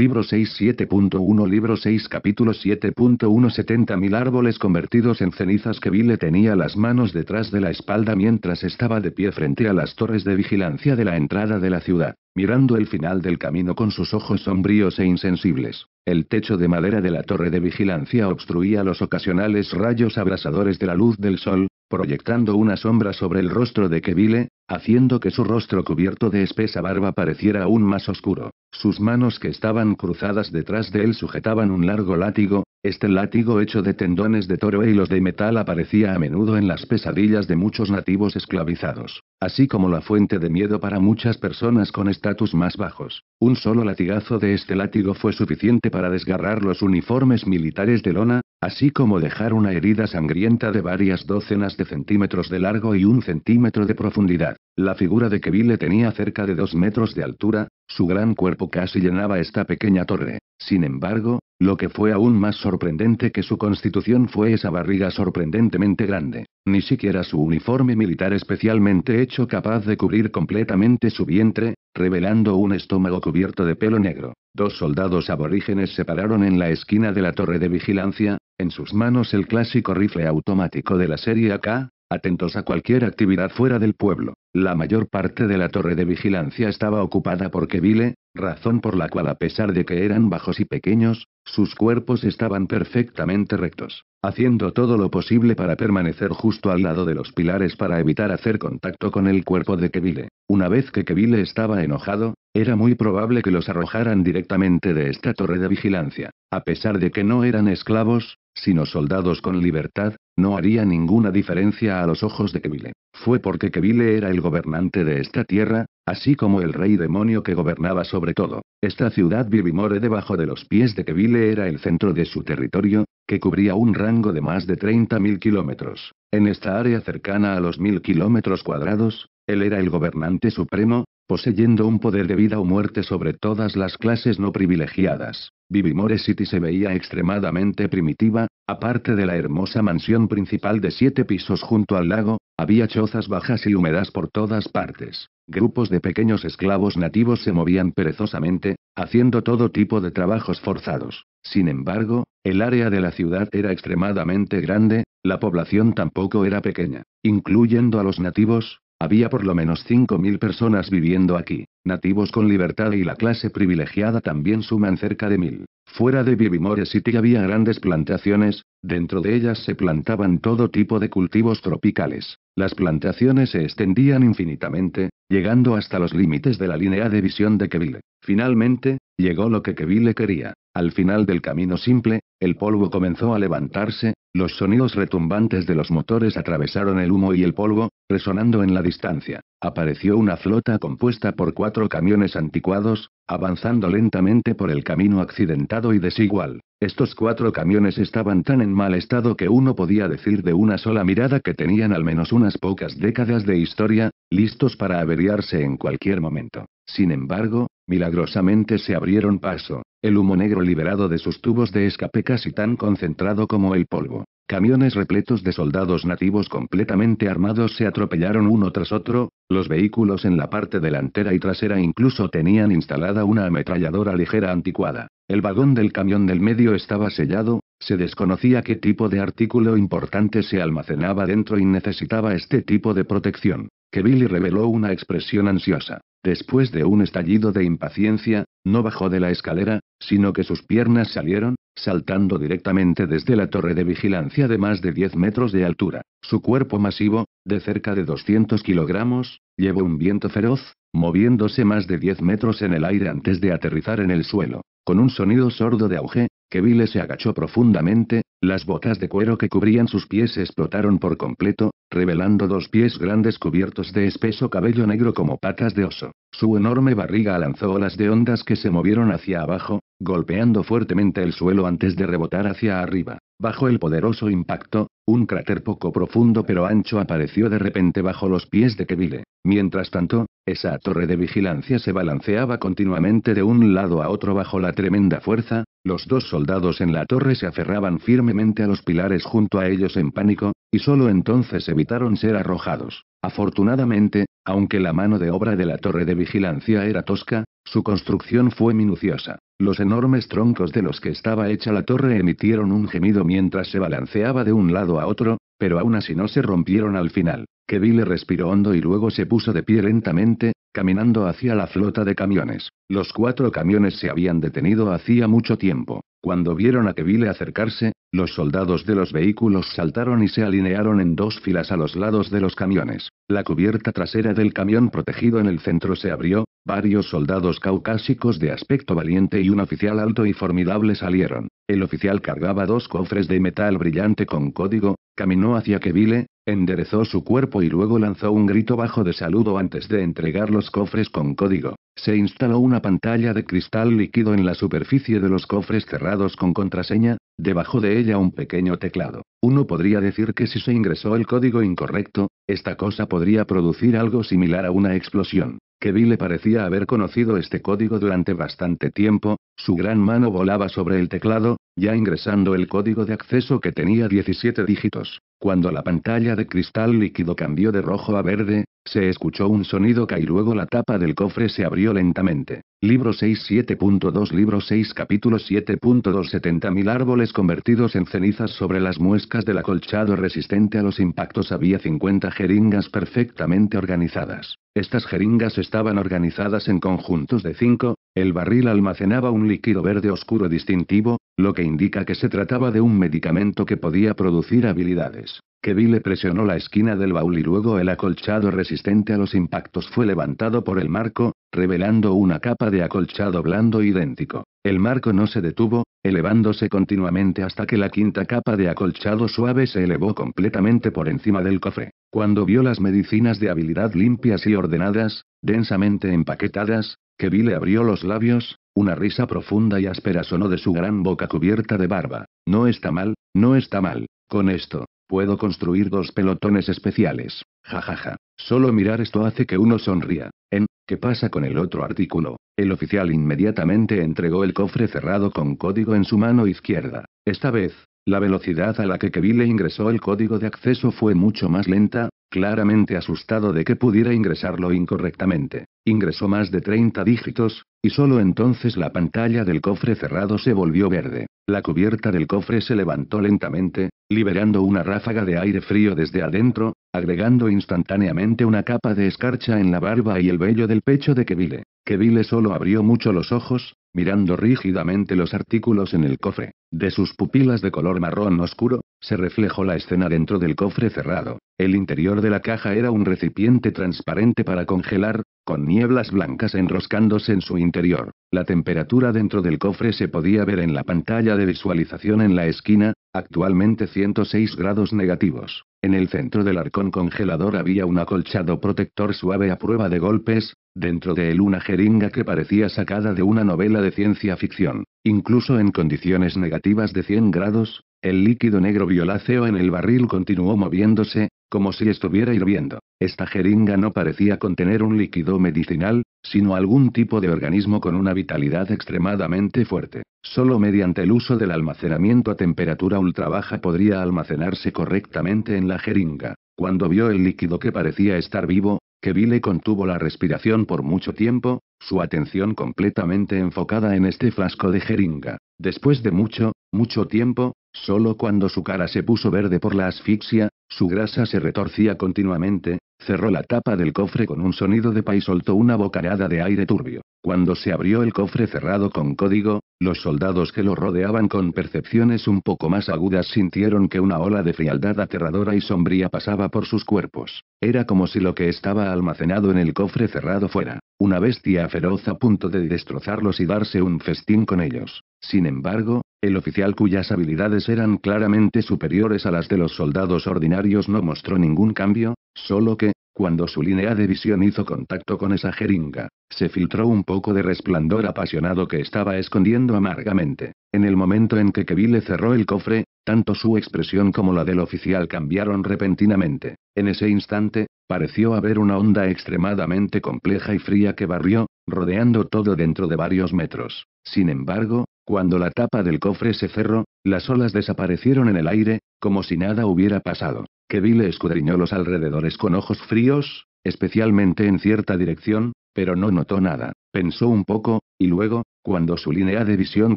Libro 6 7.1 Libro 6 Capítulo 7.1 70.000 árboles convertidos en cenizas que tenía las manos detrás de la espalda mientras estaba de pie frente a las torres de vigilancia de la entrada de la ciudad, mirando el final del camino con sus ojos sombríos e insensibles. El techo de madera de la torre de vigilancia obstruía los ocasionales rayos abrasadores de la luz del sol, proyectando una sombra sobre el rostro de Kevile, haciendo que su rostro cubierto de espesa barba pareciera aún más oscuro. Sus manos que estaban cruzadas detrás de él sujetaban un largo látigo, este látigo hecho de tendones de toro y los de metal aparecía a menudo en las pesadillas de muchos nativos esclavizados, así como la fuente de miedo para muchas personas con estatus más bajos. Un solo latigazo de este látigo fue suficiente para desgarrar los uniformes militares de lona, así como dejar una herida sangrienta de varias docenas de centímetros de largo y un centímetro de profundidad. La figura de Kevile tenía cerca de dos metros de altura, su gran cuerpo casi llenaba esta pequeña torre. Sin embargo, lo que fue aún más sorprendente que su constitución fue esa barriga sorprendentemente grande. Ni siquiera su uniforme militar especialmente hecho capaz de cubrir completamente su vientre, revelando un estómago cubierto de pelo negro. Dos soldados aborígenes se pararon en la esquina de la torre de vigilancia, en sus manos el clásico rifle automático de la serie AK, atentos a cualquier actividad fuera del pueblo. La mayor parte de la torre de vigilancia estaba ocupada por Kevile, razón por la cual a pesar de que eran bajos y pequeños, sus cuerpos estaban perfectamente rectos, haciendo todo lo posible para permanecer justo al lado de los pilares para evitar hacer contacto con el cuerpo de Kevile. Una vez que Kevile estaba enojado, era muy probable que los arrojaran directamente de esta torre de vigilancia. A pesar de que no eran esclavos, sino soldados con libertad, no haría ninguna diferencia a los ojos de Kevile. Fue porque Kevile era el gobernante de esta tierra, así como el rey demonio que gobernaba sobre todo. Esta ciudad Vivimore debajo de los pies de Kevile era el centro de su territorio, que cubría un rango de más de 30.000 kilómetros. En esta área cercana a los 1.000 kilómetros cuadrados, él era el gobernante supremo, poseyendo un poder de vida o muerte sobre todas las clases no privilegiadas. Vivimore City se veía extremadamente primitiva, aparte de la hermosa mansión principal de siete pisos junto al lago, había chozas bajas y húmedas por todas partes. Grupos de pequeños esclavos nativos se movían perezosamente, haciendo todo tipo de trabajos forzados. Sin embargo, el área de la ciudad era extremadamente grande, la población tampoco era pequeña, incluyendo a los nativos, había por lo menos 5.000 personas viviendo aquí, nativos con libertad y la clase privilegiada también suman cerca de 1.000. Fuera de Vivimore City había grandes plantaciones, dentro de ellas se plantaban todo tipo de cultivos tropicales. Las plantaciones se extendían infinitamente, llegando hasta los límites de la línea de visión de Keville. Finalmente, llegó lo que Keville quería. Al final del camino simple, el polvo comenzó a levantarse, los sonidos retumbantes de los motores atravesaron el humo y el polvo, Resonando en la distancia, apareció una flota compuesta por cuatro camiones anticuados, avanzando lentamente por el camino accidentado y desigual. Estos cuatro camiones estaban tan en mal estado que uno podía decir de una sola mirada que tenían al menos unas pocas décadas de historia, listos para averiarse en cualquier momento. Sin embargo, milagrosamente se abrieron paso, el humo negro liberado de sus tubos de escape casi tan concentrado como el polvo. Camiones repletos de soldados nativos completamente armados se atropellaron uno tras otro, los vehículos en la parte delantera y trasera incluso tenían instalada una ametralladora ligera anticuada. El vagón del camión del medio estaba sellado, se desconocía qué tipo de artículo importante se almacenaba dentro y necesitaba este tipo de protección, que Billy reveló una expresión ansiosa. Después de un estallido de impaciencia, no bajó de la escalera, sino que sus piernas salieron, saltando directamente desde la torre de vigilancia de más de 10 metros de altura. Su cuerpo masivo, de cerca de 200 kilogramos, llevó un viento feroz, moviéndose más de 10 metros en el aire antes de aterrizar en el suelo. Con un sonido sordo de auge, que se agachó profundamente, las botas de cuero que cubrían sus pies explotaron por completo, revelando dos pies grandes cubiertos de espeso cabello negro como patas de oso. Su enorme barriga lanzó olas de ondas que se movieron hacia abajo, golpeando fuertemente el suelo antes de rebotar hacia arriba. Bajo el poderoso impacto, un cráter poco profundo pero ancho apareció de repente bajo los pies de Kevile. Mientras tanto, esa torre de vigilancia se balanceaba continuamente de un lado a otro bajo la tremenda fuerza, los dos soldados en la torre se aferraban firmemente a los pilares junto a ellos en pánico, y solo entonces evitaron ser arrojados. Afortunadamente, aunque la mano de obra de la torre de vigilancia era tosca, su construcción fue minuciosa. Los enormes troncos de los que estaba hecha la torre emitieron un gemido mientras se balanceaba de un lado a otro, pero aún así no se rompieron al final. Kevile respiró hondo y luego se puso de pie lentamente, caminando hacia la flota de camiones. Los cuatro camiones se habían detenido hacía mucho tiempo. Cuando vieron a Kevile acercarse, los soldados de los vehículos saltaron y se alinearon en dos filas a los lados de los camiones. La cubierta trasera del camión protegido en el centro se abrió, varios soldados caucásicos de aspecto valiente y un oficial alto y formidable salieron. El oficial cargaba dos cofres de metal brillante con código, caminó hacia Kevile, Enderezó su cuerpo y luego lanzó un grito bajo de saludo antes de entregar los cofres con código. Se instaló una pantalla de cristal líquido en la superficie de los cofres cerrados con contraseña, debajo de ella un pequeño teclado. Uno podría decir que si se ingresó el código incorrecto, esta cosa podría producir algo similar a una explosión. Kevin le parecía haber conocido este código durante bastante tiempo, su gran mano volaba sobre el teclado, ya ingresando el código de acceso que tenía 17 dígitos. Cuando la pantalla de cristal líquido cambió de rojo a verde, se escuchó un sonido que y luego la tapa del cofre se abrió lentamente. Libro 6 7.2 Libro 6 Capítulo 7.2 mil árboles convertidos en cenizas sobre las muescas del acolchado resistente a los impactos había 50 jeringas perfectamente organizadas. Estas jeringas estaban organizadas en conjuntos de 5, el barril almacenaba un líquido verde oscuro distintivo, lo que indica que se trataba de un medicamento que podía producir habilidades. le presionó la esquina del baúl y luego el acolchado resistente a los impactos fue levantado por el marco, revelando una capa de acolchado blando idéntico. El marco no se detuvo, elevándose continuamente hasta que la quinta capa de acolchado suave se elevó completamente por encima del cofre. Cuando vio las medicinas de habilidad limpias y ordenadas, densamente empaquetadas, que vi abrió los labios, una risa profunda y áspera sonó de su gran boca cubierta de barba. No está mal, no está mal. Con esto, puedo construir dos pelotones especiales. Jajaja. Solo mirar esto hace que uno sonría. En, ¿qué pasa con el otro artículo? El oficial inmediatamente entregó el cofre cerrado con código en su mano izquierda. Esta vez, la velocidad a la que Keville ingresó el código de acceso fue mucho más lenta, claramente asustado de que pudiera ingresarlo incorrectamente. Ingresó más de 30 dígitos, y solo entonces la pantalla del cofre cerrado se volvió verde. La cubierta del cofre se levantó lentamente, liberando una ráfaga de aire frío desde adentro, agregando instantáneamente una capa de escarcha en la barba y el vello del pecho de Kevile que solo abrió mucho los ojos, mirando rígidamente los artículos en el cofre. De sus pupilas de color marrón oscuro, se reflejó la escena dentro del cofre cerrado. El interior de la caja era un recipiente transparente para congelar, con nieblas blancas enroscándose en su interior. La temperatura dentro del cofre se podía ver en la pantalla de visualización en la esquina, Actualmente 106 grados negativos. En el centro del arcón congelador había un acolchado protector suave a prueba de golpes, dentro de él una jeringa que parecía sacada de una novela de ciencia ficción. Incluso en condiciones negativas de 100 grados, el líquido negro violáceo en el barril continuó moviéndose, como si estuviera hirviendo. Esta jeringa no parecía contener un líquido medicinal, sino algún tipo de organismo con una vitalidad extremadamente fuerte. Solo mediante el uso del almacenamiento a temperatura ultra baja podría almacenarse correctamente en la jeringa. Cuando vio el líquido que parecía estar vivo, que Vile contuvo la respiración por mucho tiempo, su atención completamente enfocada en este frasco de jeringa. Después de mucho, mucho tiempo, solo cuando su cara se puso verde por la asfixia, su grasa se retorcía continuamente, cerró la tapa del cofre con un sonido de pa y soltó una bocanada de aire turbio. Cuando se abrió el cofre cerrado con código, los soldados que lo rodeaban con percepciones un poco más agudas sintieron que una ola de frialdad aterradora y sombría pasaba por sus cuerpos. Era como si lo que estaba almacenado en el cofre cerrado fuera una bestia feroz a punto de destrozarlos y darse un festín con ellos. Sin embargo, el oficial cuyas habilidades eran claramente superiores a las de los soldados ordinarios no mostró ningún cambio, solo que, cuando su línea de visión hizo contacto con esa jeringa, se filtró un poco de resplandor apasionado que estaba escondiendo amargamente. En el momento en que le cerró el cofre, tanto su expresión como la del oficial cambiaron repentinamente. En ese instante, pareció haber una onda extremadamente compleja y fría que barrió, rodeando todo dentro de varios metros. Sin embargo, cuando la tapa del cofre se cerró, las olas desaparecieron en el aire, como si nada hubiera pasado. Keville escudriñó los alrededores con ojos fríos, especialmente en cierta dirección, pero no notó nada. Pensó un poco, y luego, cuando su línea de visión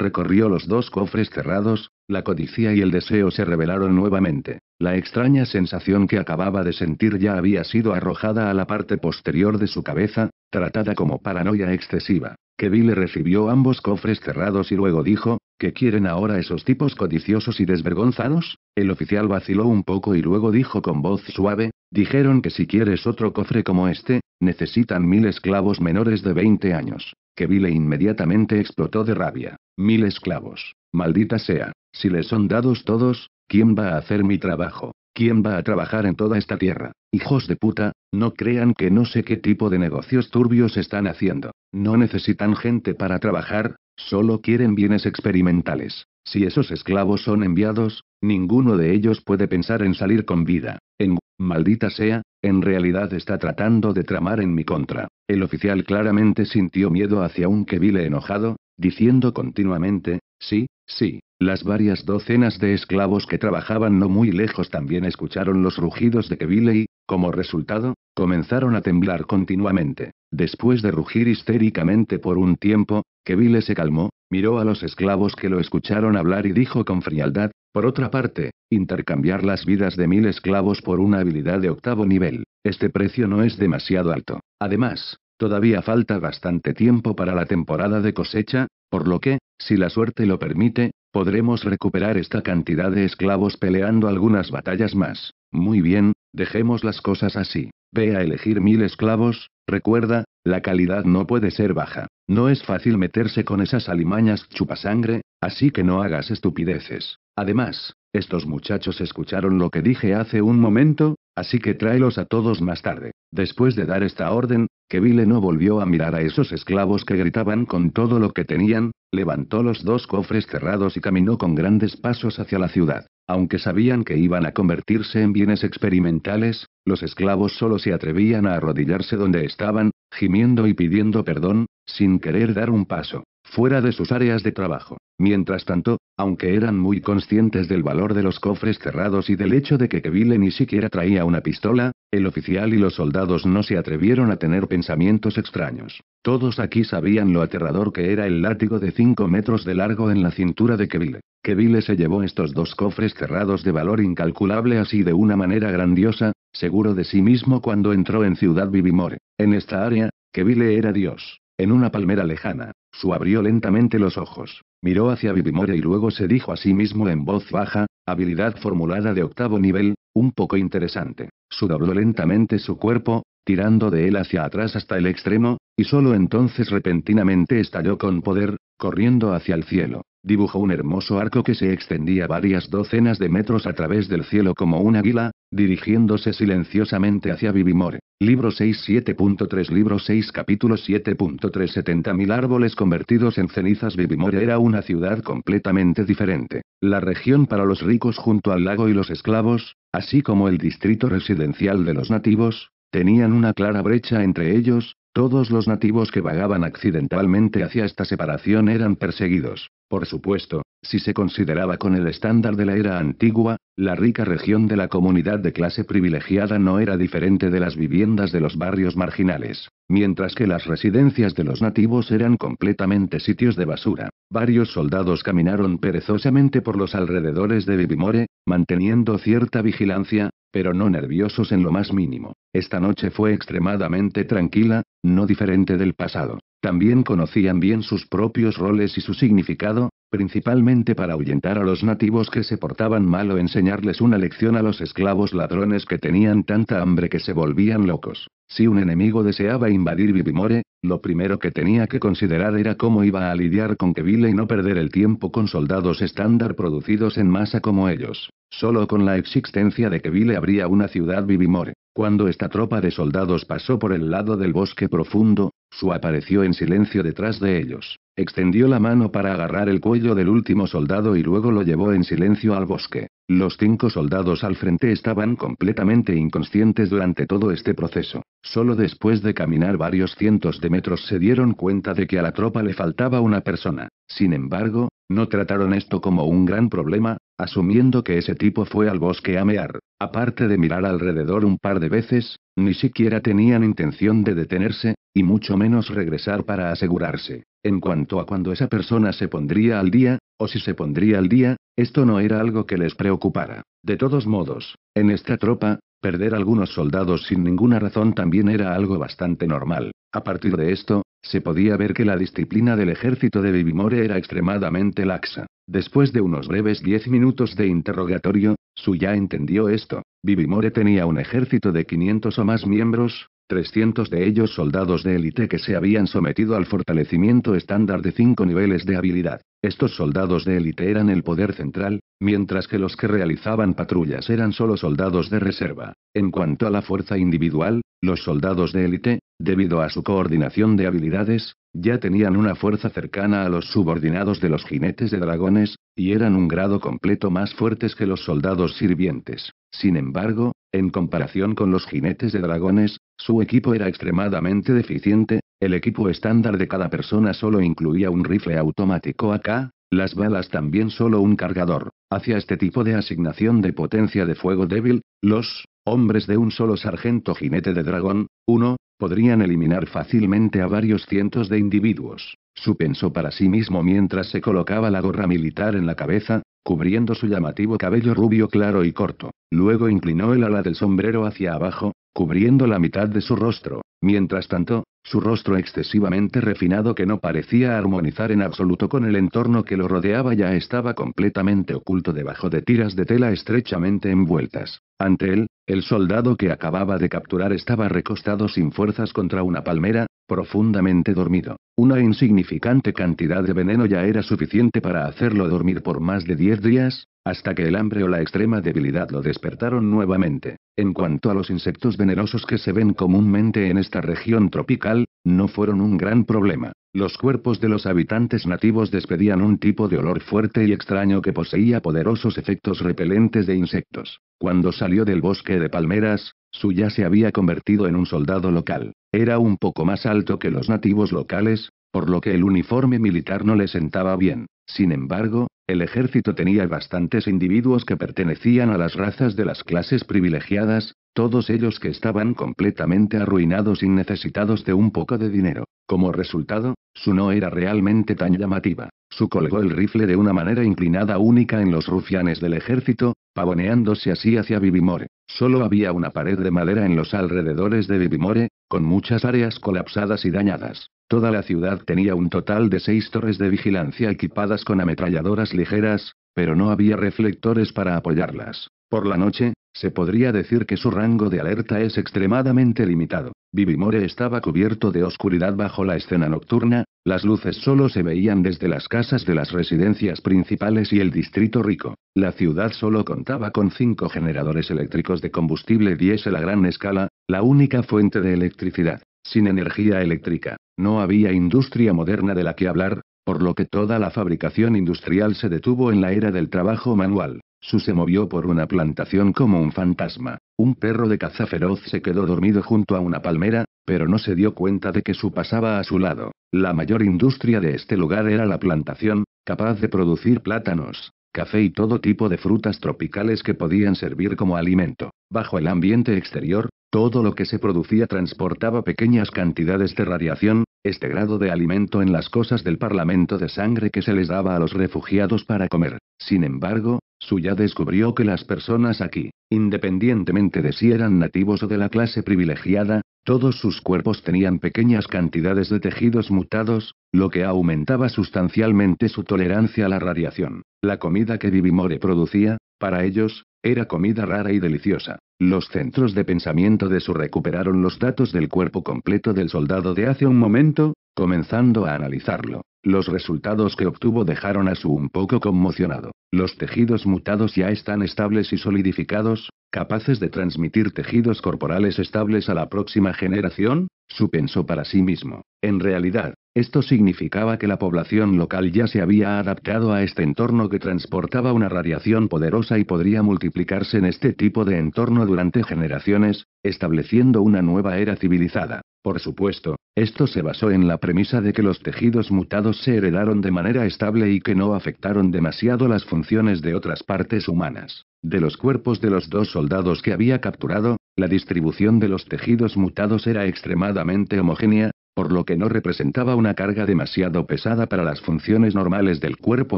recorrió los dos cofres cerrados, la codicia y el deseo se revelaron nuevamente. La extraña sensación que acababa de sentir ya había sido arrojada a la parte posterior de su cabeza, tratada como paranoia excesiva. Keville recibió ambos cofres cerrados y luego dijo, ¿qué quieren ahora esos tipos codiciosos y desvergonzados? El oficial vaciló un poco y luego dijo con voz suave, dijeron que si quieres otro cofre como este, necesitan mil esclavos menores de 20 años. Keville inmediatamente explotó de rabia. Mil esclavos. Maldita sea. Si les son dados todos, ¿quién va a hacer mi trabajo? ¿Quién va a trabajar en toda esta tierra? Hijos de puta, no crean que no sé qué tipo de negocios turbios están haciendo. No necesitan gente para trabajar, solo quieren bienes experimentales. Si esos esclavos son enviados, ninguno de ellos puede pensar en salir con vida. En maldita sea, en realidad está tratando de tramar en mi contra. El oficial claramente sintió miedo hacia un vile enojado, diciendo continuamente, sí, Sí, las varias docenas de esclavos que trabajaban no muy lejos también escucharon los rugidos de Kevile y, como resultado, comenzaron a temblar continuamente. Después de rugir histéricamente por un tiempo, Kevile se calmó, miró a los esclavos que lo escucharon hablar y dijo con frialdad, por otra parte, intercambiar las vidas de mil esclavos por una habilidad de octavo nivel, este precio no es demasiado alto. Además, todavía falta bastante tiempo para la temporada de cosecha, por lo que, si la suerte lo permite, podremos recuperar esta cantidad de esclavos peleando algunas batallas más. Muy bien, dejemos las cosas así. Ve a elegir mil esclavos, recuerda, la calidad no puede ser baja. No es fácil meterse con esas alimañas chupasangre, así que no hagas estupideces. Además, estos muchachos escucharon lo que dije hace un momento, así que tráelos a todos más tarde. Después de dar esta orden, Vile no volvió a mirar a esos esclavos que gritaban con todo lo que tenían, levantó los dos cofres cerrados y caminó con grandes pasos hacia la ciudad. Aunque sabían que iban a convertirse en bienes experimentales, los esclavos solo se atrevían a arrodillarse donde estaban, gimiendo y pidiendo perdón, sin querer dar un paso fuera de sus áreas de trabajo. Mientras tanto, aunque eran muy conscientes del valor de los cofres cerrados y del hecho de que Kevile ni siquiera traía una pistola, el oficial y los soldados no se atrevieron a tener pensamientos extraños. Todos aquí sabían lo aterrador que era el látigo de 5 metros de largo en la cintura de Kevile. Kevile se llevó estos dos cofres cerrados de valor incalculable así de una manera grandiosa, seguro de sí mismo cuando entró en Ciudad Vivimore. En esta área, Kevile era Dios. En una palmera lejana, su abrió lentamente los ojos, miró hacia Vivimore y luego se dijo a sí mismo en voz baja, habilidad formulada de octavo nivel, un poco interesante. Su dobló lentamente su cuerpo, tirando de él hacia atrás hasta el extremo, y solo entonces repentinamente estalló con poder, corriendo hacia el cielo. Dibujó un hermoso arco que se extendía varias docenas de metros a través del cielo como un águila, dirigiéndose silenciosamente hacia Vivimore. Libro 6 7.3 Libro 6 Capítulo 7.3 mil árboles convertidos en cenizas Vivimore era una ciudad completamente diferente. La región para los ricos junto al lago y los esclavos, así como el distrito residencial de los nativos, tenían una clara brecha entre ellos, todos los nativos que vagaban accidentalmente hacia esta separación eran perseguidos. Por supuesto, si se consideraba con el estándar de la era antigua, la rica región de la comunidad de clase privilegiada no era diferente de las viviendas de los barrios marginales, mientras que las residencias de los nativos eran completamente sitios de basura. Varios soldados caminaron perezosamente por los alrededores de Bibimore, manteniendo cierta vigilancia, pero no nerviosos en lo más mínimo. Esta noche fue extremadamente tranquila, no diferente del pasado. También conocían bien sus propios roles y su significado, principalmente para ahuyentar a los nativos que se portaban mal o enseñarles una lección a los esclavos ladrones que tenían tanta hambre que se volvían locos. Si un enemigo deseaba invadir Bibimore, lo primero que tenía que considerar era cómo iba a lidiar con Kevile y no perder el tiempo con soldados estándar producidos en masa como ellos. Solo con la existencia de Kevile habría una ciudad Bibimore. Cuando esta tropa de soldados pasó por el lado del bosque profundo, su apareció en silencio detrás de ellos. Extendió la mano para agarrar el cuello del último soldado y luego lo llevó en silencio al bosque. Los cinco soldados al frente estaban completamente inconscientes durante todo este proceso. Solo después de caminar varios cientos de metros se dieron cuenta de que a la tropa le faltaba una persona. Sin embargo, no trataron esto como un gran problema, asumiendo que ese tipo fue al bosque a mear. Aparte de mirar alrededor un par de veces, ni siquiera tenían intención de detenerse, y mucho menos regresar para asegurarse. En cuanto a cuando esa persona se pondría al día, o si se pondría al día, esto no era algo que les preocupara. De todos modos, en esta tropa, perder algunos soldados sin ninguna razón también era algo bastante normal. A partir de esto, se podía ver que la disciplina del ejército de Vivimore era extremadamente laxa. Después de unos breves diez minutos de interrogatorio, Suya entendió esto. Vivimore tenía un ejército de 500 o más miembros, 300 de ellos soldados de élite que se habían sometido al fortalecimiento estándar de cinco niveles de habilidad. Estos soldados de élite eran el poder central, mientras que los que realizaban patrullas eran solo soldados de reserva. En cuanto a la fuerza individual, los soldados de élite, debido a su coordinación de habilidades, ya tenían una fuerza cercana a los subordinados de los jinetes de dragones, y eran un grado completo más fuertes que los soldados sirvientes. Sin embargo, en comparación con los jinetes de dragones, su equipo era extremadamente deficiente, el equipo estándar de cada persona solo incluía un rifle automático AK, las balas también solo un cargador. Hacia este tipo de asignación de potencia de fuego débil, los hombres de un solo sargento jinete de dragón, uno, podrían eliminar fácilmente a varios cientos de individuos. Su pensó para sí mismo mientras se colocaba la gorra militar en la cabeza, cubriendo su llamativo cabello rubio claro y corto. Luego inclinó el ala del sombrero hacia abajo, cubriendo la mitad de su rostro, Mientras tanto, su rostro excesivamente refinado que no parecía armonizar en absoluto con el entorno que lo rodeaba ya estaba completamente oculto debajo de tiras de tela estrechamente envueltas. Ante él, el soldado que acababa de capturar estaba recostado sin fuerzas contra una palmera, profundamente dormido. Una insignificante cantidad de veneno ya era suficiente para hacerlo dormir por más de diez días, hasta que el hambre o la extrema debilidad lo despertaron nuevamente. En cuanto a los insectos venenosos que se ven comúnmente en esta región tropical, no fueron un gran problema. Los cuerpos de los habitantes nativos despedían un tipo de olor fuerte y extraño que poseía poderosos efectos repelentes de insectos. Cuando salió del bosque de palmeras, su ya se había convertido en un soldado local. Era un poco más alto que los nativos locales, por lo que el uniforme militar no le sentaba bien. Sin embargo, el ejército tenía bastantes individuos que pertenecían a las razas de las clases privilegiadas, todos ellos que estaban completamente arruinados y necesitados de un poco de dinero. Como resultado, su no era realmente tan llamativa. Su colgó el rifle de una manera inclinada única en los rufianes del ejército, pavoneándose así hacia Vivimore. Solo había una pared de madera en los alrededores de Bibimore, con muchas áreas colapsadas y dañadas. Toda la ciudad tenía un total de seis torres de vigilancia equipadas con ametralladoras ligeras, pero no había reflectores para apoyarlas. Por la noche, se podría decir que su rango de alerta es extremadamente limitado. Vivimore estaba cubierto de oscuridad bajo la escena nocturna, las luces solo se veían desde las casas de las residencias principales y el distrito rico. La ciudad solo contaba con cinco generadores eléctricos de combustible diésel a gran escala, la única fuente de electricidad. Sin energía eléctrica, no había industria moderna de la que hablar, por lo que toda la fabricación industrial se detuvo en la era del trabajo manual. Su se movió por una plantación como un fantasma. Un perro de caza feroz se quedó dormido junto a una palmera, pero no se dio cuenta de que su pasaba a su lado. La mayor industria de este lugar era la plantación, capaz de producir plátanos, café y todo tipo de frutas tropicales que podían servir como alimento. Bajo el ambiente exterior, todo lo que se producía transportaba pequeñas cantidades de radiación, este grado de alimento en las cosas del Parlamento de sangre que se les daba a los refugiados para comer. Sin embargo, Suya descubrió que las personas aquí, independientemente de si eran nativos o de la clase privilegiada, todos sus cuerpos tenían pequeñas cantidades de tejidos mutados, lo que aumentaba sustancialmente su tolerancia a la radiación. La comida que Vivimore producía, para ellos, era comida rara y deliciosa. Los centros de pensamiento de su recuperaron los datos del cuerpo completo del soldado de hace un momento, comenzando a analizarlo. Los resultados que obtuvo dejaron a su un poco conmocionado. Los tejidos mutados ya están estables y solidificados, capaces de transmitir tejidos corporales estables a la próxima generación, su pensó para sí mismo. En realidad, esto significaba que la población local ya se había adaptado a este entorno que transportaba una radiación poderosa y podría multiplicarse en este tipo de entorno durante generaciones, estableciendo una nueva era civilizada. Por supuesto, esto se basó en la premisa de que los tejidos mutados se heredaron de manera estable y que no afectaron demasiado las funciones de otras partes humanas. De los cuerpos de los dos soldados que había capturado, la distribución de los tejidos mutados era extremadamente homogénea, por lo que no representaba una carga demasiado pesada para las funciones normales del cuerpo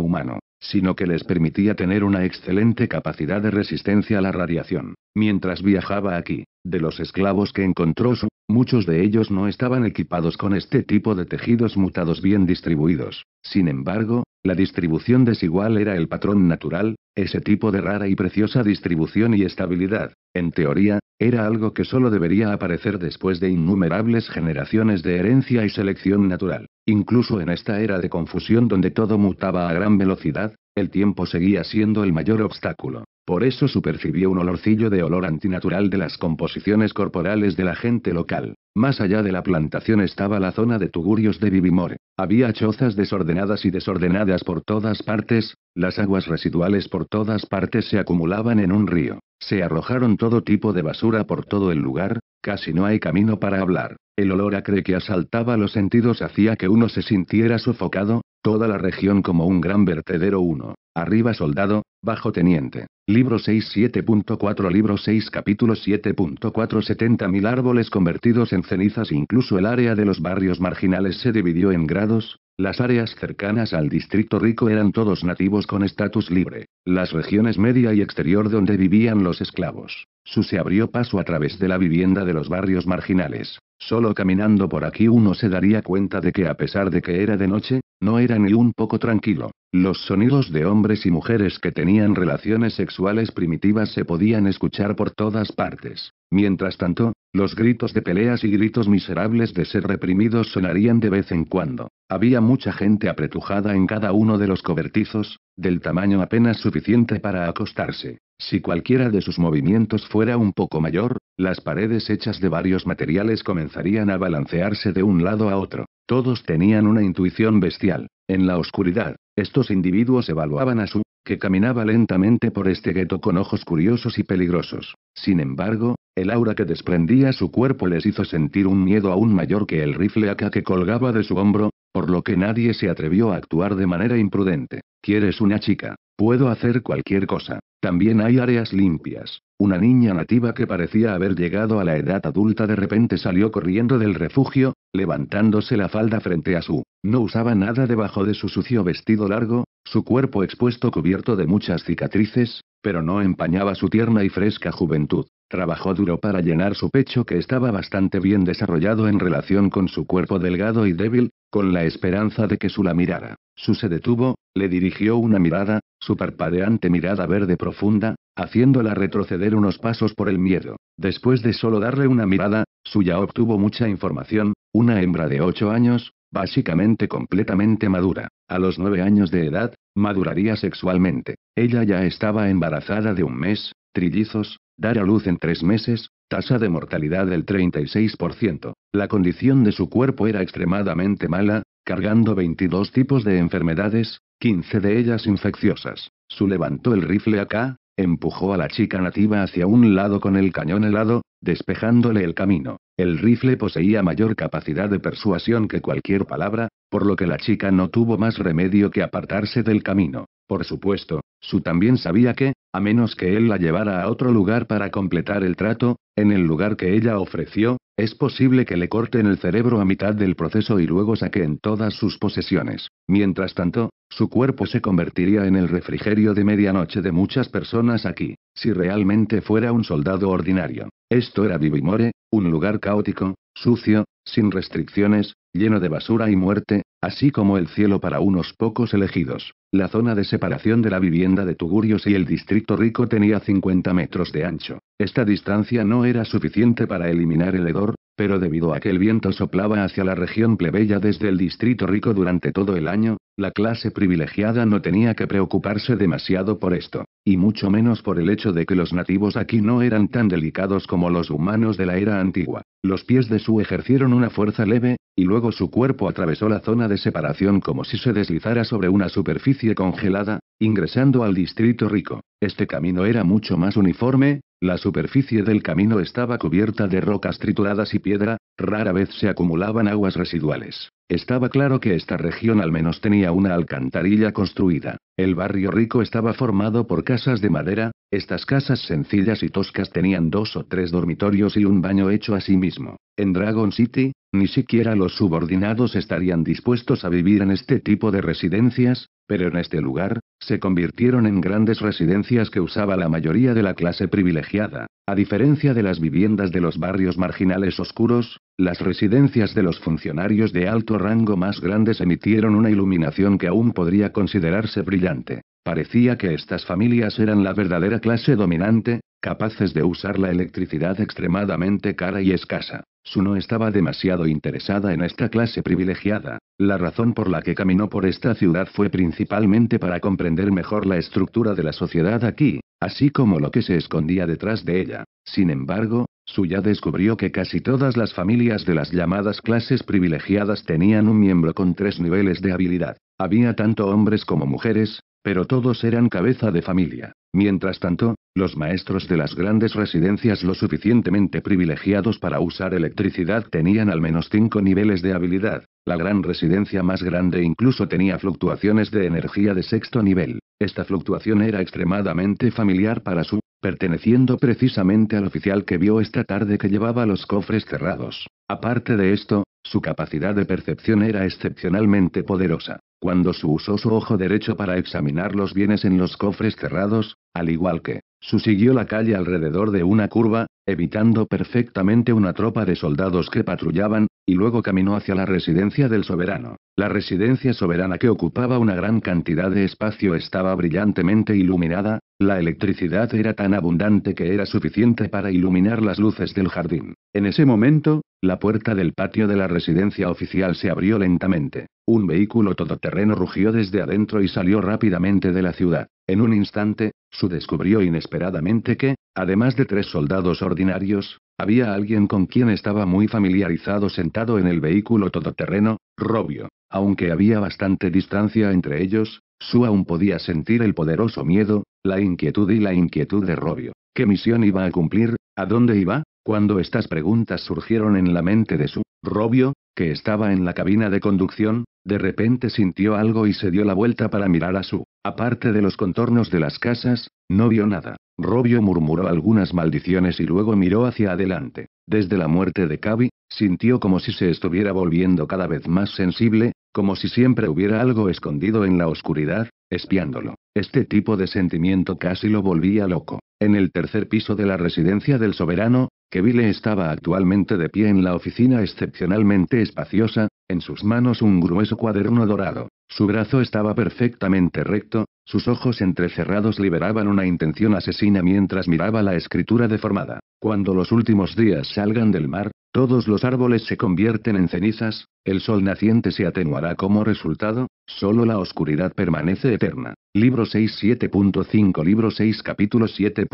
humano, sino que les permitía tener una excelente capacidad de resistencia a la radiación. Mientras viajaba aquí, de los esclavos que encontró muchos de ellos no estaban equipados con este tipo de tejidos mutados bien distribuidos. Sin embargo, la distribución desigual era el patrón natural, ese tipo de rara y preciosa distribución y estabilidad, en teoría, era algo que solo debería aparecer después de innumerables generaciones de herencia y selección natural. Incluso en esta era de confusión donde todo mutaba a gran velocidad, el tiempo seguía siendo el mayor obstáculo. Por eso percibió un olorcillo de olor antinatural de las composiciones corporales de la gente local. Más allá de la plantación estaba la zona de tugurios de Vivimore. Había chozas desordenadas y desordenadas por todas partes, las aguas residuales por todas partes se acumulaban en un río. Se arrojaron todo tipo de basura por todo el lugar, casi no hay camino para hablar. El olor acre que asaltaba los sentidos hacía que uno se sintiera sofocado, toda la región como un gran vertedero uno. Arriba soldado, bajo teniente. Libro 6 7.4 Libro 6 capítulo 7.4 mil árboles convertidos en cenizas Incluso el área de los barrios marginales se dividió en grados, las áreas cercanas al distrito rico eran todos nativos con estatus libre, las regiones media y exterior donde vivían los esclavos. Su se abrió paso a través de la vivienda de los barrios marginales. Solo caminando por aquí uno se daría cuenta de que a pesar de que era de noche, no era ni un poco tranquilo. Los sonidos de y mujeres que tenían relaciones sexuales primitivas se podían escuchar por todas partes. Mientras tanto, los gritos de peleas y gritos miserables de ser reprimidos sonarían de vez en cuando. Había mucha gente apretujada en cada uno de los cobertizos, del tamaño apenas suficiente para acostarse. Si cualquiera de sus movimientos fuera un poco mayor, las paredes hechas de varios materiales comenzarían a balancearse de un lado a otro. Todos tenían una intuición bestial. En la oscuridad, estos individuos evaluaban a su que caminaba lentamente por este gueto con ojos curiosos y peligrosos. Sin embargo, el aura que desprendía su cuerpo les hizo sentir un miedo aún mayor que el rifle AK que colgaba de su hombro, por lo que nadie se atrevió a actuar de manera imprudente. ¿Quieres una chica? Puedo hacer cualquier cosa. También hay áreas limpias. Una niña nativa que parecía haber llegado a la edad adulta de repente salió corriendo del refugio, levantándose la falda frente a su. No usaba nada debajo de su sucio vestido largo, su cuerpo expuesto cubierto de muchas cicatrices, pero no empañaba su tierna y fresca juventud. Trabajó duro para llenar su pecho que estaba bastante bien desarrollado en relación con su cuerpo delgado y débil, con la esperanza de que Su la mirara. Su se detuvo, le dirigió una mirada, su parpadeante mirada verde profunda, haciéndola retroceder unos pasos por el miedo. Después de solo darle una mirada, Su ya obtuvo mucha información, una hembra de ocho años, básicamente completamente madura. A los nueve años de edad, maduraría sexualmente. Ella ya estaba embarazada de un mes, trillizos, dar a luz en tres meses, Tasa de mortalidad del 36%. La condición de su cuerpo era extremadamente mala, cargando 22 tipos de enfermedades, 15 de ellas infecciosas. Su levantó el rifle acá, empujó a la chica nativa hacia un lado con el cañón helado, despejándole el camino. El rifle poseía mayor capacidad de persuasión que cualquier palabra, por lo que la chica no tuvo más remedio que apartarse del camino. Por supuesto, Su también sabía que, a menos que él la llevara a otro lugar para completar el trato, en el lugar que ella ofreció, es posible que le corten el cerebro a mitad del proceso y luego saquen todas sus posesiones. Mientras tanto, su cuerpo se convertiría en el refrigerio de medianoche de muchas personas aquí, si realmente fuera un soldado ordinario. Esto era Vivimore, un lugar caótico, sucio, sin restricciones, lleno de basura y muerte, así como el cielo para unos pocos elegidos. La zona de separación de la vivienda de Tugurios y el distrito rico tenía 50 metros de ancho. Esta distancia no era suficiente para eliminar el hedor, pero debido a que el viento soplaba hacia la región plebeya desde el distrito rico durante todo el año, la clase privilegiada no tenía que preocuparse demasiado por esto, y mucho menos por el hecho de que los nativos aquí no eran tan delicados como los humanos de la era antigua. Los pies de Su ejercieron una fuerza leve, y luego su cuerpo atravesó la zona de separación como si se deslizara sobre una superficie congelada, ingresando al distrito rico. Este camino era mucho más uniforme, la superficie del camino estaba cubierta de rocas trituradas y piedra, rara vez se acumulaban aguas residuales. Estaba claro que esta región al menos tenía una alcantarilla construida. El barrio rico estaba formado por casas de madera, estas casas sencillas y toscas tenían dos o tres dormitorios y un baño hecho a sí mismo. En Dragon City, ni siquiera los subordinados estarían dispuestos a vivir en este tipo de residencias, pero en este lugar, se convirtieron en grandes residencias que usaba la mayoría de la clase privilegiada. A diferencia de las viviendas de los barrios marginales oscuros, las residencias de los funcionarios de alto rango más grandes emitieron una iluminación que aún podría considerarse brillante. Parecía que estas familias eran la verdadera clase dominante, capaces de usar la electricidad extremadamente cara y escasa. Su no estaba demasiado interesada en esta clase privilegiada. La razón por la que caminó por esta ciudad fue principalmente para comprender mejor la estructura de la sociedad aquí, así como lo que se escondía detrás de ella. Sin embargo, Suya descubrió que casi todas las familias de las llamadas clases privilegiadas tenían un miembro con tres niveles de habilidad. Había tanto hombres como mujeres, pero todos eran cabeza de familia. Mientras tanto, los maestros de las grandes residencias lo suficientemente privilegiados para usar electricidad tenían al menos cinco niveles de habilidad. La gran residencia más grande incluso tenía fluctuaciones de energía de sexto nivel. Esta fluctuación era extremadamente familiar para su, perteneciendo precisamente al oficial que vio esta tarde que llevaba los cofres cerrados. Aparte de esto, su capacidad de percepción era excepcionalmente poderosa. Cuando su usó su ojo derecho para examinar los bienes en los cofres cerrados, al igual que su siguió la calle alrededor de una curva, evitando perfectamente una tropa de soldados que patrullaban, y luego caminó hacia la residencia del soberano. La residencia soberana que ocupaba una gran cantidad de espacio estaba brillantemente iluminada, la electricidad era tan abundante que era suficiente para iluminar las luces del jardín. En ese momento, la puerta del patio de la residencia oficial se abrió lentamente. Un vehículo todoterreno rugió desde adentro y salió rápidamente de la ciudad. En un instante, Su descubrió inesperadamente que, además de tres soldados ordinarios, había alguien con quien estaba muy familiarizado sentado en el vehículo todoterreno, Robio. Aunque había bastante distancia entre ellos, su aún podía sentir el poderoso miedo, la inquietud y la inquietud de Robio. ¿Qué misión iba a cumplir? ¿A dónde iba? Cuando estas preguntas surgieron en la mente de su Robio, que estaba en la cabina de conducción, de repente sintió algo y se dio la vuelta para mirar a su. Aparte de los contornos de las casas, no vio nada. Robio murmuró algunas maldiciones y luego miró hacia adelante. Desde la muerte de Cavi, sintió como si se estuviera volviendo cada vez más sensible, como si siempre hubiera algo escondido en la oscuridad, espiándolo. Este tipo de sentimiento casi lo volvía loco. En el tercer piso de la residencia del soberano, que estaba actualmente de pie en la oficina excepcionalmente espaciosa, en sus manos un grueso cuaderno dorado. Su brazo estaba perfectamente recto, sus ojos entrecerrados liberaban una intención asesina mientras miraba la escritura deformada. Cuando los últimos días salgan del mar, todos los árboles se convierten en cenizas, el sol naciente se atenuará como resultado, solo la oscuridad permanece eterna. Libro 6 7.5 Libro 6 Capítulo 7.5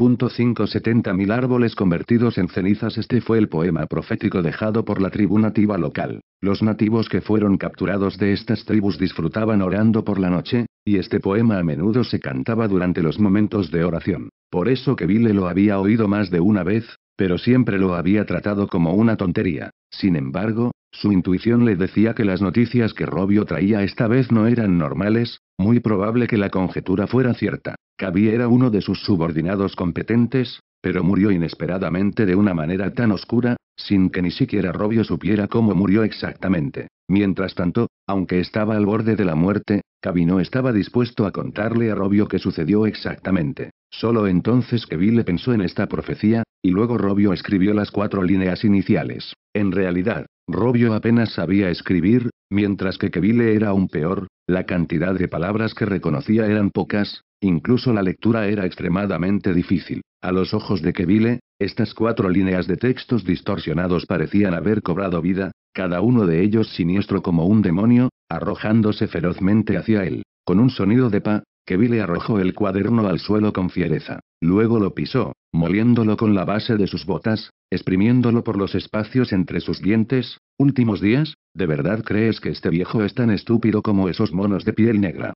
70.000 árboles convertidos en cenizas Este fue el poema profético dejado por la tribu nativa local. Los nativos que fueron capturados de estas tribus disfrutaban orando por la noche, y este poema a menudo se cantaba durante los momentos de oración. Por eso que Vile lo había oído más de una vez, pero siempre lo había tratado como una tontería. Sin embargo, su intuición le decía que las noticias que Robio traía esta vez no eran normales, muy probable que la conjetura fuera cierta. Cabi era uno de sus subordinados competentes, pero murió inesperadamente de una manera tan oscura, sin que ni siquiera Robio supiera cómo murió exactamente. Mientras tanto, aunque estaba al borde de la muerte, Cabino estaba dispuesto a contarle a Robio qué sucedió exactamente. Solo entonces que pensó en esta profecía, y luego Robio escribió las cuatro líneas iniciales. En realidad, Robio apenas sabía escribir, mientras que Kevile era aún peor, la cantidad de palabras que reconocía eran pocas, Incluso la lectura era extremadamente difícil. A los ojos de Kevile, estas cuatro líneas de textos distorsionados parecían haber cobrado vida, cada uno de ellos siniestro como un demonio, arrojándose ferozmente hacia él. Con un sonido de pa, que le arrojó el cuaderno al suelo con fiereza. Luego lo pisó, moliéndolo con la base de sus botas, exprimiéndolo por los espacios entre sus dientes. Últimos días, ¿de verdad crees que este viejo es tan estúpido como esos monos de piel negra?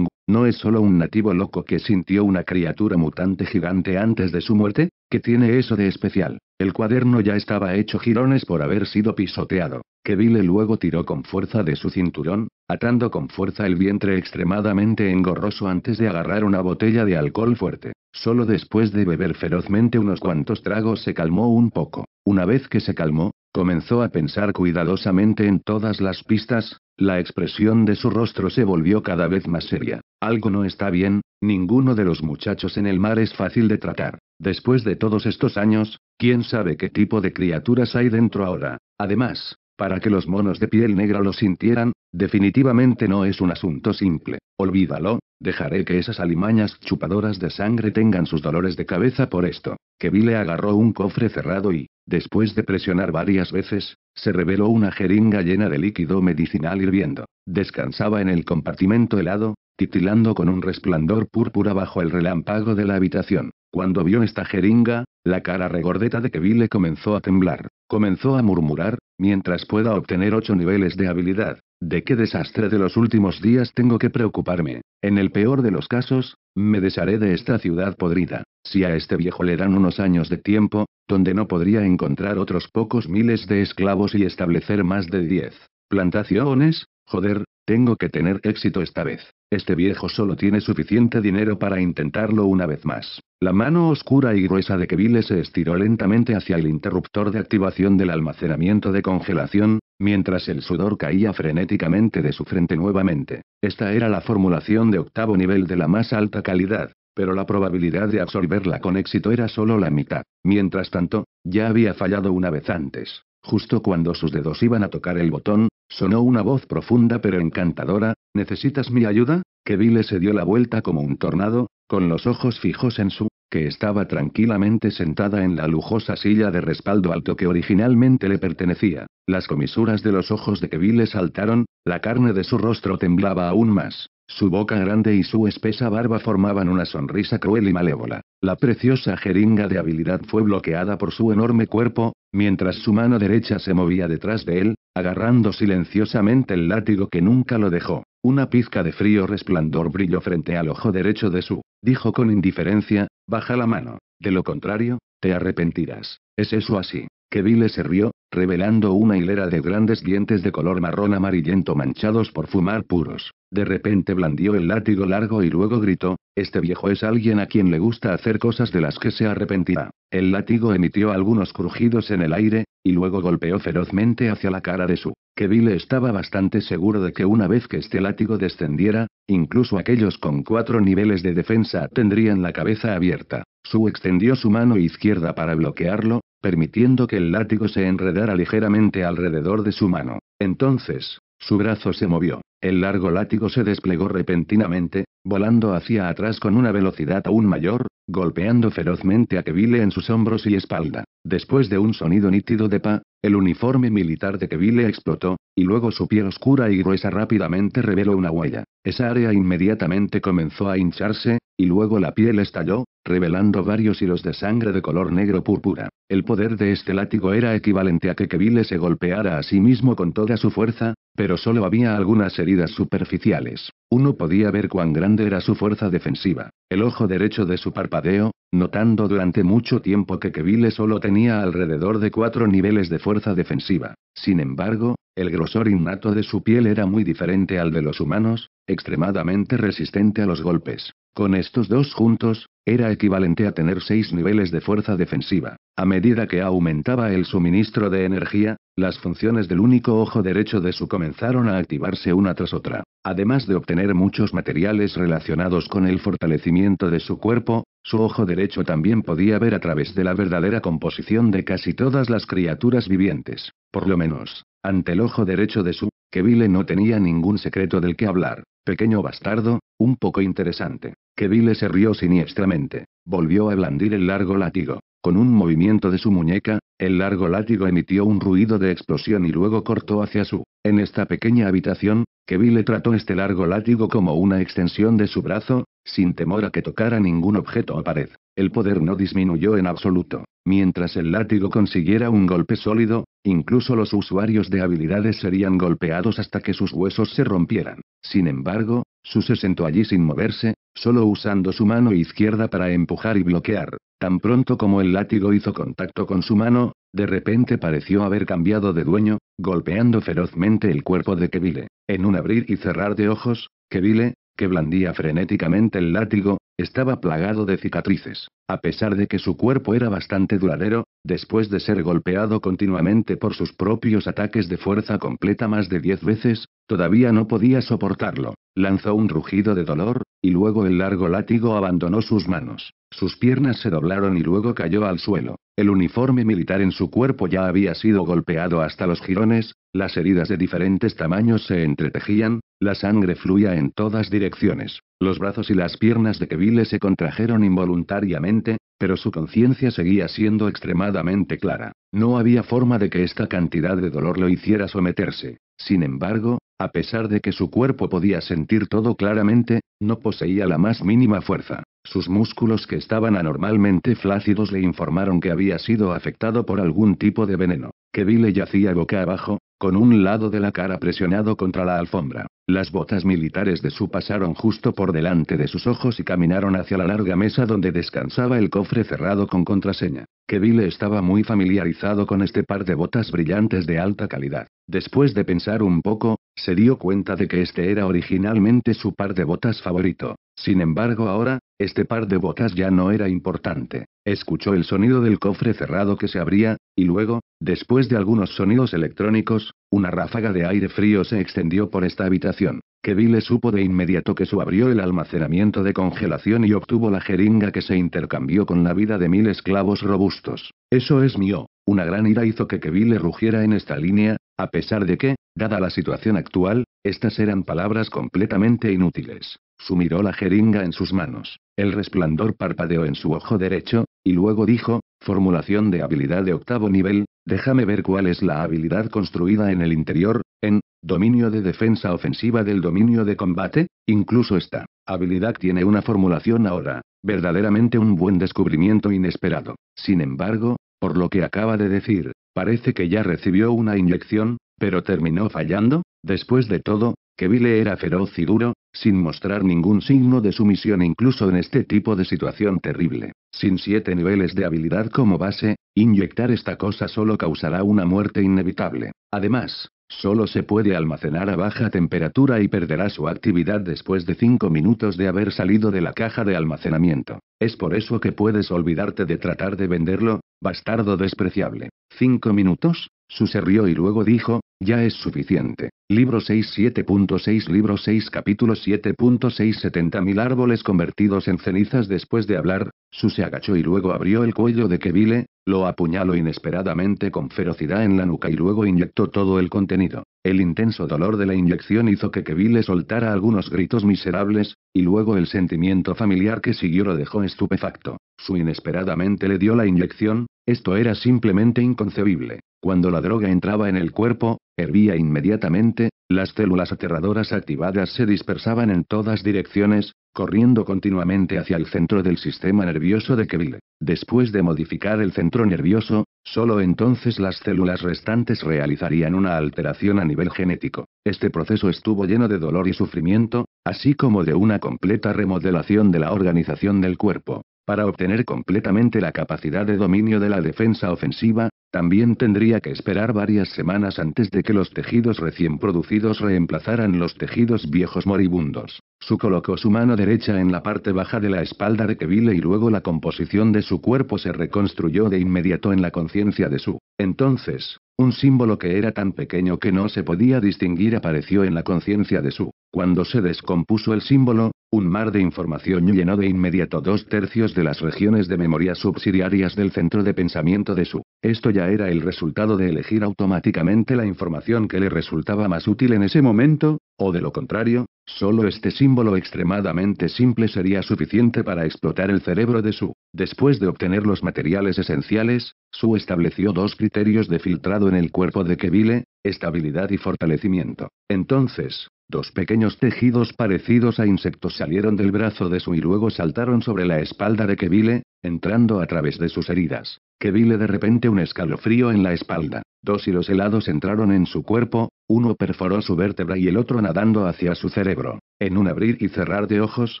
¿No es solo un nativo loco que sintió una criatura mutante gigante antes de su muerte? que tiene eso de especial? El cuaderno ya estaba hecho jirones por haber sido pisoteado, Keville luego tiró con fuerza de su cinturón, atando con fuerza el vientre extremadamente engorroso antes de agarrar una botella de alcohol fuerte. Solo después de beber ferozmente unos cuantos tragos se calmó un poco. Una vez que se calmó, comenzó a pensar cuidadosamente en todas las pistas, la expresión de su rostro se volvió cada vez más seria. Algo no está bien, ninguno de los muchachos en el mar es fácil de tratar. Después de todos estos años, quién sabe qué tipo de criaturas hay dentro ahora. Además, para que los monos de piel negra lo sintieran, definitivamente no es un asunto simple. Olvídalo, dejaré que esas alimañas chupadoras de sangre tengan sus dolores de cabeza por esto. Que agarró un cofre cerrado y, después de presionar varias veces, se reveló una jeringa llena de líquido medicinal hirviendo. Descansaba en el compartimento helado, titilando con un resplandor púrpura bajo el relámpago de la habitación. Cuando vio esta jeringa, la cara regordeta de le comenzó a temblar, comenzó a murmurar, mientras pueda obtener ocho niveles de habilidad. ¿De qué desastre de los últimos días tengo que preocuparme? En el peor de los casos, me desharé de esta ciudad podrida. Si a este viejo le dan unos años de tiempo, donde no podría encontrar otros pocos miles de esclavos y establecer más de diez plantaciones, Joder, tengo que tener éxito esta vez. Este viejo solo tiene suficiente dinero para intentarlo una vez más. La mano oscura y gruesa de Kevile se estiró lentamente hacia el interruptor de activación del almacenamiento de congelación, mientras el sudor caía frenéticamente de su frente nuevamente. Esta era la formulación de octavo nivel de la más alta calidad, pero la probabilidad de absorberla con éxito era solo la mitad. Mientras tanto, ya había fallado una vez antes. Justo cuando sus dedos iban a tocar el botón, Sonó una voz profunda pero encantadora, ¿necesitas mi ayuda? Kevile se dio la vuelta como un tornado, con los ojos fijos en su, que estaba tranquilamente sentada en la lujosa silla de respaldo alto que originalmente le pertenecía. Las comisuras de los ojos de Kevile saltaron, la carne de su rostro temblaba aún más. Su boca grande y su espesa barba formaban una sonrisa cruel y malévola. La preciosa jeringa de habilidad fue bloqueada por su enorme cuerpo, mientras su mano derecha se movía detrás de él, agarrando silenciosamente el látigo que nunca lo dejó. Una pizca de frío resplandor brilló frente al ojo derecho de Su. Dijo con indiferencia, baja la mano. De lo contrario, te arrepentirás. ¿Es eso así? que se rió, revelando una hilera de grandes dientes de color marrón amarillento manchados por fumar puros. De repente blandió el látigo largo y luego gritó, Este viejo es alguien a quien le gusta hacer cosas de las que se arrepentirá. El látigo emitió algunos crujidos en el aire, y luego golpeó ferozmente hacia la cara de su. Que estaba bastante seguro de que una vez que este látigo descendiera, incluso aquellos con cuatro niveles de defensa tendrían la cabeza abierta. Su extendió su mano izquierda para bloquearlo, permitiendo que el látigo se enredara ligeramente alrededor de su mano. Entonces, su brazo se movió. El largo látigo se desplegó repentinamente, volando hacia atrás con una velocidad aún mayor, golpeando ferozmente a Kevile en sus hombros y espalda. Después de un sonido nítido de pa, el uniforme militar de Keville explotó, y luego su piel oscura y gruesa rápidamente reveló una huella. Esa área inmediatamente comenzó a hincharse, y luego la piel estalló, revelando varios hilos de sangre de color negro púrpura. El poder de este látigo era equivalente a que Kevile se golpeara a sí mismo con toda su fuerza, pero solo había algunas heridas superficiales. Uno podía ver cuán grande era su fuerza defensiva. El ojo derecho de su parpadeo, notando durante mucho tiempo que Kevile solo tenía alrededor de cuatro niveles de fuerza defensiva. Sin embargo, el grosor innato de su piel era muy diferente al de los humanos, extremadamente resistente a los golpes. Con estos dos juntos, era equivalente a tener seis niveles de fuerza defensiva. A medida que aumentaba el suministro de energía, las funciones del único ojo derecho de su comenzaron a activarse una tras otra. Además de obtener muchos materiales relacionados con el fortalecimiento de su cuerpo, su ojo derecho también podía ver a través de la verdadera composición de casi todas las criaturas vivientes. Por lo menos, ante el ojo derecho de su, que Vile no tenía ningún secreto del que hablar. Pequeño bastardo, un poco interesante. Kevile se rió siniestramente. Volvió a blandir el largo látigo. Con un movimiento de su muñeca, el largo látigo emitió un ruido de explosión y luego cortó hacia su. En esta pequeña habitación, que trató este largo látigo como una extensión de su brazo, sin temor a que tocara ningún objeto o pared. El poder no disminuyó en absoluto. Mientras el látigo consiguiera un golpe sólido, incluso los usuarios de habilidades serían golpeados hasta que sus huesos se rompieran. Sin embargo, su se sentó allí sin moverse, solo usando su mano izquierda para empujar y bloquear. Tan pronto como el látigo hizo contacto con su mano, de repente pareció haber cambiado de dueño, golpeando ferozmente el cuerpo de Kevile. En un abrir y cerrar de ojos, Kevile, que blandía frenéticamente el látigo, estaba plagado de cicatrices. A pesar de que su cuerpo era bastante duradero, después de ser golpeado continuamente por sus propios ataques de fuerza completa más de diez veces, todavía no podía soportarlo. Lanzó un rugido de dolor, y luego el largo látigo abandonó sus manos. Sus piernas se doblaron y luego cayó al suelo. El uniforme militar en su cuerpo ya había sido golpeado hasta los jirones, las heridas de diferentes tamaños se entretejían, la sangre fluía en todas direcciones. Los brazos y las piernas de Kevile se contrajeron involuntariamente, pero su conciencia seguía siendo extremadamente clara. No había forma de que esta cantidad de dolor lo hiciera someterse. Sin embargo, a pesar de que su cuerpo podía sentir todo claramente, no poseía la más mínima fuerza. Sus músculos que estaban anormalmente flácidos le informaron que había sido afectado por algún tipo de veneno, que yacía boca abajo, con un lado de la cara presionado contra la alfombra. Las botas militares de su pasaron justo por delante de sus ojos y caminaron hacia la larga mesa donde descansaba el cofre cerrado con contraseña. Keville estaba muy familiarizado con este par de botas brillantes de alta calidad. Después de pensar un poco, se dio cuenta de que este era originalmente su par de botas favorito. Sin embargo, ahora, este par de botas ya no era importante. Escuchó el sonido del cofre cerrado que se abría, y luego, después de algunos sonidos electrónicos, una ráfaga de aire frío se extendió por esta habitación. Keville supo de inmediato que su abrió el almacenamiento de congelación y obtuvo la jeringa que se intercambió con la vida de mil esclavos robustos. Eso es mío. Una gran ira hizo que Keville rugiera en esta línea, a pesar de que, Dada la situación actual, estas eran palabras completamente inútiles. Sumiró la jeringa en sus manos. El resplandor parpadeó en su ojo derecho, y luego dijo, formulación de habilidad de octavo nivel, déjame ver cuál es la habilidad construida en el interior, en, dominio de defensa ofensiva del dominio de combate, incluso esta habilidad tiene una formulación ahora, verdaderamente un buen descubrimiento inesperado. Sin embargo, por lo que acaba de decir, parece que ya recibió una inyección, pero terminó fallando, después de todo, que Vile era feroz y duro, sin mostrar ningún signo de sumisión incluso en este tipo de situación terrible. Sin siete niveles de habilidad como base, inyectar esta cosa solo causará una muerte inevitable. Además, solo se puede almacenar a baja temperatura y perderá su actividad después de cinco minutos de haber salido de la caja de almacenamiento. Es por eso que puedes olvidarte de tratar de venderlo, bastardo despreciable. ¿Cinco minutos? Su se rió y luego dijo, ya es suficiente. Libro 6 7.6 Libro 6 Capítulo 7.6 mil árboles convertidos en cenizas Después de hablar, Su se agachó y luego abrió el cuello de Kevile, lo apuñaló inesperadamente con ferocidad en la nuca y luego inyectó todo el contenido. El intenso dolor de la inyección hizo que Kevile soltara algunos gritos miserables, y luego el sentimiento familiar que siguió lo dejó estupefacto. Su inesperadamente le dio la inyección, esto era simplemente inconcebible. Cuando la droga entraba en el cuerpo, hervía inmediatamente, las células aterradoras activadas se dispersaban en todas direcciones, corriendo continuamente hacia el centro del sistema nervioso de Keville. Después de modificar el centro nervioso, solo entonces las células restantes realizarían una alteración a nivel genético. Este proceso estuvo lleno de dolor y sufrimiento, así como de una completa remodelación de la organización del cuerpo. Para obtener completamente la capacidad de dominio de la defensa ofensiva, también tendría que esperar varias semanas antes de que los tejidos recién producidos reemplazaran los tejidos viejos moribundos. Su colocó su mano derecha en la parte baja de la espalda de Kevile y luego la composición de su cuerpo se reconstruyó de inmediato en la conciencia de su entonces un símbolo que era tan pequeño que no se podía distinguir apareció en la conciencia de Su. Cuando se descompuso el símbolo, un mar de información llenó de inmediato dos tercios de las regiones de memoria subsidiarias del centro de pensamiento de Su. Esto ya era el resultado de elegir automáticamente la información que le resultaba más útil en ese momento, o de lo contrario, Solo este símbolo extremadamente simple sería suficiente para explotar el cerebro de Su. Después de obtener los materiales esenciales, Su estableció dos criterios de filtrado en el cuerpo de Kevile, estabilidad y fortalecimiento. Entonces, dos pequeños tejidos parecidos a insectos salieron del brazo de Su y luego saltaron sobre la espalda de Kevile, entrando a través de sus heridas. Que vile de repente un escalofrío en la espalda. Dos hilos helados entraron en su cuerpo, uno perforó su vértebra y el otro nadando hacia su cerebro. En un abrir y cerrar de ojos,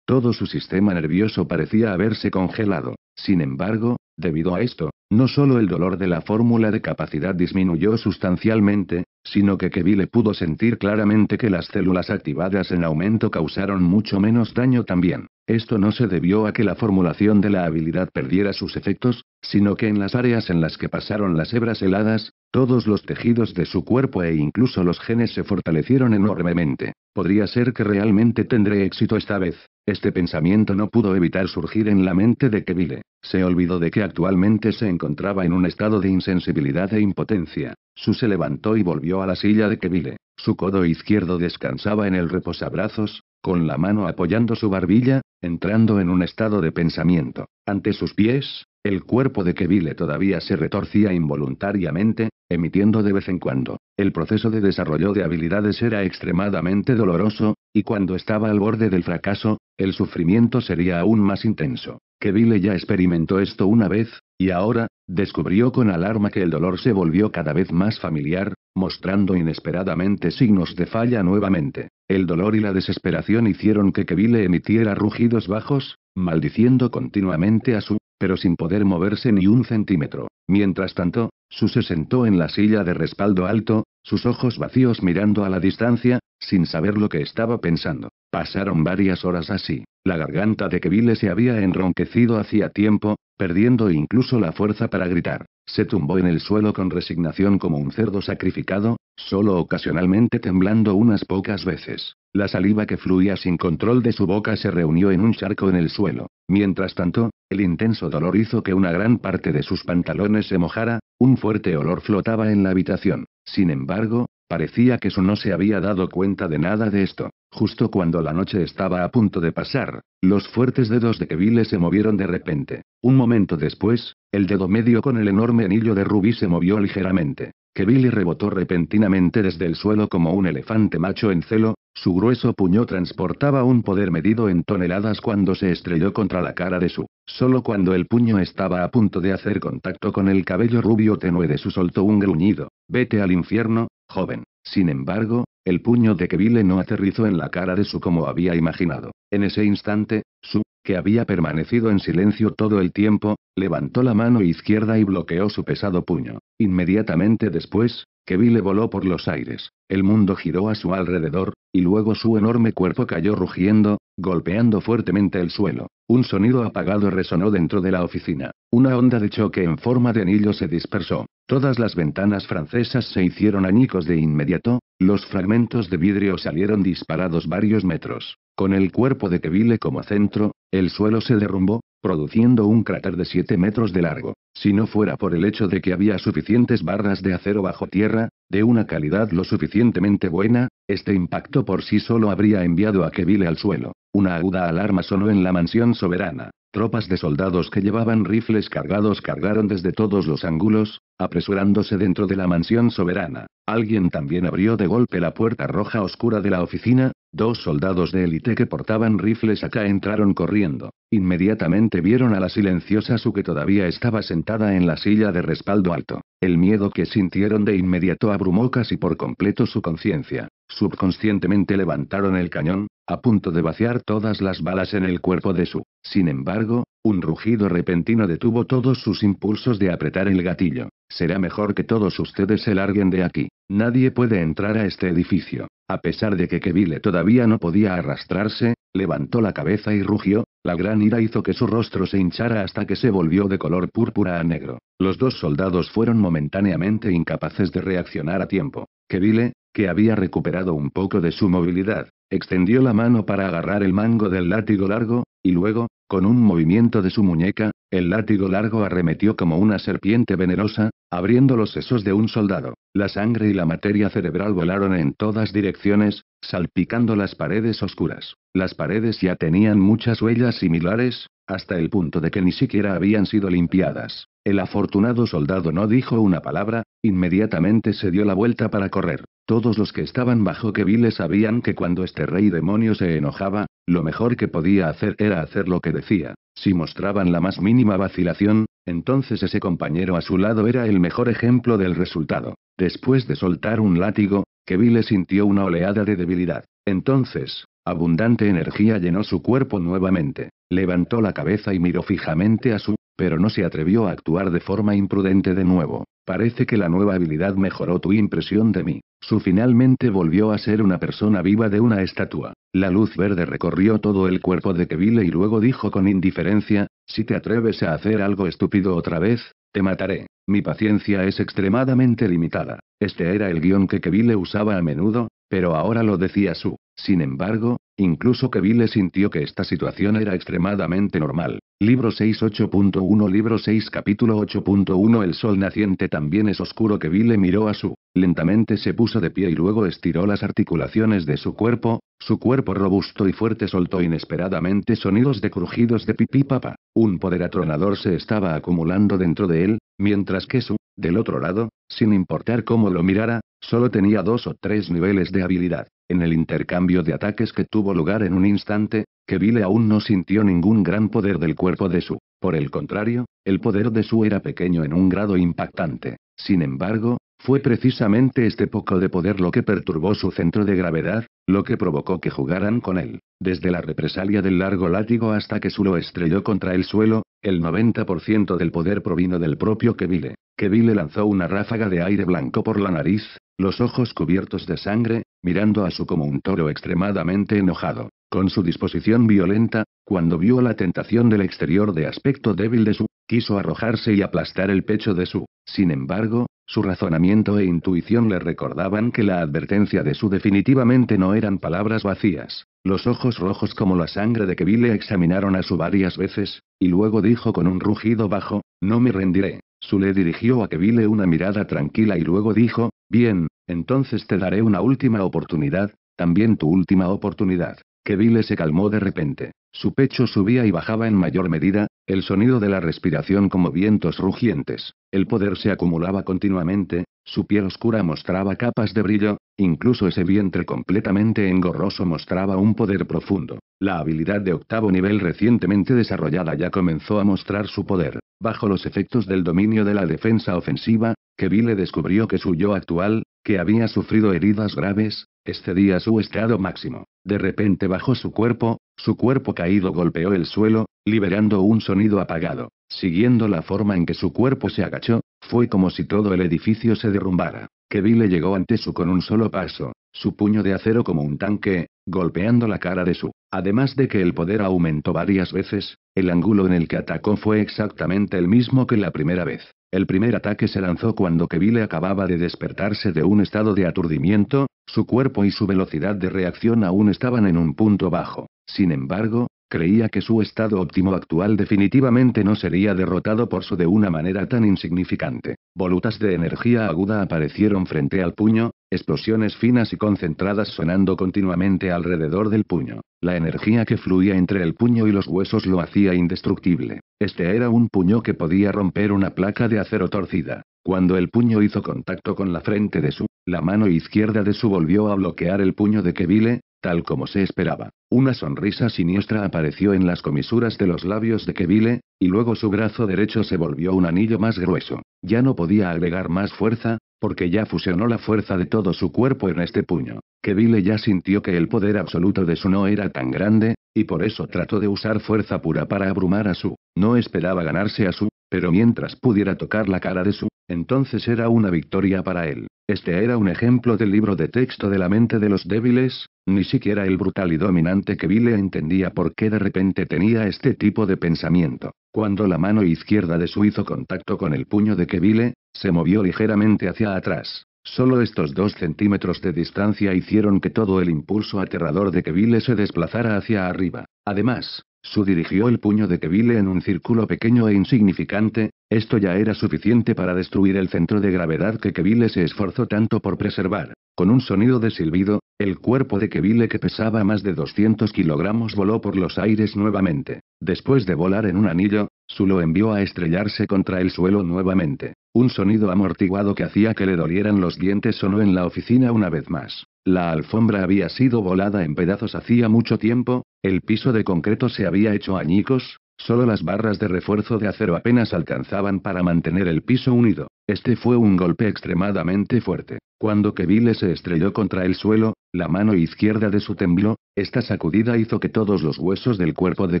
todo su sistema nervioso parecía haberse congelado. Sin embargo, Debido a esto, no solo el dolor de la fórmula de capacidad disminuyó sustancialmente, sino que Kevile pudo sentir claramente que las células activadas en aumento causaron mucho menos daño también. Esto no se debió a que la formulación de la habilidad perdiera sus efectos, sino que en las áreas en las que pasaron las hebras heladas, todos los tejidos de su cuerpo e incluso los genes se fortalecieron enormemente. Podría ser que realmente tendré éxito esta vez. Este pensamiento no pudo evitar surgir en la mente de Kevile. Se olvidó de que actualmente se encontraba en un estado de insensibilidad e impotencia. Su se levantó y volvió a la silla de Kevile. Su codo izquierdo descansaba en el reposabrazos, con la mano apoyando su barbilla, entrando en un estado de pensamiento. Ante sus pies, el cuerpo de Kevile todavía se retorcía involuntariamente, emitiendo de vez en cuando. El proceso de desarrollo de habilidades era extremadamente doloroso, y cuando estaba al borde del fracaso, el sufrimiento sería aún más intenso. Keville ya experimentó esto una vez, y ahora, descubrió con alarma que el dolor se volvió cada vez más familiar, mostrando inesperadamente signos de falla nuevamente. El dolor y la desesperación hicieron que Keville emitiera rugidos bajos, maldiciendo continuamente a su, pero sin poder moverse ni un centímetro. Mientras tanto, Su se sentó en la silla de respaldo alto, sus ojos vacíos mirando a la distancia, sin saber lo que estaba pensando. Pasaron varias horas así. La garganta de Kevile se había enronquecido hacía tiempo, perdiendo incluso la fuerza para gritar. Se tumbó en el suelo con resignación como un cerdo sacrificado, solo ocasionalmente temblando unas pocas veces. La saliva que fluía sin control de su boca se reunió en un charco en el suelo. Mientras tanto, el intenso dolor hizo que una gran parte de sus pantalones se mojara, un fuerte olor flotaba en la habitación. Sin embargo, parecía que Su no se había dado cuenta de nada de esto. Justo cuando la noche estaba a punto de pasar, los fuertes dedos de Kevile se movieron de repente. Un momento después, el dedo medio con el enorme anillo de rubí se movió ligeramente. Kevile rebotó repentinamente desde el suelo como un elefante macho en celo, su grueso puño transportaba un poder medido en toneladas cuando se estrelló contra la cara de Su. Solo cuando el puño estaba a punto de hacer contacto con el cabello rubio tenue de Su soltó un gruñido. Vete al infierno, joven. Sin embargo, el puño de Kevile no aterrizó en la cara de Su como había imaginado. En ese instante, Su, que había permanecido en silencio todo el tiempo, levantó la mano izquierda y bloqueó su pesado puño. Inmediatamente después, Keville voló por los aires, el mundo giró a su alrededor, y luego su enorme cuerpo cayó rugiendo, golpeando fuertemente el suelo. Un sonido apagado resonó dentro de la oficina. Una onda de choque en forma de anillo se dispersó. Todas las ventanas francesas se hicieron añicos de inmediato, los fragmentos de vidrio salieron disparados varios metros. Con el cuerpo de Kevile como centro, el suelo se derrumbó, produciendo un cráter de 7 metros de largo. Si no fuera por el hecho de que había suficientes barras de acero bajo tierra, de una calidad lo suficientemente buena, este impacto por sí solo habría enviado a Keville al suelo. Una aguda alarma sonó en la mansión soberana. Tropas de soldados que llevaban rifles cargados cargaron desde todos los ángulos, apresurándose dentro de la mansión soberana. Alguien también abrió de golpe la puerta roja oscura de la oficina, dos soldados de élite que portaban rifles acá entraron corriendo. Inmediatamente vieron a la silenciosa Su que todavía estaba sentada en la silla de respaldo alto. El miedo que sintieron de inmediato abrumó casi por completo su conciencia. Subconscientemente levantaron el cañón, a punto de vaciar todas las balas en el cuerpo de Su. Sin embargo, un rugido repentino detuvo todos sus impulsos de apretar el gatillo. Será mejor que todos ustedes se larguen de aquí. Nadie puede entrar a este edificio. A pesar de que Kevile todavía no podía arrastrarse, levantó la cabeza y rugió, la gran ira hizo que su rostro se hinchara hasta que se volvió de color púrpura a negro. Los dos soldados fueron momentáneamente incapaces de reaccionar a tiempo. Kevile, que había recuperado un poco de su movilidad, extendió la mano para agarrar el mango del látigo largo, y luego, con un movimiento de su muñeca, el látigo largo arremetió como una serpiente venenosa, abriendo los sesos de un soldado. La sangre y la materia cerebral volaron en todas direcciones, salpicando las paredes oscuras. Las paredes ya tenían muchas huellas similares, hasta el punto de que ni siquiera habían sido limpiadas. El afortunado soldado no dijo una palabra, inmediatamente se dio la vuelta para correr. Todos los que estaban bajo Kevile sabían que cuando este rey demonio se enojaba, lo mejor que podía hacer era hacer lo que decía. Si mostraban la más mínima vacilación, entonces ese compañero a su lado era el mejor ejemplo del resultado. Después de soltar un látigo, Kevile sintió una oleada de debilidad. Entonces, abundante energía llenó su cuerpo nuevamente. Levantó la cabeza y miró fijamente a su, pero no se atrevió a actuar de forma imprudente de nuevo. Parece que la nueva habilidad mejoró tu impresión de mí. Su finalmente volvió a ser una persona viva de una estatua. La luz verde recorrió todo el cuerpo de Keville y luego dijo con indiferencia, si te atreves a hacer algo estúpido otra vez, te mataré. Mi paciencia es extremadamente limitada. Este era el guión que Keville usaba a menudo, pero ahora lo decía su. Sin embargo, incluso Keville sintió que esta situación era extremadamente normal. Libro 6.8.1 Libro 6 capítulo 8.1 El sol naciente también es oscuro Keville miró a su Lentamente se puso de pie y luego estiró las articulaciones de su cuerpo, su cuerpo robusto y fuerte soltó inesperadamente sonidos de crujidos de pipipapa. Un poder atronador se estaba acumulando dentro de él, mientras que su, del otro lado, sin importar cómo lo mirara, solo tenía dos o tres niveles de habilidad. En el intercambio de ataques que tuvo lugar en un instante, que Vile aún no sintió ningún gran poder del cuerpo de su. Por el contrario, el poder de su era pequeño en un grado impactante. Sin embargo, fue precisamente este poco de poder lo que perturbó su centro de gravedad, lo que provocó que jugaran con él, desde la represalia del largo látigo hasta que su lo estrelló contra el suelo, el 90% del poder provino del propio Kevile. Kevile lanzó una ráfaga de aire blanco por la nariz, los ojos cubiertos de sangre, mirando a su como un toro extremadamente enojado. Con su disposición violenta, cuando vio la tentación del exterior de aspecto débil de su, quiso arrojarse y aplastar el pecho de su, sin embargo, su razonamiento e intuición le recordaban que la advertencia de su definitivamente no eran palabras vacías. Los ojos rojos como la sangre de Keville examinaron a su varias veces, y luego dijo con un rugido bajo, no me rendiré. Su le dirigió a Keville una mirada tranquila y luego dijo, bien, entonces te daré una última oportunidad, también tu última oportunidad. Keville se calmó de repente. Su pecho subía y bajaba en mayor medida, el sonido de la respiración como vientos rugientes, el poder se acumulaba continuamente, su piel oscura mostraba capas de brillo, incluso ese vientre completamente engorroso mostraba un poder profundo. La habilidad de octavo nivel recientemente desarrollada ya comenzó a mostrar su poder, bajo los efectos del dominio de la defensa ofensiva, que le descubrió que su yo actual, que había sufrido heridas graves, excedía su estado máximo. De repente bajó su cuerpo, su cuerpo caído golpeó el suelo, liberando un sonido apagado. Siguiendo la forma en que su cuerpo se agachó, fue como si todo el edificio se derrumbara. Kevile llegó ante su con un solo paso, su puño de acero como un tanque, golpeando la cara de su. Además de que el poder aumentó varias veces, el ángulo en el que atacó fue exactamente el mismo que la primera vez. El primer ataque se lanzó cuando Kevile acababa de despertarse de un estado de aturdimiento, su cuerpo y su velocidad de reacción aún estaban en un punto bajo. Sin embargo, creía que su estado óptimo actual definitivamente no sería derrotado por su de una manera tan insignificante. Volutas de energía aguda aparecieron frente al puño, explosiones finas y concentradas sonando continuamente alrededor del puño. La energía que fluía entre el puño y los huesos lo hacía indestructible. Este era un puño que podía romper una placa de acero torcida. Cuando el puño hizo contacto con la frente de su, la mano izquierda de su volvió a bloquear el puño de Kevile, Tal como se esperaba, una sonrisa siniestra apareció en las comisuras de los labios de Kevile, y luego su brazo derecho se volvió un anillo más grueso. Ya no podía agregar más fuerza, porque ya fusionó la fuerza de todo su cuerpo en este puño. Kevile ya sintió que el poder absoluto de su no era tan grande, y por eso trató de usar fuerza pura para abrumar a su. No esperaba ganarse a su, pero mientras pudiera tocar la cara de su, entonces era una victoria para él. Este era un ejemplo del libro de texto de la mente de los débiles, ni siquiera el brutal y dominante que entendía por qué de repente tenía este tipo de pensamiento. Cuando la mano izquierda de su hizo contacto con el puño de Kevile, se movió ligeramente hacia atrás. Solo estos dos centímetros de distancia hicieron que todo el impulso aterrador de Kevile se desplazara hacia arriba. Además, su dirigió el puño de Kevile en un círculo pequeño e insignificante, esto ya era suficiente para destruir el centro de gravedad que Kevile se esforzó tanto por preservar. Con un sonido de silbido, el cuerpo de Kevile que pesaba más de 200 kilogramos voló por los aires nuevamente. Después de volar en un anillo, Su lo envió a estrellarse contra el suelo nuevamente. Un sonido amortiguado que hacía que le dolieran los dientes sonó en la oficina una vez más. La alfombra había sido volada en pedazos hacía mucho tiempo, el piso de concreto se había hecho añicos, Solo las barras de refuerzo de acero apenas alcanzaban para mantener el piso unido. Este fue un golpe extremadamente fuerte. Cuando Kevile se estrelló contra el suelo, la mano izquierda de su tembló, esta sacudida hizo que todos los huesos del cuerpo de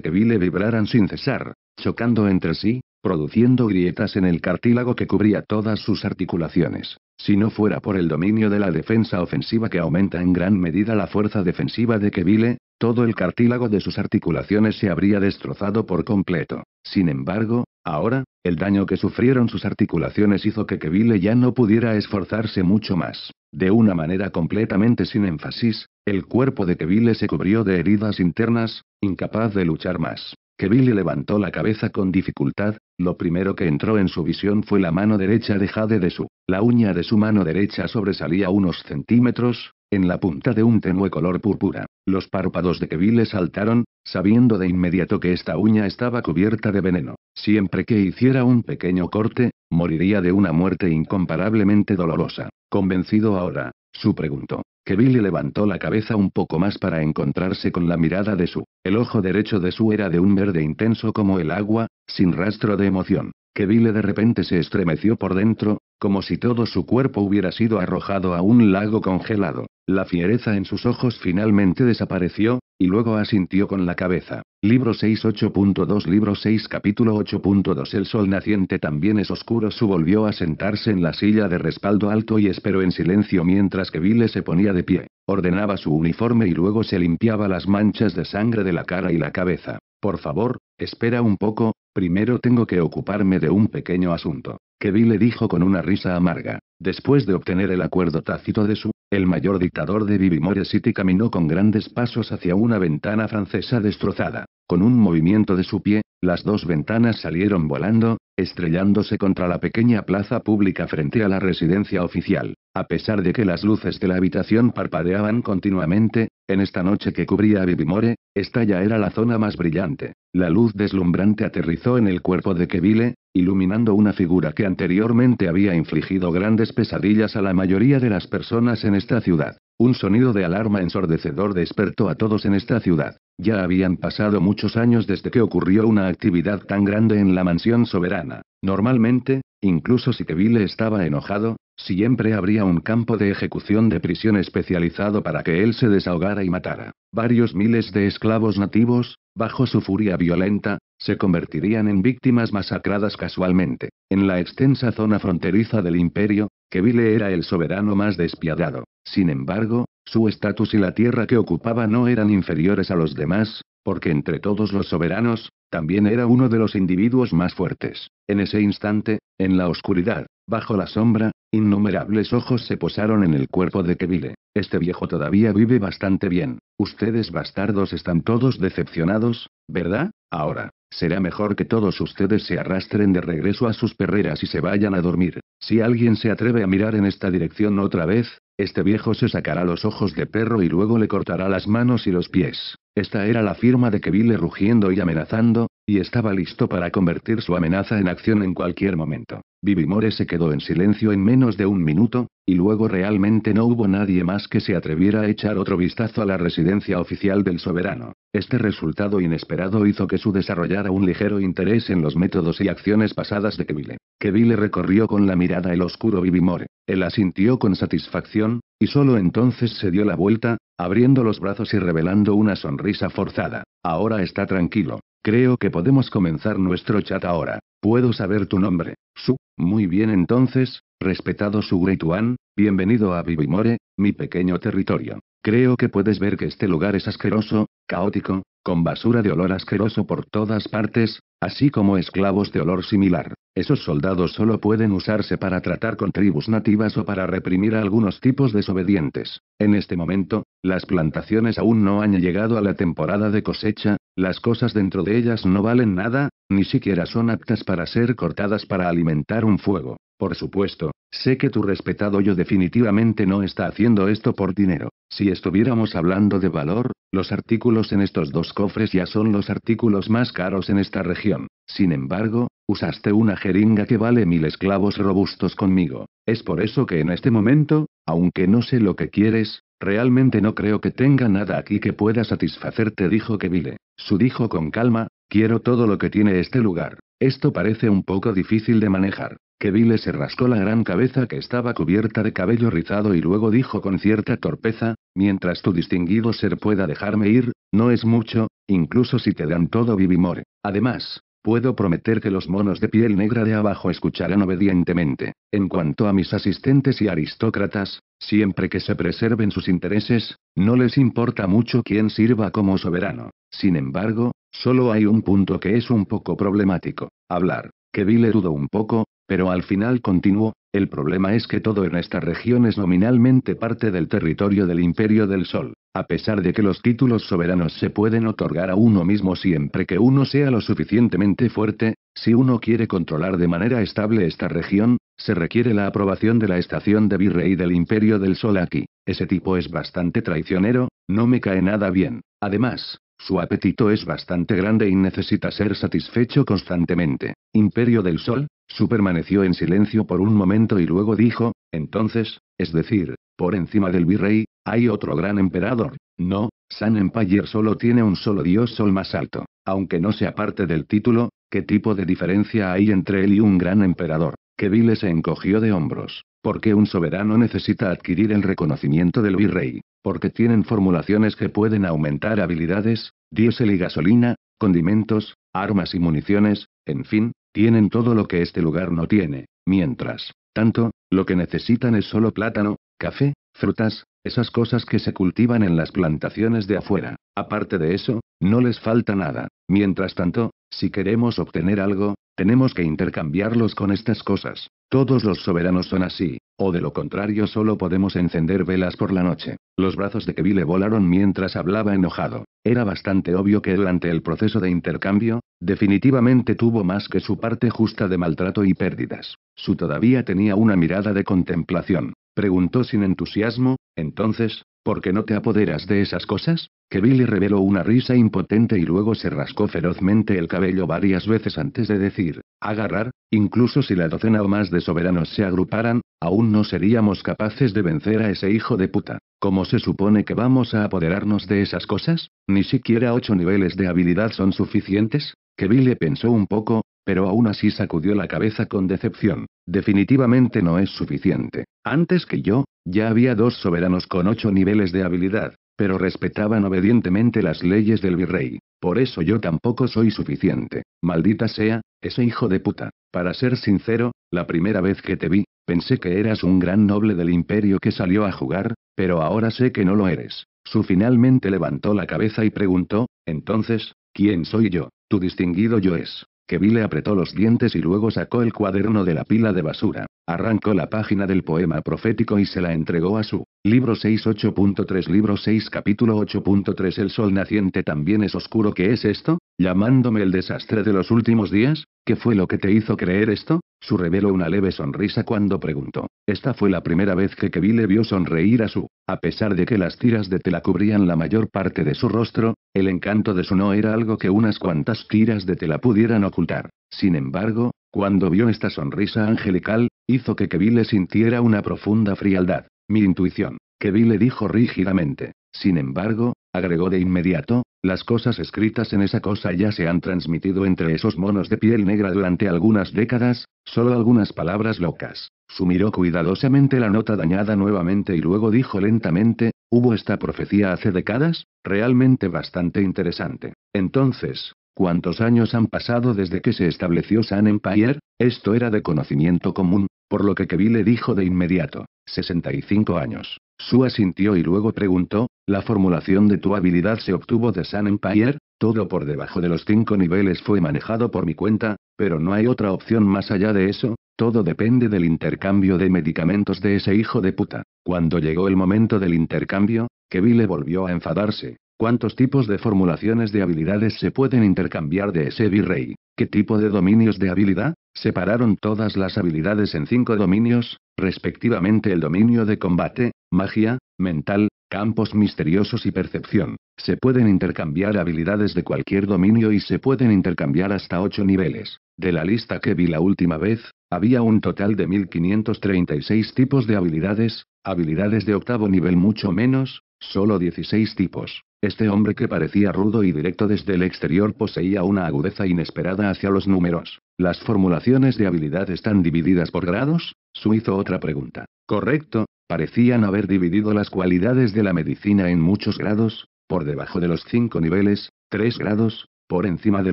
Keville vibraran sin cesar, chocando entre sí, produciendo grietas en el cartílago que cubría todas sus articulaciones. Si no fuera por el dominio de la defensa ofensiva que aumenta en gran medida la fuerza defensiva de Kevile, todo el cartílago de sus articulaciones se habría destrozado por completo. Sin embargo, ahora, el daño que sufrieron sus articulaciones hizo que Kevile ya no pudiera esforzarse mucho más. De una manera completamente sin énfasis, el cuerpo de Kevile se cubrió de heridas internas, incapaz de luchar más. Kevile levantó la cabeza con dificultad, lo primero que entró en su visión fue la mano derecha de Jade de su. La uña de su mano derecha sobresalía unos centímetros, en la punta de un tenue color púrpura. Los párpados de Keville saltaron, sabiendo de inmediato que esta uña estaba cubierta de veneno. Siempre que hiciera un pequeño corte, moriría de una muerte incomparablemente dolorosa. ¿Convencido ahora? Su preguntó. Keville levantó la cabeza un poco más para encontrarse con la mirada de Su. El ojo derecho de Su era de un verde intenso como el agua, sin rastro de emoción. Keville de repente se estremeció por dentro, como si todo su cuerpo hubiera sido arrojado a un lago congelado. La fiereza en sus ojos finalmente desapareció, y luego asintió con la cabeza. Libro 6 8.2 Libro 6 capítulo 8.2 El sol naciente también es oscuro Su volvió a sentarse en la silla de respaldo alto y esperó en silencio mientras que Vile se ponía de pie, ordenaba su uniforme y luego se limpiaba las manchas de sangre de la cara y la cabeza. Por favor, espera un poco, primero tengo que ocuparme de un pequeño asunto, que Vile dijo con una risa amarga. Después de obtener el acuerdo tácito de su el mayor dictador de Vivimore City caminó con grandes pasos hacia una ventana francesa destrozada. Con un movimiento de su pie, las dos ventanas salieron volando, estrellándose contra la pequeña plaza pública frente a la residencia oficial. A pesar de que las luces de la habitación parpadeaban continuamente, en esta noche que cubría a Vivimore, esta ya era la zona más brillante. La luz deslumbrante aterrizó en el cuerpo de Kevile, iluminando una figura que anteriormente había infligido grandes pesadillas a la mayoría de las personas en esta ciudad. Un sonido de alarma ensordecedor despertó a todos en esta ciudad. Ya habían pasado muchos años desde que ocurrió una actividad tan grande en la mansión soberana. Normalmente, incluso si Kevile estaba enojado, siempre habría un campo de ejecución de prisión especializado para que él se desahogara y matara. Varios miles de esclavos nativos, bajo su furia violenta, se convertirían en víctimas masacradas casualmente. En la extensa zona fronteriza del imperio, que era el soberano más despiadado. Sin embargo, su estatus y la tierra que ocupaba no eran inferiores a los demás, porque entre todos los soberanos, también era uno de los individuos más fuertes. En ese instante, en la oscuridad, bajo la sombra, innumerables ojos se posaron en el cuerpo de Kevile. Este viejo todavía vive bastante bien. Ustedes bastardos están todos decepcionados, ¿verdad? Ahora, Será mejor que todos ustedes se arrastren de regreso a sus perreras y se vayan a dormir. Si alguien se atreve a mirar en esta dirección otra vez, este viejo se sacará los ojos de perro y luego le cortará las manos y los pies. Esta era la firma de que Vile rugiendo y amenazando, y estaba listo para convertir su amenaza en acción en cualquier momento. Vivimore se quedó en silencio en menos de un minuto, y luego realmente no hubo nadie más que se atreviera a echar otro vistazo a la residencia oficial del soberano. Este resultado inesperado hizo que su desarrollara un ligero interés en los métodos y acciones pasadas de Kevile. Kevile recorrió con la mirada el oscuro Vivimore. Él asintió con satisfacción, y solo entonces se dio la vuelta, abriendo los brazos y revelando una sonrisa forzada. Ahora está tranquilo. Creo que podemos comenzar nuestro chat ahora. Puedo saber tu nombre. Su, muy bien entonces, respetado Tuan. bienvenido a Vivimore, mi pequeño territorio. Creo que puedes ver que este lugar es asqueroso, caótico, con basura de olor asqueroso por todas partes, así como esclavos de olor similar. Esos soldados solo pueden usarse para tratar con tribus nativas o para reprimir a algunos tipos desobedientes. En este momento, las plantaciones aún no han llegado a la temporada de cosecha, las cosas dentro de ellas no valen nada, ni siquiera son aptas para ser cortadas para alimentar un fuego. Por supuesto, sé que tu respetado yo definitivamente no está haciendo esto por dinero. Si estuviéramos hablando de valor, los artículos en estos dos cofres ya son los artículos más caros en esta región. Sin embargo, usaste una jeringa que vale mil esclavos robustos conmigo. Es por eso que en este momento, aunque no sé lo que quieres, Realmente no creo que tenga nada aquí que pueda satisfacerte, dijo Kevile. Su dijo con calma, quiero todo lo que tiene este lugar. Esto parece un poco difícil de manejar. Kevile se rascó la gran cabeza que estaba cubierta de cabello rizado y luego dijo con cierta torpeza, mientras tu distinguido ser pueda dejarme ir, no es mucho, incluso si te dan todo vivimore. Además, Puedo prometer que los monos de piel negra de abajo escucharán obedientemente. En cuanto a mis asistentes y aristócratas, siempre que se preserven sus intereses, no les importa mucho quién sirva como soberano. Sin embargo, solo hay un punto que es un poco problemático. Hablar. Que vi le un poco, pero al final continuó, el problema es que todo en esta región es nominalmente parte del territorio del Imperio del Sol, a pesar de que los títulos soberanos se pueden otorgar a uno mismo siempre que uno sea lo suficientemente fuerte, si uno quiere controlar de manera estable esta región, se requiere la aprobación de la estación de virrey del Imperio del Sol aquí. Ese tipo es bastante traicionero, no me cae nada bien. Además, su apetito es bastante grande y necesita ser satisfecho constantemente. Imperio del Sol, su permaneció en silencio por un momento y luego dijo, entonces, es decir, por encima del virrey, hay otro gran emperador. No, San Empire solo tiene un solo dios sol más alto. Aunque no sea parte del título, ¿qué tipo de diferencia hay entre él y un gran emperador? Kevile se encogió de hombros. ¿Por qué un soberano necesita adquirir el reconocimiento del virrey? Porque tienen formulaciones que pueden aumentar habilidades, diésel y gasolina, condimentos, armas y municiones, en fin, tienen todo lo que este lugar no tiene. Mientras tanto, lo que necesitan es solo plátano, café, frutas, esas cosas que se cultivan en las plantaciones de afuera. Aparte de eso, no les falta nada. Mientras tanto, si queremos obtener algo, tenemos que intercambiarlos con estas cosas. Todos los soberanos son así o de lo contrario solo podemos encender velas por la noche. Los brazos de Kevin le volaron mientras hablaba enojado. Era bastante obvio que durante el proceso de intercambio, definitivamente tuvo más que su parte justa de maltrato y pérdidas. Su todavía tenía una mirada de contemplación. Preguntó sin entusiasmo, entonces, ¿Por qué no te apoderas de esas cosas? Que Billy reveló una risa impotente y luego se rascó ferozmente el cabello varias veces antes de decir, agarrar, incluso si la docena o más de soberanos se agruparan, aún no seríamos capaces de vencer a ese hijo de puta. ¿Cómo se supone que vamos a apoderarnos de esas cosas? Ni siquiera ocho niveles de habilidad son suficientes. Que Billy pensó un poco, pero aún así sacudió la cabeza con decepción. Definitivamente no es suficiente. Antes que yo, ya había dos soberanos con ocho niveles de habilidad, pero respetaban obedientemente las leyes del virrey. Por eso yo tampoco soy suficiente. Maldita sea, ese hijo de puta. Para ser sincero, la primera vez que te vi, pensé que eras un gran noble del imperio que salió a jugar, pero ahora sé que no lo eres. Su finalmente levantó la cabeza y preguntó, entonces, ¿quién soy yo? Tu distinguido yo es le apretó los dientes y luego sacó el cuaderno de la pila de basura. Arrancó la página del poema profético y se la entregó a su Libro 6 8.3 Libro 6 capítulo 8.3 El sol naciente también es oscuro ¿Qué es esto? ¿Llamándome el desastre de los últimos días? ¿Qué fue lo que te hizo creer esto? Su reveló una leve sonrisa cuando preguntó. Esta fue la primera vez que Kevin le vio sonreír a su, a pesar de que las tiras de tela cubrían la mayor parte de su rostro, el encanto de su no era algo que unas cuantas tiras de tela pudieran ocultar. Sin embargo, cuando vio esta sonrisa angelical, hizo que Kevin sintiera una profunda frialdad. Mi intuición. que vi le dijo rígidamente. Sin embargo, agregó de inmediato, las cosas escritas en esa cosa ya se han transmitido entre esos monos de piel negra durante algunas décadas, solo algunas palabras locas. Sumiró cuidadosamente la nota dañada nuevamente y luego dijo lentamente, hubo esta profecía hace décadas, realmente bastante interesante. Entonces, ¿cuántos años han pasado desde que se estableció San Empire? Esto era de conocimiento común, por lo que Kevin le dijo de inmediato, 65 años. Su asintió y luego preguntó, la formulación de tu habilidad se obtuvo de San Empire, todo por debajo de los cinco niveles fue manejado por mi cuenta, pero no hay otra opción más allá de eso, todo depende del intercambio de medicamentos de ese hijo de puta. Cuando llegó el momento del intercambio, Kevin le volvió a enfadarse, ¿Cuántos tipos de formulaciones de habilidades se pueden intercambiar de ese virrey? ¿Qué tipo de dominios de habilidad? Separaron todas las habilidades en cinco dominios, respectivamente el dominio de combate, magia, mental, campos misteriosos y percepción. Se pueden intercambiar habilidades de cualquier dominio y se pueden intercambiar hasta ocho niveles. De la lista que vi la última vez, había un total de 1536 tipos de habilidades, habilidades de octavo nivel mucho menos, solo 16 tipos. Este hombre que parecía rudo y directo desde el exterior poseía una agudeza inesperada hacia los números. ¿Las formulaciones de habilidad están divididas por grados? Su hizo otra pregunta. Correcto, parecían haber dividido las cualidades de la medicina en muchos grados, por debajo de los cinco niveles, tres grados, por encima de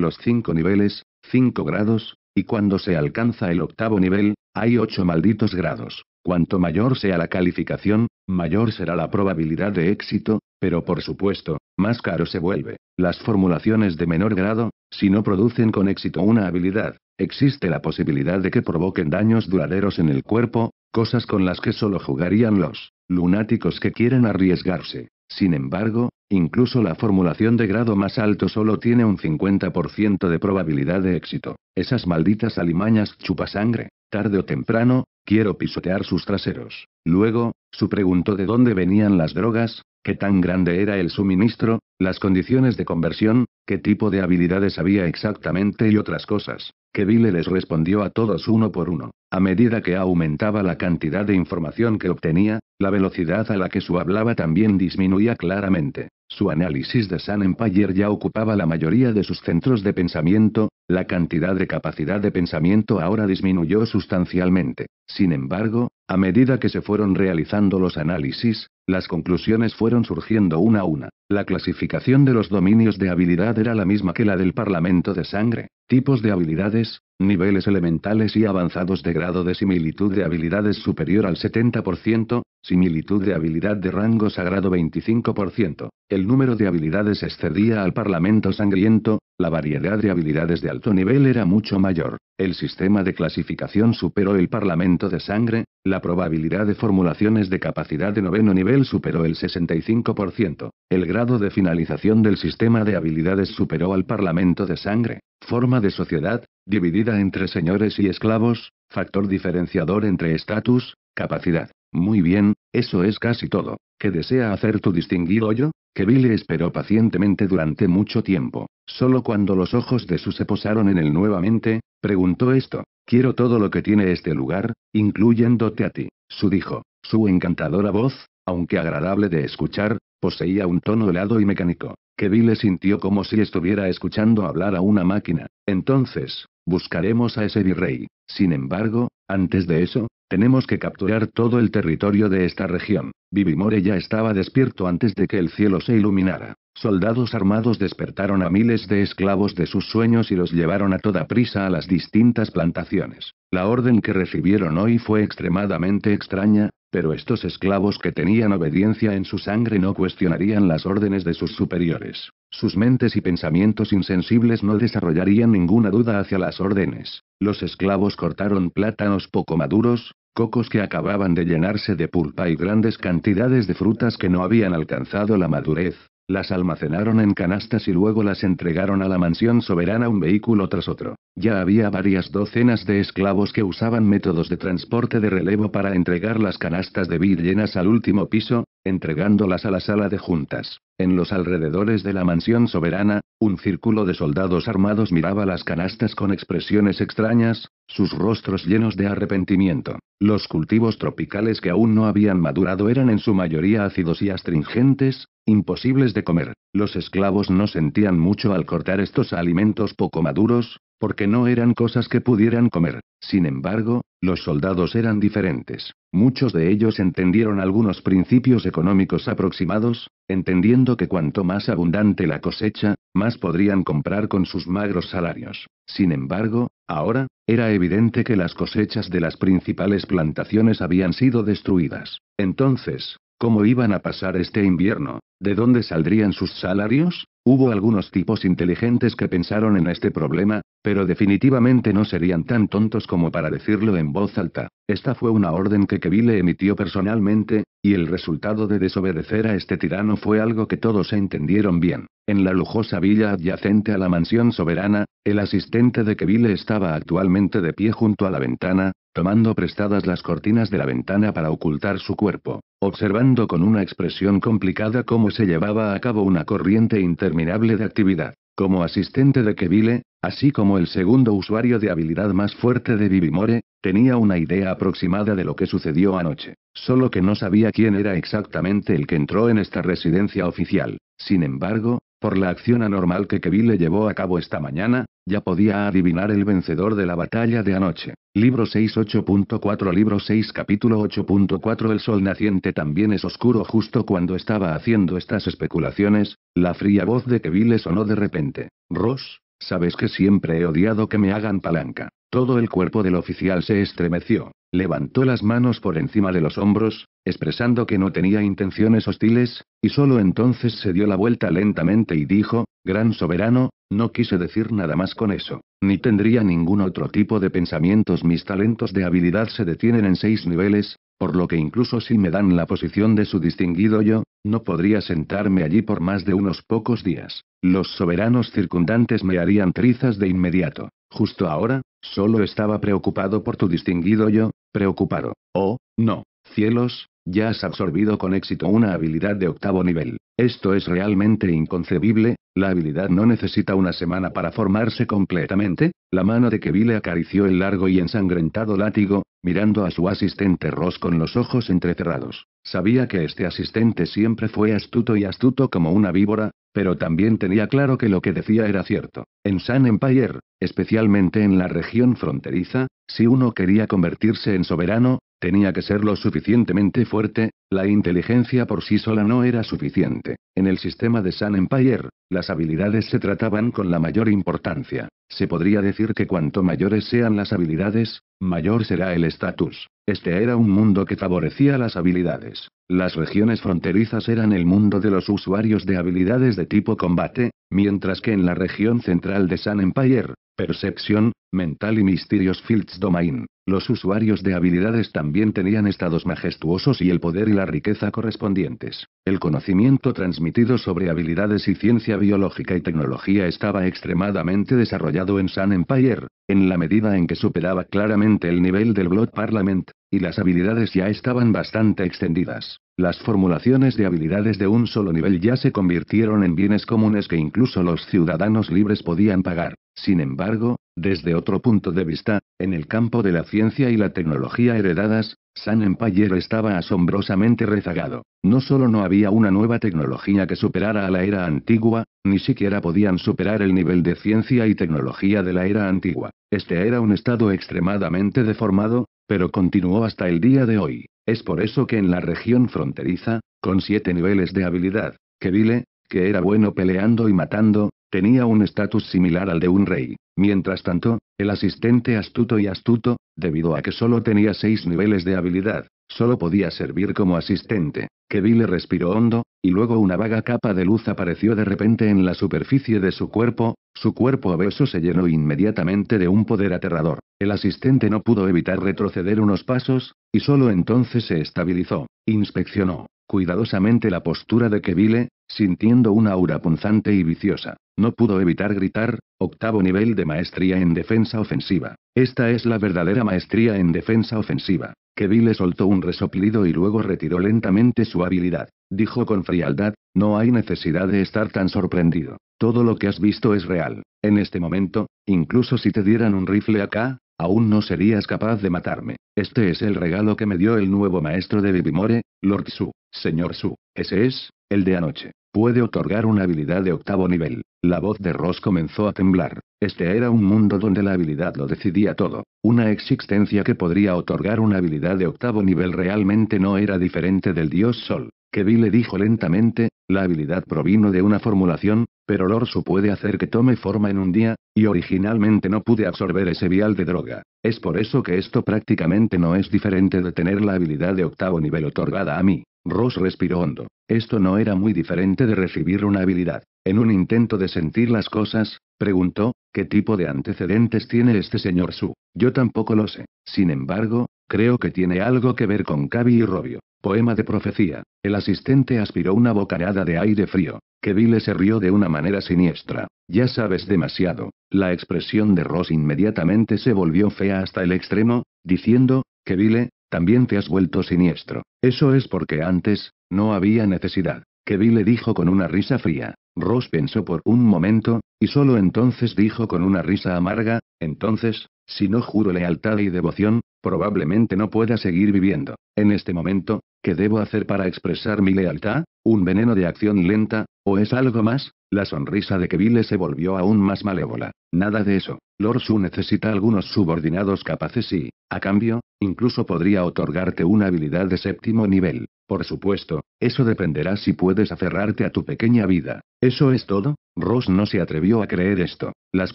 los cinco niveles, cinco grados, y cuando se alcanza el octavo nivel, hay ocho malditos grados. Cuanto mayor sea la calificación, mayor será la probabilidad de éxito, pero por supuesto, más caro se vuelve. Las formulaciones de menor grado, si no producen con éxito una habilidad, existe la posibilidad de que provoquen daños duraderos en el cuerpo, cosas con las que solo jugarían los lunáticos que quieren arriesgarse. Sin embargo, incluso la formulación de grado más alto solo tiene un 50% de probabilidad de éxito. Esas malditas alimañas sangre, tarde o temprano, quiero pisotear sus traseros. Luego, su preguntó de dónde venían las drogas, qué tan grande era el suministro, las condiciones de conversión, qué tipo de habilidades había exactamente y otras cosas, que Vile les respondió a todos uno por uno. A medida que aumentaba la cantidad de información que obtenía, la velocidad a la que su hablaba también disminuía claramente. Su análisis de San Empire ya ocupaba la mayoría de sus centros de pensamiento, la cantidad de capacidad de pensamiento ahora disminuyó sustancialmente. Sin embargo, a medida que se fueron realizando los análisis, las conclusiones fueron surgiendo una a una. La clasificación de los dominios de habilidad era la misma que la del Parlamento de Sangre. Tipos de habilidades, niveles elementales y avanzados de grado de similitud de habilidades superior al 70%, Similitud de habilidad de rango sagrado 25%. El número de habilidades excedía al Parlamento Sangriento, la variedad de habilidades de alto nivel era mucho mayor, el sistema de clasificación superó el Parlamento de Sangre, la probabilidad de formulaciones de capacidad de noveno nivel superó el 65%, el grado de finalización del sistema de habilidades superó al Parlamento de Sangre, forma de sociedad, dividida entre señores y esclavos, factor diferenciador entre estatus, capacidad. Muy bien, eso es casi todo. ¿Qué desea hacer tu distinguido hoyo? Que le esperó pacientemente durante mucho tiempo. Solo cuando los ojos de su se posaron en él nuevamente, preguntó esto. Quiero todo lo que tiene este lugar, incluyéndote a ti. Su dijo. Su encantadora voz, aunque agradable de escuchar, poseía un tono helado y mecánico. Que le sintió como si estuviera escuchando hablar a una máquina. Entonces, Buscaremos a ese virrey. Sin embargo, antes de eso, tenemos que capturar todo el territorio de esta región. Bibimore ya estaba despierto antes de que el cielo se iluminara. Soldados armados despertaron a miles de esclavos de sus sueños y los llevaron a toda prisa a las distintas plantaciones. La orden que recibieron hoy fue extremadamente extraña, pero estos esclavos que tenían obediencia en su sangre no cuestionarían las órdenes de sus superiores. Sus mentes y pensamientos insensibles no desarrollarían ninguna duda hacia las órdenes. Los esclavos cortaron plátanos poco maduros, cocos que acababan de llenarse de pulpa y grandes cantidades de frutas que no habían alcanzado la madurez, las almacenaron en canastas y luego las entregaron a la mansión soberana un vehículo tras otro. Ya había varias docenas de esclavos que usaban métodos de transporte de relevo para entregar las canastas de vid llenas al último piso, entregándolas a la sala de juntas. En los alrededores de la mansión soberana, un círculo de soldados armados miraba las canastas con expresiones extrañas, sus rostros llenos de arrepentimiento. Los cultivos tropicales que aún no habían madurado eran en su mayoría ácidos y astringentes, imposibles de comer. Los esclavos no sentían mucho al cortar estos alimentos poco maduros, porque no eran cosas que pudieran comer. Sin embargo, los soldados eran diferentes. Muchos de ellos entendieron algunos principios económicos aproximados, entendiendo que cuanto más abundante la cosecha, más podrían comprar con sus magros salarios. Sin embargo, ahora, era evidente que las cosechas de las principales plantaciones habían sido destruidas. Entonces, ¿cómo iban a pasar este invierno? ¿De dónde saldrían sus salarios? Hubo algunos tipos inteligentes que pensaron en este problema, pero definitivamente no serían tan tontos como para decirlo en voz alta. Esta fue una orden que Keville emitió personalmente, y el resultado de desobedecer a este tirano fue algo que todos entendieron bien. En la lujosa villa adyacente a la mansión soberana, el asistente de Kevile estaba actualmente de pie junto a la ventana, tomando prestadas las cortinas de la ventana para ocultar su cuerpo, observando con una expresión complicada cómo se llevaba a cabo una corriente interna de actividad, como asistente de Kevile, así como el segundo usuario de habilidad más fuerte de Vivimore, tenía una idea aproximada de lo que sucedió anoche, solo que no sabía quién era exactamente el que entró en esta residencia oficial. Sin embargo, por la acción anormal que Kevile llevó a cabo esta mañana, ya podía adivinar el vencedor de la batalla de anoche. Libro 6 8.4 Libro 6 capítulo 8.4 El sol naciente también es oscuro justo cuando estaba haciendo estas especulaciones, la fría voz de Keville sonó de repente. Ross, sabes que siempre he odiado que me hagan palanca. Todo el cuerpo del oficial se estremeció. Levantó las manos por encima de los hombros, expresando que no tenía intenciones hostiles, y solo entonces se dio la vuelta lentamente y dijo, Gran soberano, no quise decir nada más con eso, ni tendría ningún otro tipo de pensamientos. Mis talentos de habilidad se detienen en seis niveles, por lo que incluso si me dan la posición de su distinguido yo, no podría sentarme allí por más de unos pocos días. Los soberanos circundantes me harían trizas de inmediato. Justo ahora, solo estaba preocupado por tu distinguido yo, preocupado. Oh, no, cielos, ya has absorbido con éxito una habilidad de octavo nivel. Esto es realmente inconcebible, la habilidad no necesita una semana para formarse completamente. La mano de Kevile acarició el largo y ensangrentado látigo, mirando a su asistente Ross con los ojos entrecerrados. Sabía que este asistente siempre fue astuto y astuto como una víbora, pero también tenía claro que lo que decía era cierto. En San Empire, especialmente en la región fronteriza, si uno quería convertirse en soberano, Tenía que ser lo suficientemente fuerte, la inteligencia por sí sola no era suficiente. En el sistema de San Empire, las habilidades se trataban con la mayor importancia. Se podría decir que cuanto mayores sean las habilidades, mayor será el estatus. Este era un mundo que favorecía las habilidades. Las regiones fronterizas eran el mundo de los usuarios de habilidades de tipo combate, mientras que en la región central de San Empire, Percepción, Mental y Mysterious Fields Domain, los usuarios de habilidades también tenían estados majestuosos y el poder y la riqueza correspondientes. El conocimiento transmitido sobre habilidades y ciencia biológica y tecnología estaba extremadamente desarrollado en San Empire, en la medida en que superaba claramente el nivel del Blood Parliament, y las habilidades ya estaban bastante extendidas. Las formulaciones de habilidades de un solo nivel ya se convirtieron en bienes comunes que incluso los ciudadanos libres podían pagar. Sin embargo, desde otro punto de vista, en el campo de la ciencia y la tecnología heredadas, San Empayero estaba asombrosamente rezagado. No solo no había una nueva tecnología que superara a la era antigua, ni siquiera podían superar el nivel de ciencia y tecnología de la era antigua. Este era un estado extremadamente deformado, pero continuó hasta el día de hoy. Es por eso que en la región fronteriza, con siete niveles de habilidad, Kevile, que era bueno peleando y matando, tenía un estatus similar al de un rey. Mientras tanto, el asistente astuto y astuto, debido a que solo tenía seis niveles de habilidad, solo podía servir como asistente. Kevile respiró hondo, y luego una vaga capa de luz apareció de repente en la superficie de su cuerpo, su cuerpo obeso se llenó inmediatamente de un poder aterrador. El asistente no pudo evitar retroceder unos pasos, y solo entonces se estabilizó. Inspeccionó cuidadosamente la postura de Kevile, sintiendo una aura punzante y viciosa. No pudo evitar gritar, octavo nivel de maestría en defensa ofensiva. Esta es la verdadera maestría en defensa ofensiva. Kevin le soltó un resoplido y luego retiró lentamente su habilidad. Dijo con frialdad, no hay necesidad de estar tan sorprendido. Todo lo que has visto es real. En este momento, incluso si te dieran un rifle acá, aún no serías capaz de matarme. Este es el regalo que me dio el nuevo maestro de Bibimore, Lord Su. Señor Su, ese es, el de anoche. Puede otorgar una habilidad de octavo nivel. La voz de Ross comenzó a temblar. Este era un mundo donde la habilidad lo decidía todo. Una existencia que podría otorgar una habilidad de octavo nivel realmente no era diferente del dios Sol. vi le dijo lentamente, la habilidad provino de una formulación, pero su puede hacer que tome forma en un día, y originalmente no pude absorber ese vial de droga. Es por eso que esto prácticamente no es diferente de tener la habilidad de octavo nivel otorgada a mí. Ross respiró hondo. Esto no era muy diferente de recibir una habilidad. En un intento de sentir las cosas, preguntó, ¿qué tipo de antecedentes tiene este señor Su? Yo tampoco lo sé. Sin embargo, creo que tiene algo que ver con Cavi y Robio. Poema de profecía. El asistente aspiró una bocanada de aire frío. Kevile se rió de una manera siniestra. Ya sabes demasiado. La expresión de Ross inmediatamente se volvió fea hasta el extremo, diciendo, Kevile, también te has vuelto siniestro. Eso es porque antes, no había necesidad. Kevin le dijo con una risa fría. Ross pensó por un momento, y solo entonces dijo con una risa amarga, entonces, si no juro lealtad y devoción, probablemente no pueda seguir viviendo. En este momento, ¿Qué debo hacer para expresar mi lealtad? ¿Un veneno de acción lenta? ¿O es algo más? La sonrisa de Kevile se volvió aún más malévola. Nada de eso. Lord Su necesita algunos subordinados capaces y, a cambio, incluso podría otorgarte una habilidad de séptimo nivel. Por supuesto, eso dependerá si puedes aferrarte a tu pequeña vida. ¿Eso es todo? Ross no se atrevió a creer esto. Las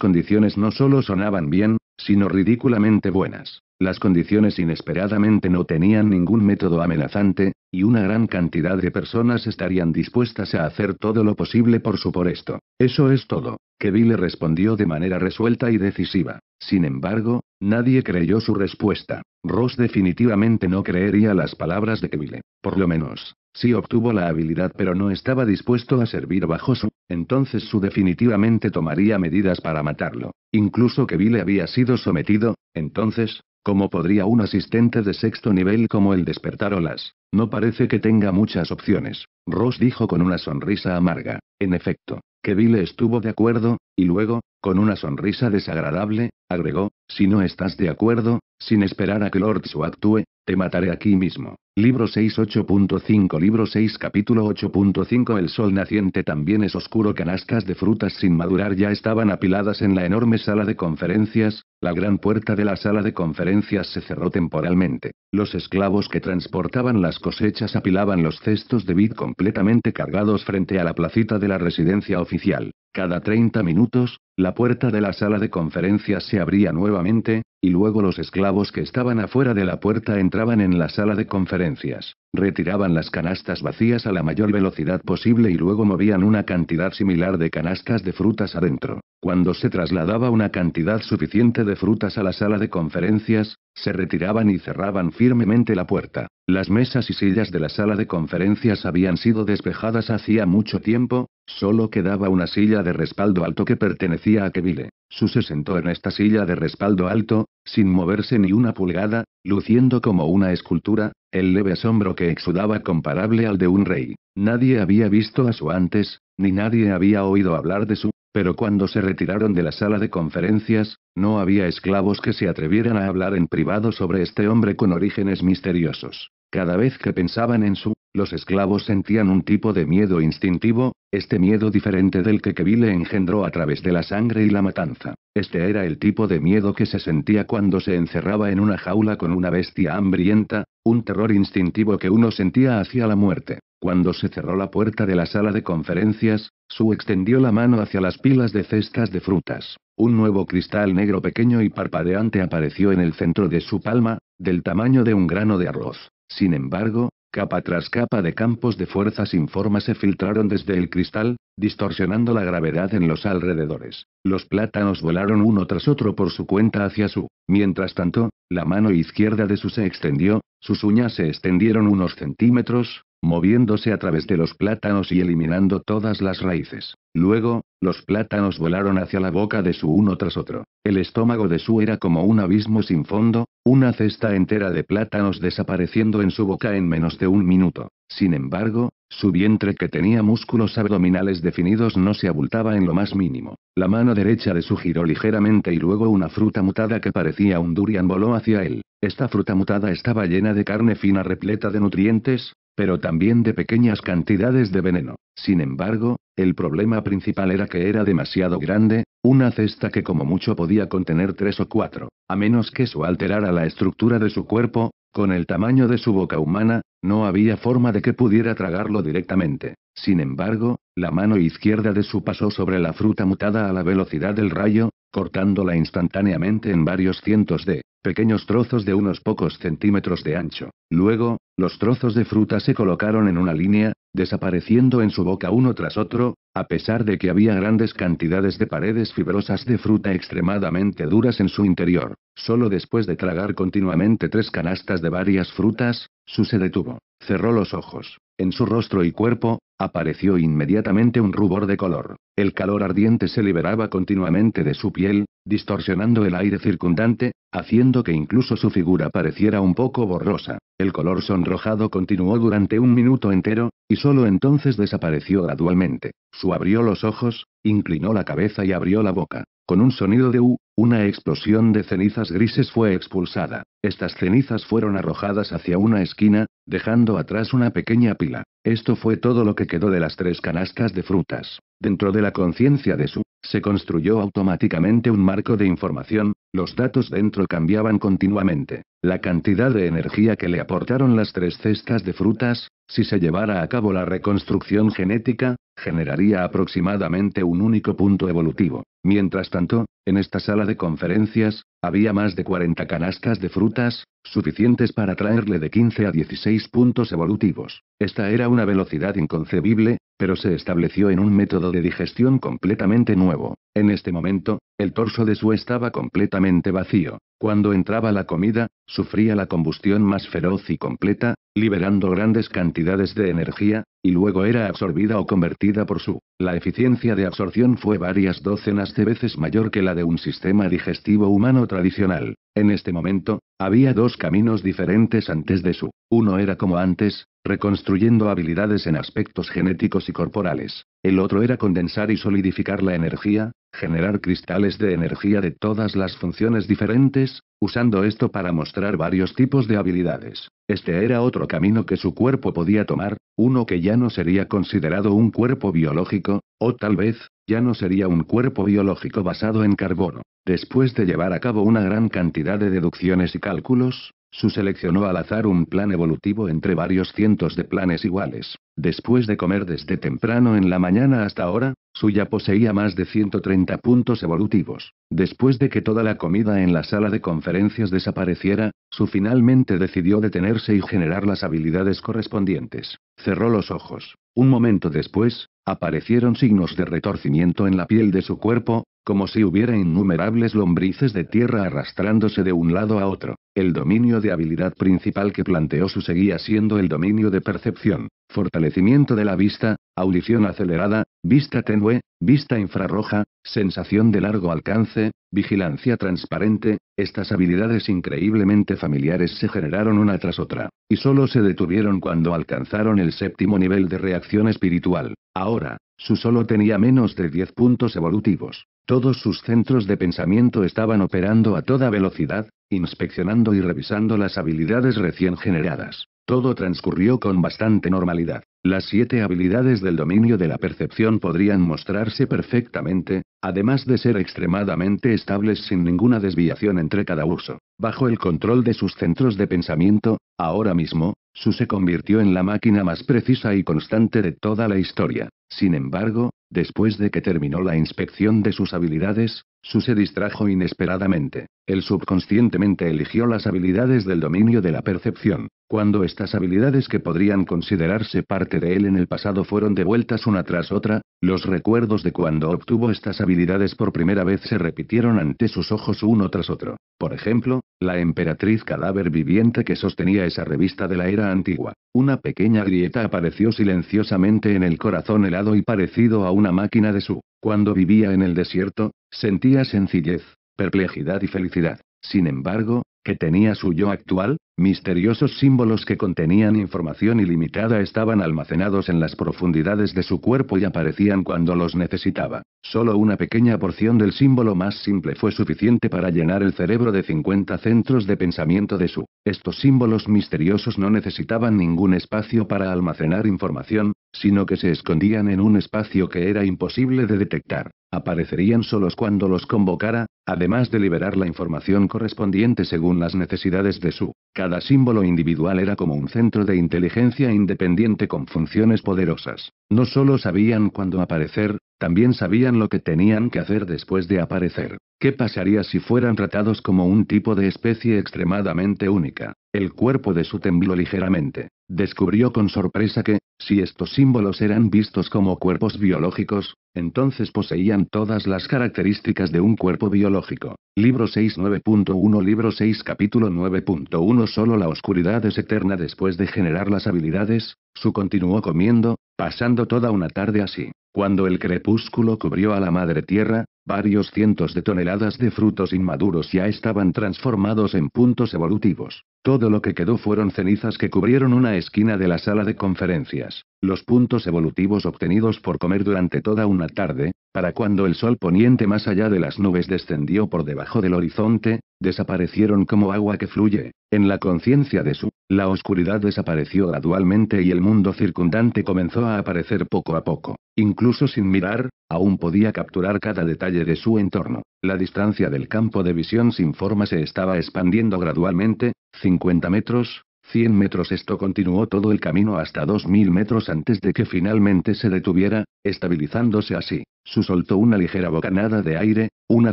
condiciones no solo sonaban bien, sino ridículamente buenas. Las condiciones inesperadamente no tenían ningún método amenazante, y una gran cantidad de personas estarían dispuestas a hacer todo lo posible por su por esto. Eso es todo, que respondió de manera resuelta y decisiva. Sin embargo, nadie creyó su respuesta. Ross definitivamente no creería las palabras de Kevile. Por lo menos, si obtuvo la habilidad pero no estaba dispuesto a servir bajo su, entonces su definitivamente tomaría medidas para matarlo. Incluso que Vile había sido sometido, entonces, ¿cómo podría un asistente de sexto nivel como el despertar olas? No parece que tenga muchas opciones, Ross dijo con una sonrisa amarga. En efecto, que Vile estuvo de acuerdo, y luego, con una sonrisa desagradable, agregó, si no estás de acuerdo, sin esperar a que Lord Su actúe, te mataré aquí mismo. Libro 6 8.5 Libro 6 capítulo 8.5 El sol naciente también es oscuro Canastas de frutas sin madurar ya estaban apiladas en la enorme sala de conferencias, la gran puerta de la sala de conferencias se cerró temporalmente. Los esclavos que transportaban las cosechas apilaban los cestos de vid completamente cargados frente a la placita de la residencia oficial. Cada 30 minutos, la puerta de la sala de conferencias se abría nuevamente, y luego los esclavos que estaban afuera de la puerta entraban en la sala de conferencias. Retiraban las canastas vacías a la mayor velocidad posible y luego movían una cantidad similar de canastas de frutas adentro. Cuando se trasladaba una cantidad suficiente de frutas a la sala de conferencias, se retiraban y cerraban firmemente la puerta. Las mesas y sillas de la sala de conferencias habían sido despejadas hacía mucho tiempo, solo quedaba una silla de respaldo alto que pertenecía a Kevile. Su se sentó en esta silla de respaldo alto, sin moverse ni una pulgada, luciendo como una escultura, el leve asombro que exudaba comparable al de un rey. Nadie había visto a su antes, ni nadie había oído hablar de su, pero cuando se retiraron de la sala de conferencias, no había esclavos que se atrevieran a hablar en privado sobre este hombre con orígenes misteriosos. Cada vez que pensaban en su, los esclavos sentían un tipo de miedo instintivo, este miedo diferente del que Kevile engendró a través de la sangre y la matanza. Este era el tipo de miedo que se sentía cuando se encerraba en una jaula con una bestia hambrienta, un terror instintivo que uno sentía hacia la muerte. Cuando se cerró la puerta de la sala de conferencias, Su extendió la mano hacia las pilas de cestas de frutas. Un nuevo cristal negro pequeño y parpadeante apareció en el centro de su palma, del tamaño de un grano de arroz. Sin embargo, Capa tras capa de campos de fuerza sin forma se filtraron desde el cristal, distorsionando la gravedad en los alrededores. Los plátanos volaron uno tras otro por su cuenta hacia su. Mientras tanto, la mano izquierda de su se extendió, sus uñas se extendieron unos centímetros, moviéndose a través de los plátanos y eliminando todas las raíces. Luego, los plátanos volaron hacia la boca de Su uno tras otro. El estómago de Su era como un abismo sin fondo, una cesta entera de plátanos desapareciendo en su boca en menos de un minuto. Sin embargo, su vientre que tenía músculos abdominales definidos no se abultaba en lo más mínimo. La mano derecha de su giró ligeramente y luego una fruta mutada que parecía un durian voló hacia él. Esta fruta mutada estaba llena de carne fina repleta de nutrientes, pero también de pequeñas cantidades de veneno. Sin embargo, el problema principal era que era demasiado grande, una cesta que como mucho podía contener tres o cuatro, a menos que eso alterara la estructura de su cuerpo, con el tamaño de su boca humana, no había forma de que pudiera tragarlo directamente. Sin embargo, la mano izquierda de su pasó sobre la fruta mutada a la velocidad del rayo, cortándola instantáneamente en varios cientos de pequeños trozos de unos pocos centímetros de ancho. Luego, los trozos de fruta se colocaron en una línea, desapareciendo en su boca uno tras otro, a pesar de que había grandes cantidades de paredes fibrosas de fruta extremadamente duras en su interior. Solo después de tragar continuamente tres canastas de varias frutas, Su se detuvo, cerró los ojos. En su rostro y cuerpo, apareció inmediatamente un rubor de color. El calor ardiente se liberaba continuamente de su piel, distorsionando el aire circundante, haciendo que incluso su figura pareciera un poco borrosa. El color sonrojado continuó durante un minuto entero, y solo entonces desapareció gradualmente. Su abrió los ojos, inclinó la cabeza y abrió la boca. Con un sonido de U, una explosión de cenizas grises fue expulsada. Estas cenizas fueron arrojadas hacia una esquina, dejando atrás una pequeña pila. Esto fue todo lo que quedó de las tres canastas de frutas. Dentro de la conciencia de Su, se construyó automáticamente un marco de información, los datos dentro cambiaban continuamente. La cantidad de energía que le aportaron las tres cestas de frutas, si se llevara a cabo la reconstrucción genética, generaría aproximadamente un único punto evolutivo. Mientras tanto, en esta sala de conferencias, había más de 40 canastas de frutas, suficientes para traerle de 15 a 16 puntos evolutivos. Esta era una velocidad inconcebible, pero se estableció en un método de digestión completamente nuevo. En este momento, el torso de Su estaba completamente vacío. Cuando entraba la comida, sufría la combustión más feroz y completa, liberando grandes cantidades de energía, y luego era absorbida o convertida por Su. La eficiencia de absorción fue varias docenas de veces mayor que la de un sistema digestivo humano tradicional. En este momento, había dos caminos diferentes antes de Su. Uno era como antes, reconstruyendo habilidades en aspectos genéticos y corporales. El otro era condensar y solidificar la energía, generar cristales de energía de todas las funciones diferentes, usando esto para mostrar varios tipos de habilidades. Este era otro camino que su cuerpo podía tomar, uno que ya no sería considerado un cuerpo biológico, o tal vez, ya no sería un cuerpo biológico basado en carbono. Después de llevar a cabo una gran cantidad de deducciones y cálculos, Su seleccionó al azar un plan evolutivo entre varios cientos de planes iguales. Después de comer desde temprano en la mañana hasta ahora, suya poseía más de 130 puntos evolutivos. Después de que toda la comida en la sala de conferencias desapareciera, su finalmente decidió detenerse y generar las habilidades correspondientes. Cerró los ojos. Un momento después, aparecieron signos de retorcimiento en la piel de su cuerpo, como si hubiera innumerables lombrices de tierra arrastrándose de un lado a otro. El dominio de habilidad principal que planteó su seguía siendo el dominio de percepción, fortalecimiento de la vista, audición acelerada, vista tenue, vista infrarroja, sensación de largo alcance, vigilancia transparente, estas habilidades increíblemente familiares se generaron una tras otra, y solo se detuvieron cuando alcanzaron el séptimo nivel de reacción espiritual. Ahora, su solo tenía menos de 10 puntos evolutivos. Todos sus centros de pensamiento estaban operando a toda velocidad, inspeccionando y revisando las habilidades recién generadas. Todo transcurrió con bastante normalidad. Las siete habilidades del dominio de la percepción podrían mostrarse perfectamente, además de ser extremadamente estables sin ninguna desviación entre cada uso. Bajo el control de sus centros de pensamiento, ahora mismo, Su se convirtió en la máquina más precisa y constante de toda la historia. Sin embargo, Después de que terminó la inspección de sus habilidades, su se distrajo inesperadamente. El subconscientemente eligió las habilidades del dominio de la percepción. Cuando estas habilidades que podrían considerarse parte de él en el pasado fueron devueltas una tras otra, los recuerdos de cuando obtuvo estas habilidades por primera vez se repitieron ante sus ojos uno tras otro. Por ejemplo, la emperatriz cadáver viviente que sostenía esa revista de la era antigua. Una pequeña grieta apareció silenciosamente en el corazón helado y parecido a una máquina de su. Cuando vivía en el desierto, Sentía sencillez, perplejidad y felicidad. Sin embargo, que tenía su yo actual, misteriosos símbolos que contenían información ilimitada estaban almacenados en las profundidades de su cuerpo y aparecían cuando los necesitaba. Solo una pequeña porción del símbolo más simple fue suficiente para llenar el cerebro de 50 centros de pensamiento de su. Estos símbolos misteriosos no necesitaban ningún espacio para almacenar información, sino que se escondían en un espacio que era imposible de detectar. Aparecerían solos cuando los convocara, además de liberar la información correspondiente según las necesidades de su. Cada símbolo individual era como un centro de inteligencia independiente con funciones poderosas. No solo sabían cuándo aparecer, también sabían lo que tenían que hacer después de aparecer. ¿Qué pasaría si fueran tratados como un tipo de especie extremadamente única? El cuerpo de su tembló ligeramente. Descubrió con sorpresa que, si estos símbolos eran vistos como cuerpos biológicos, entonces poseían todas las características de un cuerpo biológico. Libro 6 9.1 Libro 6 capítulo 9.1 Solo la oscuridad es eterna después de generar las habilidades, su continuó comiendo, pasando toda una tarde así. Cuando el crepúsculo cubrió a la madre tierra, Varios cientos de toneladas de frutos inmaduros ya estaban transformados en puntos evolutivos. Todo lo que quedó fueron cenizas que cubrieron una esquina de la sala de conferencias. Los puntos evolutivos obtenidos por comer durante toda una tarde, para cuando el sol poniente más allá de las nubes descendió por debajo del horizonte, desaparecieron como agua que fluye. En la conciencia de su, la oscuridad desapareció gradualmente y el mundo circundante comenzó a aparecer poco a poco. Incluso sin mirar, Aún podía capturar cada detalle de su entorno. La distancia del campo de visión sin forma se estaba expandiendo gradualmente, 50 metros, 100 metros. Esto continuó todo el camino hasta 2000 metros antes de que finalmente se detuviera, estabilizándose así. Su soltó una ligera bocanada de aire, una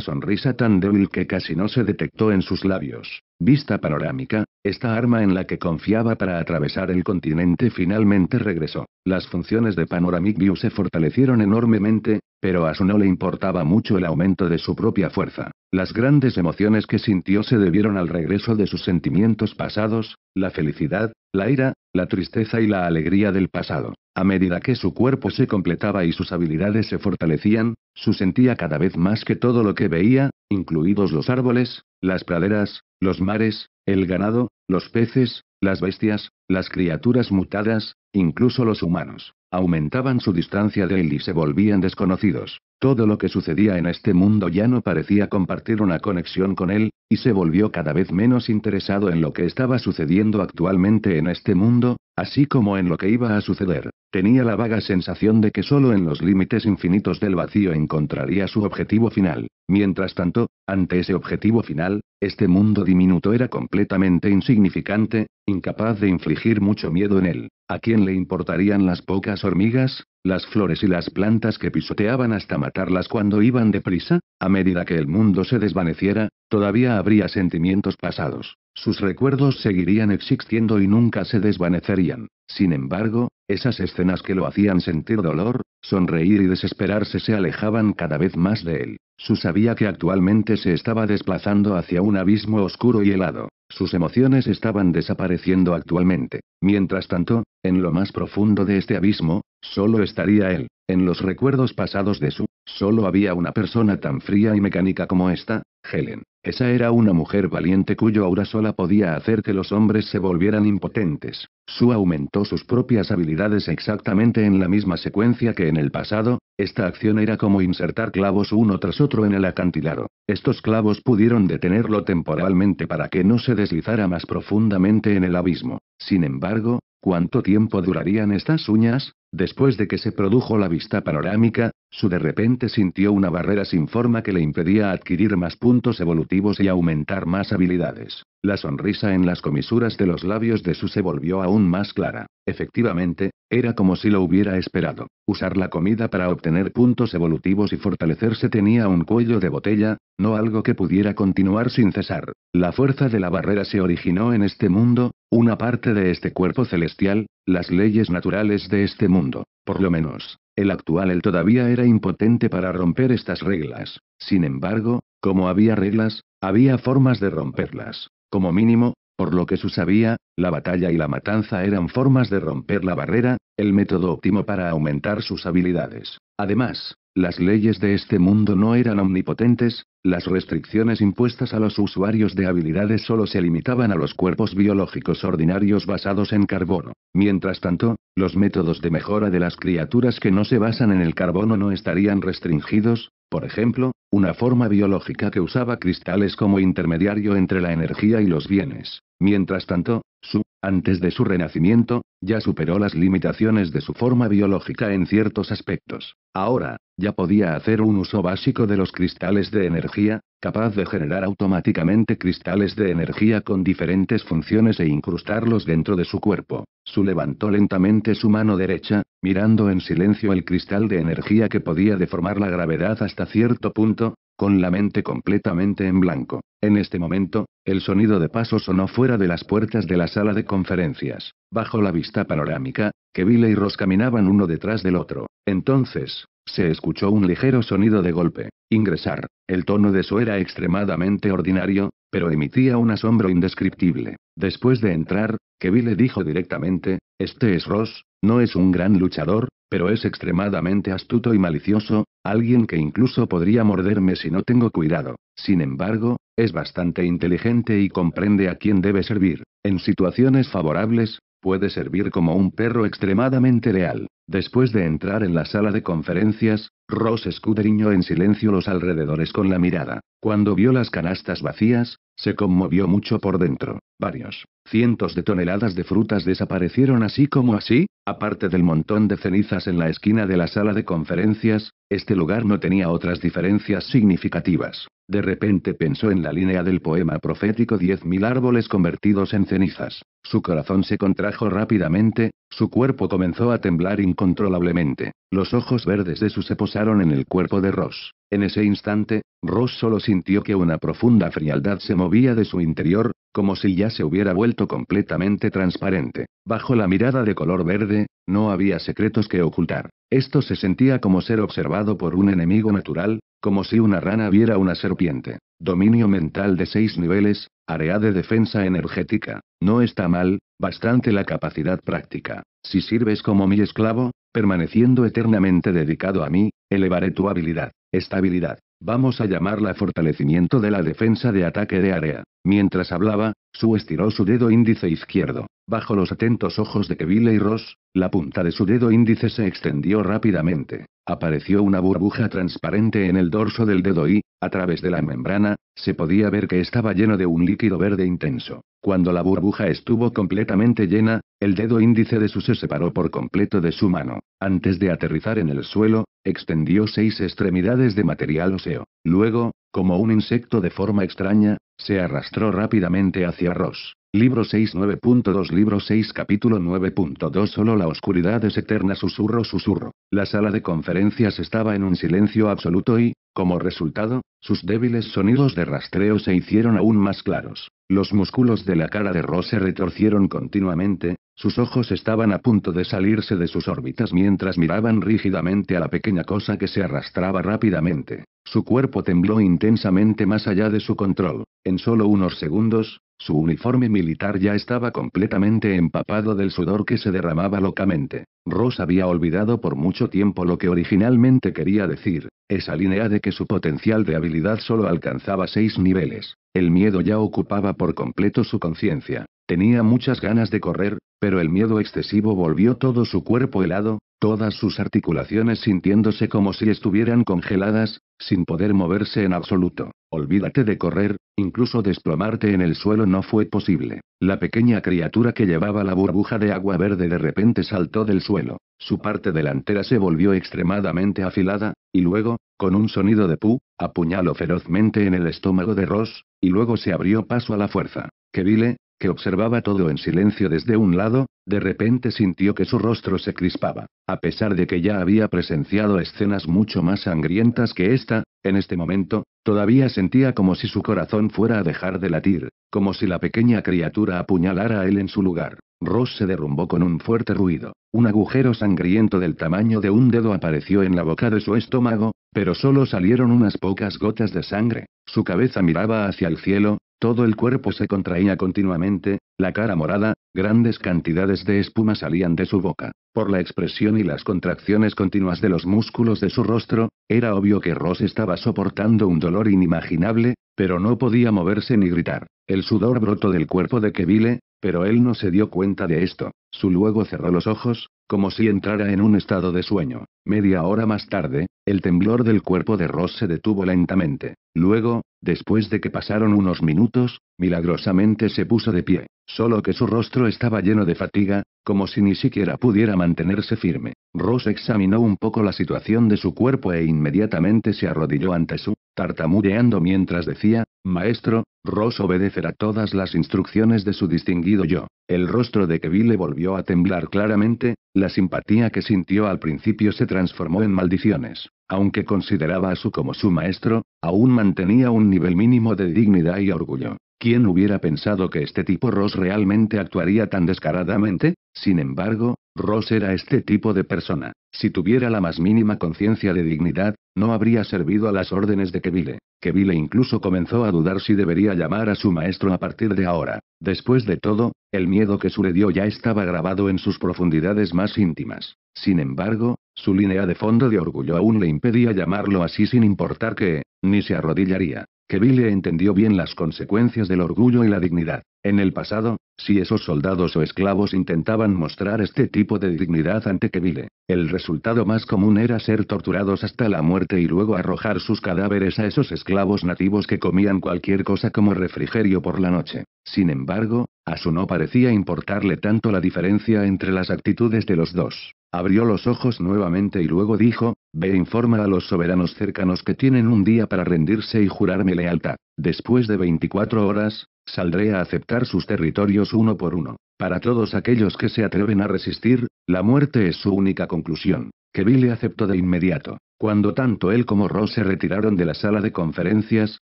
sonrisa tan débil que casi no se detectó en sus labios. Vista panorámica, esta arma en la que confiaba para atravesar el continente finalmente regresó. Las funciones de Panoramic View se fortalecieron enormemente, pero a su no le importaba mucho el aumento de su propia fuerza. Las grandes emociones que sintió se debieron al regreso de sus sentimientos pasados, la felicidad, la ira, la tristeza y la alegría del pasado. A medida que su cuerpo se completaba y sus habilidades se fortalecían, su sentía cada vez más que todo lo que veía, incluidos los árboles, las praderas, los mares, el ganado, los peces, las bestias, las criaturas mutadas, Incluso los humanos. Aumentaban su distancia de él y se volvían desconocidos. Todo lo que sucedía en este mundo ya no parecía compartir una conexión con él, y se volvió cada vez menos interesado en lo que estaba sucediendo actualmente en este mundo, así como en lo que iba a suceder. Tenía la vaga sensación de que solo en los límites infinitos del vacío encontraría su objetivo final. Mientras tanto, ante ese objetivo final, este mundo diminuto era completamente insignificante, incapaz de infligir mucho miedo en él. ¿A quién le importarían las pocas hormigas, las flores y las plantas que pisoteaban hasta matarlas cuando iban deprisa? A medida que el mundo se desvaneciera, todavía habría sentimientos pasados. Sus recuerdos seguirían existiendo y nunca se desvanecerían. Sin embargo, esas escenas que lo hacían sentir dolor, sonreír y desesperarse se alejaban cada vez más de él. Su sabía que actualmente se estaba desplazando hacia un abismo oscuro y helado. Sus emociones estaban desapareciendo actualmente. Mientras tanto, en lo más profundo de este abismo, solo estaría él. En los recuerdos pasados de su, solo había una persona tan fría y mecánica como esta, Helen. Esa era una mujer valiente cuyo aura sola podía hacer que los hombres se volvieran impotentes. Su aumentó sus propias habilidades exactamente en la misma secuencia que en el pasado, esta acción era como insertar clavos uno tras otro en el acantilado. Estos clavos pudieron detenerlo temporalmente para que no se deslizara más profundamente en el abismo. Sin embargo, ¿cuánto tiempo durarían estas uñas? Después de que se produjo la vista panorámica, su de repente sintió una barrera sin forma que le impedía adquirir más puntos evolutivos y aumentar más habilidades. La sonrisa en las comisuras de los labios de Su se volvió aún más clara. Efectivamente, era como si lo hubiera esperado. Usar la comida para obtener puntos evolutivos y fortalecerse tenía un cuello de botella, no algo que pudiera continuar sin cesar. La fuerza de la barrera se originó en este mundo, una parte de este cuerpo celestial, las leyes naturales de este mundo, por lo menos. El actual él todavía era impotente para romper estas reglas. Sin embargo, como había reglas, había formas de romperlas. Como mínimo, por lo que su sabía, la batalla y la matanza eran formas de romper la barrera, el método óptimo para aumentar sus habilidades. Además, las leyes de este mundo no eran omnipotentes, las restricciones impuestas a los usuarios de habilidades solo se limitaban a los cuerpos biológicos ordinarios basados en carbono. Mientras tanto, los métodos de mejora de las criaturas que no se basan en el carbono no estarían restringidos, por ejemplo, una forma biológica que usaba cristales como intermediario entre la energía y los bienes. Mientras tanto, Su, antes de su renacimiento, ya superó las limitaciones de su forma biológica en ciertos aspectos. Ahora, ya podía hacer un uso básico de los cristales de energía, capaz de generar automáticamente cristales de energía con diferentes funciones e incrustarlos dentro de su cuerpo. Su levantó lentamente su mano derecha, mirando en silencio el cristal de energía que podía deformar la gravedad hasta cierto punto, con la mente completamente en blanco. En este momento, el sonido de pasos sonó fuera de las puertas de la sala de conferencias. Bajo la vista panorámica, que y Ross caminaban uno detrás del otro. Entonces, se escuchó un ligero sonido de golpe. Ingresar. El tono de su era extremadamente ordinario, pero emitía un asombro indescriptible. Después de entrar, Kevile dijo directamente, Este es Ross, no es un gran luchador, pero es extremadamente astuto y malicioso, alguien que incluso podría morderme si no tengo cuidado. Sin embargo, es bastante inteligente y comprende a quién debe servir. En situaciones favorables, puede servir como un perro extremadamente leal. Después de entrar en la sala de conferencias, Ross escudriñó en silencio los alrededores con la mirada. Cuando vio las canastas vacías, se conmovió mucho por dentro. Varios Cientos de toneladas de frutas desaparecieron así como así, aparte del montón de cenizas en la esquina de la sala de conferencias, este lugar no tenía otras diferencias significativas. De repente pensó en la línea del poema profético Diez mil árboles convertidos en cenizas. Su corazón se contrajo rápidamente, su cuerpo comenzó a temblar incontrolablemente. Los ojos verdes de su se posaron en el cuerpo de Ross. En ese instante, Ross solo sintió que una profunda frialdad se movía de su interior, como si ya se hubiera vuelto completamente transparente. Bajo la mirada de color verde, no había secretos que ocultar. Esto se sentía como ser observado por un enemigo natural, como si una rana viera una serpiente. Dominio mental de seis niveles, área de defensa energética. No está mal, bastante la capacidad práctica. Si sirves como mi esclavo, permaneciendo eternamente dedicado a mí, elevaré tu habilidad. Estabilidad. Vamos a llamarla fortalecimiento de la defensa de ataque de área. Mientras hablaba, su estiró su dedo índice izquierdo. Bajo los atentos ojos de Keville y Ross, la punta de su dedo índice se extendió rápidamente. Apareció una burbuja transparente en el dorso del dedo y, a través de la membrana, se podía ver que estaba lleno de un líquido verde intenso. Cuando la burbuja estuvo completamente llena, el dedo índice de su se separó por completo de su mano. Antes de aterrizar en el suelo, extendió seis extremidades de material óseo. Luego, como un insecto de forma extraña, se arrastró rápidamente hacia Ross. Libro 6 9.2 Libro 6 Capítulo 9.2 Solo la la oscuridad es eterna susurro susurro. La sala de conferencias estaba en un silencio absoluto y, como resultado, sus débiles sonidos de rastreo se hicieron aún más claros. Los músculos de la cara de Rose retorcieron continuamente, sus ojos estaban a punto de salirse de sus órbitas mientras miraban rígidamente a la pequeña cosa que se arrastraba rápidamente. Su cuerpo tembló intensamente más allá de su control. En solo unos segundos, su uniforme militar ya estaba completamente empapado del sudor que se derramaba locamente. Ross había olvidado por mucho tiempo lo que originalmente quería decir, esa línea de que su potencial de habilidad solo alcanzaba seis niveles. El miedo ya ocupaba por completo su conciencia. Tenía muchas ganas de correr, pero el miedo excesivo volvió todo su cuerpo helado, todas sus articulaciones sintiéndose como si estuvieran congeladas, sin poder moverse en absoluto. Olvídate de correr, incluso desplomarte en el suelo no fue posible. La pequeña criatura que llevaba la burbuja de agua verde de repente saltó del suelo. Su parte delantera se volvió extremadamente afilada, y luego, con un sonido de pu, apuñaló ferozmente en el estómago de Ross, y luego se abrió paso a la fuerza. Que vile, que observaba todo en silencio desde un lado, de repente sintió que su rostro se crispaba. A pesar de que ya había presenciado escenas mucho más sangrientas que esta, en este momento, todavía sentía como si su corazón fuera a dejar de latir, como si la pequeña criatura apuñalara a él en su lugar. Ross se derrumbó con un fuerte ruido. Un agujero sangriento del tamaño de un dedo apareció en la boca de su estómago, pero solo salieron unas pocas gotas de sangre. Su cabeza miraba hacia el cielo, todo el cuerpo se contraía continuamente, la cara morada, grandes cantidades de espuma salían de su boca. Por la expresión y las contracciones continuas de los músculos de su rostro, era obvio que Ross estaba soportando un dolor inimaginable, pero no podía moverse ni gritar. El sudor brotó del cuerpo de Keville pero él no se dio cuenta de esto. Su luego cerró los ojos, como si entrara en un estado de sueño. Media hora más tarde, el temblor del cuerpo de Ross se detuvo lentamente. Luego, después de que pasaron unos minutos, milagrosamente se puso de pie, solo que su rostro estaba lleno de fatiga, como si ni siquiera pudiera mantenerse firme. Ross examinó un poco la situación de su cuerpo e inmediatamente se arrodilló ante su, tartamudeando mientras decía, Maestro, Ross obedecerá todas las instrucciones de su distinguido yo. El rostro de le volvió a temblar claramente, la simpatía que sintió al principio se transformó en maldiciones. Aunque consideraba a su como su maestro, aún mantenía un nivel mínimo de dignidad y orgullo. ¿Quién hubiera pensado que este tipo Ross realmente actuaría tan descaradamente? Sin embargo, Ross era este tipo de persona. Si tuviera la más mínima conciencia de dignidad, no habría servido a las órdenes de Kevile. Kevile incluso comenzó a dudar si debería llamar a su maestro a partir de ahora. Después de todo, el miedo que dio ya estaba grabado en sus profundidades más íntimas. Sin embargo, su línea de fondo de orgullo aún le impedía llamarlo así sin importar que, ni se arrodillaría. Kevile entendió bien las consecuencias del orgullo y la dignidad. En el pasado, si esos soldados o esclavos intentaban mostrar este tipo de dignidad ante Kevile, el resultado más común era ser torturados hasta la muerte y luego arrojar sus cadáveres a esos esclavos nativos que comían cualquier cosa como refrigerio por la noche. Sin embargo, a su no parecía importarle tanto la diferencia entre las actitudes de los dos. Abrió los ojos nuevamente y luego dijo, Ve informa a los soberanos cercanos que tienen un día para rendirse y jurarme lealtad. Después de 24 horas, saldré a aceptar sus territorios uno por uno. Para todos aquellos que se atreven a resistir, la muerte es su única conclusión. Que Billy aceptó de inmediato. Cuando tanto él como Ross se retiraron de la sala de conferencias,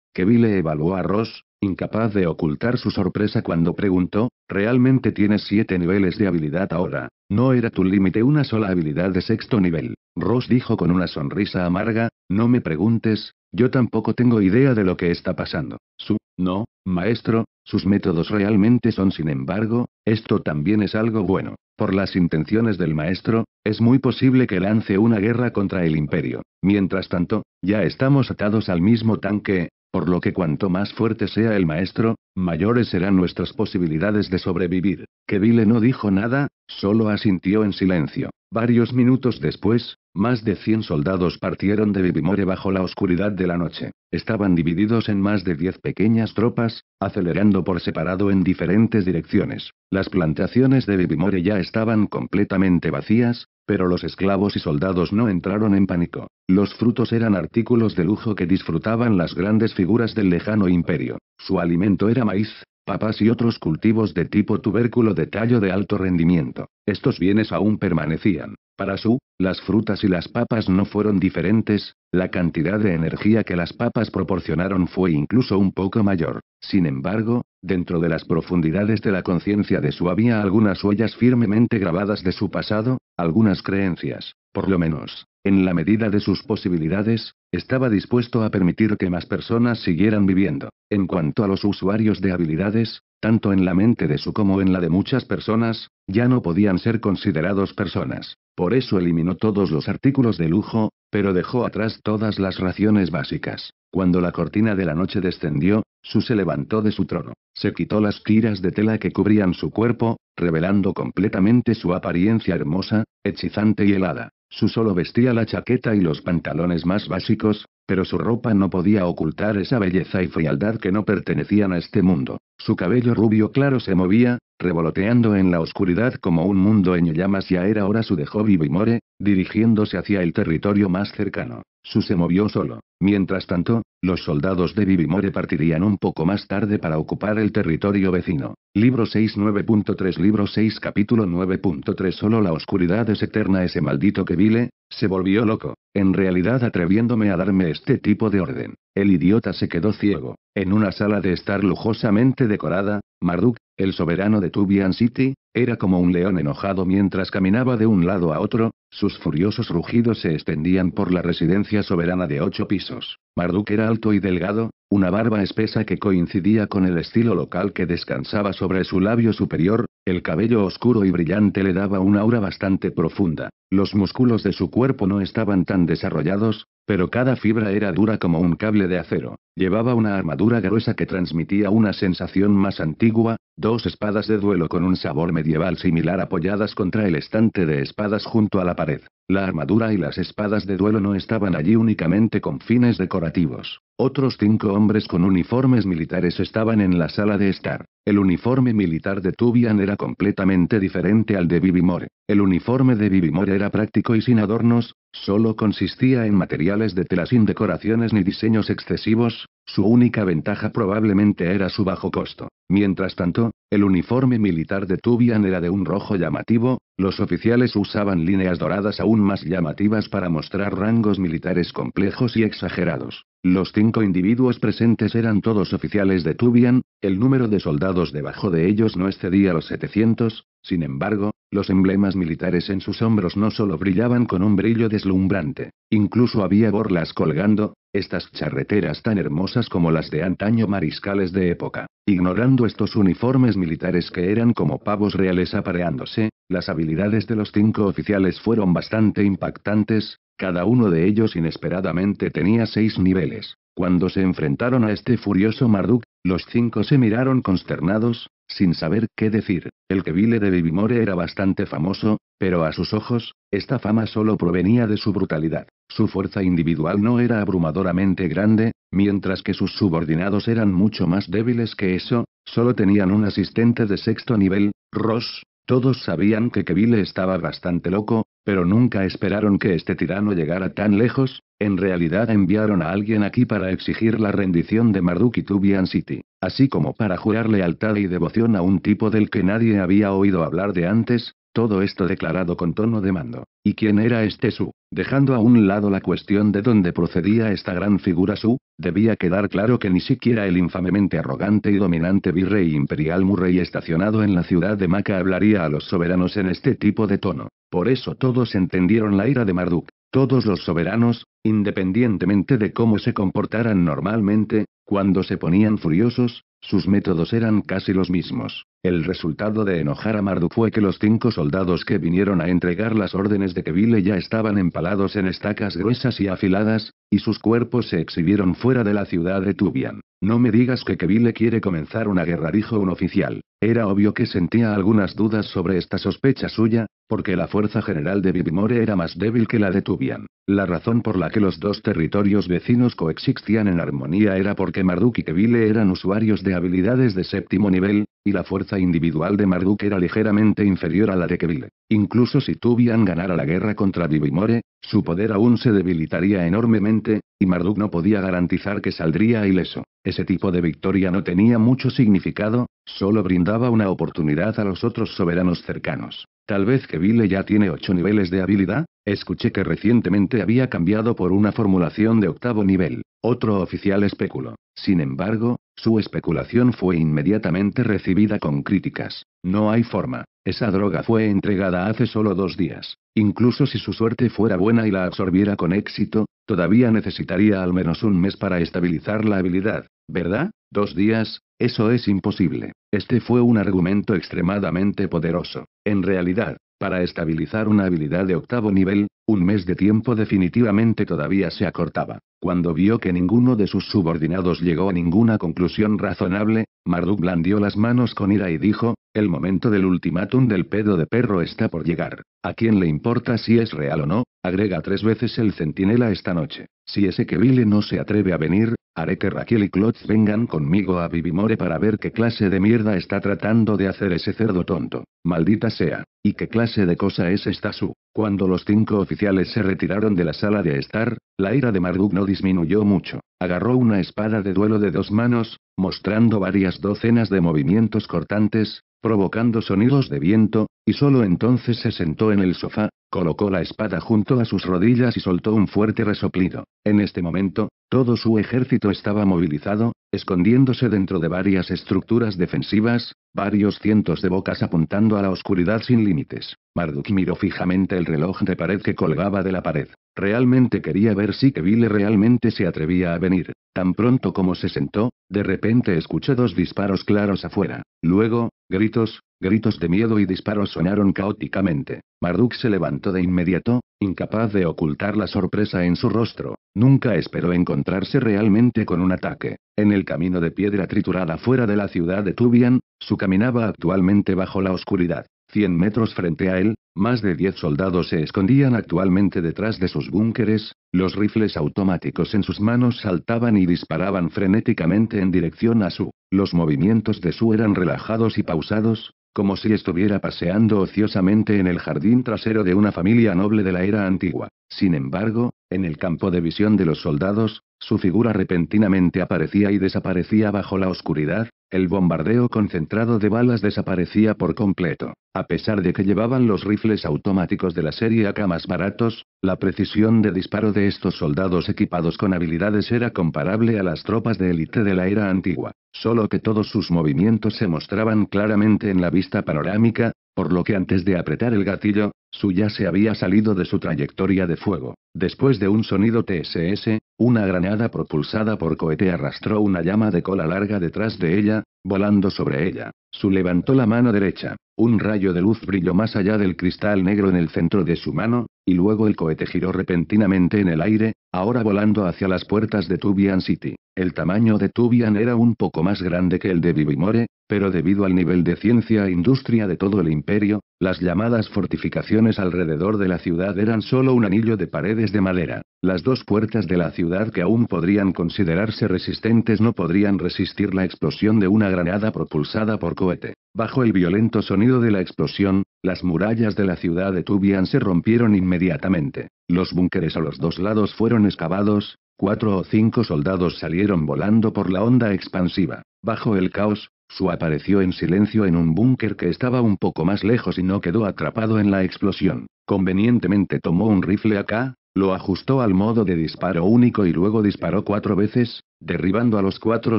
Kevile evaluó a Ross, incapaz de ocultar su sorpresa cuando preguntó, realmente tienes siete niveles de habilidad ahora, no era tu límite una sola habilidad de sexto nivel. Ross dijo con una sonrisa amarga, no me preguntes, yo tampoco tengo idea de lo que está pasando. Su, no, maestro, sus métodos realmente son sin embargo, esto también es algo bueno. Por las intenciones del maestro, es muy posible que lance una guerra contra el imperio. Mientras tanto, ya estamos atados al mismo tanque, por lo que cuanto más fuerte sea el maestro, mayores serán nuestras posibilidades de sobrevivir. Que no dijo nada, solo asintió en silencio. Varios minutos después, más de 100 soldados partieron de Bibimore bajo la oscuridad de la noche. Estaban divididos en más de 10 pequeñas tropas, acelerando por separado en diferentes direcciones. Las plantaciones de Bibimore ya estaban completamente vacías, pero los esclavos y soldados no entraron en pánico. Los frutos eran artículos de lujo que disfrutaban las grandes figuras del lejano imperio. Su alimento era maíz, papas y otros cultivos de tipo tubérculo de tallo de alto rendimiento. Estos bienes aún permanecían. Para su, las frutas y las papas no fueron diferentes, la cantidad de energía que las papas proporcionaron fue incluso un poco mayor. Sin embargo, dentro de las profundidades de la conciencia de su había algunas huellas firmemente grabadas de su pasado, algunas creencias, por lo menos, en la medida de sus posibilidades, estaba dispuesto a permitir que más personas siguieran viviendo. En cuanto a los usuarios de habilidades, tanto en la mente de su como en la de muchas personas, ya no podían ser considerados personas. Por eso eliminó todos los artículos de lujo, pero dejó atrás todas las raciones básicas. Cuando la cortina de la noche descendió, Su se levantó de su trono. Se quitó las tiras de tela que cubrían su cuerpo, revelando completamente su apariencia hermosa, hechizante y helada. Su solo vestía la chaqueta y los pantalones más básicos, pero su ropa no podía ocultar esa belleza y frialdad que no pertenecían a este mundo. Su cabello rubio claro se movía, revoloteando en la oscuridad como un mundo en llamas. Ya era hora su de Hobby More, dirigiéndose hacia el territorio más cercano. Su se movió solo. Mientras tanto, los soldados de Vivimore partirían un poco más tarde para ocupar el territorio vecino. Libro 6 9.3 Libro 6 Capítulo 9.3 Solo la oscuridad es eterna Ese maldito que vile, se volvió loco, en realidad atreviéndome a darme este tipo de orden. El idiota se quedó ciego. En una sala de estar lujosamente decorada, Marduk, el soberano de Tubian City, era como un león enojado mientras caminaba de un lado a otro, sus furiosos rugidos se extendían por la residencia soberana de ocho pisos. Marduk era alto y delgado, una barba espesa que coincidía con el estilo local que descansaba sobre su labio superior, el cabello oscuro y brillante le daba una aura bastante profunda. Los músculos de su cuerpo no estaban tan desarrollados, pero cada fibra era dura como un cable de acero. Llevaba una armadura gruesa que transmitía una sensación más antigua, dos espadas de duelo con un sabor medieval similar apoyadas contra el estante de espadas junto a la pared. La armadura y las espadas de duelo no estaban allí únicamente con fines decorativos. Otros cinco hombres con uniformes militares estaban en la sala de estar. El uniforme militar de Tubian era completamente diferente al de Vivimore. El uniforme de Vivimore era práctico y sin adornos, solo consistía en materiales de tela sin decoraciones ni diseños excesivos, su única ventaja probablemente era su bajo costo. Mientras tanto, el uniforme militar de Tubian era de un rojo llamativo, los oficiales usaban líneas doradas aún más llamativas para mostrar rangos militares complejos y exagerados. Los cinco individuos presentes eran todos oficiales de Tubian, el número de soldados debajo de ellos no excedía los 700, sin embargo, los emblemas militares en sus hombros no solo brillaban con un brillo deslumbrante, incluso había borlas colgando, estas charreteras tan hermosas como las de antaño mariscales de época. Ignorando estos uniformes militares que eran como pavos reales apareándose, las habilidades de los cinco oficiales fueron bastante impactantes, cada uno de ellos inesperadamente tenía seis niveles. Cuando se enfrentaron a este furioso Marduk, los cinco se miraron consternados, sin saber qué decir. El Kevile de Vivimore era bastante famoso, pero a sus ojos, esta fama solo provenía de su brutalidad. Su fuerza individual no era abrumadoramente grande, mientras que sus subordinados eran mucho más débiles que eso, solo tenían un asistente de sexto nivel, Ross, todos sabían que Kevile estaba bastante loco, pero nunca esperaron que este tirano llegara tan lejos, en realidad enviaron a alguien aquí para exigir la rendición de Marduk y Tubian City, así como para jurar lealtad y devoción a un tipo del que nadie había oído hablar de antes, todo esto declarado con tono de mando. ¿Y quién era este Su? Dejando a un lado la cuestión de dónde procedía esta gran figura su, debía quedar claro que ni siquiera el infamemente arrogante y dominante virrey imperial Murray estacionado en la ciudad de Maca hablaría a los soberanos en este tipo de tono. Por eso todos entendieron la ira de Marduk. Todos los soberanos, Independientemente de cómo se comportaran normalmente, cuando se ponían furiosos, sus métodos eran casi los mismos. El resultado de enojar a Marduk fue que los cinco soldados que vinieron a entregar las órdenes de Kevile ya estaban empalados en estacas gruesas y afiladas, y sus cuerpos se exhibieron fuera de la ciudad de Tubian. No me digas que Kevile quiere comenzar una guerra, dijo un oficial. Era obvio que sentía algunas dudas sobre esta sospecha suya, porque la fuerza general de Bibimore era más débil que la de Tubian. La razón por la que los dos territorios vecinos coexistían en armonía era porque Marduk y Kevile eran usuarios de habilidades de séptimo nivel, y la fuerza individual de Marduk era ligeramente inferior a la de Kevile. Incluso si Tubian ganara la guerra contra Vivimore, su poder aún se debilitaría enormemente, y Marduk no podía garantizar que saldría ileso. Ese tipo de victoria no tenía mucho significado, solo brindaba una oportunidad a los otros soberanos cercanos. Tal vez que Vile ya tiene ocho niveles de habilidad, escuché que recientemente había cambiado por una formulación de octavo nivel. Otro oficial especuló. Sin embargo, su especulación fue inmediatamente recibida con críticas. No hay forma. Esa droga fue entregada hace solo dos días. Incluso si su suerte fuera buena y la absorbiera con éxito, todavía necesitaría al menos un mes para estabilizar la habilidad, ¿verdad? Dos días, eso es imposible. Este fue un argumento extremadamente poderoso. En realidad, para estabilizar una habilidad de octavo nivel, un mes de tiempo definitivamente todavía se acortaba. Cuando vio que ninguno de sus subordinados llegó a ninguna conclusión razonable, Marduk blandió las manos con ira y dijo, el momento del ultimátum del pedo de perro está por llegar. ¿A quién le importa si es real o no? Agrega tres veces el centinela esta noche. Si ese que no se atreve a venir, haré que Raquel y Klotz vengan conmigo a Vivimore para ver qué clase de mierda está tratando de hacer ese cerdo tonto. Maldita sea. ¿Y qué clase de cosa es esta su? Cuando los cinco oficiales se retiraron de la sala de estar, la ira de Marduk no disminuyó mucho. Agarró una espada de duelo de dos manos, mostrando varias docenas de movimientos cortantes, provocando sonidos de viento, y solo entonces se sentó en el sofá, Colocó la espada junto a sus rodillas y soltó un fuerte resoplido. En este momento, todo su ejército estaba movilizado, escondiéndose dentro de varias estructuras defensivas, varios cientos de bocas apuntando a la oscuridad sin límites. Marduk miró fijamente el reloj de pared que colgaba de la pared. Realmente quería ver si Kevile realmente se atrevía a venir. Tan pronto como se sentó, de repente escuchó dos disparos claros afuera. Luego, gritos, Gritos de miedo y disparos sonaron caóticamente. Marduk se levantó de inmediato, incapaz de ocultar la sorpresa en su rostro. Nunca esperó encontrarse realmente con un ataque. En el camino de piedra triturada fuera de la ciudad de Tubian, su caminaba actualmente bajo la oscuridad. Cien metros frente a él, más de diez soldados se escondían actualmente detrás de sus búnkeres, los rifles automáticos en sus manos saltaban y disparaban frenéticamente en dirección a Su. Los movimientos de Su eran relajados y pausados, como si estuviera paseando ociosamente en el jardín trasero de una familia noble de la era antigua. Sin embargo, en el campo de visión de los soldados, su figura repentinamente aparecía y desaparecía bajo la oscuridad, el bombardeo concentrado de balas desaparecía por completo. A pesar de que llevaban los rifles automáticos de la serie AK más baratos, la precisión de disparo de estos soldados equipados con habilidades era comparable a las tropas de élite de la era antigua, solo que todos sus movimientos se mostraban claramente en la vista panorámica, por lo que antes de apretar el gatillo, su ya se había salido de su trayectoria de fuego. Después de un sonido TSS, una granada propulsada por cohete arrastró una llama de cola larga detrás de ella, volando sobre ella. Su levantó la mano derecha. Un rayo de luz brilló más allá del cristal negro en el centro de su mano, y luego el cohete giró repentinamente en el aire, ahora volando hacia las puertas de Tubian City. El tamaño de Tubian era un poco más grande que el de Vivimore, pero debido al nivel de ciencia e industria de todo el imperio, las llamadas fortificaciones alrededor de la ciudad eran solo un anillo de paredes de madera. Las dos puertas de la ciudad que aún podrían considerarse resistentes no podrían resistir la explosión de una granada propulsada por cohete. Bajo el violento sonido de la explosión, las murallas de la ciudad de Tubian se rompieron inmediatamente. Los búnkeres a los dos lados fueron excavados, cuatro o cinco soldados salieron volando por la onda expansiva. Bajo el caos, Su apareció en silencio en un búnker que estaba un poco más lejos y no quedó atrapado en la explosión. Convenientemente tomó un rifle acá, lo ajustó al modo de disparo único y luego disparó cuatro veces, derribando a los cuatro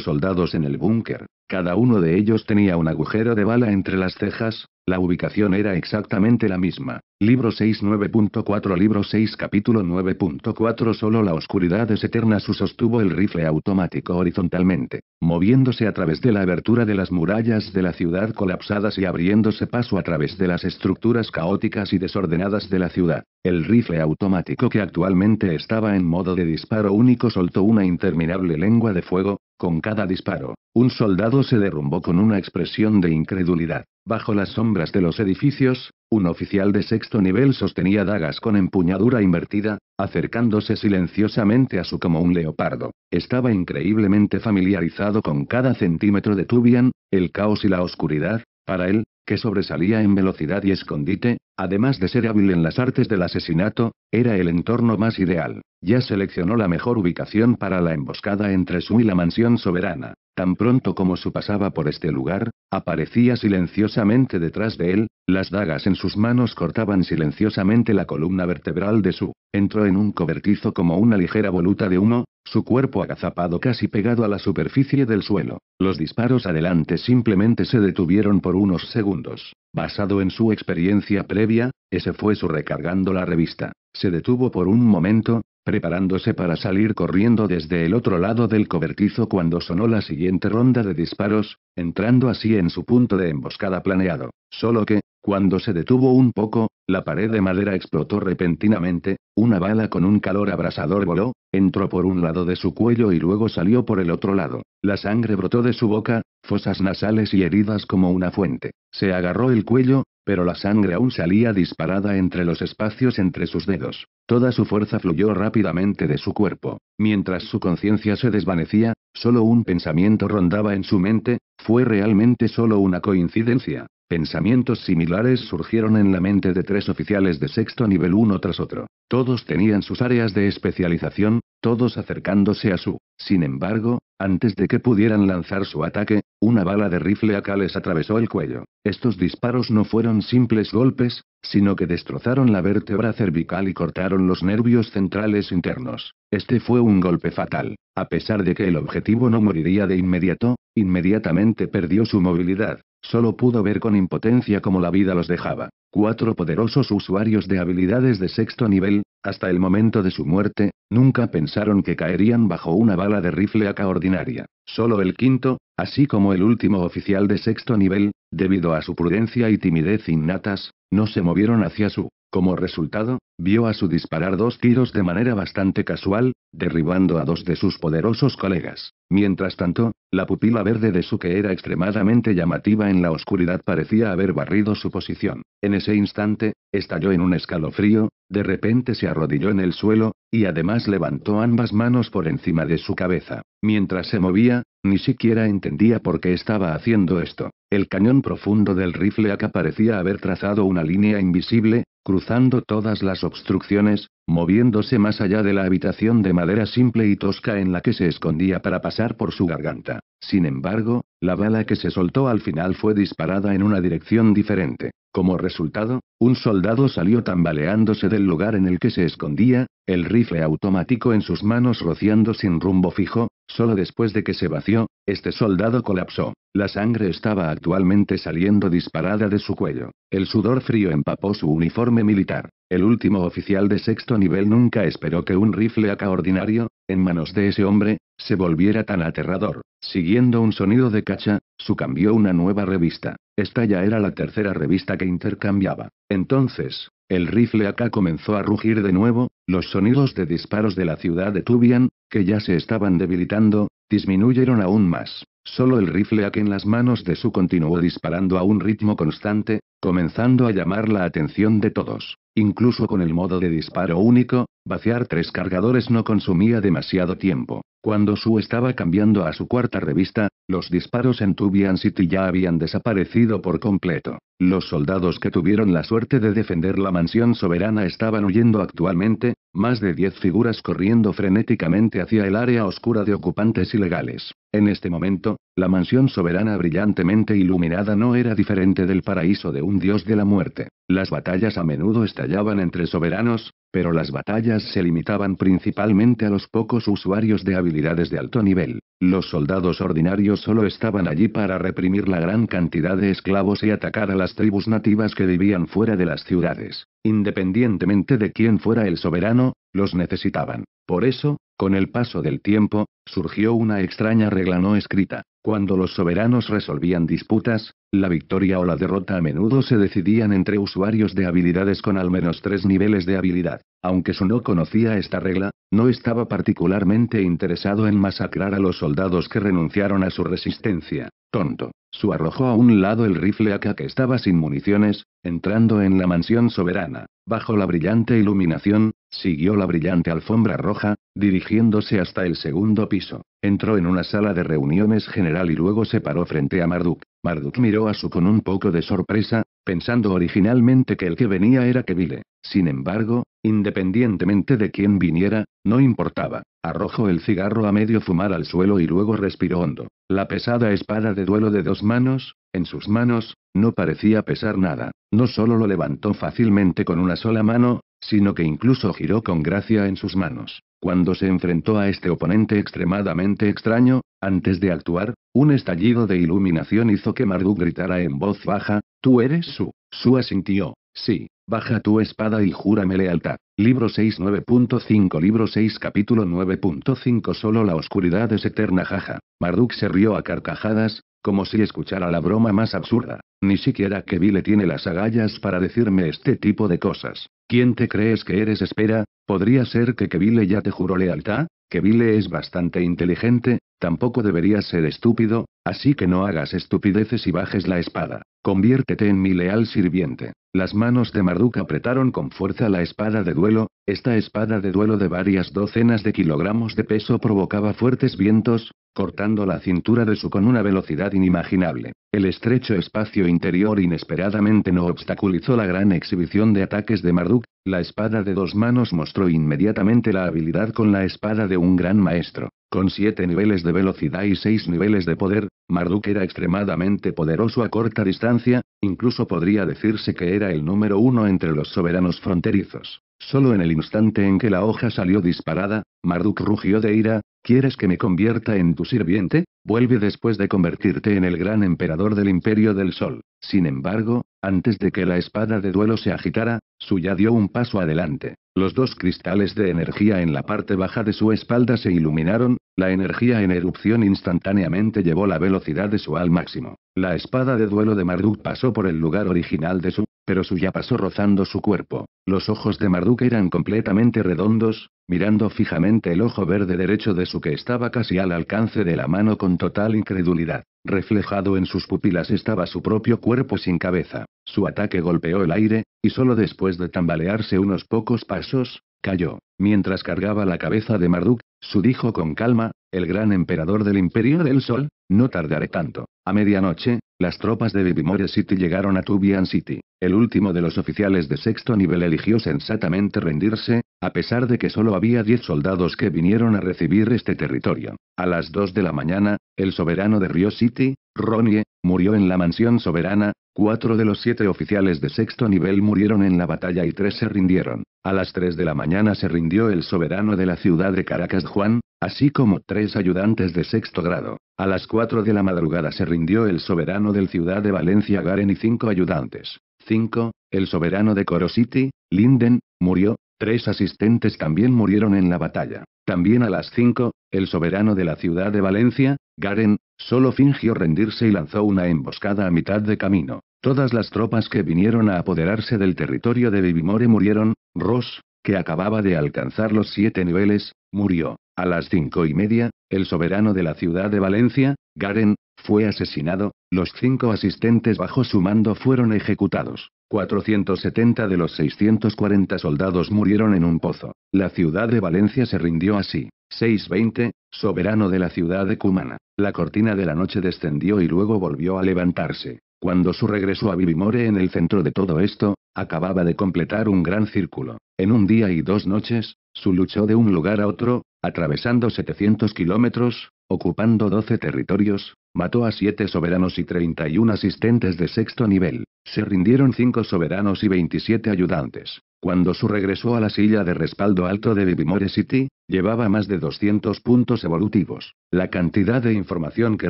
soldados en el búnker. Cada uno de ellos tenía un agujero de bala entre las cejas, la ubicación era exactamente la misma. Libro 6 9.4 Libro 6 capítulo 9.4 Solo la oscuridad es eterna Su sostuvo el rifle automático horizontalmente, moviéndose a través de la abertura de las murallas de la ciudad colapsadas y abriéndose paso a través de las estructuras caóticas y desordenadas de la ciudad. El rifle automático que actualmente estaba en modo de disparo único soltó una interminable lengua de fuego, con cada disparo, un soldado se derrumbó con una expresión de incredulidad. Bajo las sombras de los edificios, un oficial de sexto nivel sostenía dagas con empuñadura invertida, acercándose silenciosamente a su como un leopardo. Estaba increíblemente familiarizado con cada centímetro de Tubian, el caos y la oscuridad, para él, que sobresalía en velocidad y escondite, además de ser hábil en las artes del asesinato, era el entorno más ideal. Ya seleccionó la mejor ubicación para la emboscada entre su y la mansión soberana. Tan pronto como su pasaba por este lugar, aparecía silenciosamente detrás de él, las dagas en sus manos cortaban silenciosamente la columna vertebral de su. Entró en un cobertizo como una ligera voluta de humo, su cuerpo agazapado casi pegado a la superficie del suelo. Los disparos adelante simplemente se detuvieron por unos segundos. Basado en su experiencia previa, ese fue su recargando la revista. Se detuvo por un momento, preparándose para salir corriendo desde el otro lado del cobertizo cuando sonó la siguiente ronda de disparos, entrando así en su punto de emboscada planeado. Solo que, cuando se detuvo un poco, la pared de madera explotó repentinamente, una bala con un calor abrasador voló, entró por un lado de su cuello y luego salió por el otro lado. La sangre brotó de su boca, fosas nasales y heridas como una fuente. Se agarró el cuello, pero la sangre aún salía disparada entre los espacios entre sus dedos. Toda su fuerza fluyó rápidamente de su cuerpo. Mientras su conciencia se desvanecía, solo un pensamiento rondaba en su mente, fue realmente solo una coincidencia. Pensamientos similares surgieron en la mente de tres oficiales de sexto nivel uno tras otro. Todos tenían sus áreas de especialización, todos acercándose a su. Sin embargo, antes de que pudieran lanzar su ataque, una bala de rifle acá les atravesó el cuello. Estos disparos no fueron simples golpes, sino que destrozaron la vértebra cervical y cortaron los nervios centrales internos. Este fue un golpe fatal. A pesar de que el objetivo no moriría de inmediato, inmediatamente perdió su movilidad. Solo pudo ver con impotencia cómo la vida los dejaba. Cuatro poderosos usuarios de habilidades de sexto nivel, hasta el momento de su muerte, nunca pensaron que caerían bajo una bala de rifle aca ordinaria. Solo el quinto, así como el último oficial de sexto nivel, debido a su prudencia y timidez innatas, no se movieron hacia su como resultado, vio a su disparar dos tiros de manera bastante casual, derribando a dos de sus poderosos colegas. Mientras tanto, la pupila verde de su que era extremadamente llamativa en la oscuridad parecía haber barrido su posición. En ese instante, estalló en un escalofrío, de repente se arrodilló en el suelo, y además levantó ambas manos por encima de su cabeza. Mientras se movía, ni siquiera entendía por qué estaba haciendo esto. El cañón profundo del rifle AK parecía haber trazado una línea invisible, cruzando todas las obstrucciones, moviéndose más allá de la habitación de madera simple y tosca en la que se escondía para pasar por su garganta. Sin embargo, la bala que se soltó al final fue disparada en una dirección diferente. Como resultado, un soldado salió tambaleándose del lugar en el que se escondía, el rifle automático en sus manos rociando sin rumbo fijo, solo después de que se vació, este soldado colapsó. La sangre estaba actualmente saliendo disparada de su cuello. El sudor frío empapó su uniforme militar. El último oficial de sexto nivel nunca esperó que un rifle AK ordinario, en manos de ese hombre, se volviera tan aterrador. Siguiendo un sonido de cacha, su cambió una nueva revista. Esta ya era la tercera revista que intercambiaba. Entonces, el rifle AK comenzó a rugir de nuevo, los sonidos de disparos de la ciudad de Tubian, que ya se estaban debilitando, disminuyeron aún más. Solo el rifle que en las manos de su continuó disparando a un ritmo constante, comenzando a llamar la atención de todos. Incluso con el modo de disparo único, vaciar tres cargadores no consumía demasiado tiempo. Cuando Su estaba cambiando a su cuarta revista, los disparos en Tubian City ya habían desaparecido por completo. Los soldados que tuvieron la suerte de defender la mansión soberana estaban huyendo actualmente, más de diez figuras corriendo frenéticamente hacia el área oscura de ocupantes ilegales. En este momento, la mansión soberana brillantemente iluminada no era diferente del paraíso de un dios de la muerte. Las batallas a menudo estallaban entre soberanos, pero las batallas se limitaban principalmente a los pocos usuarios de habilidades de alto nivel. Los soldados ordinarios solo estaban allí para reprimir la gran cantidad de esclavos y atacar a las tribus nativas que vivían fuera de las ciudades. Independientemente de quién fuera el soberano, los necesitaban. Por eso, con el paso del tiempo, surgió una extraña regla no escrita. Cuando los soberanos resolvían disputas, la victoria o la derrota a menudo se decidían entre usuarios de habilidades con al menos tres niveles de habilidad. Aunque Su no conocía esta regla, no estaba particularmente interesado en masacrar a los soldados que renunciaron a su resistencia. Tonto. Su arrojó a un lado el rifle AK que estaba sin municiones, entrando en la mansión soberana. Bajo la brillante iluminación, Siguió la brillante alfombra roja, dirigiéndose hasta el segundo piso. Entró en una sala de reuniones general y luego se paró frente a Marduk. Marduk miró a su con un poco de sorpresa, pensando originalmente que el que venía era Kevile. Sin embargo, independientemente de quién viniera, no importaba. Arrojó el cigarro a medio fumar al suelo y luego respiró hondo. La pesada espada de duelo de dos manos, en sus manos, no parecía pesar nada. No solo lo levantó fácilmente con una sola mano, sino que incluso giró con gracia en sus manos. Cuando se enfrentó a este oponente extremadamente extraño, antes de actuar, un estallido de iluminación hizo que Marduk gritara en voz baja, Tú eres Su. Su asintió, sí, baja tu espada y júrame lealtad. Libro 6 9.5 Libro 6 capítulo 9.5 Solo la oscuridad es eterna jaja. Marduk se rió a carcajadas, como si escuchara la broma más absurda. Ni siquiera que le tiene las agallas para decirme este tipo de cosas. ¿Quién te crees que eres? Espera, ¿podría ser que Kevile ya te juró lealtad? Kevile es bastante inteligente, tampoco deberías ser estúpido, así que no hagas estupideces y bajes la espada. Conviértete en mi leal sirviente. Las manos de Marduk apretaron con fuerza la espada de duelo, esta espada de duelo de varias docenas de kilogramos de peso provocaba fuertes vientos, cortando la cintura de su con una velocidad inimaginable. El estrecho espacio interior inesperadamente no obstaculizó la gran exhibición de ataques de Marduk, la espada de dos manos mostró inmediatamente la habilidad con la espada de un gran maestro. Con siete niveles de velocidad y seis niveles de poder, Marduk era extremadamente poderoso a corta distancia, Incluso podría decirse que era el número uno entre los soberanos fronterizos. Solo en el instante en que la hoja salió disparada, Marduk rugió de ira, ¿quieres que me convierta en tu sirviente? Vuelve después de convertirte en el gran emperador del imperio del sol. Sin embargo, antes de que la espada de duelo se agitara, Suya dio un paso adelante. Los dos cristales de energía en la parte baja de su espalda se iluminaron, la energía en erupción instantáneamente llevó la velocidad de su al máximo. La espada de duelo de Marduk pasó por el lugar original de su pero suya pasó rozando su cuerpo. Los ojos de Marduk eran completamente redondos, mirando fijamente el ojo verde derecho de su que estaba casi al alcance de la mano con total incredulidad. Reflejado en sus pupilas estaba su propio cuerpo sin cabeza. Su ataque golpeó el aire, y solo después de tambalearse unos pocos pasos, cayó. Mientras cargaba la cabeza de Marduk, su dijo con calma, el gran emperador del imperio del sol, no tardaré tanto. A medianoche, las tropas de Vivimore City llegaron a Tubian City. El último de los oficiales de sexto nivel eligió sensatamente rendirse, a pesar de que solo había diez soldados que vinieron a recibir este territorio. A las 2 de la mañana, el soberano de Rio City, Ronnie, murió en la mansión soberana, cuatro de los siete oficiales de sexto nivel murieron en la batalla y tres se rindieron. A las 3 de la mañana se rindió el soberano de la ciudad de Caracas Juan, así como tres ayudantes de sexto grado. A las 4 de la madrugada se rindió el soberano del ciudad de Valencia Garen y cinco ayudantes. 5. El soberano de Coro City, Linden, murió, Tres asistentes también murieron en la batalla. También a las cinco, el soberano de la ciudad de Valencia, Garen, solo fingió rendirse y lanzó una emboscada a mitad de camino. Todas las tropas que vinieron a apoderarse del territorio de Vivimore murieron, Ross, que acababa de alcanzar los siete niveles, murió. A las cinco y media, el soberano de la ciudad de Valencia, Garen, fue asesinado, los cinco asistentes bajo su mando fueron ejecutados. 470 de los 640 soldados murieron en un pozo. La ciudad de Valencia se rindió así. 620, soberano de la ciudad de Cumana. La cortina de la noche descendió y luego volvió a levantarse. Cuando su regreso a Vivimore en el centro de todo esto, acababa de completar un gran círculo. En un día y dos noches, su luchó de un lugar a otro, atravesando 700 kilómetros, ocupando 12 territorios, Mató a siete soberanos y 31 asistentes de sexto nivel. Se rindieron cinco soberanos y 27 ayudantes. Cuando su regresó a la silla de respaldo alto de Vivimore City, llevaba más de 200 puntos evolutivos. La cantidad de información que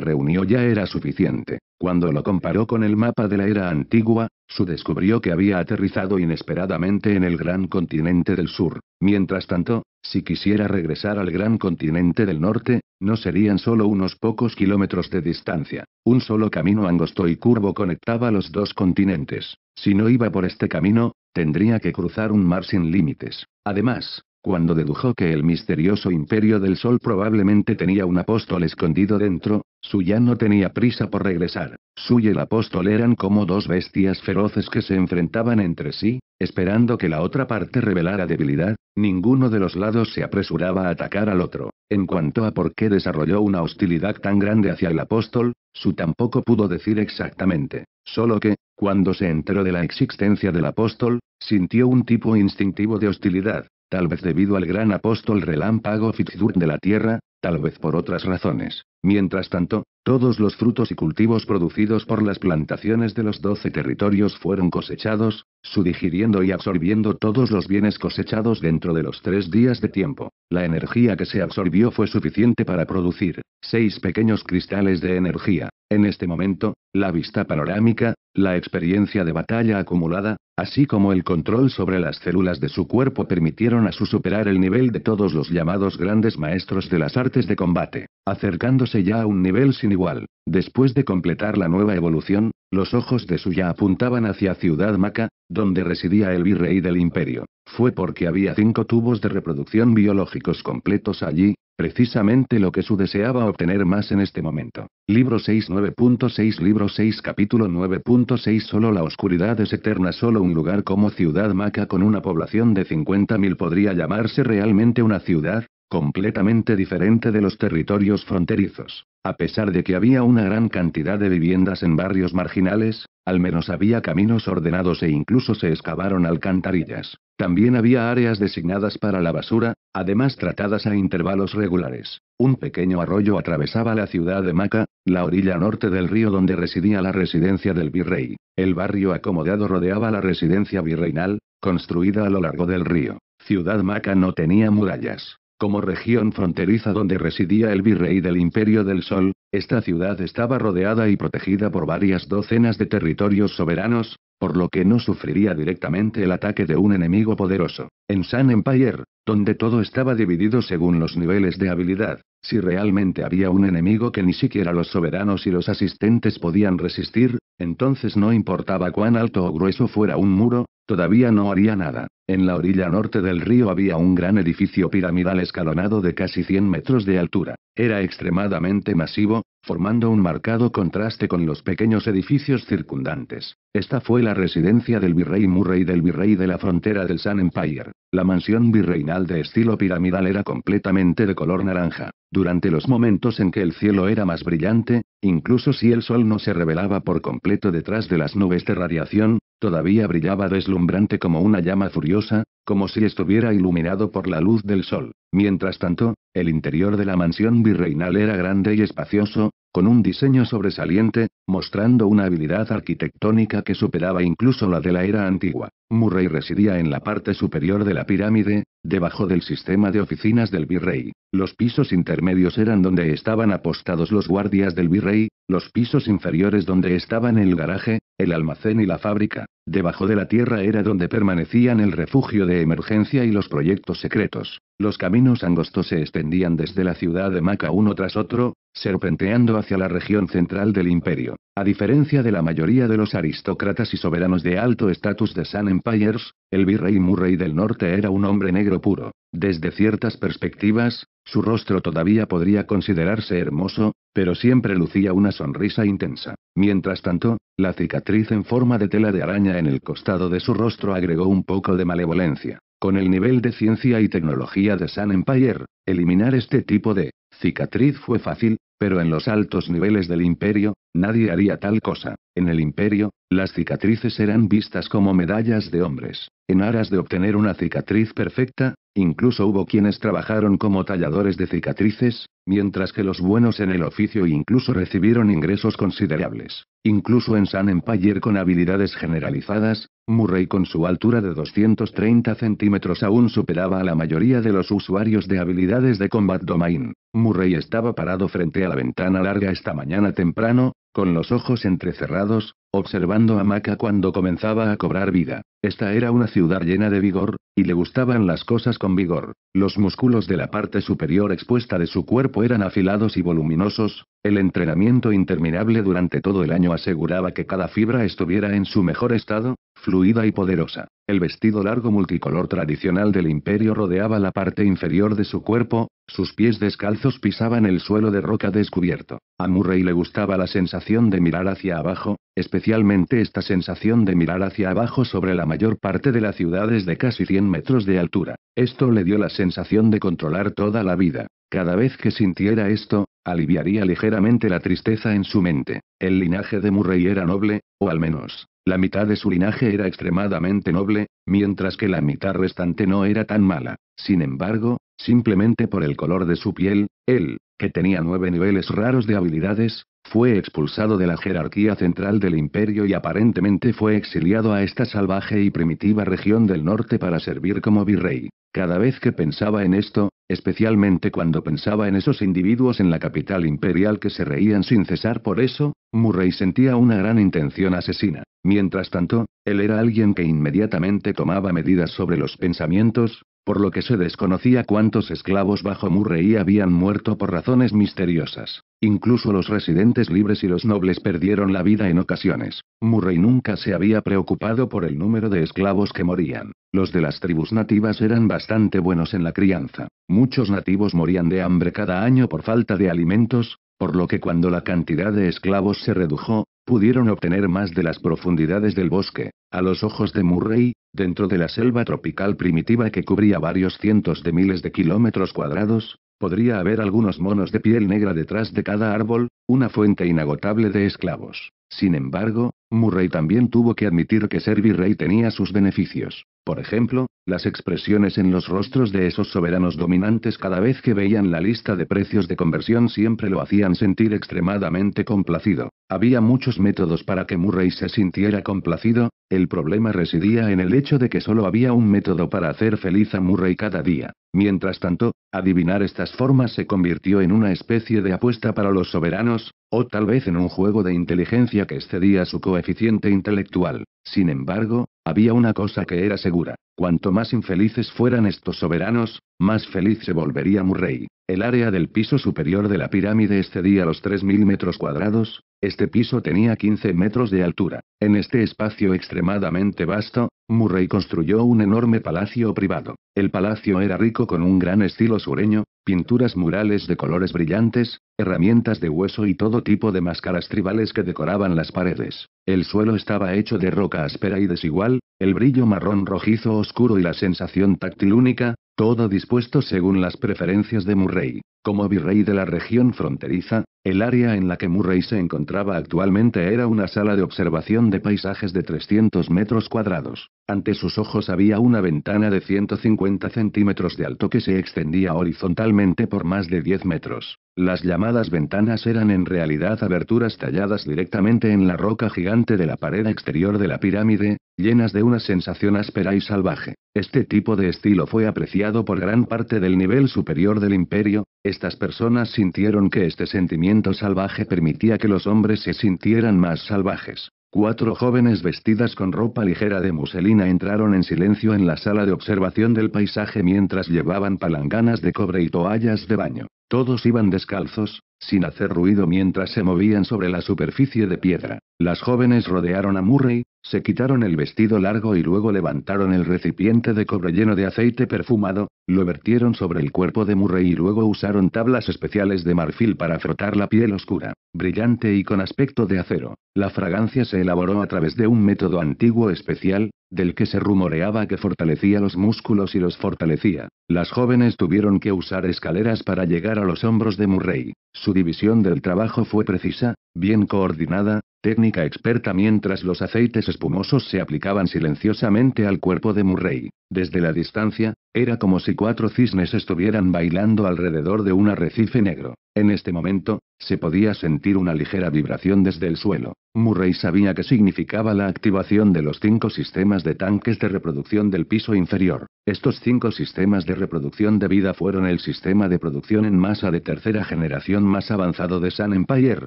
reunió ya era suficiente. Cuando lo comparó con el mapa de la era antigua, su descubrió que había aterrizado inesperadamente en el gran continente del sur. Mientras tanto, si quisiera regresar al gran continente del norte, no serían solo unos pocos kilómetros de distancia distancia. Un solo camino angosto y curvo conectaba los dos continentes. Si no iba por este camino, tendría que cruzar un mar sin límites. Además, cuando dedujo que el misterioso imperio del sol probablemente tenía un apóstol escondido dentro, su ya no tenía prisa por regresar. Su y el apóstol eran como dos bestias feroces que se enfrentaban entre sí, esperando que la otra parte revelara debilidad, ninguno de los lados se apresuraba a atacar al otro. En cuanto a por qué desarrolló una hostilidad tan grande hacia el apóstol, Su tampoco pudo decir exactamente, solo que, cuando se enteró de la existencia del apóstol, sintió un tipo instintivo de hostilidad, tal vez debido al gran apóstol relámpago Fitzdur de la Tierra, tal vez por otras razones. Mientras tanto, todos los frutos y cultivos producidos por las plantaciones de los doce territorios fueron cosechados, digiriendo y absorbiendo todos los bienes cosechados dentro de los tres días de tiempo. La energía que se absorbió fue suficiente para producir seis pequeños cristales de energía. En este momento, la vista panorámica, la experiencia de batalla acumulada, así como el control sobre las células de su cuerpo permitieron a su superar el nivel de todos los llamados grandes maestros de las artes de combate, acercándose ya a un nivel sin igual. Después de completar la nueva evolución, los ojos de Suya apuntaban hacia Ciudad Maca, donde residía el virrey del imperio. Fue porque había cinco tubos de reproducción biológicos completos allí, precisamente lo que su deseaba obtener más en este momento. Libro 6 9.6 Libro 6 Capítulo 9.6 Solo la oscuridad es eterna Solo un lugar como Ciudad Maca con una población de 50.000 podría llamarse realmente una ciudad, completamente diferente de los territorios fronterizos. A pesar de que había una gran cantidad de viviendas en barrios marginales, al menos había caminos ordenados e incluso se excavaron alcantarillas. También había áreas designadas para la basura, además tratadas a intervalos regulares. Un pequeño arroyo atravesaba la ciudad de Maca, la orilla norte del río donde residía la residencia del virrey. El barrio acomodado rodeaba la residencia virreinal, construida a lo largo del río. Ciudad Maca no tenía murallas. Como región fronteriza donde residía el virrey del Imperio del Sol, esta ciudad estaba rodeada y protegida por varias docenas de territorios soberanos, por lo que no sufriría directamente el ataque de un enemigo poderoso. En San Empire, donde todo estaba dividido según los niveles de habilidad, si realmente había un enemigo que ni siquiera los soberanos y los asistentes podían resistir, entonces no importaba cuán alto o grueso fuera un muro, todavía no haría nada. En la orilla norte del río había un gran edificio piramidal escalonado de casi 100 metros de altura. Era extremadamente masivo, formando un marcado contraste con los pequeños edificios circundantes. Esta fue la residencia del virrey Murray y del virrey de la frontera del Sun Empire. La mansión virreinal de estilo piramidal era completamente de color naranja. Durante los momentos en que el cielo era más brillante, incluso si el sol no se revelaba por completo detrás de las nubes de radiación, todavía brillaba deslumbrante como una llama furiosa, como si estuviera iluminado por la luz del sol. Mientras tanto, el interior de la mansión virreinal era grande y espacioso, con un diseño sobresaliente, mostrando una habilidad arquitectónica que superaba incluso la de la era antigua. Murray residía en la parte superior de la pirámide, debajo del sistema de oficinas del virrey. Los pisos intermedios eran donde estaban apostados los guardias del virrey, los pisos inferiores donde estaban el garaje, el almacén y la fábrica, debajo de la tierra era donde permanecían el refugio de emergencia y los proyectos secretos. Los caminos angostos se extendían desde la ciudad de Maca uno tras otro, serpenteando hacia la región central del imperio. A diferencia de la mayoría de los aristócratas y soberanos de alto estatus de San Empires, el virrey Murray del Norte era un hombre negro puro. Desde ciertas perspectivas, su rostro todavía podría considerarse hermoso, pero siempre lucía una sonrisa intensa. Mientras tanto, la cicatriz en forma de tela de araña en el costado de su rostro agregó un poco de malevolencia. Con el nivel de ciencia y tecnología de San Empire, eliminar este tipo de cicatriz fue fácil, pero en los altos niveles del imperio, nadie haría tal cosa. En el imperio, las cicatrices eran vistas como medallas de hombres. En aras de obtener una cicatriz perfecta, incluso hubo quienes trabajaron como talladores de cicatrices, mientras que los buenos en el oficio incluso recibieron ingresos considerables. Incluso en San Empire con habilidades generalizadas, Murray con su altura de 230 centímetros aún superaba a la mayoría de los usuarios de habilidades de Combat Domain. Murray estaba parado frente a la ventana larga esta mañana temprano, con los ojos entrecerrados, observando a Maca cuando comenzaba a cobrar vida. Esta era una ciudad llena de vigor, y le gustaban las cosas con vigor. Los músculos de la parte superior expuesta de su cuerpo eran afilados y voluminosos, el entrenamiento interminable durante todo el año aseguraba que cada fibra estuviera en su mejor estado, fluida y poderosa. El vestido largo multicolor tradicional del imperio rodeaba la parte inferior de su cuerpo, sus pies descalzos pisaban el suelo de roca descubierto. A Murray le gustaba la sensación de mirar hacia abajo, especialmente esta sensación de mirar hacia abajo sobre la mayor parte de la ciudad de casi 100 metros de altura. Esto le dio la sensación de controlar toda la vida. Cada vez que sintiera esto, aliviaría ligeramente la tristeza en su mente. El linaje de Murray era noble, o al menos, la mitad de su linaje era extremadamente noble, mientras que la mitad restante no era tan mala. Sin embargo, simplemente por el color de su piel, él, que tenía nueve niveles raros de habilidades, fue expulsado de la jerarquía central del imperio y aparentemente fue exiliado a esta salvaje y primitiva región del norte para servir como virrey. Cada vez que pensaba en esto, especialmente cuando pensaba en esos individuos en la capital imperial que se reían sin cesar por eso, Murray sentía una gran intención asesina. Mientras tanto, él era alguien que inmediatamente tomaba medidas sobre los pensamientos, por lo que se desconocía cuántos esclavos bajo Murray habían muerto por razones misteriosas. Incluso los residentes libres y los nobles perdieron la vida en ocasiones. Murray nunca se había preocupado por el número de esclavos que morían. Los de las tribus nativas eran bastante buenos en la crianza. Muchos nativos morían de hambre cada año por falta de alimentos, por lo que cuando la cantidad de esclavos se redujo, pudieron obtener más de las profundidades del bosque. A los ojos de Murray, Dentro de la selva tropical primitiva que cubría varios cientos de miles de kilómetros cuadrados, podría haber algunos monos de piel negra detrás de cada árbol, una fuente inagotable de esclavos. Sin embargo, Murray también tuvo que admitir que ser virrey tenía sus beneficios. Por ejemplo, las expresiones en los rostros de esos soberanos dominantes cada vez que veían la lista de precios de conversión siempre lo hacían sentir extremadamente complacido. Había muchos métodos para que Murray se sintiera complacido, el problema residía en el hecho de que solo había un método para hacer feliz a Murray cada día. Mientras tanto, adivinar estas formas se convirtió en una especie de apuesta para los soberanos, o tal vez en un juego de inteligencia que excedía su coeficiente intelectual. Sin embargo, había una cosa que era segura. Cuanto más infelices fueran estos soberanos, más feliz se volvería Murray. El área del piso superior de la pirámide excedía los 3.000 metros cuadrados, este piso tenía 15 metros de altura. En este espacio extremadamente vasto, Murray construyó un enorme palacio privado. El palacio era rico con un gran estilo sureño, pinturas murales de colores brillantes, herramientas de hueso y todo tipo de máscaras tribales que decoraban las paredes. El suelo estaba hecho de roca áspera y desigual, el brillo marrón rojizo oscuro y la sensación táctil única, todo dispuesto según las preferencias de Murray. Como virrey de la región fronteriza, el área en la que Murray se encontraba actualmente era una sala de observación de paisajes de 300 metros cuadrados. Ante sus ojos había una ventana de 150 centímetros de alto que se extendía horizontalmente por más de 10 metros. Las llamadas ventanas eran en realidad aberturas talladas directamente en la roca gigante de la pared exterior de la pirámide, llenas de una sensación áspera y salvaje. Este tipo de estilo fue apreciado por gran parte del nivel superior del imperio, estas personas sintieron que este sentimiento salvaje permitía que los hombres se sintieran más salvajes. Cuatro jóvenes vestidas con ropa ligera de muselina entraron en silencio en la sala de observación del paisaje mientras llevaban palanganas de cobre y toallas de baño. Todos iban descalzos, sin hacer ruido mientras se movían sobre la superficie de piedra. Las jóvenes rodearon a Murray, se quitaron el vestido largo y luego levantaron el recipiente de cobre lleno de aceite perfumado, lo vertieron sobre el cuerpo de Murray y luego usaron tablas especiales de marfil para frotar la piel oscura, brillante y con aspecto de acero. La fragancia se elaboró a través de un método antiguo especial, del que se rumoreaba que fortalecía los músculos y los fortalecía. Las jóvenes tuvieron que usar escaleras para llegar a los hombros de Murray. Su división del trabajo fue precisa, bien coordinada, técnica experta mientras los aceites espumosos se aplicaban silenciosamente al cuerpo de Murray. Desde la distancia, era como si cuatro cisnes estuvieran bailando alrededor de un arrecife negro. En este momento, se podía sentir una ligera vibración desde el suelo. Murray sabía que significaba la activación de los cinco sistemas de tanques de reproducción del piso inferior. Estos cinco sistemas de reproducción de vida fueron el sistema de producción en masa de tercera generación más avanzado de Sun Empire,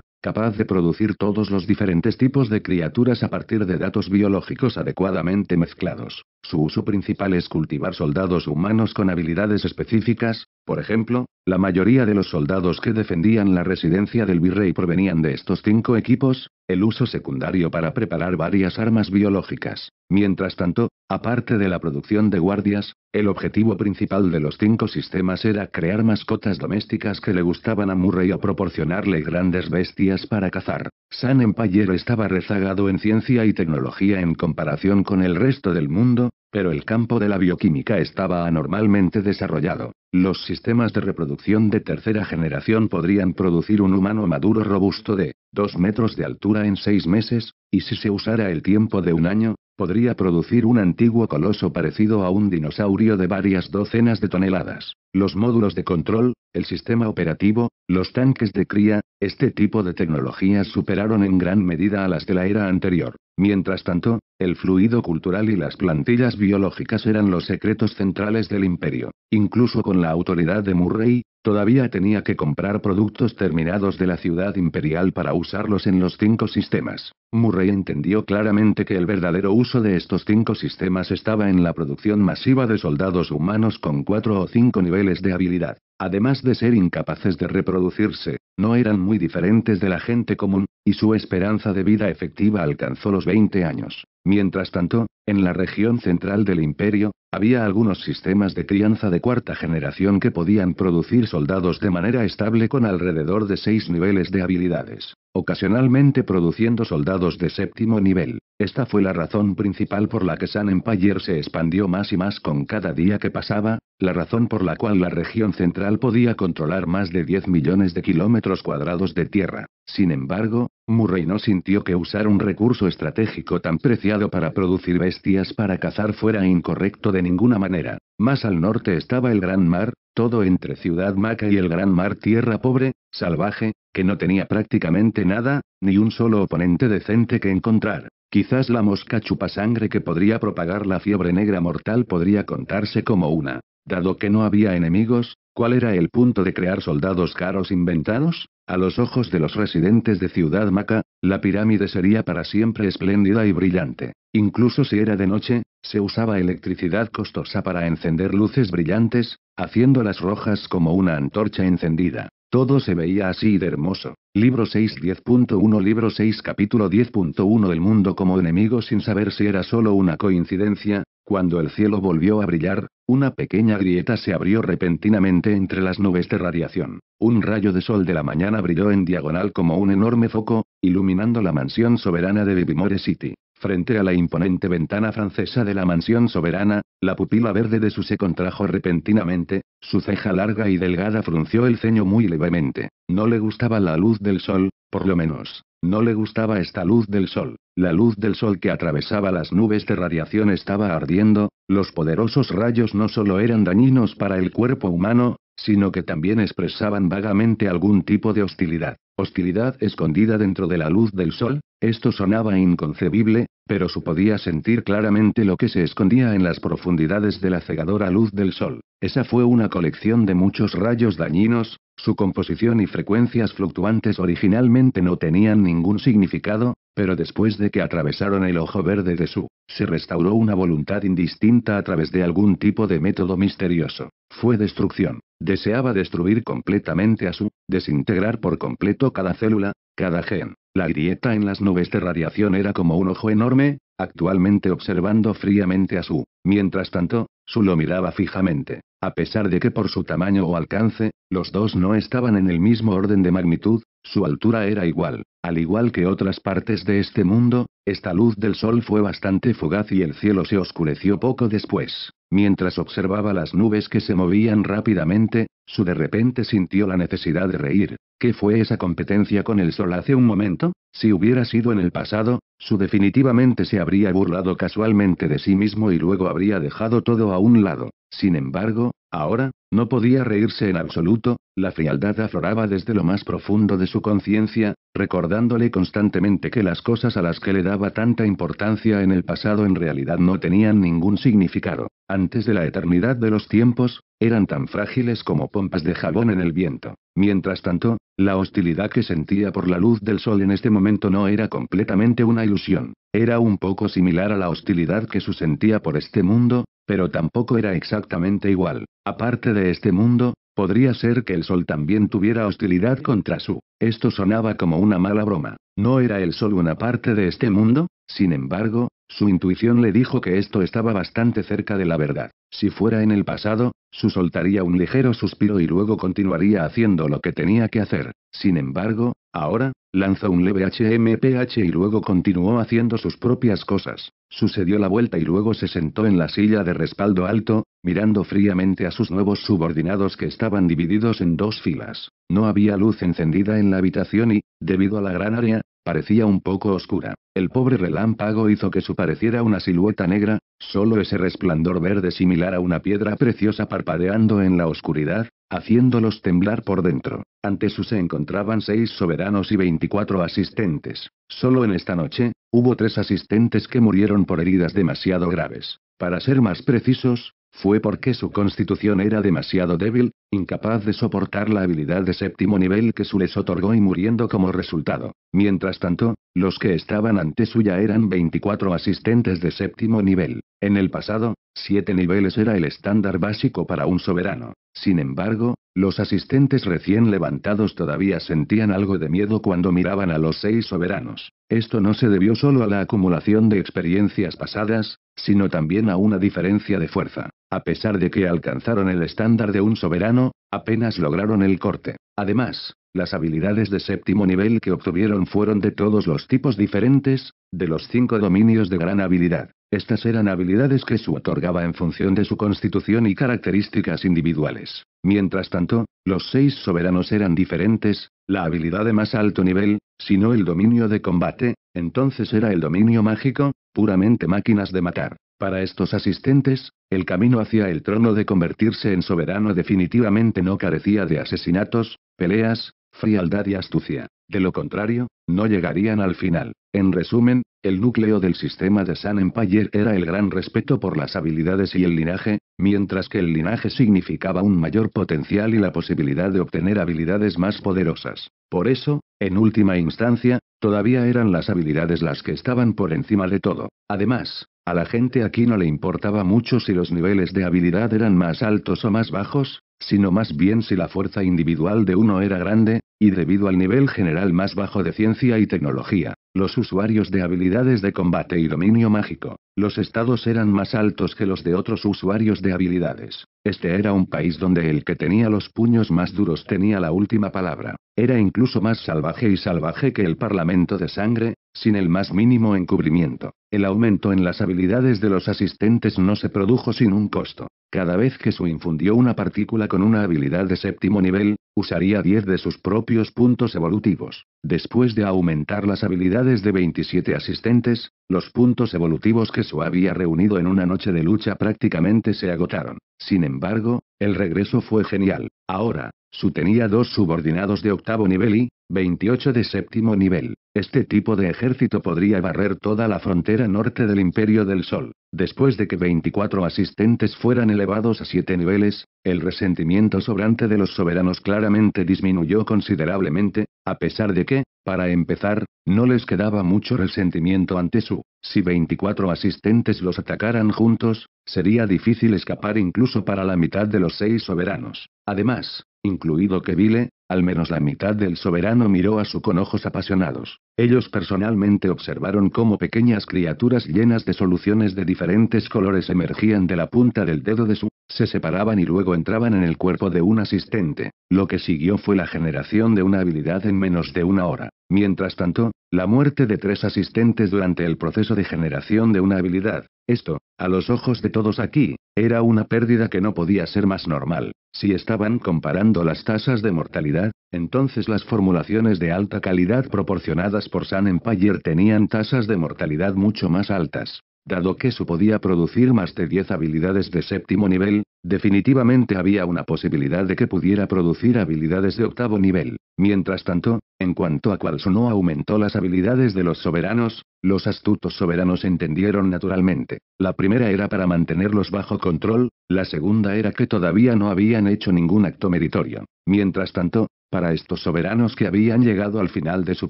capaz de producir todos los diferentes tipos de criaturas a partir de datos biológicos adecuadamente mezclados. Su uso principal es cultivar soldados humanos con habilidades específicas, por ejemplo, la mayoría de los soldados que defendían la residencia del virrey provenían de estos cinco equipos, el uso secundario para preparar varias armas biológicas. Mientras tanto, Aparte de la producción de guardias, el objetivo principal de los cinco sistemas era crear mascotas domésticas que le gustaban a Murray o proporcionarle grandes bestias para cazar. San Empire estaba rezagado en ciencia y tecnología en comparación con el resto del mundo, pero el campo de la bioquímica estaba anormalmente desarrollado. Los sistemas de reproducción de tercera generación podrían producir un humano maduro robusto de 2 metros de altura en 6 meses, y si se usara el tiempo de un año, Podría producir un antiguo coloso parecido a un dinosaurio de varias docenas de toneladas. Los módulos de control, el sistema operativo, los tanques de cría, este tipo de tecnologías superaron en gran medida a las de la era anterior. Mientras tanto, el fluido cultural y las plantillas biológicas eran los secretos centrales del imperio. Incluso con la autoridad de Murray, Todavía tenía que comprar productos terminados de la ciudad imperial para usarlos en los cinco sistemas. Murray entendió claramente que el verdadero uso de estos cinco sistemas estaba en la producción masiva de soldados humanos con cuatro o cinco niveles de habilidad. Además de ser incapaces de reproducirse, no eran muy diferentes de la gente común, y su esperanza de vida efectiva alcanzó los 20 años. Mientras tanto, en la región central del imperio, había algunos sistemas de crianza de cuarta generación que podían producir soldados de manera estable con alrededor de seis niveles de habilidades, ocasionalmente produciendo soldados de séptimo nivel. Esta fue la razón principal por la que San Empire se expandió más y más con cada día que pasaba, la razón por la cual la región central podía controlar más de 10 millones de kilómetros cuadrados de tierra. Sin embargo, Murray no sintió que usar un recurso estratégico tan preciado para producir bestias para cazar fuera incorrecto de ninguna manera. Más al norte estaba el Gran Mar, todo entre Ciudad Maca y el Gran Mar Tierra Pobre, salvaje, que no tenía prácticamente nada, ni un solo oponente decente que encontrar. Quizás la mosca chupa sangre que podría propagar la fiebre negra mortal podría contarse como una. Dado que no había enemigos, ¿cuál era el punto de crear soldados caros inventados? A los ojos de los residentes de Ciudad Maca, la pirámide sería para siempre espléndida y brillante. Incluso si era de noche, se usaba electricidad costosa para encender luces brillantes, haciéndolas rojas como una antorcha encendida. Todo se veía así de hermoso. Libro 6 10.1 Libro 6 capítulo 10.1 El mundo como enemigo sin saber si era solo una coincidencia, cuando el cielo volvió a brillar, una pequeña grieta se abrió repentinamente entre las nubes de radiación. Un rayo de sol de la mañana brilló en diagonal como un enorme foco, iluminando la mansión soberana de Bibimore City. Frente a la imponente ventana francesa de la mansión soberana, la pupila verde de su se contrajo repentinamente, su ceja larga y delgada frunció el ceño muy levemente. No le gustaba la luz del sol, por lo menos, no le gustaba esta luz del sol. La luz del sol que atravesaba las nubes de radiación estaba ardiendo, los poderosos rayos no solo eran dañinos para el cuerpo humano, sino que también expresaban vagamente algún tipo de hostilidad. Hostilidad escondida dentro de la luz del sol, esto sonaba inconcebible, pero su podía sentir claramente lo que se escondía en las profundidades de la cegadora luz del sol. Esa fue una colección de muchos rayos dañinos, su composición y frecuencias fluctuantes originalmente no tenían ningún significado, pero después de que atravesaron el ojo verde de Su, se restauró una voluntad indistinta a través de algún tipo de método misterioso. Fue destrucción. Deseaba destruir completamente a Su, desintegrar por completo cada célula, cada gen. La grieta en las nubes de radiación era como un ojo enorme, actualmente observando fríamente a Su. Mientras tanto, Su lo miraba fijamente. A pesar de que por su tamaño o alcance, los dos no estaban en el mismo orden de magnitud, su altura era igual. Al igual que otras partes de este mundo, esta luz del sol fue bastante fugaz y el cielo se oscureció poco después. Mientras observaba las nubes que se movían rápidamente, Su de repente sintió la necesidad de reír. ¿Qué fue esa competencia con el sol hace un momento? Si hubiera sido en el pasado, su definitivamente se habría burlado casualmente de sí mismo y luego habría dejado todo a un lado. Sin embargo, ahora, no podía reírse en absoluto, la frialdad afloraba desde lo más profundo de su conciencia, recordándole constantemente que las cosas a las que le daba tanta importancia en el pasado en realidad no tenían ningún significado. Antes de la eternidad de los tiempos, eran tan frágiles como pompas de jabón en el viento. Mientras tanto, la hostilidad que sentía por la luz del sol en este momento no era completamente una ilusión. Era un poco similar a la hostilidad que su sentía por este mundo, pero tampoco era exactamente igual. Aparte de este mundo, podría ser que el sol también tuviera hostilidad contra su. Esto sonaba como una mala broma. ¿No era el sol una parte de este mundo? Sin embargo, su intuición le dijo que esto estaba bastante cerca de la verdad. Si fuera en el pasado, su soltaría un ligero suspiro y luego continuaría haciendo lo que tenía que hacer. Sin embargo, ahora, lanzó un leve HMPH y luego continuó haciendo sus propias cosas. Sucedió la vuelta y luego se sentó en la silla de respaldo alto, mirando fríamente a sus nuevos subordinados que estaban divididos en dos filas. No había luz encendida en la habitación y, debido a la gran área, Parecía un poco oscura. El pobre relámpago hizo que su pareciera una silueta negra, solo ese resplandor verde similar a una piedra preciosa parpadeando en la oscuridad, haciéndolos temblar por dentro. Ante su se encontraban seis soberanos y veinticuatro asistentes. Solo en esta noche, hubo tres asistentes que murieron por heridas demasiado graves. Para ser más precisos, fue porque su constitución era demasiado débil, incapaz de soportar la habilidad de séptimo nivel que su les otorgó y muriendo como resultado. Mientras tanto, los que estaban ante suya eran 24 asistentes de séptimo nivel. En el pasado, siete niveles era el estándar básico para un soberano. Sin embargo, los asistentes recién levantados todavía sentían algo de miedo cuando miraban a los seis soberanos. Esto no se debió solo a la acumulación de experiencias pasadas, sino también a una diferencia de fuerza. A pesar de que alcanzaron el estándar de un soberano, apenas lograron el corte. Además, las habilidades de séptimo nivel que obtuvieron fueron de todos los tipos diferentes, de los cinco dominios de gran habilidad. Estas eran habilidades que su otorgaba en función de su constitución y características individuales. Mientras tanto, los seis soberanos eran diferentes, la habilidad de más alto nivel, si no el dominio de combate, entonces era el dominio mágico, puramente máquinas de matar. Para estos asistentes, el camino hacia el trono de convertirse en soberano definitivamente no carecía de asesinatos, peleas, frialdad y astucia. De lo contrario, no llegarían al final. En resumen, el núcleo del sistema de San Empire era el gran respeto por las habilidades y el linaje, mientras que el linaje significaba un mayor potencial y la posibilidad de obtener habilidades más poderosas. Por eso, en última instancia, todavía eran las habilidades las que estaban por encima de todo. Además, a la gente aquí no le importaba mucho si los niveles de habilidad eran más altos o más bajos, sino más bien si la fuerza individual de uno era grande, y debido al nivel general más bajo de ciencia y tecnología, los usuarios de habilidades de combate y dominio mágico, los estados eran más altos que los de otros usuarios de habilidades. Este era un país donde el que tenía los puños más duros tenía la última palabra. Era incluso más salvaje y salvaje que el Parlamento de Sangre, sin el más mínimo encubrimiento. El aumento en las habilidades de los asistentes no se produjo sin un costo. Cada vez que se infundió una partícula con una habilidad de séptimo nivel, Usaría 10 de sus propios puntos evolutivos. Después de aumentar las habilidades de 27 asistentes, los puntos evolutivos que su había reunido en una noche de lucha prácticamente se agotaron. Sin embargo, el regreso fue genial. Ahora, su tenía dos subordinados de octavo nivel y, 28 de séptimo nivel. Este tipo de ejército podría barrer toda la frontera norte del Imperio del Sol. Después de que 24 asistentes fueran elevados a 7 niveles, el resentimiento sobrante de los soberanos claramente disminuyó considerablemente, a pesar de que, para empezar, no les quedaba mucho resentimiento ante su. Si 24 asistentes los atacaran juntos, sería difícil escapar incluso para la mitad de los seis soberanos. Además, incluido Kevile, al menos la mitad del soberano miró a su con ojos apasionados. Ellos personalmente observaron cómo pequeñas criaturas llenas de soluciones de diferentes colores emergían de la punta del dedo de su, se separaban y luego entraban en el cuerpo de un asistente. Lo que siguió fue la generación de una habilidad en menos de una hora. Mientras tanto, la muerte de tres asistentes durante el proceso de generación de una habilidad, esto, a los ojos de todos aquí, era una pérdida que no podía ser más normal. Si estaban comparando las tasas de mortalidad, entonces las formulaciones de alta calidad proporcionadas por San Empire tenían tasas de mortalidad mucho más altas. Dado que su podía producir más de 10 habilidades de séptimo nivel, definitivamente había una posibilidad de que pudiera producir habilidades de octavo nivel. Mientras tanto, en cuanto a no aumentó las habilidades de los soberanos, los astutos soberanos entendieron naturalmente. La primera era para mantenerlos bajo control, la segunda era que todavía no habían hecho ningún acto meritorio. Mientras tanto, para estos soberanos que habían llegado al final de su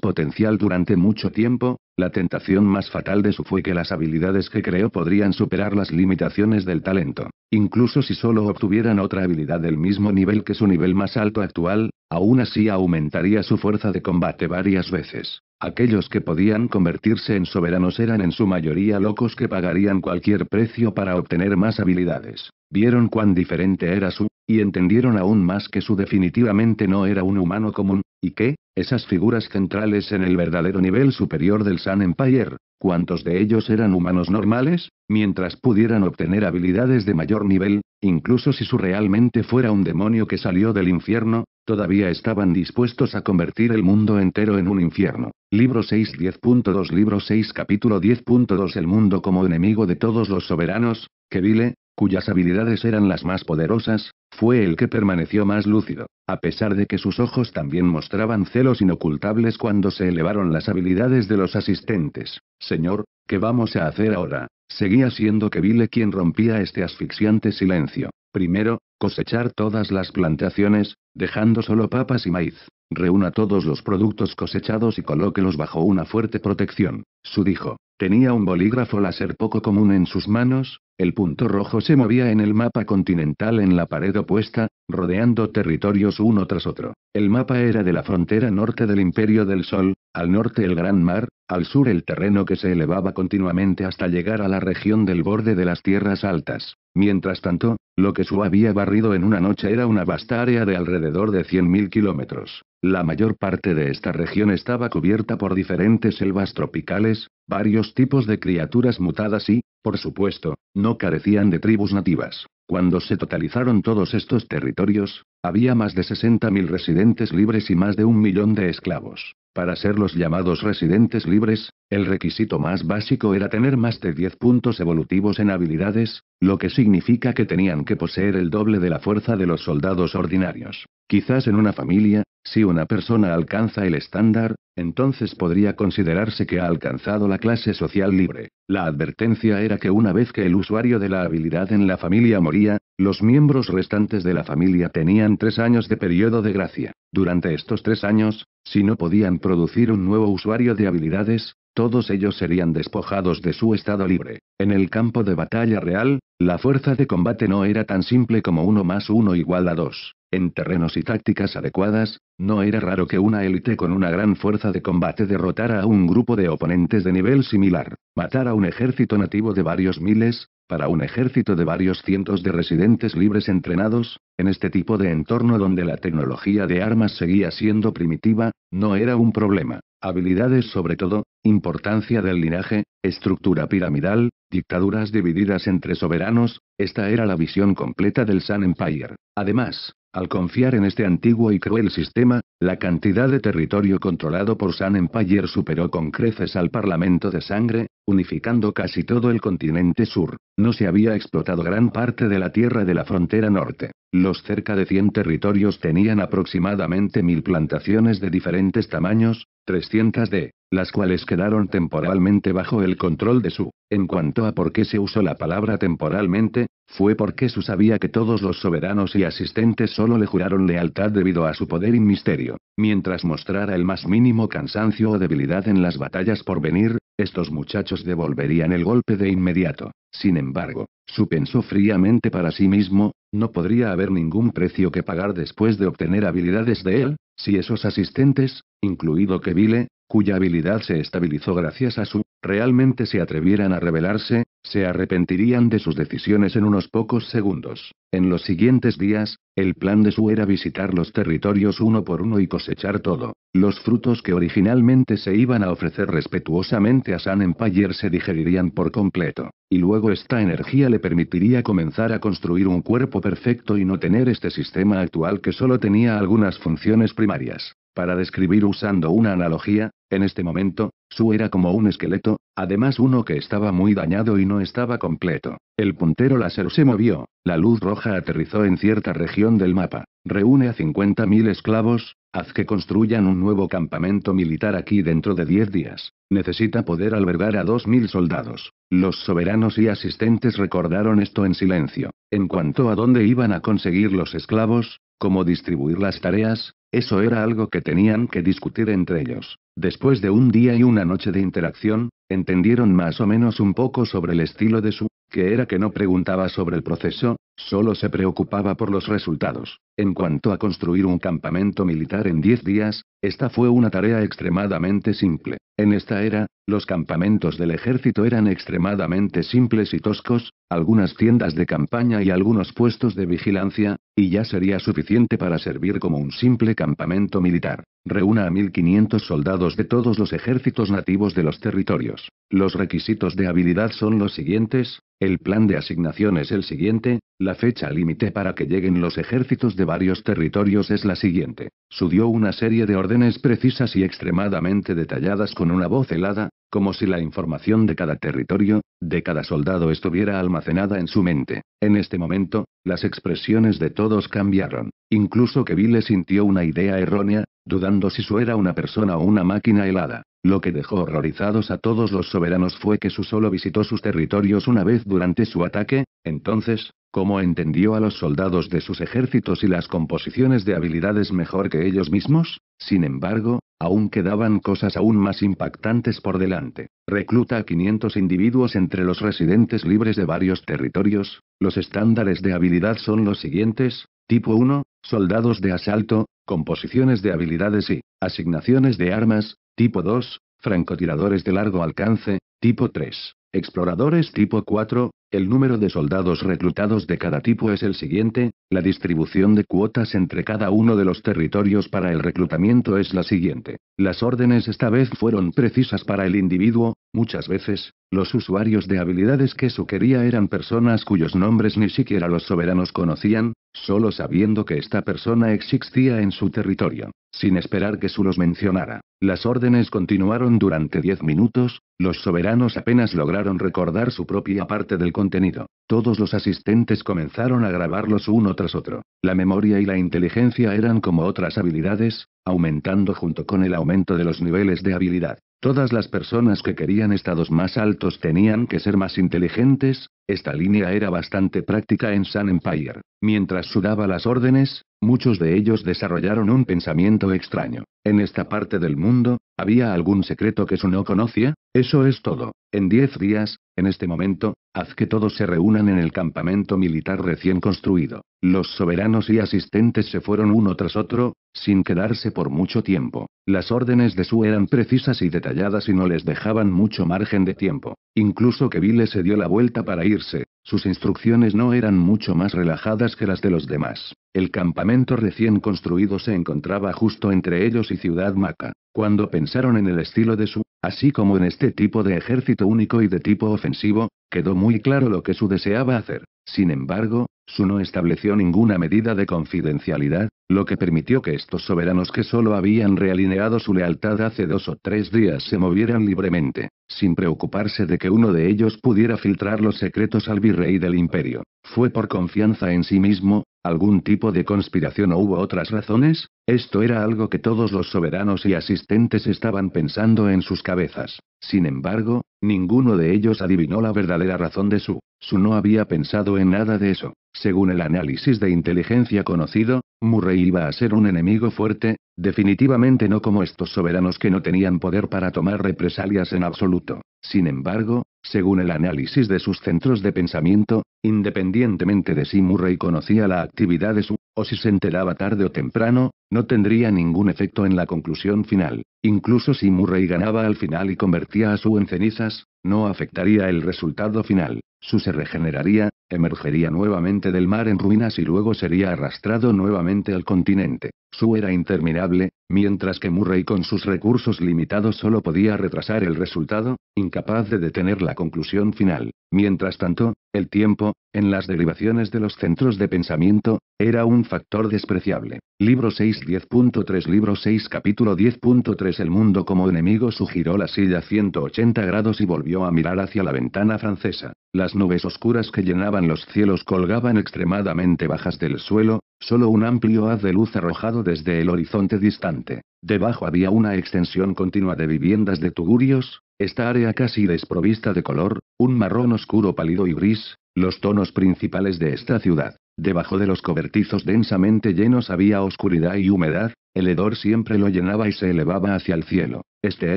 potencial durante mucho tiempo, la tentación más fatal de su fue que las habilidades que creó podrían superar las limitaciones del talento. Incluso si solo obtuvieran otra habilidad del mismo nivel que su nivel más alto actual, aún así aumentaría su fuerza de combate varias veces. Aquellos que podían convertirse en soberanos eran en su mayoría locos que pagarían cualquier precio para obtener más habilidades vieron cuán diferente era su, y entendieron aún más que su definitivamente no era un humano común, y que, esas figuras centrales en el verdadero nivel superior del Sun Empire, cuantos de ellos eran humanos normales, mientras pudieran obtener habilidades de mayor nivel, incluso si su realmente fuera un demonio que salió del infierno, todavía estaban dispuestos a convertir el mundo entero en un infierno. Libro 6 10.2 Libro 6 Capítulo 10.2 El mundo como enemigo de todos los soberanos, que vile, cuyas habilidades eran las más poderosas, fue el que permaneció más lúcido, a pesar de que sus ojos también mostraban celos inocultables cuando se elevaron las habilidades de los asistentes. Señor, ¿qué vamos a hacer ahora? Seguía siendo Kevile quien rompía este asfixiante silencio. Primero, cosechar todas las plantaciones, dejando solo papas y maíz. Reúna todos los productos cosechados y colóquelos bajo una fuerte protección. Su dijo. Tenía un bolígrafo láser poco común en sus manos, el punto rojo se movía en el mapa continental en la pared opuesta, rodeando territorios uno tras otro. El mapa era de la frontera norte del Imperio del Sol, al norte el Gran Mar, al sur el terreno que se elevaba continuamente hasta llegar a la región del borde de las tierras altas. Mientras tanto, lo que Su había barrido en una noche era una vasta área de alrededor de 100.000 kilómetros. La mayor parte de esta región estaba cubierta por diferentes selvas tropicales, varios tipos de criaturas mutadas y, por supuesto, no carecían de tribus nativas. Cuando se totalizaron todos estos territorios, había más de 60.000 residentes libres y más de un millón de esclavos. Para ser los llamados residentes libres, el requisito más básico era tener más de 10 puntos evolutivos en habilidades, lo que significa que tenían que poseer el doble de la fuerza de los soldados ordinarios. Quizás en una familia, si una persona alcanza el estándar, entonces podría considerarse que ha alcanzado la clase social libre. La advertencia era que una vez que el usuario de la habilidad en la familia moría, los miembros restantes de la familia tenían tres años de periodo de gracia. Durante estos tres años, si no podían producir un nuevo usuario de habilidades, todos ellos serían despojados de su estado libre. En el campo de batalla real, la fuerza de combate no era tan simple como 1 más 1 igual a 2. En terrenos y tácticas adecuadas, no era raro que una élite con una gran fuerza de combate derrotara a un grupo de oponentes de nivel similar, matara a un ejército nativo de varios miles, para un ejército de varios cientos de residentes libres entrenados, en este tipo de entorno donde la tecnología de armas seguía siendo primitiva, no era un problema. Habilidades sobre todo, importancia del linaje, estructura piramidal, dictaduras divididas entre soberanos, esta era la visión completa del Sun Empire. Además, al confiar en este antiguo y cruel sistema, la cantidad de territorio controlado por San Empire superó con creces al Parlamento de Sangre, unificando casi todo el continente sur. No se había explotado gran parte de la tierra de la frontera norte. Los cerca de 100 territorios tenían aproximadamente mil plantaciones de diferentes tamaños, 300 de las cuales quedaron temporalmente bajo el control de su. En cuanto a por qué se usó la palabra temporalmente, fue porque su sabía que todos los soberanos y asistentes solo le juraron lealtad debido a su poder y misterio, mientras mostrara el más mínimo cansancio o debilidad en las batallas por venir, estos muchachos devolverían el golpe de inmediato. Sin embargo, su pensó fríamente para sí mismo, no podría haber ningún precio que pagar después de obtener habilidades de él, si esos asistentes, incluido Kevile, cuya habilidad se estabilizó gracias a su, realmente se atrevieran a rebelarse, se arrepentirían de sus decisiones en unos pocos segundos. En los siguientes días, el plan de Su era visitar los territorios uno por uno y cosechar todo. Los frutos que originalmente se iban a ofrecer respetuosamente a San Empire se digerirían por completo, y luego esta energía le permitiría comenzar a construir un cuerpo perfecto y no tener este sistema actual que solo tenía algunas funciones primarias. Para describir usando una analogía, en este momento, Su era como un esqueleto, además uno que estaba muy dañado y no estaba completo. El puntero láser se movió, la luz roja aterrizó en cierta región del mapa. Reúne a 50.000 esclavos, haz que construyan un nuevo campamento militar aquí dentro de 10 días. Necesita poder albergar a 2.000 soldados. Los soberanos y asistentes recordaron esto en silencio. En cuanto a dónde iban a conseguir los esclavos, cómo distribuir las tareas, eso era algo que tenían que discutir entre ellos. Después de un día y una noche de interacción, entendieron más o menos un poco sobre el estilo de su, que era que no preguntaba sobre el proceso, Solo se preocupaba por los resultados. En cuanto a construir un campamento militar en 10 días, esta fue una tarea extremadamente simple. En esta era, los campamentos del ejército eran extremadamente simples y toscos, algunas tiendas de campaña y algunos puestos de vigilancia, y ya sería suficiente para servir como un simple campamento militar. Reúna a 1.500 soldados de todos los ejércitos nativos de los territorios. Los requisitos de habilidad son los siguientes, el plan de asignación es el siguiente, la fecha límite para que lleguen los ejércitos de varios territorios es la siguiente. dio una serie de órdenes precisas y extremadamente detalladas con una voz helada, como si la información de cada territorio, de cada soldado estuviera almacenada en su mente. En este momento, las expresiones de todos cambiaron. Incluso que sintió una idea errónea, dudando si su era una persona o una máquina helada. Lo que dejó horrorizados a todos los soberanos fue que su solo visitó sus territorios una vez durante su ataque, entonces, como entendió a los soldados de sus ejércitos y las composiciones de habilidades mejor que ellos mismos, sin embargo, aún quedaban cosas aún más impactantes por delante. Recluta a 500 individuos entre los residentes libres de varios territorios. Los estándares de habilidad son los siguientes, tipo 1, soldados de asalto, composiciones de habilidades y asignaciones de armas, tipo 2, francotiradores de largo alcance, tipo 3, exploradores tipo 4, el número de soldados reclutados de cada tipo es el siguiente, la distribución de cuotas entre cada uno de los territorios para el reclutamiento es la siguiente. Las órdenes esta vez fueron precisas para el individuo, muchas veces, los usuarios de habilidades que su quería eran personas cuyos nombres ni siquiera los soberanos conocían, solo sabiendo que esta persona existía en su territorio, sin esperar que su los mencionara. Las órdenes continuaron durante 10 minutos, los soberanos apenas lograron recordar su propia parte del contenido. Todos los asistentes comenzaron a grabarlos uno tras otro. La memoria y la inteligencia eran como otras habilidades, aumentando junto con el aumento de los niveles de habilidad. Todas las personas que querían estados más altos tenían que ser más inteligentes, esta línea era bastante práctica en Sun Empire. Mientras sudaba las órdenes, Muchos de ellos desarrollaron un pensamiento extraño. En esta parte del mundo, había algún secreto que su no conocía, eso es todo. En diez días, en este momento, haz que todos se reúnan en el campamento militar recién construido. Los soberanos y asistentes se fueron uno tras otro, sin quedarse por mucho tiempo. Las órdenes de Su eran precisas y detalladas y no les dejaban mucho margen de tiempo. Incluso que Vile se dio la vuelta para irse, sus instrucciones no eran mucho más relajadas que las de los demás. El campamento recién construido se encontraba justo entre ellos y Ciudad Maca. Cuando pensaron en el estilo de su, así como en este tipo de ejército único y de tipo ofensivo, quedó muy claro lo que su deseaba hacer. Sin embargo, su no estableció ninguna medida de confidencialidad, lo que permitió que estos soberanos que solo habían realineado su lealtad hace dos o tres días se movieran libremente, sin preocuparse de que uno de ellos pudiera filtrar los secretos al virrey del imperio. Fue por confianza en sí mismo, ¿Algún tipo de conspiración o hubo otras razones? Esto era algo que todos los soberanos y asistentes estaban pensando en sus cabezas. Sin embargo, ninguno de ellos adivinó la verdadera razón de su. Su no había pensado en nada de eso. Según el análisis de inteligencia conocido, Murray iba a ser un enemigo fuerte, Definitivamente no como estos soberanos que no tenían poder para tomar represalias en absoluto. Sin embargo, según el análisis de sus centros de pensamiento, independientemente de si Murray conocía la actividad de su, o si se enteraba tarde o temprano, no tendría ningún efecto en la conclusión final. Incluso si Murray ganaba al final y convertía a su en cenizas, no afectaría el resultado final. Su se regeneraría, emergería nuevamente del mar en ruinas y luego sería arrastrado nuevamente al continente. Su era interminable, mientras que Murray con sus recursos limitados solo podía retrasar el resultado, incapaz de detener la conclusión final. Mientras tanto, el tiempo, en las derivaciones de los centros de pensamiento, era un factor despreciable. Libro 6 10.3 Libro 6 Capítulo 10.3 El mundo como enemigo sugiró la silla 180 grados y volvió a mirar hacia la ventana francesa. Las nubes oscuras que llenaban los cielos colgaban extremadamente bajas del suelo, solo un amplio haz de luz arrojado desde el horizonte distante. Debajo había una extensión continua de viviendas de tugurios, esta área casi desprovista de color, un marrón oscuro pálido y gris, los tonos principales de esta ciudad. Debajo de los cobertizos densamente llenos había oscuridad y humedad, el hedor siempre lo llenaba y se elevaba hacia el cielo. Este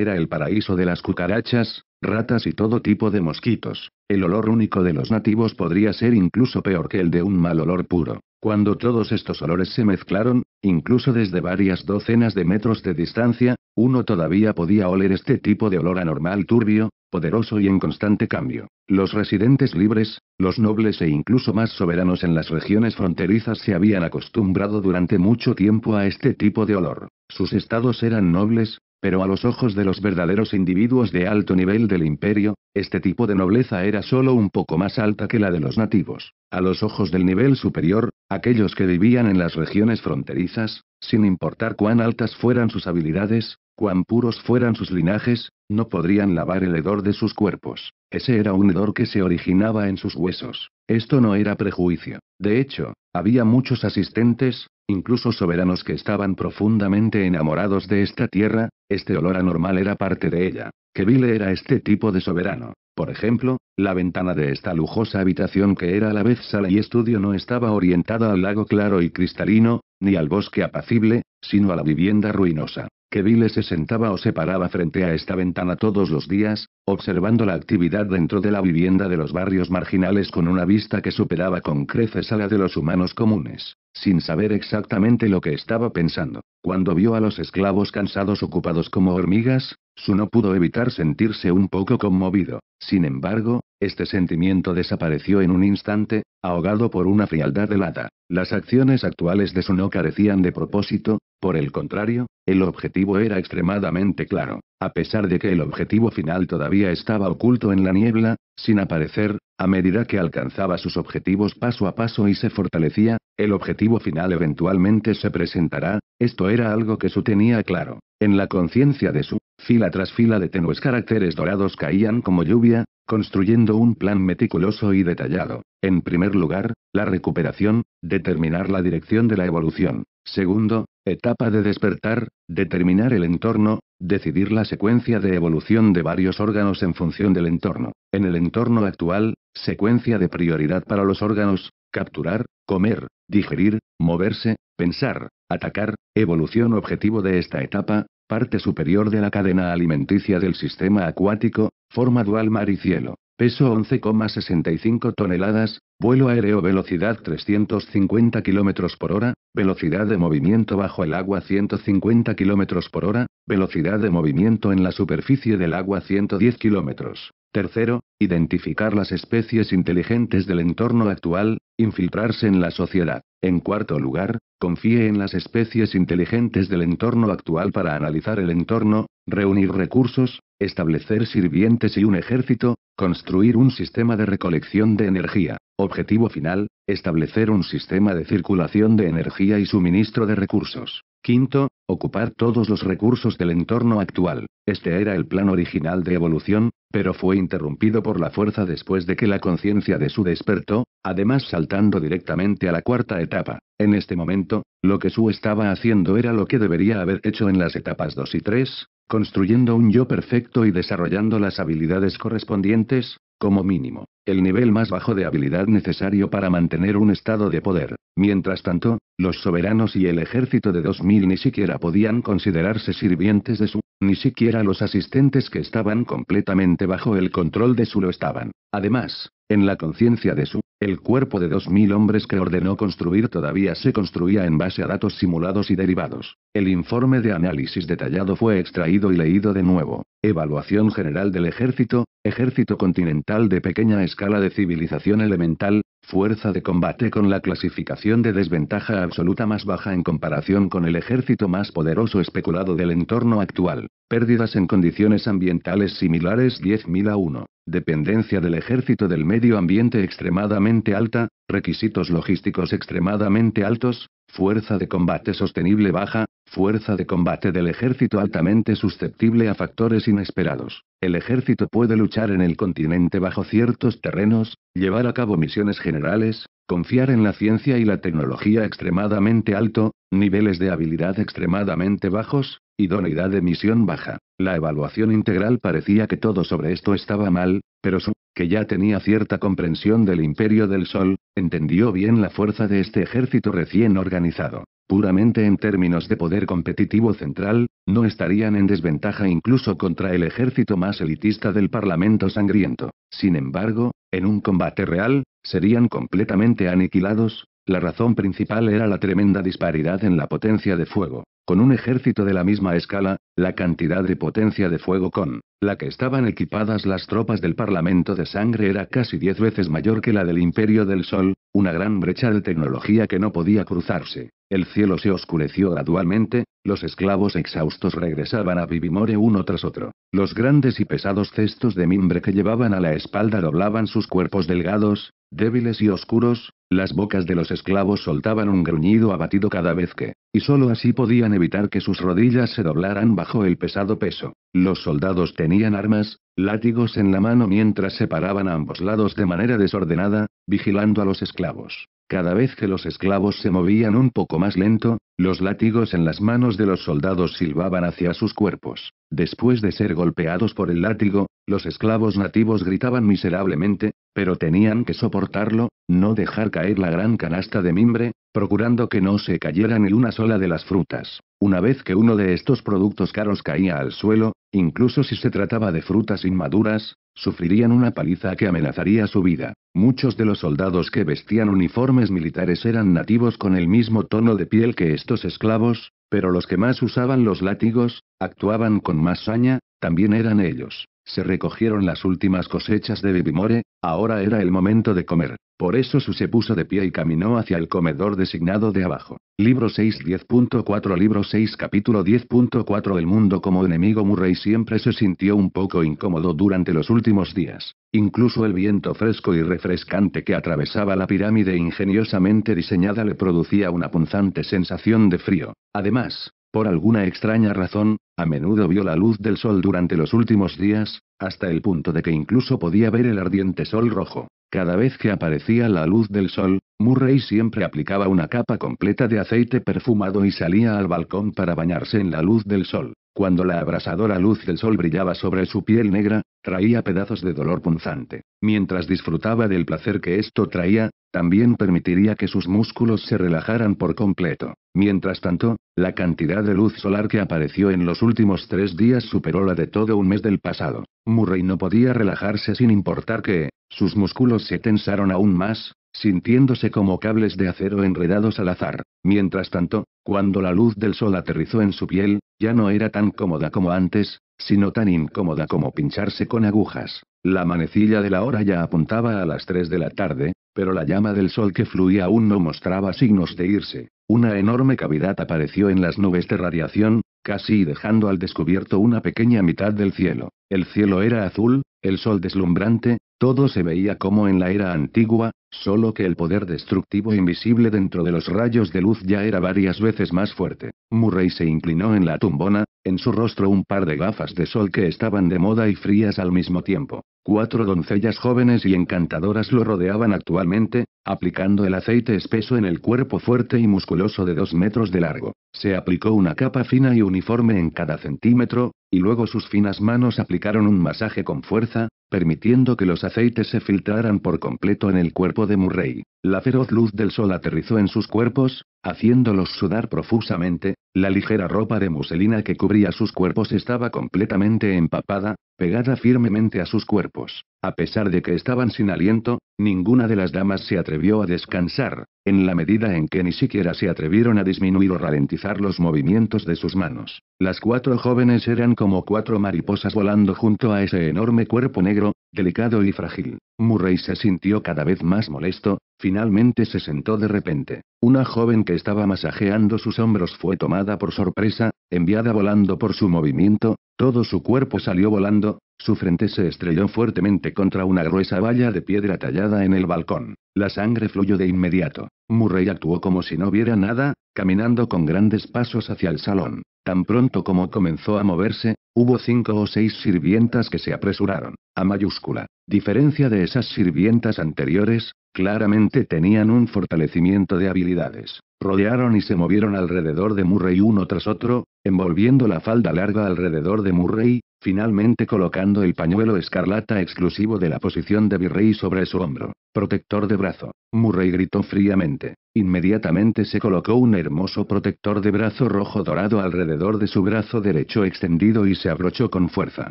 era el paraíso de las cucarachas, ratas y todo tipo de mosquitos. El olor único de los nativos podría ser incluso peor que el de un mal olor puro. Cuando todos estos olores se mezclaron, incluso desde varias docenas de metros de distancia, uno todavía podía oler este tipo de olor anormal turbio, poderoso y en constante cambio. Los residentes libres, los nobles e incluso más soberanos en las regiones fronterizas se habían acostumbrado durante mucho tiempo a este tipo de olor. Sus estados eran nobles, pero a los ojos de los verdaderos individuos de alto nivel del imperio, este tipo de nobleza era solo un poco más alta que la de los nativos. A los ojos del nivel superior, aquellos que vivían en las regiones fronterizas, sin importar cuán altas fueran sus habilidades, Cuán puros fueran sus linajes, no podrían lavar el hedor de sus cuerpos. Ese era un hedor que se originaba en sus huesos. Esto no era prejuicio. De hecho, había muchos asistentes, incluso soberanos que estaban profundamente enamorados de esta tierra, este olor anormal era parte de ella. Que era este tipo de soberano. Por ejemplo, la ventana de esta lujosa habitación que era a la vez sala y estudio no estaba orientada al lago claro y cristalino, ni al bosque apacible, sino a la vivienda ruinosa que Vile se sentaba o se paraba frente a esta ventana todos los días, observando la actividad dentro de la vivienda de los barrios marginales con una vista que superaba con creces a la de los humanos comunes, sin saber exactamente lo que estaba pensando, cuando vio a los esclavos cansados ocupados como hormigas, su no pudo evitar sentirse un poco conmovido. Sin embargo, este sentimiento desapareció en un instante, ahogado por una frialdad helada. Las acciones actuales de su no carecían de propósito, por el contrario, el objetivo era extremadamente claro. A pesar de que el objetivo final todavía estaba oculto en la niebla, sin aparecer, a medida que alcanzaba sus objetivos paso a paso y se fortalecía, el objetivo final eventualmente se presentará, esto era algo que su tenía claro. En la conciencia de su Fila tras fila de tenues caracteres dorados caían como lluvia, construyendo un plan meticuloso y detallado. En primer lugar, la recuperación, determinar la dirección de la evolución. Segundo, etapa de despertar, determinar el entorno, decidir la secuencia de evolución de varios órganos en función del entorno. En el entorno actual, secuencia de prioridad para los órganos, capturar, comer, digerir, moverse, pensar, atacar, evolución objetivo de esta etapa, parte superior de la cadena alimenticia del sistema acuático, forma dual mar y cielo, peso 11,65 toneladas, vuelo aéreo velocidad 350 km por hora, velocidad de movimiento bajo el agua 150 km por hora, velocidad de movimiento en la superficie del agua 110 km. Tercero, identificar las especies inteligentes del entorno actual, infiltrarse en la sociedad. En cuarto lugar, confíe en las especies inteligentes del entorno actual para analizar el entorno, reunir recursos, establecer sirvientes y un ejército, construir un sistema de recolección de energía. Objetivo final, establecer un sistema de circulación de energía y suministro de recursos. Quinto, Ocupar todos los recursos del entorno actual. Este era el plan original de evolución, pero fue interrumpido por la fuerza después de que la conciencia de su despertó, además saltando directamente a la cuarta etapa. En este momento, lo que Su estaba haciendo era lo que debería haber hecho en las etapas 2 y 3, construyendo un yo perfecto y desarrollando las habilidades correspondientes, como mínimo, el nivel más bajo de habilidad necesario para mantener un estado de poder. Mientras tanto, los soberanos y el ejército de 2000 ni siquiera podían considerarse sirvientes de su, ni siquiera los asistentes que estaban completamente bajo el control de su lo estaban. Además, en la conciencia de su, el cuerpo de 2.000 hombres que ordenó construir todavía se construía en base a datos simulados y derivados. El informe de análisis detallado fue extraído y leído de nuevo. Evaluación general del ejército, ejército continental de pequeña escala de civilización elemental, fuerza de combate con la clasificación de desventaja absoluta más baja en comparación con el ejército más poderoso especulado del entorno actual. Pérdidas en condiciones ambientales similares 10.000 a 1 dependencia del ejército del medio ambiente extremadamente alta, requisitos logísticos extremadamente altos, fuerza de combate sostenible baja, fuerza de combate del ejército altamente susceptible a factores inesperados. El ejército puede luchar en el continente bajo ciertos terrenos, llevar a cabo misiones generales, confiar en la ciencia y la tecnología extremadamente alto, niveles de habilidad extremadamente bajos, idoneidad de misión baja. La evaluación integral parecía que todo sobre esto estaba mal, pero Su, que ya tenía cierta comprensión del imperio del sol, entendió bien la fuerza de este ejército recién organizado. Puramente en términos de poder competitivo central, no estarían en desventaja incluso contra el ejército más elitista del Parlamento Sangriento. Sin embargo, en un combate real, serían completamente aniquilados, la razón principal era la tremenda disparidad en la potencia de fuego con un ejército de la misma escala, la cantidad de potencia de fuego con la que estaban equipadas las tropas del Parlamento de Sangre era casi diez veces mayor que la del Imperio del Sol, una gran brecha de tecnología que no podía cruzarse. El cielo se oscureció gradualmente, los esclavos exhaustos regresaban a Vivimore uno tras otro. Los grandes y pesados cestos de mimbre que llevaban a la espalda doblaban sus cuerpos delgados, débiles y oscuros, las bocas de los esclavos soltaban un gruñido abatido cada vez que, y solo así podían evitar que sus rodillas se doblaran bajo el pesado peso. Los soldados tenían armas, látigos en la mano mientras se paraban a ambos lados de manera desordenada, vigilando a los esclavos. Cada vez que los esclavos se movían un poco más lento, los látigos en las manos de los soldados silbaban hacia sus cuerpos. Después de ser golpeados por el látigo, los esclavos nativos gritaban miserablemente, pero tenían que soportarlo, no dejar caer la gran canasta de mimbre, procurando que no se cayera ni una sola de las frutas. Una vez que uno de estos productos caros caía al suelo, incluso si se trataba de frutas inmaduras, sufrirían una paliza que amenazaría su vida. Muchos de los soldados que vestían uniformes militares eran nativos con el mismo tono de piel que estos esclavos, pero los que más usaban los látigos, actuaban con más saña, también eran ellos. Se recogieron las últimas cosechas de Bebimore, Ahora era el momento de comer. Por eso Su se puso de pie y caminó hacia el comedor designado de abajo. Libro 6 10.4 Libro 6 Capítulo 10.4 El mundo como enemigo Murray siempre se sintió un poco incómodo durante los últimos días. Incluso el viento fresco y refrescante que atravesaba la pirámide ingeniosamente diseñada le producía una punzante sensación de frío. Además, por alguna extraña razón, a menudo vio la luz del sol durante los últimos días, hasta el punto de que incluso podía ver el ardiente sol rojo. Cada vez que aparecía la luz del sol, Murray siempre aplicaba una capa completa de aceite perfumado y salía al balcón para bañarse en la luz del sol. Cuando la abrasadora luz del sol brillaba sobre su piel negra, traía pedazos de dolor punzante. Mientras disfrutaba del placer que esto traía, también permitiría que sus músculos se relajaran por completo. Mientras tanto, la cantidad de luz solar que apareció en los últimos tres días superó la de todo un mes del pasado. Murray no podía relajarse sin importar que, sus músculos se tensaron aún más, sintiéndose como cables de acero enredados al azar. Mientras tanto, cuando la luz del sol aterrizó en su piel, ya no era tan cómoda como antes, sino tan incómoda como pincharse con agujas. La manecilla de la hora ya apuntaba a las 3 de la tarde, pero la llama del sol que fluía aún no mostraba signos de irse. Una enorme cavidad apareció en las nubes de radiación, casi dejando al descubierto una pequeña mitad del cielo. El cielo era azul, el sol deslumbrante, todo se veía como en la era antigua, solo que el poder destructivo invisible dentro de los rayos de luz ya era varias veces más fuerte. Murray se inclinó en la tumbona, en su rostro un par de gafas de sol que estaban de moda y frías al mismo tiempo. Cuatro doncellas jóvenes y encantadoras lo rodeaban actualmente, aplicando el aceite espeso en el cuerpo fuerte y musculoso de dos metros de largo. Se aplicó una capa fina y uniforme en cada centímetro, y luego sus finas manos aplicaron un masaje con fuerza, permitiendo que los aceites se filtraran por completo en el cuerpo de Murray. La feroz luz del sol aterrizó en sus cuerpos, haciéndolos sudar profusamente, la ligera ropa de muselina que cubría sus cuerpos estaba completamente empapada, pegada firmemente a sus cuerpos. A pesar de que estaban sin aliento, ninguna de las damas se atrevió a descansar, en la medida en que ni siquiera se atrevieron a disminuir o ralentizar los movimientos de sus manos. Las cuatro jóvenes eran como cuatro mariposas volando junto a ese enorme cuerpo negro, delicado y frágil. Murray se sintió cada vez más molesto, finalmente se sentó de repente. Una joven que estaba masajeando sus hombros fue tomada por sorpresa, enviada volando por su movimiento, todo su cuerpo salió volando, su frente se estrelló fuertemente contra una gruesa valla de piedra tallada en el balcón. La sangre fluyó de inmediato. Murray actuó como si no viera nada, caminando con grandes pasos hacia el salón. Tan pronto como comenzó a moverse, hubo cinco o seis sirvientas que se apresuraron. A mayúscula, diferencia de esas sirvientas anteriores, claramente tenían un fortalecimiento de habilidades. Rodearon y se movieron alrededor de Murray uno tras otro, envolviendo la falda larga alrededor de Murray, finalmente colocando el pañuelo escarlata exclusivo de la posición de virrey sobre su hombro. Protector de brazo. Murray gritó fríamente. Inmediatamente se colocó un hermoso protector de brazo rojo dorado alrededor de su brazo derecho extendido y se abrochó con fuerza.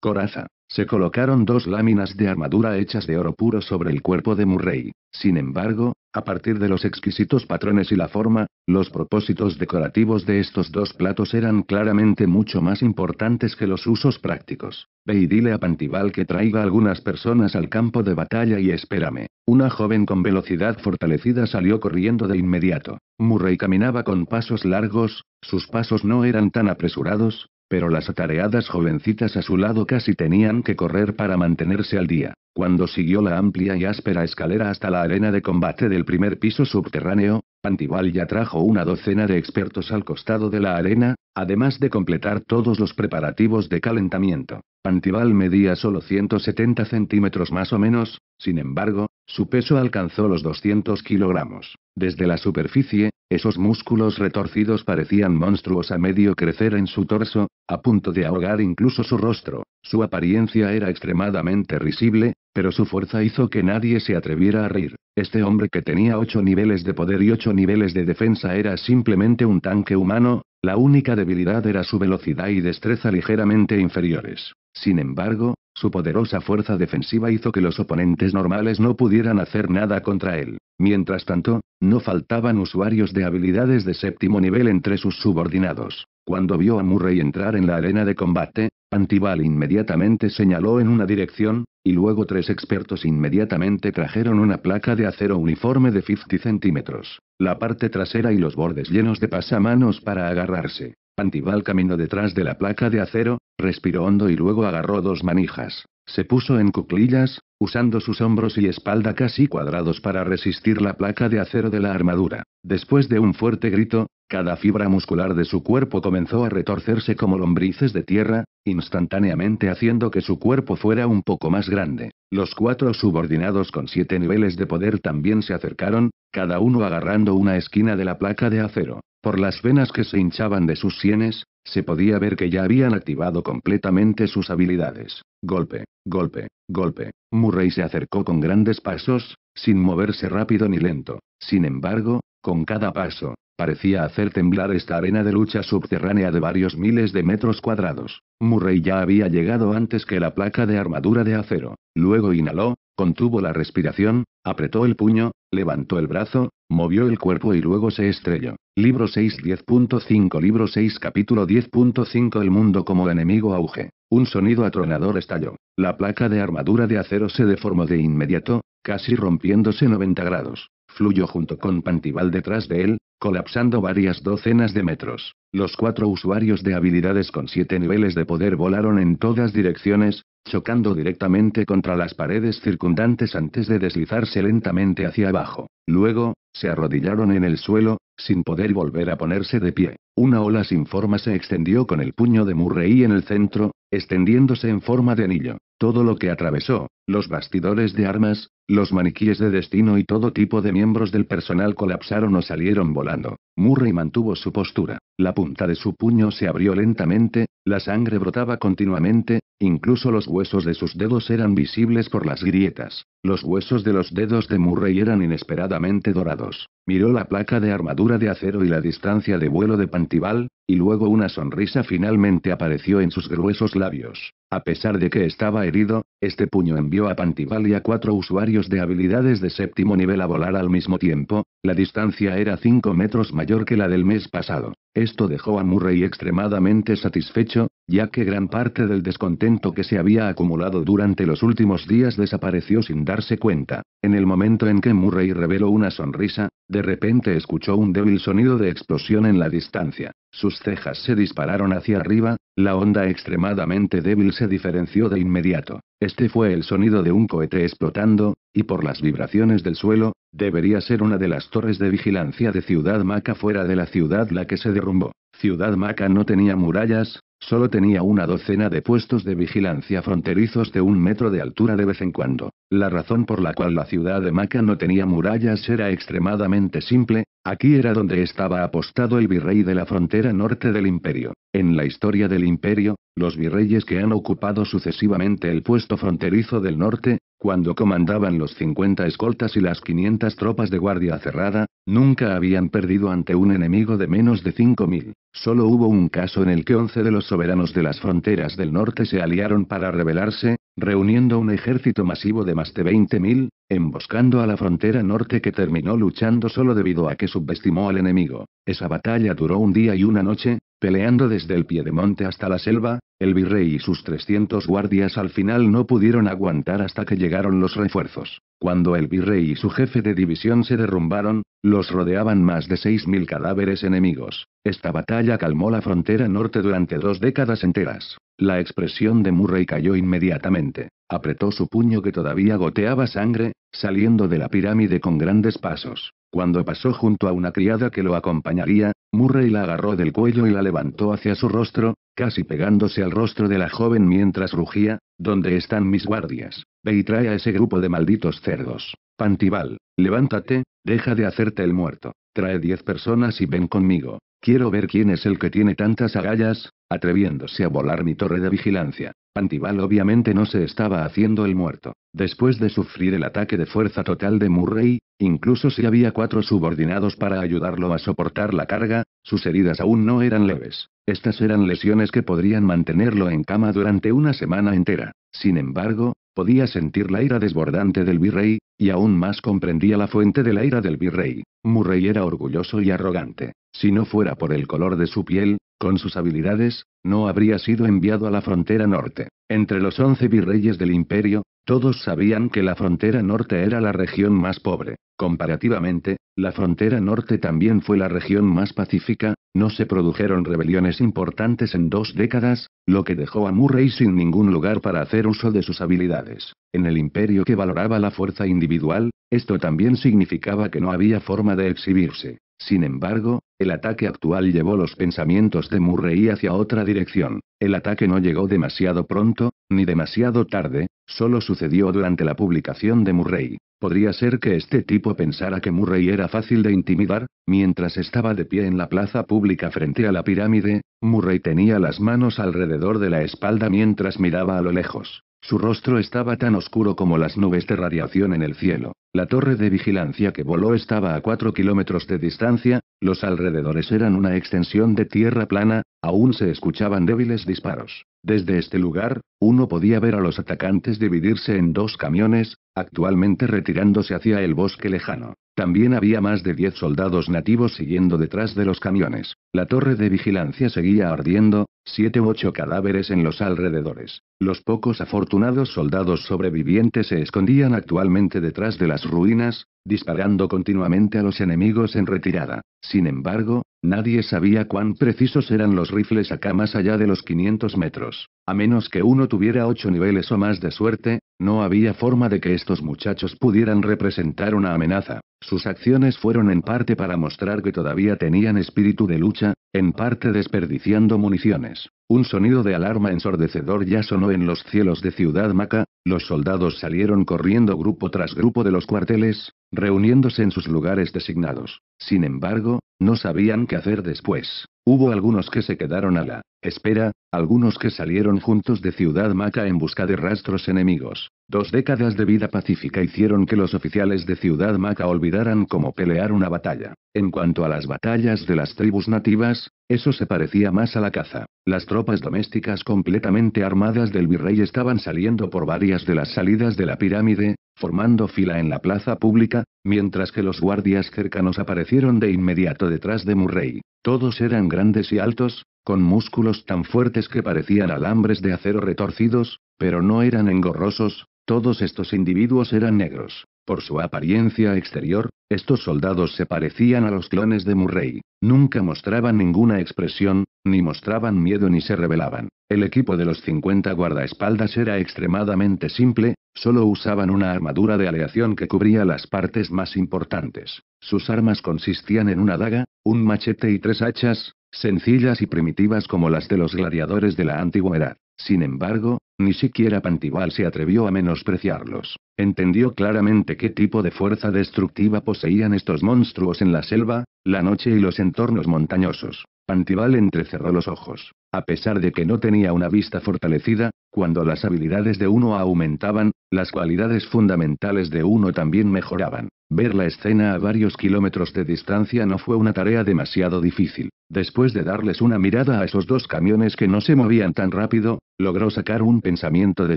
Coraza. Se colocaron dos láminas de armadura hechas de oro puro sobre el cuerpo de Murray. Sin embargo, a partir de los exquisitos patrones y la forma, los propósitos decorativos de estos dos platos eran claramente mucho más importantes que los usos prácticos. Ve y dile a Pantival que traiga algunas personas al campo de batalla y espérame. Una joven con velocidad fortalecida salió corriendo de inmediato. Murray caminaba con pasos largos, sus pasos no eran tan apresurados, pero las atareadas jovencitas a su lado casi tenían que correr para mantenerse al día. Cuando siguió la amplia y áspera escalera hasta la arena de combate del primer piso subterráneo, Pantival ya trajo una docena de expertos al costado de la arena, además de completar todos los preparativos de calentamiento. Pantival medía solo 170 centímetros más o menos, sin embargo, su peso alcanzó los 200 kilogramos. Desde la superficie, esos músculos retorcidos parecían monstruos a medio crecer en su torso, a punto de ahogar incluso su rostro. Su apariencia era extremadamente risible, pero su fuerza hizo que nadie se atreviera a reír. Este hombre que tenía ocho niveles de poder y 8 niveles de defensa era simplemente un tanque humano, la única debilidad era su velocidad y destreza ligeramente inferiores. Sin embargo, su poderosa fuerza defensiva hizo que los oponentes normales no pudieran hacer nada contra él. Mientras tanto, no faltaban usuarios de habilidades de séptimo nivel entre sus subordinados. Cuando vio a Murray entrar en la arena de combate, Antibal inmediatamente señaló en una dirección, y luego tres expertos inmediatamente trajeron una placa de acero uniforme de 50 centímetros, la parte trasera y los bordes llenos de pasamanos para agarrarse. Antibal caminó detrás de la placa de acero, respiró hondo y luego agarró dos manijas. Se puso en cuclillas, usando sus hombros y espalda casi cuadrados para resistir la placa de acero de la armadura. Después de un fuerte grito, cada fibra muscular de su cuerpo comenzó a retorcerse como lombrices de tierra, instantáneamente haciendo que su cuerpo fuera un poco más grande. Los cuatro subordinados con siete niveles de poder también se acercaron, cada uno agarrando una esquina de la placa de acero. Por las venas que se hinchaban de sus sienes, se podía ver que ya habían activado completamente sus habilidades. Golpe, golpe, golpe. Murray se acercó con grandes pasos, sin moverse rápido ni lento. Sin embargo, con cada paso, parecía hacer temblar esta arena de lucha subterránea de varios miles de metros cuadrados. Murray ya había llegado antes que la placa de armadura de acero. Luego inhaló, Contuvo la respiración, apretó el puño, levantó el brazo, movió el cuerpo y luego se estrelló. Libro 6 10.5 Libro 6 capítulo 10.5 El mundo como enemigo auge. Un sonido atronador estalló. La placa de armadura de acero se deformó de inmediato, casi rompiéndose 90 grados. Fluyó junto con Pantival detrás de él, colapsando varias docenas de metros. Los cuatro usuarios de habilidades con siete niveles de poder volaron en todas direcciones, chocando directamente contra las paredes circundantes antes de deslizarse lentamente hacia abajo. Luego, se arrodillaron en el suelo, sin poder volver a ponerse de pie. Una ola sin forma se extendió con el puño de Murray en el centro, extendiéndose en forma de anillo. Todo lo que atravesó, los bastidores de armas, los maniquíes de destino y todo tipo de miembros del personal colapsaron o salieron volando. Murray mantuvo su postura. La punta de su puño se abrió lentamente, la sangre brotaba continuamente, incluso los huesos de sus dedos eran visibles por las grietas. Los huesos de los dedos de Murray eran inesperadamente dorados. Miró la placa de armadura de acero y la distancia de vuelo de Pantival, y luego una sonrisa finalmente apareció en sus gruesos labios. A pesar de que estaba herido, este puño envió a Pantival y a cuatro usuarios de habilidades de séptimo nivel a volar al mismo tiempo, la distancia era 5 metros mayor que la del mes pasado. Esto dejó a Murray extremadamente satisfecho, ya que gran parte del descontento que se había acumulado durante los últimos días desapareció sin darse cuenta. En el momento en que Murray reveló una sonrisa, de repente escuchó un débil sonido de explosión en la distancia. Sus cejas se dispararon hacia arriba, la onda extremadamente débil se diferenció de inmediato. Este fue el sonido de un cohete explotando, y por las vibraciones del suelo, debería ser una de las torres de vigilancia de Ciudad Maca fuera de la ciudad la que se derrumbó. Ciudad Maca no tenía murallas, Solo tenía una docena de puestos de vigilancia fronterizos de un metro de altura de vez en cuando. La razón por la cual la ciudad de Maca no tenía murallas era extremadamente simple, aquí era donde estaba apostado el virrey de la frontera norte del imperio. En la historia del imperio, los virreyes que han ocupado sucesivamente el puesto fronterizo del norte, cuando comandaban los 50 escoltas y las 500 tropas de guardia cerrada, nunca habían perdido ante un enemigo de menos de 5.000. Solo hubo un caso en el que once de los soberanos de las fronteras del norte se aliaron para rebelarse, reuniendo un ejército masivo de más de 20.000, emboscando a la frontera norte que terminó luchando solo debido a que subestimó al enemigo. Esa batalla duró un día y una noche, Peleando desde el piedemonte hasta la selva, el virrey y sus 300 guardias al final no pudieron aguantar hasta que llegaron los refuerzos. Cuando el virrey y su jefe de división se derrumbaron, los rodeaban más de 6.000 cadáveres enemigos. Esta batalla calmó la frontera norte durante dos décadas enteras. La expresión de Murray cayó inmediatamente. Apretó su puño que todavía goteaba sangre, saliendo de la pirámide con grandes pasos. Cuando pasó junto a una criada que lo acompañaría, Murray la agarró del cuello y la levantó hacia su rostro, casi pegándose al rostro de la joven mientras rugía, ¿Dónde están mis guardias? Ve y trae a ese grupo de malditos cerdos. Pantival, levántate, deja de hacerte el muerto. Trae diez personas y ven conmigo. Quiero ver quién es el que tiene tantas agallas, atreviéndose a volar mi torre de vigilancia. Antibal obviamente no se estaba haciendo el muerto. Después de sufrir el ataque de fuerza total de Murray, incluso si había cuatro subordinados para ayudarlo a soportar la carga, sus heridas aún no eran leves. Estas eran lesiones que podrían mantenerlo en cama durante una semana entera. Sin embargo, podía sentir la ira desbordante del virrey, y aún más comprendía la fuente de la ira del virrey. Murray era orgulloso y arrogante. Si no fuera por el color de su piel, con sus habilidades, no habría sido enviado a la frontera norte. Entre los once virreyes del imperio, todos sabían que la frontera norte era la región más pobre. Comparativamente, la frontera norte también fue la región más pacífica, no se produjeron rebeliones importantes en dos décadas, lo que dejó a Murray sin ningún lugar para hacer uso de sus habilidades. En el imperio que valoraba la fuerza individual, esto también significaba que no había forma de exhibirse. Sin embargo, el ataque actual llevó los pensamientos de Murray hacia otra dirección. El ataque no llegó demasiado pronto, ni demasiado tarde, solo sucedió durante la publicación de Murray. Podría ser que este tipo pensara que Murray era fácil de intimidar, mientras estaba de pie en la plaza pública frente a la pirámide, Murray tenía las manos alrededor de la espalda mientras miraba a lo lejos. Su rostro estaba tan oscuro como las nubes de radiación en el cielo. La torre de vigilancia que voló estaba a 4 kilómetros de distancia, los alrededores eran una extensión de tierra plana, aún se escuchaban débiles disparos. Desde este lugar, uno podía ver a los atacantes dividirse en dos camiones, actualmente retirándose hacia el bosque lejano. También había más de 10 soldados nativos siguiendo detrás de los camiones. La torre de vigilancia seguía ardiendo, siete u ocho cadáveres en los alrededores. Los pocos afortunados soldados sobrevivientes se escondían actualmente detrás de las ruinas, disparando continuamente a los enemigos en retirada. Sin embargo, Nadie sabía cuán precisos eran los rifles acá más allá de los 500 metros. A menos que uno tuviera ocho niveles o más de suerte, no había forma de que estos muchachos pudieran representar una amenaza. Sus acciones fueron en parte para mostrar que todavía tenían espíritu de lucha, en parte desperdiciando municiones. Un sonido de alarma ensordecedor ya sonó en los cielos de Ciudad Maca, los soldados salieron corriendo grupo tras grupo de los cuarteles, reuniéndose en sus lugares designados. Sin embargo, no sabían qué hacer después. Hubo algunos que se quedaron a la espera, algunos que salieron juntos de Ciudad Maca en busca de rastros enemigos. Dos décadas de vida pacífica hicieron que los oficiales de Ciudad Maca olvidaran cómo pelear una batalla. En cuanto a las batallas de las tribus nativas, eso se parecía más a la caza. Las tropas domésticas completamente armadas del virrey estaban saliendo por varias de las salidas de la pirámide, formando fila en la plaza pública, mientras que los guardias cercanos aparecieron de inmediato detrás de Murray. Todos eran grandes y altos, con músculos tan fuertes que parecían alambres de acero retorcidos, pero no eran engorrosos, todos estos individuos eran negros. Por su apariencia exterior, estos soldados se parecían a los clones de Murray. Nunca mostraban ninguna expresión, ni mostraban miedo ni se rebelaban. El equipo de los 50 guardaespaldas era extremadamente simple, solo usaban una armadura de aleación que cubría las partes más importantes. Sus armas consistían en una daga, un machete y tres hachas, sencillas y primitivas como las de los gladiadores de la antigüedad. Sin embargo, ni siquiera Pantibal se atrevió a menospreciarlos. Entendió claramente qué tipo de fuerza destructiva poseían estos monstruos en la selva, la noche y los entornos montañosos. Antibal entrecerró los ojos. A pesar de que no tenía una vista fortalecida, cuando las habilidades de uno aumentaban, las cualidades fundamentales de uno también mejoraban. Ver la escena a varios kilómetros de distancia no fue una tarea demasiado difícil. Después de darles una mirada a esos dos camiones que no se movían tan rápido, logró sacar un pensamiento de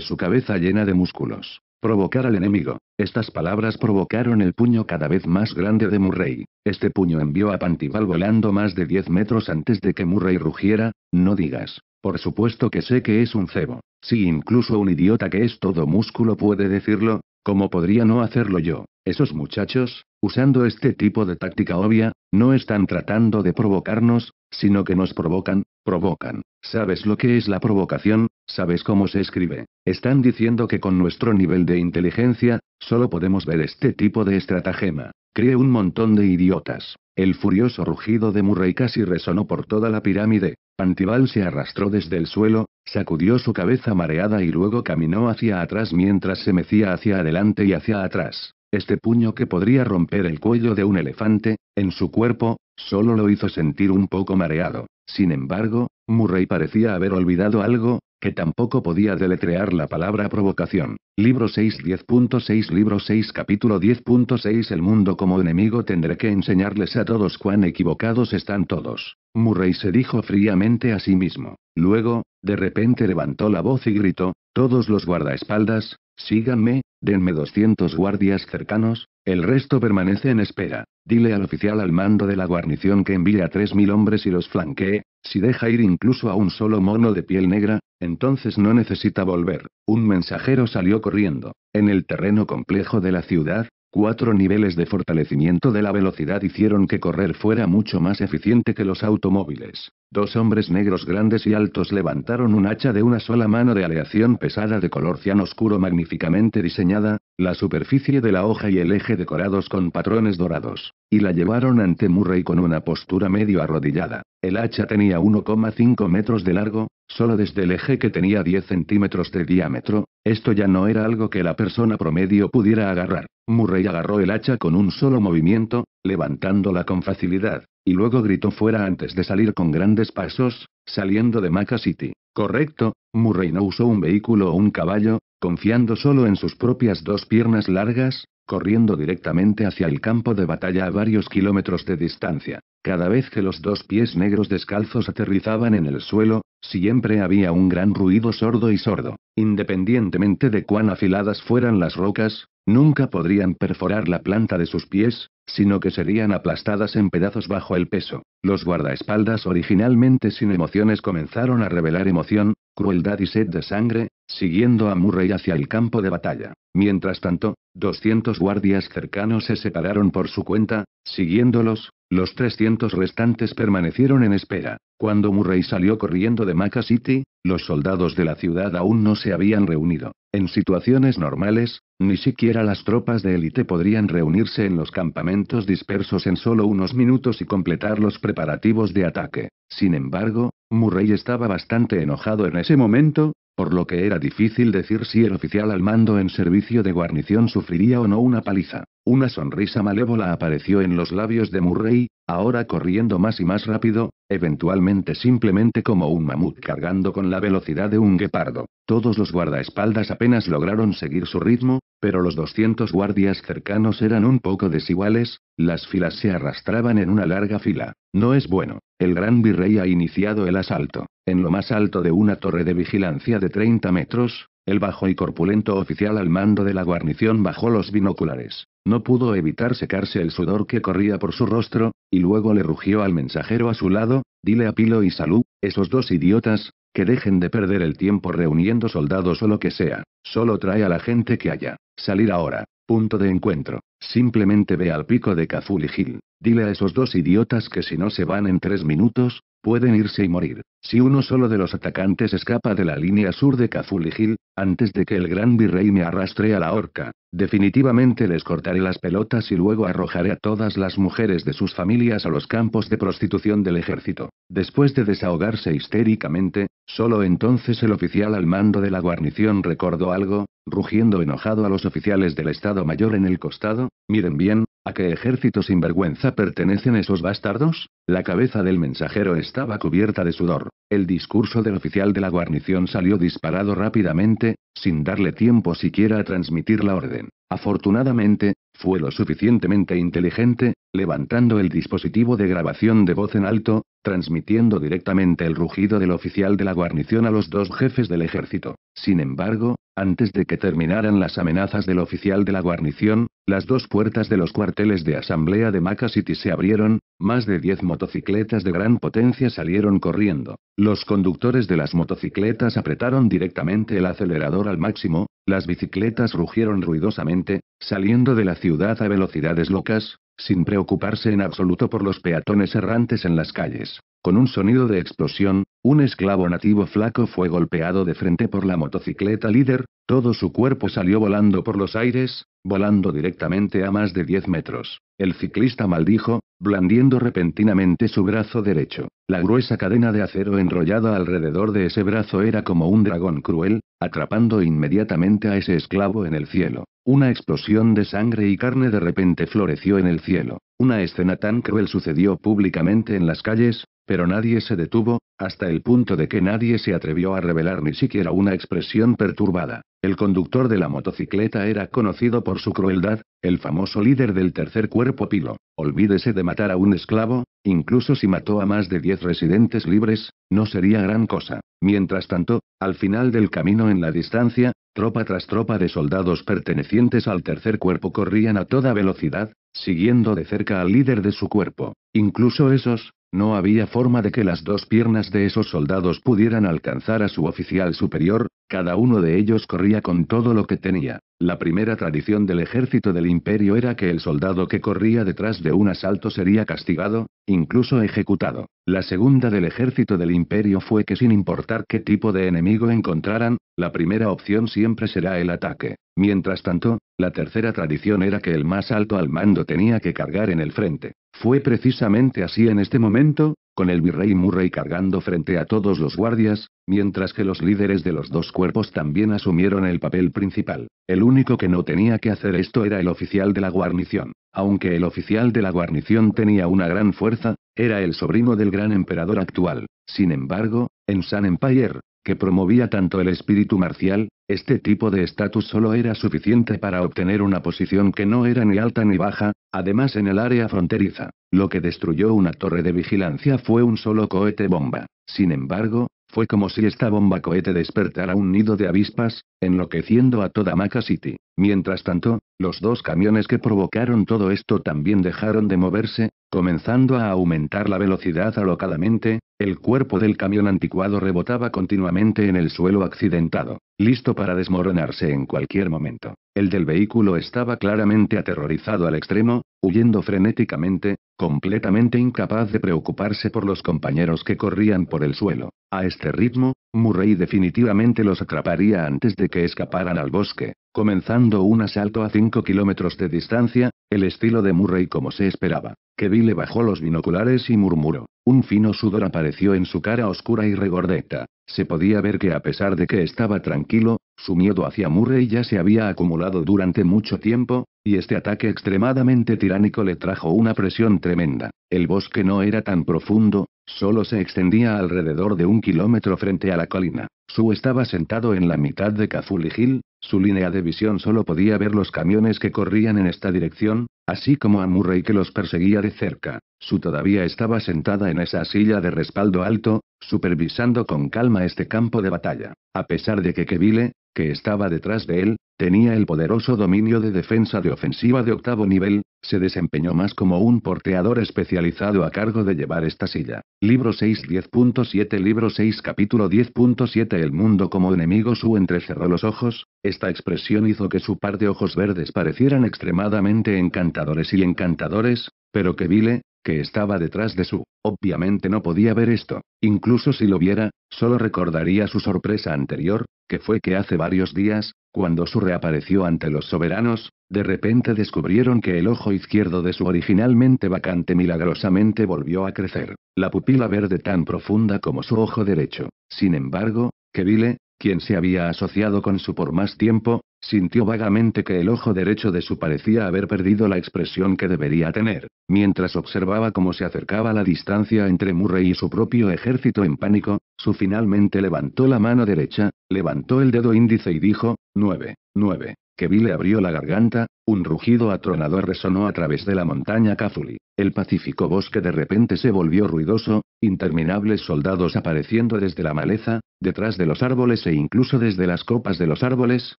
su cabeza llena de músculos. Provocar al enemigo. Estas palabras provocaron el puño cada vez más grande de Murray. Este puño envió a Pantival volando más de 10 metros antes de que Murray rugiera, no digas. Por supuesto que sé que es un cebo. Si incluso un idiota que es todo músculo puede decirlo, ¿cómo podría no hacerlo yo? Esos muchachos, usando este tipo de táctica obvia, no están tratando de provocarnos, sino que nos provocan, provocan. ¿Sabes lo que es la provocación? ¿Sabes cómo se escribe? Están diciendo que con nuestro nivel de inteligencia, solo podemos ver este tipo de estratagema. Cree un montón de idiotas. El furioso rugido de Murray casi resonó por toda la pirámide. Antibal se arrastró desde el suelo, sacudió su cabeza mareada y luego caminó hacia atrás mientras se mecía hacia adelante y hacia atrás. Este puño que podría romper el cuello de un elefante, en su cuerpo, solo lo hizo sentir un poco mareado. Sin embargo, Murray parecía haber olvidado algo, que tampoco podía deletrear la palabra provocación. Libro 6 10.6 Libro 6 Capítulo 10.6 El mundo como enemigo tendré que enseñarles a todos cuán equivocados están todos. Murray se dijo fríamente a sí mismo. Luego, de repente levantó la voz y gritó, Todos los guardaespaldas, síganme, Denme 200 guardias cercanos, el resto permanece en espera. Dile al oficial al mando de la guarnición que envíe a 3.000 hombres y los flanquee. Si deja ir incluso a un solo mono de piel negra, entonces no necesita volver. Un mensajero salió corriendo. En el terreno complejo de la ciudad, Cuatro niveles de fortalecimiento de la velocidad hicieron que correr fuera mucho más eficiente que los automóviles. Dos hombres negros grandes y altos levantaron un hacha de una sola mano de aleación pesada de color cian oscuro magníficamente diseñada, la superficie de la hoja y el eje decorados con patrones dorados, y la llevaron ante Murray con una postura medio arrodillada. El hacha tenía 1,5 metros de largo, solo desde el eje que tenía 10 centímetros de diámetro, esto ya no era algo que la persona promedio pudiera agarrar. Murray agarró el hacha con un solo movimiento, levantándola con facilidad, y luego gritó fuera antes de salir con grandes pasos, saliendo de Maca City. Correcto, Murray no usó un vehículo o un caballo, confiando solo en sus propias dos piernas largas, corriendo directamente hacia el campo de batalla a varios kilómetros de distancia. Cada vez que los dos pies negros descalzos aterrizaban en el suelo, siempre había un gran ruido sordo y sordo. Independientemente de cuán afiladas fueran las rocas, Nunca podrían perforar la planta de sus pies, sino que serían aplastadas en pedazos bajo el peso. Los guardaespaldas originalmente sin emociones comenzaron a revelar emoción, crueldad y sed de sangre, siguiendo a Murray hacia el campo de batalla. Mientras tanto, 200 guardias cercanos se separaron por su cuenta, siguiéndolos, los 300 restantes permanecieron en espera. Cuando Murray salió corriendo de Maca City, los soldados de la ciudad aún no se habían reunido. En situaciones normales, ni siquiera las tropas de élite podrían reunirse en los campamentos dispersos en solo unos minutos y completar los preparativos de ataque. Sin embargo, Murray estaba bastante enojado en ese momento, por lo que era difícil decir si el oficial al mando en servicio de guarnición sufriría o no una paliza. Una sonrisa malévola apareció en los labios de Murray, ahora corriendo más y más rápido, eventualmente simplemente como un mamut cargando con la velocidad de un guepardo. Todos los guardaespaldas apenas lograron seguir su ritmo, pero los 200 guardias cercanos eran un poco desiguales, las filas se arrastraban en una larga fila. No es bueno. El gran virrey ha iniciado el asalto. En lo más alto de una torre de vigilancia de 30 metros, el bajo y corpulento oficial al mando de la guarnición bajó los binoculares. No pudo evitar secarse el sudor que corría por su rostro, y luego le rugió al mensajero a su lado, dile a Pilo y Salú, esos dos idiotas, que dejen de perder el tiempo reuniendo soldados o lo que sea, solo trae a la gente que haya. Salir ahora. Punto de encuentro. Simplemente ve al pico de Cazul y Gil. Dile a esos dos idiotas que si no se van en tres minutos, pueden irse y morir. Si uno solo de los atacantes escapa de la línea sur de Cafuligil, antes de que el gran virrey me arrastre a la horca, definitivamente les cortaré las pelotas y luego arrojaré a todas las mujeres de sus familias a los campos de prostitución del ejército. Después de desahogarse histéricamente, solo entonces el oficial al mando de la guarnición recordó algo, rugiendo enojado a los oficiales del Estado Mayor en el costado, miren bien, ¿A qué ejército sinvergüenza pertenecen esos bastardos? La cabeza del mensajero estaba cubierta de sudor el discurso del oficial de la guarnición salió disparado rápidamente, sin darle tiempo siquiera a transmitir la orden. Afortunadamente, fue lo suficientemente inteligente, levantando el dispositivo de grabación de voz en alto, transmitiendo directamente el rugido del oficial de la guarnición a los dos jefes del ejército. Sin embargo, antes de que terminaran las amenazas del oficial de la guarnición, las dos puertas de los cuarteles de asamblea de Maca City se abrieron, más de 10 motocicletas de gran potencia salieron corriendo. Los conductores de las motocicletas apretaron directamente el acelerador al máximo, las bicicletas rugieron ruidosamente, saliendo de la ciudad a velocidades locas, sin preocuparse en absoluto por los peatones errantes en las calles. Con un sonido de explosión, un esclavo nativo flaco fue golpeado de frente por la motocicleta líder, todo su cuerpo salió volando por los aires, volando directamente a más de 10 metros. El ciclista maldijo, blandiendo repentinamente su brazo derecho. La gruesa cadena de acero enrollada alrededor de ese brazo era como un dragón cruel, atrapando inmediatamente a ese esclavo en el cielo. Una explosión de sangre y carne de repente floreció en el cielo. Una escena tan cruel sucedió públicamente en las calles, pero nadie se detuvo, hasta el punto de que nadie se atrevió a revelar ni siquiera una expresión perturbada. El conductor de la motocicleta era conocido por su crueldad, el famoso líder del tercer cuerpo pilo. Olvídese de matar a un esclavo, incluso si mató a más de diez residentes libres, no sería gran cosa. Mientras tanto, al final del camino en la distancia, tropa tras tropa de soldados pertenecientes al tercer cuerpo corrían a toda velocidad, siguiendo de cerca al líder de su cuerpo. Incluso esos, no había forma de que las dos piernas de esos soldados pudieran alcanzar a su oficial superior, cada uno de ellos corría con todo lo que tenía. La primera tradición del ejército del imperio era que el soldado que corría detrás de un asalto sería castigado, incluso ejecutado. La segunda del ejército del imperio fue que sin importar qué tipo de enemigo encontraran, la primera opción siempre será el ataque. Mientras tanto, la tercera tradición era que el más alto al mando tenía que cargar en el frente. Fue precisamente así en este momento, con el virrey Murray cargando frente a todos los guardias, mientras que los líderes de los dos cuerpos también asumieron el papel principal. El único que no tenía que hacer esto era el oficial de la guarnición. Aunque el oficial de la guarnición tenía una gran fuerza, era el sobrino del gran emperador actual. Sin embargo, en San Empire, que promovía tanto el espíritu marcial, este tipo de estatus solo era suficiente para obtener una posición que no era ni alta ni baja, Además en el área fronteriza, lo que destruyó una torre de vigilancia fue un solo cohete bomba. Sin embargo, fue como si esta bomba cohete despertara un nido de avispas, enloqueciendo a toda Maca City. Mientras tanto, los dos camiones que provocaron todo esto también dejaron de moverse, comenzando a aumentar la velocidad alocadamente, el cuerpo del camión anticuado rebotaba continuamente en el suelo accidentado, listo para desmoronarse en cualquier momento. El del vehículo estaba claramente aterrorizado al extremo, huyendo frenéticamente, completamente incapaz de preocuparse por los compañeros que corrían por el suelo. A este ritmo, Murray definitivamente los atraparía antes de que escaparan al bosque. Comenzando un asalto a 5 kilómetros de distancia, el estilo de Murray como se esperaba. Kevin le bajó los binoculares y murmuró. Un fino sudor apareció en su cara oscura y regordeta. Se podía ver que a pesar de que estaba tranquilo, su miedo hacia Murray ya se había acumulado durante mucho tiempo, y este ataque extremadamente tiránico le trajo una presión tremenda. El bosque no era tan profundo, solo se extendía alrededor de un kilómetro frente a la colina. Su estaba sentado en la mitad de Cazuli Hill, su línea de visión solo podía ver los camiones que corrían en esta dirección, así como a Murray que los perseguía de cerca. Su todavía estaba sentada en esa silla de respaldo alto, supervisando con calma este campo de batalla. A pesar de que Kevile, que estaba detrás de él, tenía el poderoso dominio de defensa de ofensiva de octavo nivel, se desempeñó más como un porteador especializado a cargo de llevar esta silla. Libro 6 10.7 Libro 6 capítulo 10.7 El mundo como enemigo su entrecerró los ojos, esta expresión hizo que su par de ojos verdes parecieran extremadamente encantadores y encantadores, pero que Vile, que estaba detrás de su. Obviamente no podía ver esto, incluso si lo viera, solo recordaría su sorpresa anterior, que fue que hace varios días, cuando su reapareció ante los soberanos, de repente descubrieron que el ojo izquierdo de su originalmente vacante milagrosamente volvió a crecer, la pupila verde tan profunda como su ojo derecho. Sin embargo, Kevile, quien se había asociado con su por más tiempo, Sintió vagamente que el ojo derecho de su parecía haber perdido la expresión que debería tener, mientras observaba cómo se acercaba la distancia entre Murray y su propio ejército en pánico, su finalmente levantó la mano derecha, levantó el dedo índice y dijo, 9, 9, que vi abrió la garganta, un rugido atronador resonó a través de la montaña Cázuli. El pacífico bosque de repente se volvió ruidoso, interminables soldados apareciendo desde la maleza, detrás de los árboles e incluso desde las copas de los árboles,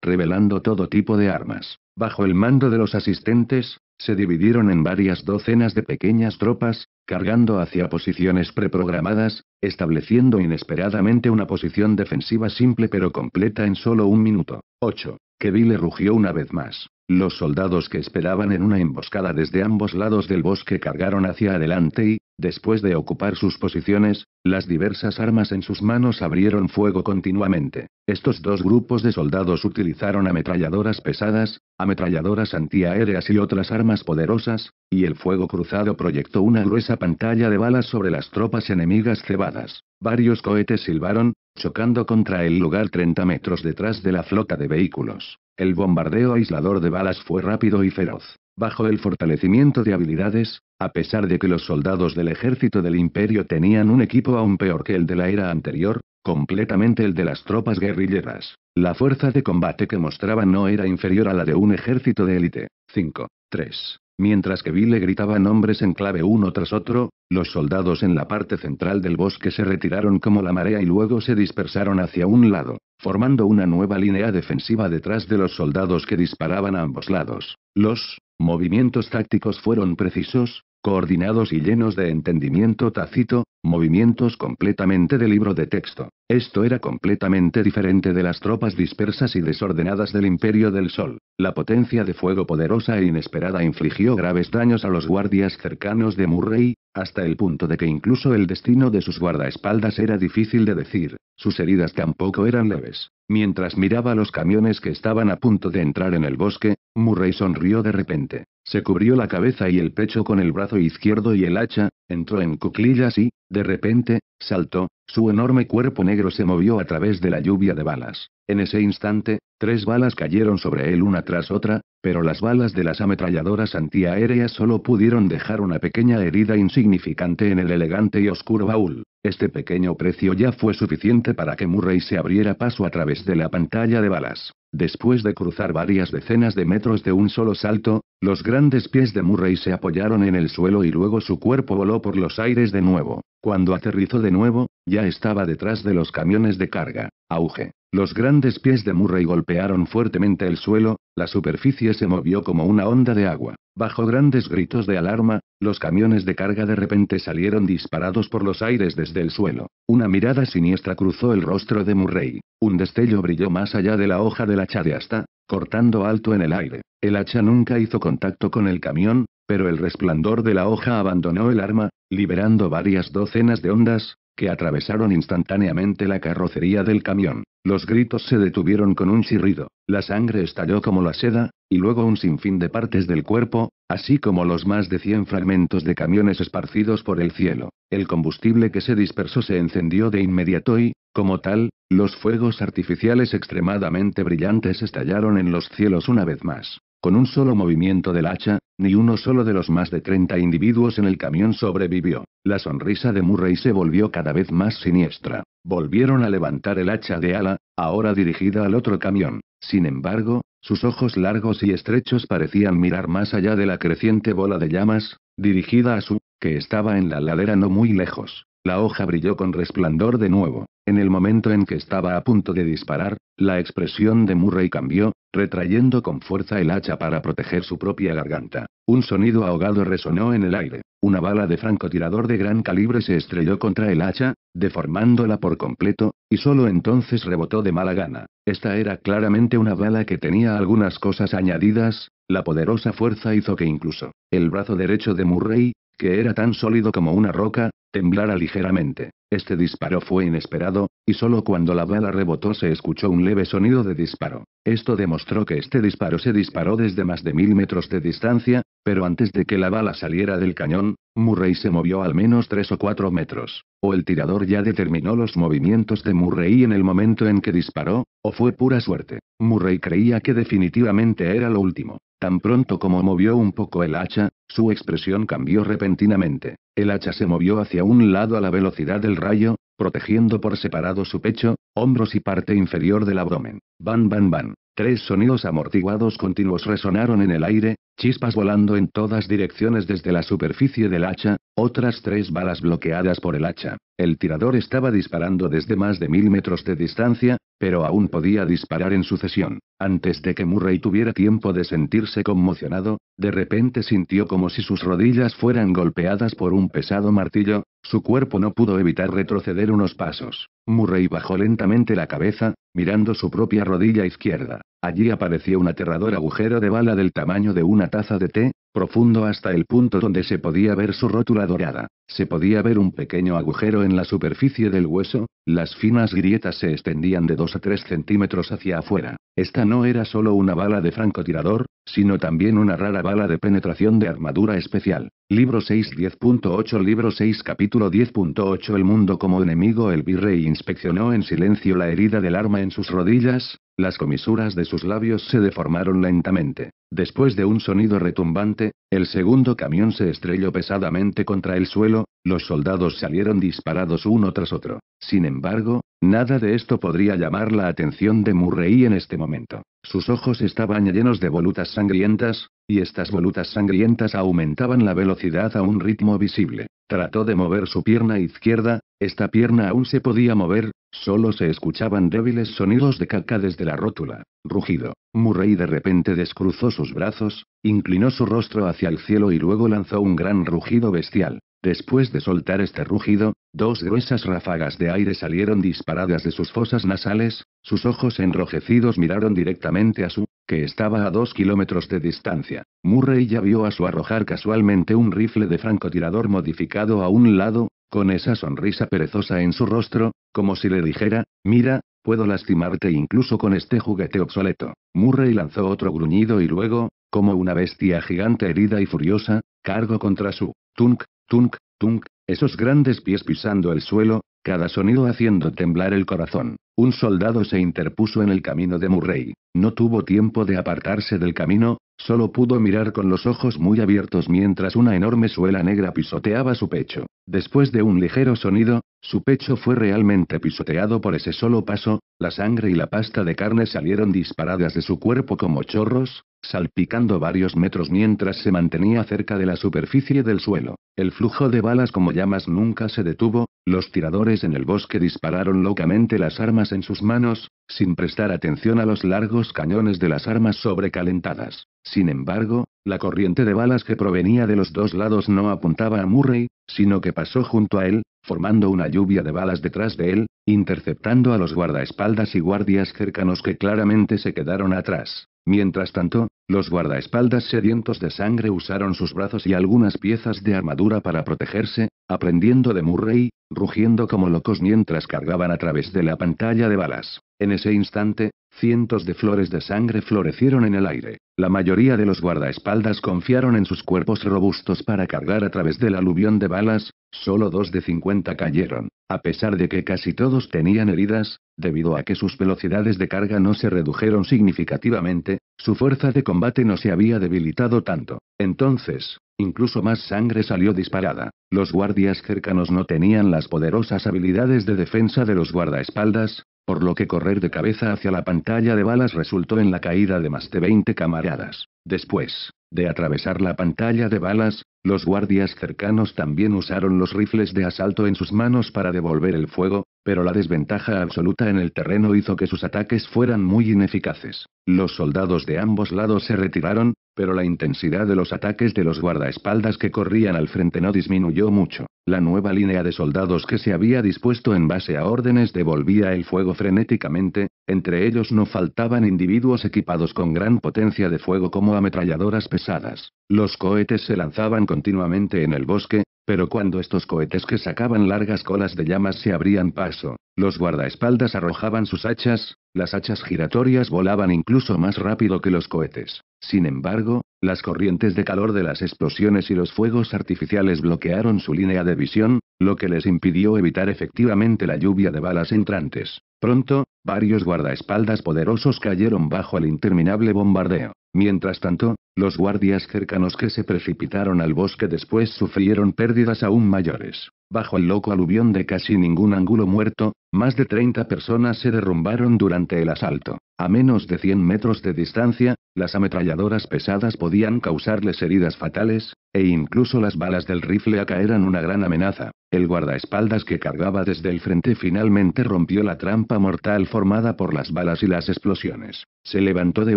revelando todo tipo de armas. Bajo el mando de los asistentes, se dividieron en varias docenas de pequeñas tropas, cargando hacia posiciones preprogramadas, estableciendo inesperadamente una posición defensiva simple pero completa en solo un minuto. 8. Que rugió una vez más. Los soldados que esperaban en una emboscada desde ambos lados del bosque cargaron hacia adelante y, después de ocupar sus posiciones, las diversas armas en sus manos abrieron fuego continuamente. Estos dos grupos de soldados utilizaron ametralladoras pesadas, ametralladoras antiaéreas y otras armas poderosas, y el fuego cruzado proyectó una gruesa pantalla de balas sobre las tropas enemigas cebadas. Varios cohetes silbaron, chocando contra el lugar 30 metros detrás de la flota de vehículos. El bombardeo aislador de balas fue rápido y feroz. Bajo el fortalecimiento de habilidades, a pesar de que los soldados del ejército del imperio tenían un equipo aún peor que el de la era anterior, completamente el de las tropas guerrilleras, la fuerza de combate que mostraba no era inferior a la de un ejército de élite. 5. 3. Mientras que Bill le gritaba nombres en clave uno tras otro, los soldados en la parte central del bosque se retiraron como la marea y luego se dispersaron hacia un lado, formando una nueva línea defensiva detrás de los soldados que disparaban a ambos lados. Los movimientos tácticos fueron precisos, coordinados y llenos de entendimiento tácito, movimientos completamente de libro de texto. Esto era completamente diferente de las tropas dispersas y desordenadas del Imperio del Sol. La potencia de fuego poderosa e inesperada infligió graves daños a los guardias cercanos de Murray, hasta el punto de que incluso el destino de sus guardaespaldas era difícil de decir, sus heridas tampoco eran leves. Mientras miraba los camiones que estaban a punto de entrar en el bosque, Murray sonrió de repente. Se cubrió la cabeza y el pecho con el brazo izquierdo y el hacha, entró en cuclillas y, de repente, saltó, su enorme cuerpo negro se movió a través de la lluvia de balas. En ese instante, tres balas cayeron sobre él una tras otra, pero las balas de las ametralladoras antiaéreas solo pudieron dejar una pequeña herida insignificante en el elegante y oscuro baúl. Este pequeño precio ya fue suficiente para que Murray se abriera paso a través de la pantalla de balas. Después de cruzar varias decenas de metros de un solo salto, los grandes pies de Murray se apoyaron en el suelo y luego su cuerpo voló por los aires de nuevo. Cuando aterrizó de nuevo, ya estaba detrás de los camiones de carga. Auge. Los grandes pies de Murray golpearon fuertemente el suelo, la superficie se movió como una onda de agua. Bajo grandes gritos de alarma, los camiones de carga de repente salieron disparados por los aires desde el suelo. Una mirada siniestra cruzó el rostro de Murray. Un destello brilló más allá de la hoja del hacha de hasta, cortando alto en el aire. El hacha nunca hizo contacto con el camión, pero el resplandor de la hoja abandonó el arma, liberando varias docenas de ondas, que atravesaron instantáneamente la carrocería del camión. Los gritos se detuvieron con un chirrido, la sangre estalló como la seda, y luego un sinfín de partes del cuerpo, así como los más de 100 fragmentos de camiones esparcidos por el cielo. El combustible que se dispersó se encendió de inmediato y, como tal, los fuegos artificiales extremadamente brillantes estallaron en los cielos una vez más. Con un solo movimiento del hacha, ni uno solo de los más de 30 individuos en el camión sobrevivió. La sonrisa de Murray se volvió cada vez más siniestra. Volvieron a levantar el hacha de ala, ahora dirigida al otro camión. Sin embargo, sus ojos largos y estrechos parecían mirar más allá de la creciente bola de llamas, dirigida a su, que estaba en la ladera no muy lejos. La hoja brilló con resplandor de nuevo. En el momento en que estaba a punto de disparar, la expresión de Murray cambió, retrayendo con fuerza el hacha para proteger su propia garganta. Un sonido ahogado resonó en el aire. Una bala de francotirador de gran calibre se estrelló contra el hacha, deformándola por completo, y solo entonces rebotó de mala gana. Esta era claramente una bala que tenía algunas cosas añadidas, la poderosa fuerza hizo que incluso el brazo derecho de Murray, que era tan sólido como una roca, temblara ligeramente. Este disparo fue inesperado, y solo cuando la bala rebotó se escuchó un leve sonido de disparo. Esto demostró que este disparo se disparó desde más de mil metros de distancia, pero antes de que la bala saliera del cañón, Murray se movió al menos tres o cuatro metros, o el tirador ya determinó los movimientos de Murray en el momento en que disparó, o fue pura suerte. Murray creía que definitivamente era lo último. Tan pronto como movió un poco el hacha, su expresión cambió repentinamente. El hacha se movió hacia un lado a la velocidad del rayo, protegiendo por separado su pecho, hombros y parte inferior del abdomen. Ban, ban, ban. Tres sonidos amortiguados continuos resonaron en el aire, chispas volando en todas direcciones desde la superficie del hacha, otras tres balas bloqueadas por el hacha. El tirador estaba disparando desde más de mil metros de distancia, pero aún podía disparar en sucesión. Antes de que Murray tuviera tiempo de sentirse conmocionado, de repente sintió como si sus rodillas fueran golpeadas por un pesado martillo, su cuerpo no pudo evitar retroceder unos pasos. Murray bajó lentamente la cabeza, mirando su propia rodilla izquierda. Allí apareció un aterrador agujero de bala del tamaño de una taza de té, profundo hasta el punto donde se podía ver su rótula dorada. Se podía ver un pequeño agujero en la superficie del hueso, las finas grietas se extendían de 2 a 3 centímetros hacia afuera. Esta no era solo una bala de francotirador, sino también una rara bala de penetración de armadura especial. Libro 6 10.8 Libro 6 Capítulo 10.8 El mundo como enemigo El virrey inspeccionó en silencio la herida del arma en sus rodillas, las comisuras de sus labios se deformaron lentamente. Después de un sonido retumbante, el segundo camión se estrelló pesadamente contra el suelo los soldados salieron disparados uno tras otro. Sin embargo, nada de esto podría llamar la atención de Murray en este momento. Sus ojos estaban llenos de volutas sangrientas, y estas volutas sangrientas aumentaban la velocidad a un ritmo visible. Trató de mover su pierna izquierda, esta pierna aún se podía mover, solo se escuchaban débiles sonidos de caca desde la rótula. Rugido. Murray de repente descruzó sus brazos, inclinó su rostro hacia el cielo y luego lanzó un gran rugido bestial. Después de soltar este rugido, dos gruesas ráfagas de aire salieron disparadas de sus fosas nasales, sus ojos enrojecidos miraron directamente a su, que estaba a dos kilómetros de distancia. Murray ya vio a su arrojar casualmente un rifle de francotirador modificado a un lado, con esa sonrisa perezosa en su rostro, como si le dijera, mira, puedo lastimarte incluso con este juguete obsoleto. Murray lanzó otro gruñido y luego, como una bestia gigante herida y furiosa, cargo contra su. Tunk, Tunk, tunk, esos grandes pies pisando el suelo, cada sonido haciendo temblar el corazón. Un soldado se interpuso en el camino de Murray. No tuvo tiempo de apartarse del camino, solo pudo mirar con los ojos muy abiertos mientras una enorme suela negra pisoteaba su pecho. Después de un ligero sonido, su pecho fue realmente pisoteado por ese solo paso, la sangre y la pasta de carne salieron disparadas de su cuerpo como chorros, salpicando varios metros mientras se mantenía cerca de la superficie del suelo. El flujo de balas como llamas nunca se detuvo, los tiradores en el bosque dispararon locamente las armas en sus manos, sin prestar atención a los largos cañones de las armas sobrecalentadas. Sin embargo, la corriente de balas que provenía de los dos lados no apuntaba a Murray, sino que pasó junto a él, formando una lluvia de balas detrás de él, interceptando a los guardaespaldas y guardias cercanos que claramente se quedaron atrás. Mientras tanto, los guardaespaldas sedientos de sangre usaron sus brazos y algunas piezas de armadura para protegerse, aprendiendo de Murray, rugiendo como locos mientras cargaban a través de la pantalla de balas. En ese instante, Cientos de flores de sangre florecieron en el aire. La mayoría de los guardaespaldas confiaron en sus cuerpos robustos para cargar a través del aluvión de balas, solo dos de 50 cayeron, a pesar de que casi todos tenían heridas, debido a que sus velocidades de carga no se redujeron significativamente, su fuerza de combate no se había debilitado tanto. Entonces, incluso más sangre salió disparada. Los guardias cercanos no tenían las poderosas habilidades de defensa de los guardaespaldas, por lo que correr de cabeza hacia la pantalla de balas resultó en la caída de más de 20 camaradas. Después de atravesar la pantalla de balas, los guardias cercanos también usaron los rifles de asalto en sus manos para devolver el fuego, pero la desventaja absoluta en el terreno hizo que sus ataques fueran muy ineficaces. Los soldados de ambos lados se retiraron, pero la intensidad de los ataques de los guardaespaldas que corrían al frente no disminuyó mucho. La nueva línea de soldados que se había dispuesto en base a órdenes devolvía el fuego frenéticamente, entre ellos no faltaban individuos equipados con gran potencia de fuego como ametralladoras pesadas. Los cohetes se lanzaban continuamente en el bosque, pero cuando estos cohetes que sacaban largas colas de llamas se abrían paso, los guardaespaldas arrojaban sus hachas, las hachas giratorias volaban incluso más rápido que los cohetes. Sin embargo, las corrientes de calor de las explosiones y los fuegos artificiales bloquearon su línea de visión, lo que les impidió evitar efectivamente la lluvia de balas entrantes. Pronto, varios guardaespaldas poderosos cayeron bajo el interminable bombardeo. Mientras tanto, los guardias cercanos que se precipitaron al bosque después sufrieron pérdidas aún mayores. Bajo el loco aluvión de casi ningún ángulo muerto, más de 30 personas se derrumbaron durante el asalto. A menos de 100 metros de distancia, las ametralladoras pesadas podían causarles heridas fatales, e incluso las balas del rifle AK eran una gran amenaza. El guardaespaldas que cargaba desde el frente finalmente rompió la trampa mortal formada por las balas y las explosiones. Se levantó de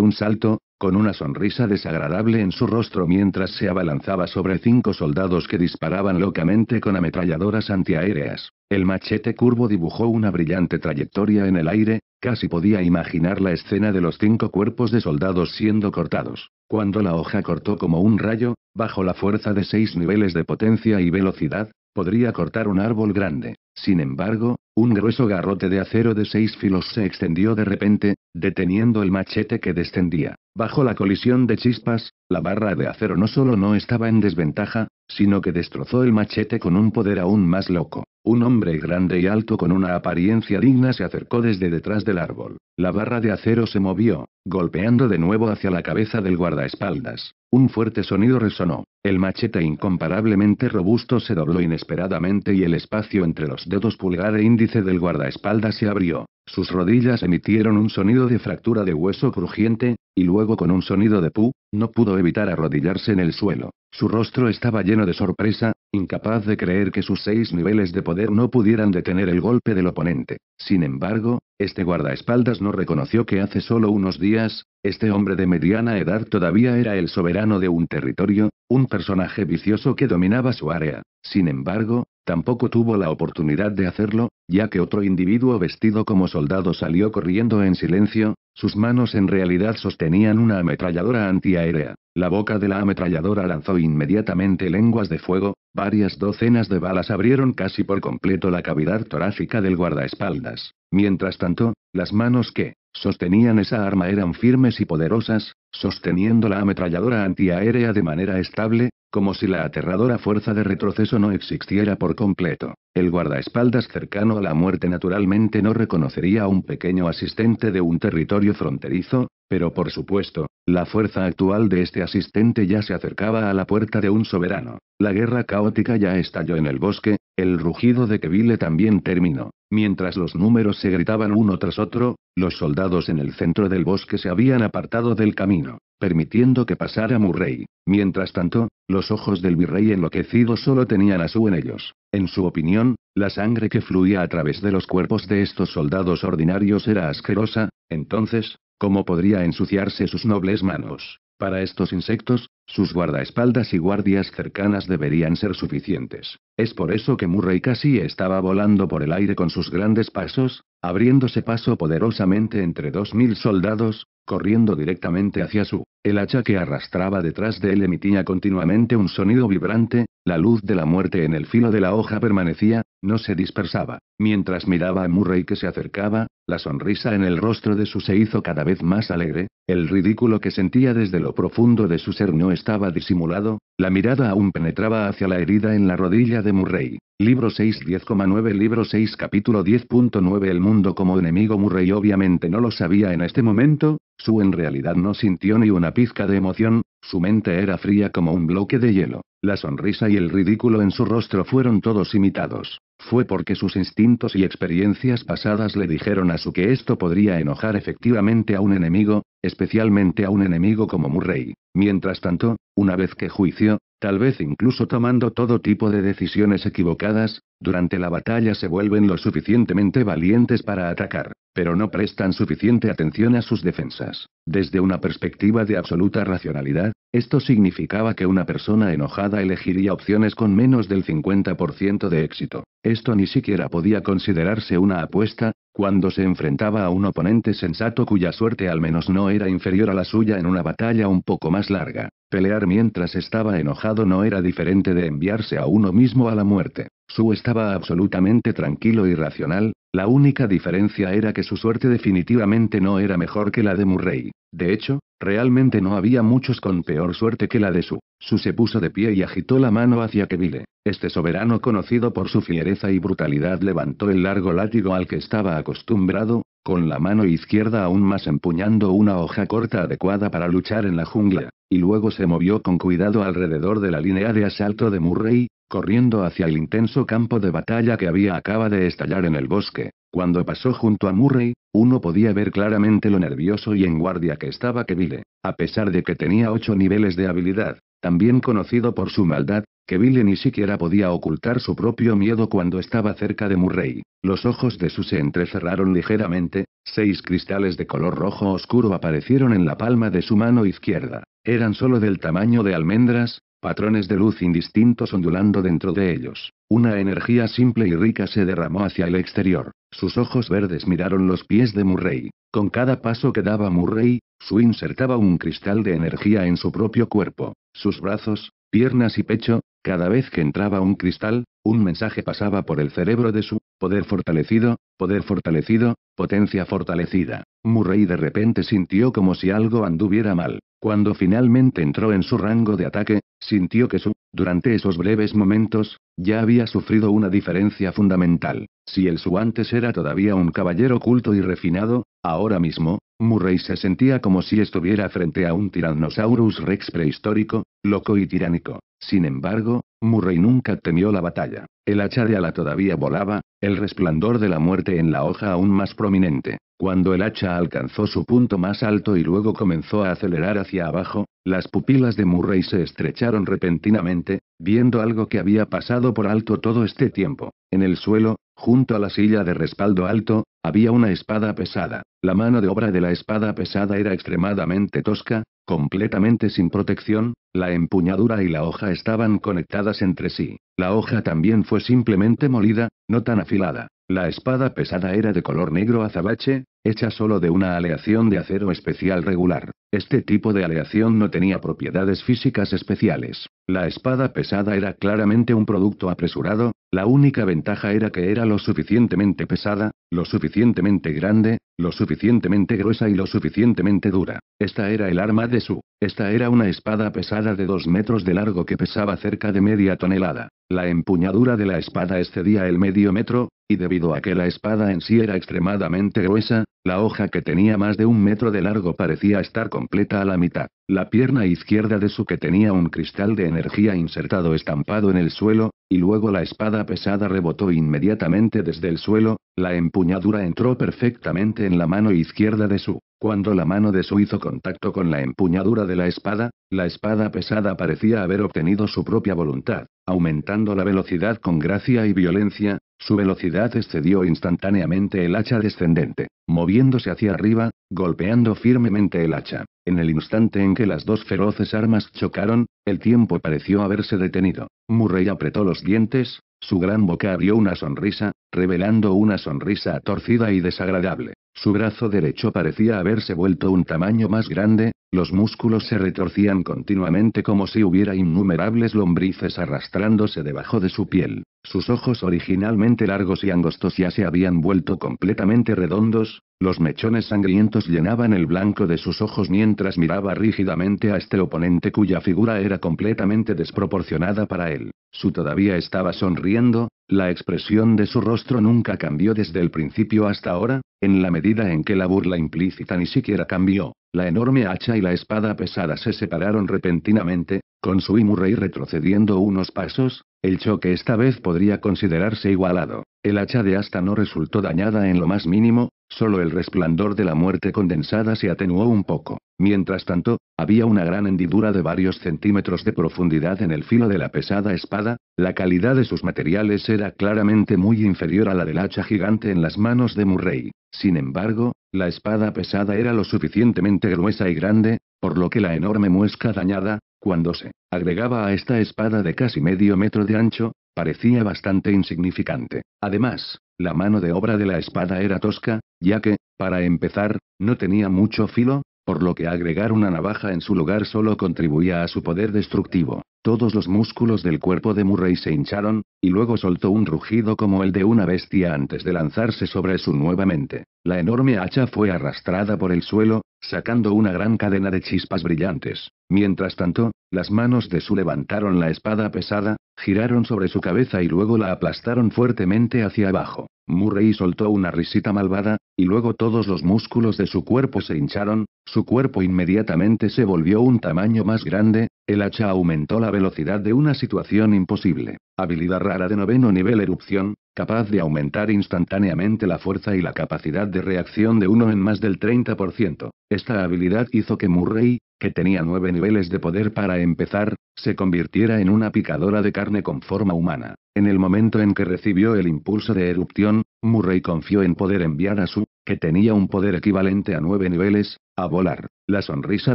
un salto, con una sonrisa desagradable en su rostro mientras se abalanzaba sobre cinco soldados que disparaban locamente con ametralladoras antiaéreas. El machete curvo dibujó una brillante trayectoria en el aire, casi podía imaginar la escena de los cinco cuerpos de soldados siendo cortados. Cuando la hoja cortó como un rayo, bajo la fuerza de seis niveles de potencia y velocidad, podría cortar un árbol grande. Sin embargo, un grueso garrote de acero de seis filos se extendió de repente, deteniendo el machete que descendía. Bajo la colisión de chispas, la barra de acero no solo no estaba en desventaja, sino que destrozó el machete con un poder aún más loco. Un hombre grande y alto con una apariencia digna se acercó desde detrás del árbol. La barra de acero se movió, golpeando de nuevo hacia la cabeza del guardaespaldas. Un fuerte sonido resonó. El machete incomparablemente robusto se dobló inesperadamente y el espacio entre los dedos pulgar e índice del guardaespaldas se abrió. Sus rodillas emitieron un sonido de fractura de hueso crujiente, y luego con un sonido de pu, no pudo evitar arrodillarse en el suelo. Su rostro estaba lleno de sorpresa, incapaz de creer que sus seis niveles de poder no pudieran detener el golpe del oponente. Sin embargo, este guardaespaldas no reconoció que hace solo unos días, este hombre de mediana edad todavía era el soberano de un territorio, un personaje vicioso que dominaba su área. Sin embargo, Tampoco tuvo la oportunidad de hacerlo, ya que otro individuo vestido como soldado salió corriendo en silencio, sus manos en realidad sostenían una ametralladora antiaérea. La boca de la ametralladora lanzó inmediatamente lenguas de fuego, varias docenas de balas abrieron casi por completo la cavidad torácica del guardaespaldas. Mientras tanto, las manos que sostenían esa arma eran firmes y poderosas, sosteniendo la ametralladora antiaérea de manera estable, como si la aterradora fuerza de retroceso no existiera por completo. El guardaespaldas cercano a la muerte naturalmente no reconocería a un pequeño asistente de un territorio fronterizo, pero por supuesto, la fuerza actual de este asistente ya se acercaba a la puerta de un soberano. La guerra caótica ya estalló en el bosque, el rugido de Kevile también terminó. Mientras los números se gritaban uno tras otro, los soldados en el centro del bosque se habían apartado del camino, permitiendo que pasara Murray. Mientras tanto, los ojos del virrey enloquecido solo tenían a su en ellos. En su opinión, la sangre que fluía a través de los cuerpos de estos soldados ordinarios era asquerosa, entonces, ¿cómo podría ensuciarse sus nobles manos? Para estos insectos, sus guardaespaldas y guardias cercanas deberían ser suficientes. Es por eso que Murray casi estaba volando por el aire con sus grandes pasos, abriéndose paso poderosamente entre dos mil soldados, corriendo directamente hacia su. El hacha que arrastraba detrás de él emitía continuamente un sonido vibrante, la luz de la muerte en el filo de la hoja permanecía, no se dispersaba. Mientras miraba a Murray que se acercaba, la sonrisa en el rostro de su se hizo cada vez más alegre, el ridículo que sentía desde lo profundo de su ser no estaba disimulado, la mirada aún penetraba hacia la herida en la rodilla de Murray. Libro 6 10,9 Libro 6 capítulo 10.9 El mundo como enemigo Murray obviamente no lo sabía en este momento, Su en realidad no sintió ni una pizca de emoción, su mente era fría como un bloque de hielo, la sonrisa y el ridículo en su rostro fueron todos imitados. Fue porque sus instintos y experiencias pasadas le dijeron a su que esto podría enojar efectivamente a un enemigo, especialmente a un enemigo como Murray. Mientras tanto, una vez que juició, tal vez incluso tomando todo tipo de decisiones equivocadas, durante la batalla se vuelven lo suficientemente valientes para atacar, pero no prestan suficiente atención a sus defensas. Desde una perspectiva de absoluta racionalidad, esto significaba que una persona enojada elegiría opciones con menos del 50% de éxito. Esto ni siquiera podía considerarse una apuesta, cuando se enfrentaba a un oponente sensato cuya suerte al menos no era inferior a la suya en una batalla un poco más larga. Pelear mientras estaba enojado no era diferente de enviarse a uno mismo a la muerte. Su estaba absolutamente tranquilo y racional, la única diferencia era que su suerte definitivamente no era mejor que la de Murray. De hecho, realmente no había muchos con peor suerte que la de Su. Su se puso de pie y agitó la mano hacia Kevile. Este soberano conocido por su fiereza y brutalidad levantó el largo látigo al que estaba acostumbrado, con la mano izquierda aún más empuñando una hoja corta adecuada para luchar en la jungla, y luego se movió con cuidado alrededor de la línea de asalto de Murray, corriendo hacia el intenso campo de batalla que había acaba de estallar en el bosque. Cuando pasó junto a Murray, uno podía ver claramente lo nervioso y en guardia que estaba Kevile, a pesar de que tenía ocho niveles de habilidad, también conocido por su maldad, Kevile ni siquiera podía ocultar su propio miedo cuando estaba cerca de Murray. Los ojos de Su se entrecerraron ligeramente, seis cristales de color rojo oscuro aparecieron en la palma de su mano izquierda. Eran solo del tamaño de almendras, patrones de luz indistintos ondulando dentro de ellos. Una energía simple y rica se derramó hacia el exterior. Sus ojos verdes miraron los pies de Murray. Con cada paso que daba Murray, su insertaba un cristal de energía en su propio cuerpo. Sus brazos, piernas y pecho, cada vez que entraba un cristal, un mensaje pasaba por el cerebro de su poder fortalecido, poder fortalecido, potencia fortalecida. Murray de repente sintió como si algo anduviera mal. Cuando finalmente entró en su rango de ataque, sintió que su, durante esos breves momentos, ya había sufrido una diferencia fundamental. Si el su antes era todavía un caballero culto y refinado, ahora mismo, Murray se sentía como si estuviera frente a un Tyrannosaurus rex prehistórico, loco y tiránico. Sin embargo, Murray nunca temió la batalla. El hacha de ala todavía volaba, el resplandor de la muerte en la hoja aún más prominente. Cuando el hacha alcanzó su punto más alto y luego comenzó a acelerar hacia abajo, las pupilas de Murray se estrecharon repentinamente, viendo algo que había pasado por alto todo este tiempo. En el suelo, junto a la silla de respaldo alto, había una espada pesada. La mano de obra de la espada pesada era extremadamente tosca, completamente sin protección, la empuñadura y la hoja estaban conectadas entre sí. La hoja también fue simplemente molida, no tan afilada. La espada pesada era de color negro azabache, hecha solo de una aleación de acero especial regular. Este tipo de aleación no tenía propiedades físicas especiales. La espada pesada era claramente un producto apresurado, la única ventaja era que era lo suficientemente pesada, lo suficientemente grande, lo suficientemente gruesa y lo suficientemente dura. Esta era el arma de su. Esta era una espada pesada de dos metros de largo que pesaba cerca de media tonelada. La empuñadura de la espada excedía el medio metro, y debido a que la espada en sí era extremadamente gruesa, la hoja que tenía más de un metro de largo parecía estar completa a la mitad. La pierna izquierda de su que tenía un cristal de energía insertado estampado en el suelo, y luego la espada pesada rebotó inmediatamente desde el suelo, la empuñadura entró perfectamente en la mano izquierda de su. Cuando la mano de su hizo contacto con la empuñadura de la espada, la espada pesada parecía haber obtenido su propia voluntad, aumentando la velocidad con gracia y violencia, su velocidad excedió instantáneamente el hacha descendente, moviéndose hacia arriba, golpeando firmemente el hacha. En el instante en que las dos feroces armas chocaron, el tiempo pareció haberse detenido. Murray apretó los dientes, su gran boca abrió una sonrisa, revelando una sonrisa torcida y desagradable. Su brazo derecho parecía haberse vuelto un tamaño más grande, los músculos se retorcían continuamente como si hubiera innumerables lombrices arrastrándose debajo de su piel. Sus ojos originalmente largos y angostos ya se habían vuelto completamente redondos, los mechones sangrientos llenaban el blanco de sus ojos mientras miraba rígidamente a este oponente cuya figura era completamente desproporcionada para él. Su todavía estaba sonriendo, la expresión de su rostro nunca cambió desde el principio hasta ahora, en la medida en que la burla implícita ni siquiera cambió, la enorme hacha y la espada pesada se separaron repentinamente, con su rey retrocediendo unos pasos, el choque esta vez podría considerarse igualado. El hacha de asta no resultó dañada en lo más mínimo, Solo el resplandor de la muerte condensada se atenuó un poco. Mientras tanto, había una gran hendidura de varios centímetros de profundidad en el filo de la pesada espada, la calidad de sus materiales era claramente muy inferior a la del hacha gigante en las manos de Murray. Sin embargo, la espada pesada era lo suficientemente gruesa y grande, por lo que la enorme muesca dañada, cuando se agregaba a esta espada de casi medio metro de ancho, parecía bastante insignificante. Además, la mano de obra de la espada era tosca, ya que, para empezar, no tenía mucho filo, por lo que agregar una navaja en su lugar solo contribuía a su poder destructivo. Todos los músculos del cuerpo de Murray se hincharon, y luego soltó un rugido como el de una bestia antes de lanzarse sobre su nuevamente. La enorme hacha fue arrastrada por el suelo, sacando una gran cadena de chispas brillantes. Mientras tanto, las manos de Su levantaron la espada pesada, giraron sobre su cabeza y luego la aplastaron fuertemente hacia abajo. Murray soltó una risita malvada, y luego todos los músculos de su cuerpo se hincharon, su cuerpo inmediatamente se volvió un tamaño más grande, el hacha aumentó la velocidad de una situación imposible. Habilidad rara de noveno nivel erupción, capaz de aumentar instantáneamente la fuerza y la capacidad de reacción de uno en más del 30%. Esta habilidad hizo que Murray, que tenía nueve niveles de poder para empezar, se convirtiera en una picadora de carne con forma humana. En el momento en que recibió el impulso de erupción, Murray confió en poder enviar a su, que tenía un poder equivalente a nueve niveles, a volar. La sonrisa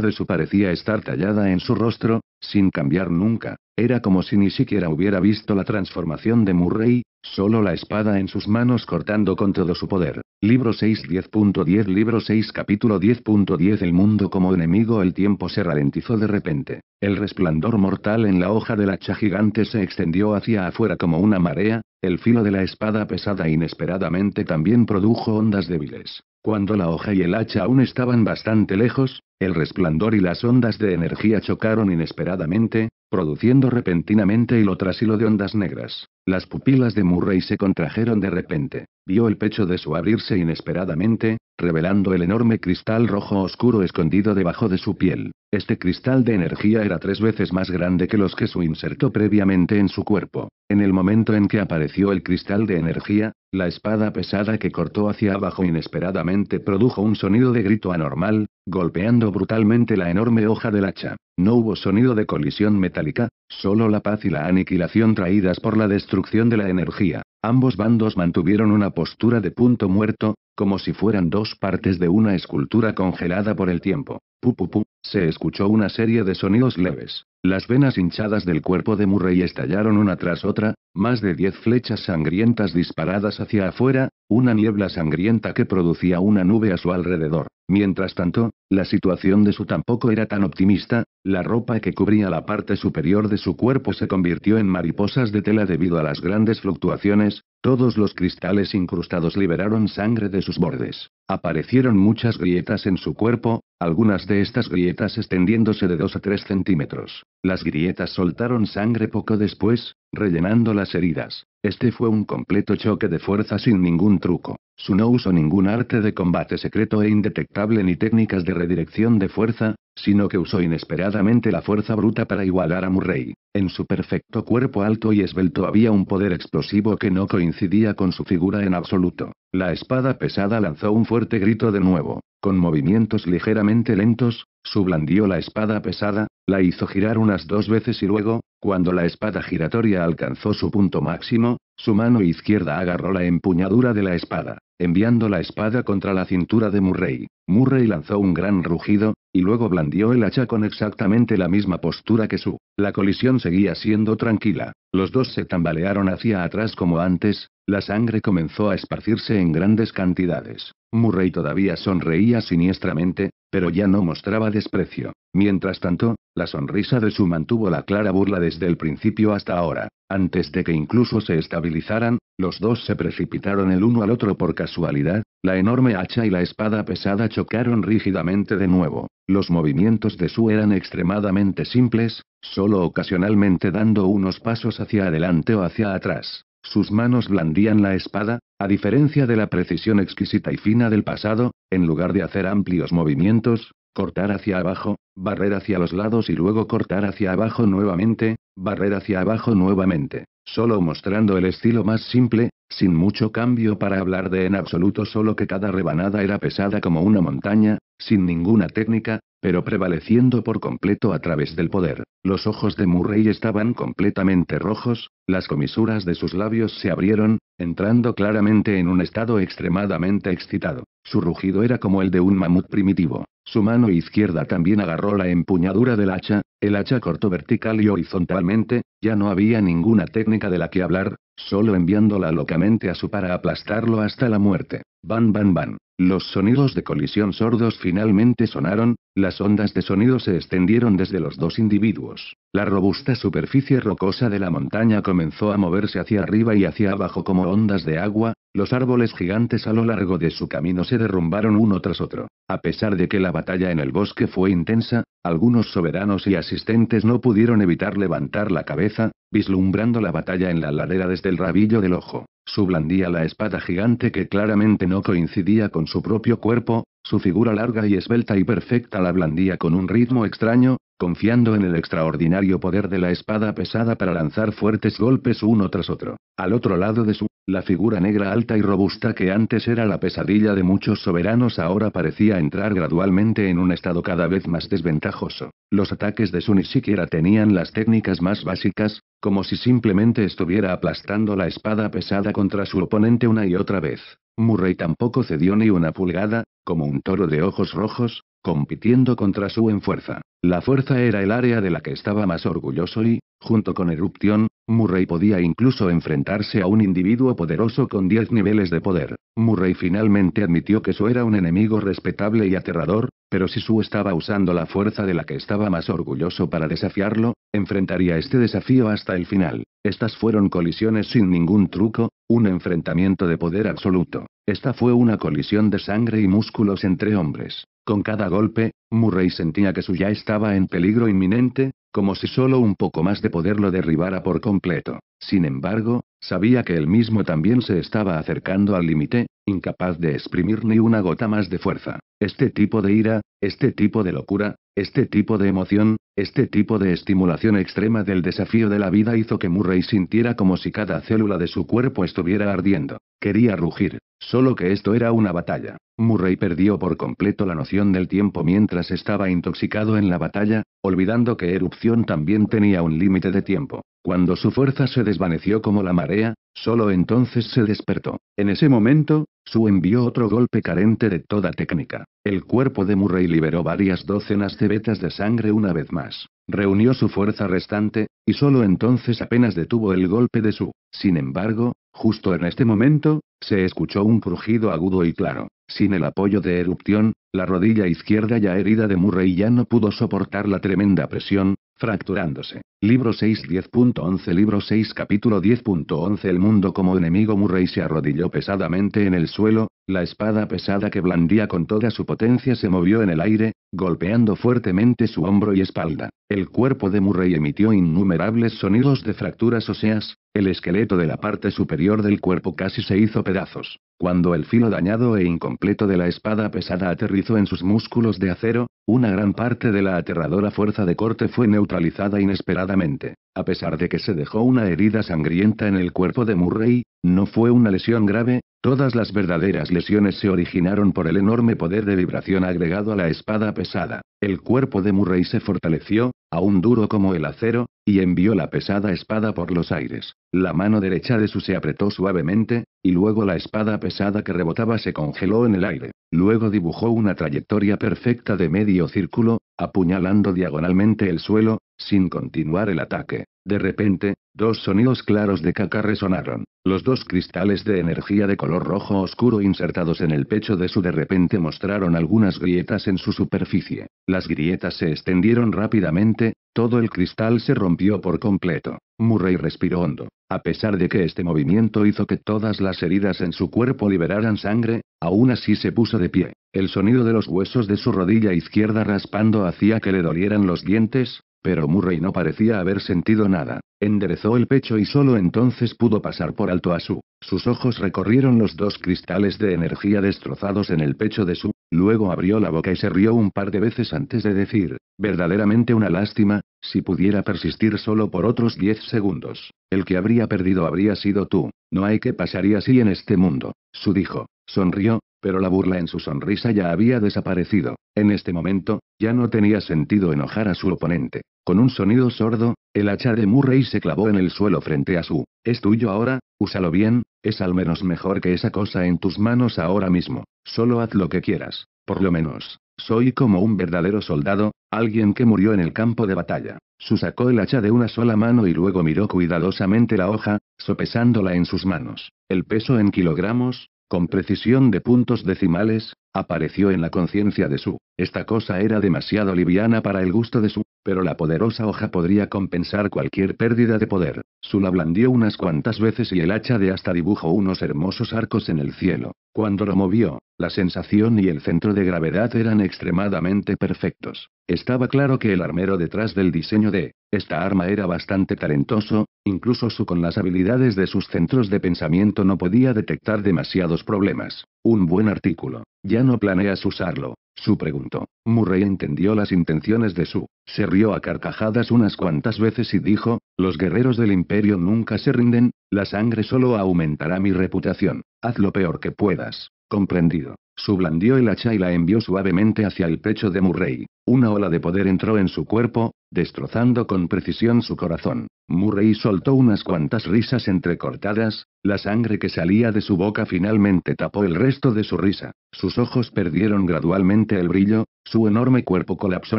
de su parecía estar tallada en su rostro, sin cambiar nunca, era como si ni siquiera hubiera visto la transformación de Murray, solo la espada en sus manos cortando con todo su poder. Libro 6 10.10 Libro 6 Capítulo 10.10 El mundo como enemigo El tiempo se ralentizó de repente. El resplandor mortal en la hoja del hacha gigante se extendió hacia afuera como una marea, el filo de la espada pesada inesperadamente también produjo ondas débiles. Cuando la hoja y el hacha aún estaban bastante lejos, el resplandor y las ondas de energía chocaron inesperadamente, produciendo repentinamente hilo tras hilo de ondas negras. Las pupilas de Murray se contrajeron de repente, vio el pecho de su abrirse inesperadamente, revelando el enorme cristal rojo oscuro escondido debajo de su piel. Este cristal de energía era tres veces más grande que los que su insertó previamente en su cuerpo. En el momento en que apareció el cristal de energía, la espada pesada que cortó hacia abajo inesperadamente produjo un sonido de grito anormal, golpeando brutalmente la enorme hoja del hacha. No hubo sonido de colisión metálica, solo la paz y la aniquilación traídas por la destrucción de la energía. Ambos bandos mantuvieron una postura de punto muerto, como si fueran dos partes de una escultura congelada por el tiempo. Pupupu, se escuchó una serie de sonidos leves. Las venas hinchadas del cuerpo de Murray estallaron una tras otra, más de diez flechas sangrientas disparadas hacia afuera, una niebla sangrienta que producía una nube a su alrededor. Mientras tanto, la situación de su tampoco era tan optimista, la ropa que cubría la parte superior de su cuerpo se convirtió en mariposas de tela debido a las grandes fluctuaciones, todos los cristales incrustados liberaron sangre de sus bordes. Aparecieron muchas grietas en su cuerpo, algunas de estas grietas extendiéndose de 2 a 3 centímetros. Las grietas soltaron sangre poco después, rellenando las heridas. Este fue un completo choque de fuerza sin ningún truco. Su no usó ningún arte de combate secreto e indetectable ni técnicas de redirección de fuerza, sino que usó inesperadamente la fuerza bruta para igualar a Murray. En su perfecto cuerpo alto y esbelto había un poder explosivo que no coincidía con su figura en absoluto. La espada pesada lanzó un fuerte grito de nuevo. Con movimientos ligeramente lentos, su sublandió la espada pesada, la hizo girar unas dos veces y luego, cuando la espada giratoria alcanzó su punto máximo, su mano izquierda agarró la empuñadura de la espada enviando la espada contra la cintura de Murray. Murray lanzó un gran rugido, y luego blandió el hacha con exactamente la misma postura que su. La colisión seguía siendo tranquila. Los dos se tambalearon hacia atrás como antes, la sangre comenzó a esparcirse en grandes cantidades. Murray todavía sonreía siniestramente, pero ya no mostraba desprecio. Mientras tanto, la sonrisa de su mantuvo la clara burla desde el principio hasta ahora. Antes de que incluso se estabilizaran, los dos se precipitaron el uno al otro por casualidad, la enorme hacha y la espada pesada chocaron rígidamente de nuevo. Los movimientos de Su eran extremadamente simples, solo ocasionalmente dando unos pasos hacia adelante o hacia atrás. Sus manos blandían la espada, a diferencia de la precisión exquisita y fina del pasado, en lugar de hacer amplios movimientos, cortar hacia abajo, barrer hacia los lados y luego cortar hacia abajo nuevamente, barrer hacia abajo nuevamente, solo mostrando el estilo más simple, sin mucho cambio para hablar de en absoluto, solo que cada rebanada era pesada como una montaña, sin ninguna técnica, pero prevaleciendo por completo a través del poder. Los ojos de Murray estaban completamente rojos, las comisuras de sus labios se abrieron, entrando claramente en un estado extremadamente excitado. Su rugido era como el de un mamut primitivo. Su mano izquierda también agarró la empuñadura del hacha, el hacha cortó vertical y horizontalmente, ya no había ninguna técnica de la que hablar, solo enviándola locamente a su para aplastarlo hasta la muerte. Ban, ban, ban. Los sonidos de colisión sordos finalmente sonaron, las ondas de sonido se extendieron desde los dos individuos. La robusta superficie rocosa de la montaña comenzó a moverse hacia arriba y hacia abajo como ondas de agua, los árboles gigantes a lo largo de su camino se derrumbaron uno tras otro. A pesar de que la batalla en el bosque fue intensa, algunos soberanos y asistentes no pudieron evitar levantar la cabeza, vislumbrando la batalla en la ladera desde el rabillo del ojo. Su blandía la espada gigante que claramente no coincidía con su propio cuerpo, su figura larga y esbelta y perfecta la blandía con un ritmo extraño, confiando en el extraordinario poder de la espada pesada para lanzar fuertes golpes uno tras otro. Al otro lado de su la figura negra alta y robusta que antes era la pesadilla de muchos soberanos ahora parecía entrar gradualmente en un estado cada vez más desventajoso. Los ataques de su ni siquiera tenían las técnicas más básicas, como si simplemente estuviera aplastando la espada pesada contra su oponente una y otra vez. Murray tampoco cedió ni una pulgada, como un toro de ojos rojos, compitiendo contra su en fuerza. La fuerza era el área de la que estaba más orgulloso y, junto con Erupción, Murray podía incluso enfrentarse a un individuo poderoso con 10 niveles de poder. Murray finalmente admitió que su era un enemigo respetable y aterrador, pero si Su estaba usando la fuerza de la que estaba más orgulloso para desafiarlo, enfrentaría este desafío hasta el final. Estas fueron colisiones sin ningún truco, un enfrentamiento de poder absoluto. Esta fue una colisión de sangre y músculos entre hombres. Con cada golpe, Murray sentía que su ya estaba en peligro inminente, como si solo un poco más de poder lo derribara por completo. Sin embargo, sabía que él mismo también se estaba acercando al límite, incapaz de exprimir ni una gota más de fuerza. Este tipo de ira, este tipo de locura, este tipo de emoción, este tipo de estimulación extrema del desafío de la vida hizo que Murray sintiera como si cada célula de su cuerpo estuviera ardiendo. Quería rugir, solo que esto era una batalla. Murray perdió por completo la noción del tiempo mientras estaba intoxicado en la batalla, olvidando que erupción también tenía un límite de tiempo. Cuando su fuerza se desvaneció como la marea, solo entonces se despertó. En ese momento, su envió otro golpe carente de toda técnica. El cuerpo de Murray liberó varias docenas de vetas de sangre una vez más. Reunió su fuerza restante, y solo entonces apenas detuvo el golpe de su. Sin embargo, justo en este momento, se escuchó un crujido agudo y claro. Sin el apoyo de erupción, la rodilla izquierda ya herida de Murray ya no pudo soportar la tremenda presión, Fracturándose. Libro 6 10.11 Libro 6 Capítulo 10.11 El mundo como enemigo Murray se arrodilló pesadamente en el suelo, la espada pesada que blandía con toda su potencia se movió en el aire, golpeando fuertemente su hombro y espalda. El cuerpo de Murray emitió innumerables sonidos de fracturas óseas, el esqueleto de la parte superior del cuerpo casi se hizo pedazos, cuando el filo dañado e incompleto de la espada pesada aterrizó en sus músculos de acero, una gran parte de la aterradora fuerza de corte fue neutralizada inesperadamente. A pesar de que se dejó una herida sangrienta en el cuerpo de Murray, no fue una lesión grave, todas las verdaderas lesiones se originaron por el enorme poder de vibración agregado a la espada pesada. El cuerpo de Murray se fortaleció, aún duro como el acero, y envió la pesada espada por los aires. La mano derecha de su se apretó suavemente, y luego la espada pesada que rebotaba se congeló en el aire. Luego dibujó una trayectoria perfecta de medio círculo, apuñalando diagonalmente el suelo, sin continuar el ataque. De repente, Dos sonidos claros de caca resonaron. Los dos cristales de energía de color rojo oscuro insertados en el pecho de su de repente mostraron algunas grietas en su superficie. Las grietas se extendieron rápidamente, todo el cristal se rompió por completo. Murray respiró hondo. A pesar de que este movimiento hizo que todas las heridas en su cuerpo liberaran sangre, aún así se puso de pie. El sonido de los huesos de su rodilla izquierda raspando hacía que le dolieran los dientes, pero Murray no parecía haber sentido nada. Enderezó el pecho y solo entonces pudo pasar por alto a Su. Sus ojos recorrieron los dos cristales de energía destrozados en el pecho de Su. Luego abrió la boca y se rió un par de veces antes de decir, verdaderamente una lástima, si pudiera persistir solo por otros diez segundos. El que habría perdido habría sido tú. No hay que pasar así en este mundo. Su dijo, sonrió, pero la burla en su sonrisa ya había desaparecido. En este momento, ya no tenía sentido enojar a su oponente. Con un sonido sordo, el hacha de Murray se clavó en el suelo frente a su. Es tuyo ahora, úsalo bien, es al menos mejor que esa cosa en tus manos ahora mismo. Solo haz lo que quieras, por lo menos. Soy como un verdadero soldado, alguien que murió en el campo de batalla. Su sacó el hacha de una sola mano y luego miró cuidadosamente la hoja, sopesándola en sus manos. El peso en kilogramos, con precisión de puntos decimales, apareció en la conciencia de Su. Esta cosa era demasiado liviana para el gusto de Su, pero la poderosa hoja podría compensar cualquier pérdida de poder. Su la blandió unas cuantas veces y el hacha de hasta dibujó unos hermosos arcos en el cielo. Cuando lo movió, la sensación y el centro de gravedad eran extremadamente perfectos. Estaba claro que el armero detrás del diseño de esta arma era bastante talentoso, incluso su con las habilidades de sus centros de pensamiento no podía detectar demasiados problemas. Un buen artículo. ¿Ya no planeas usarlo? Su preguntó. Murray entendió las intenciones de Su. Se rió a carcajadas unas cuantas veces y dijo, los guerreros del imperio nunca se rinden, la sangre solo aumentará mi reputación. Haz lo peor que puedas. Comprendido. Sublandió el hacha y la envió suavemente hacia el pecho de Murray. Una ola de poder entró en su cuerpo, destrozando con precisión su corazón. Murray soltó unas cuantas risas entrecortadas, la sangre que salía de su boca finalmente tapó el resto de su risa. Sus ojos perdieron gradualmente el brillo, su enorme cuerpo colapsó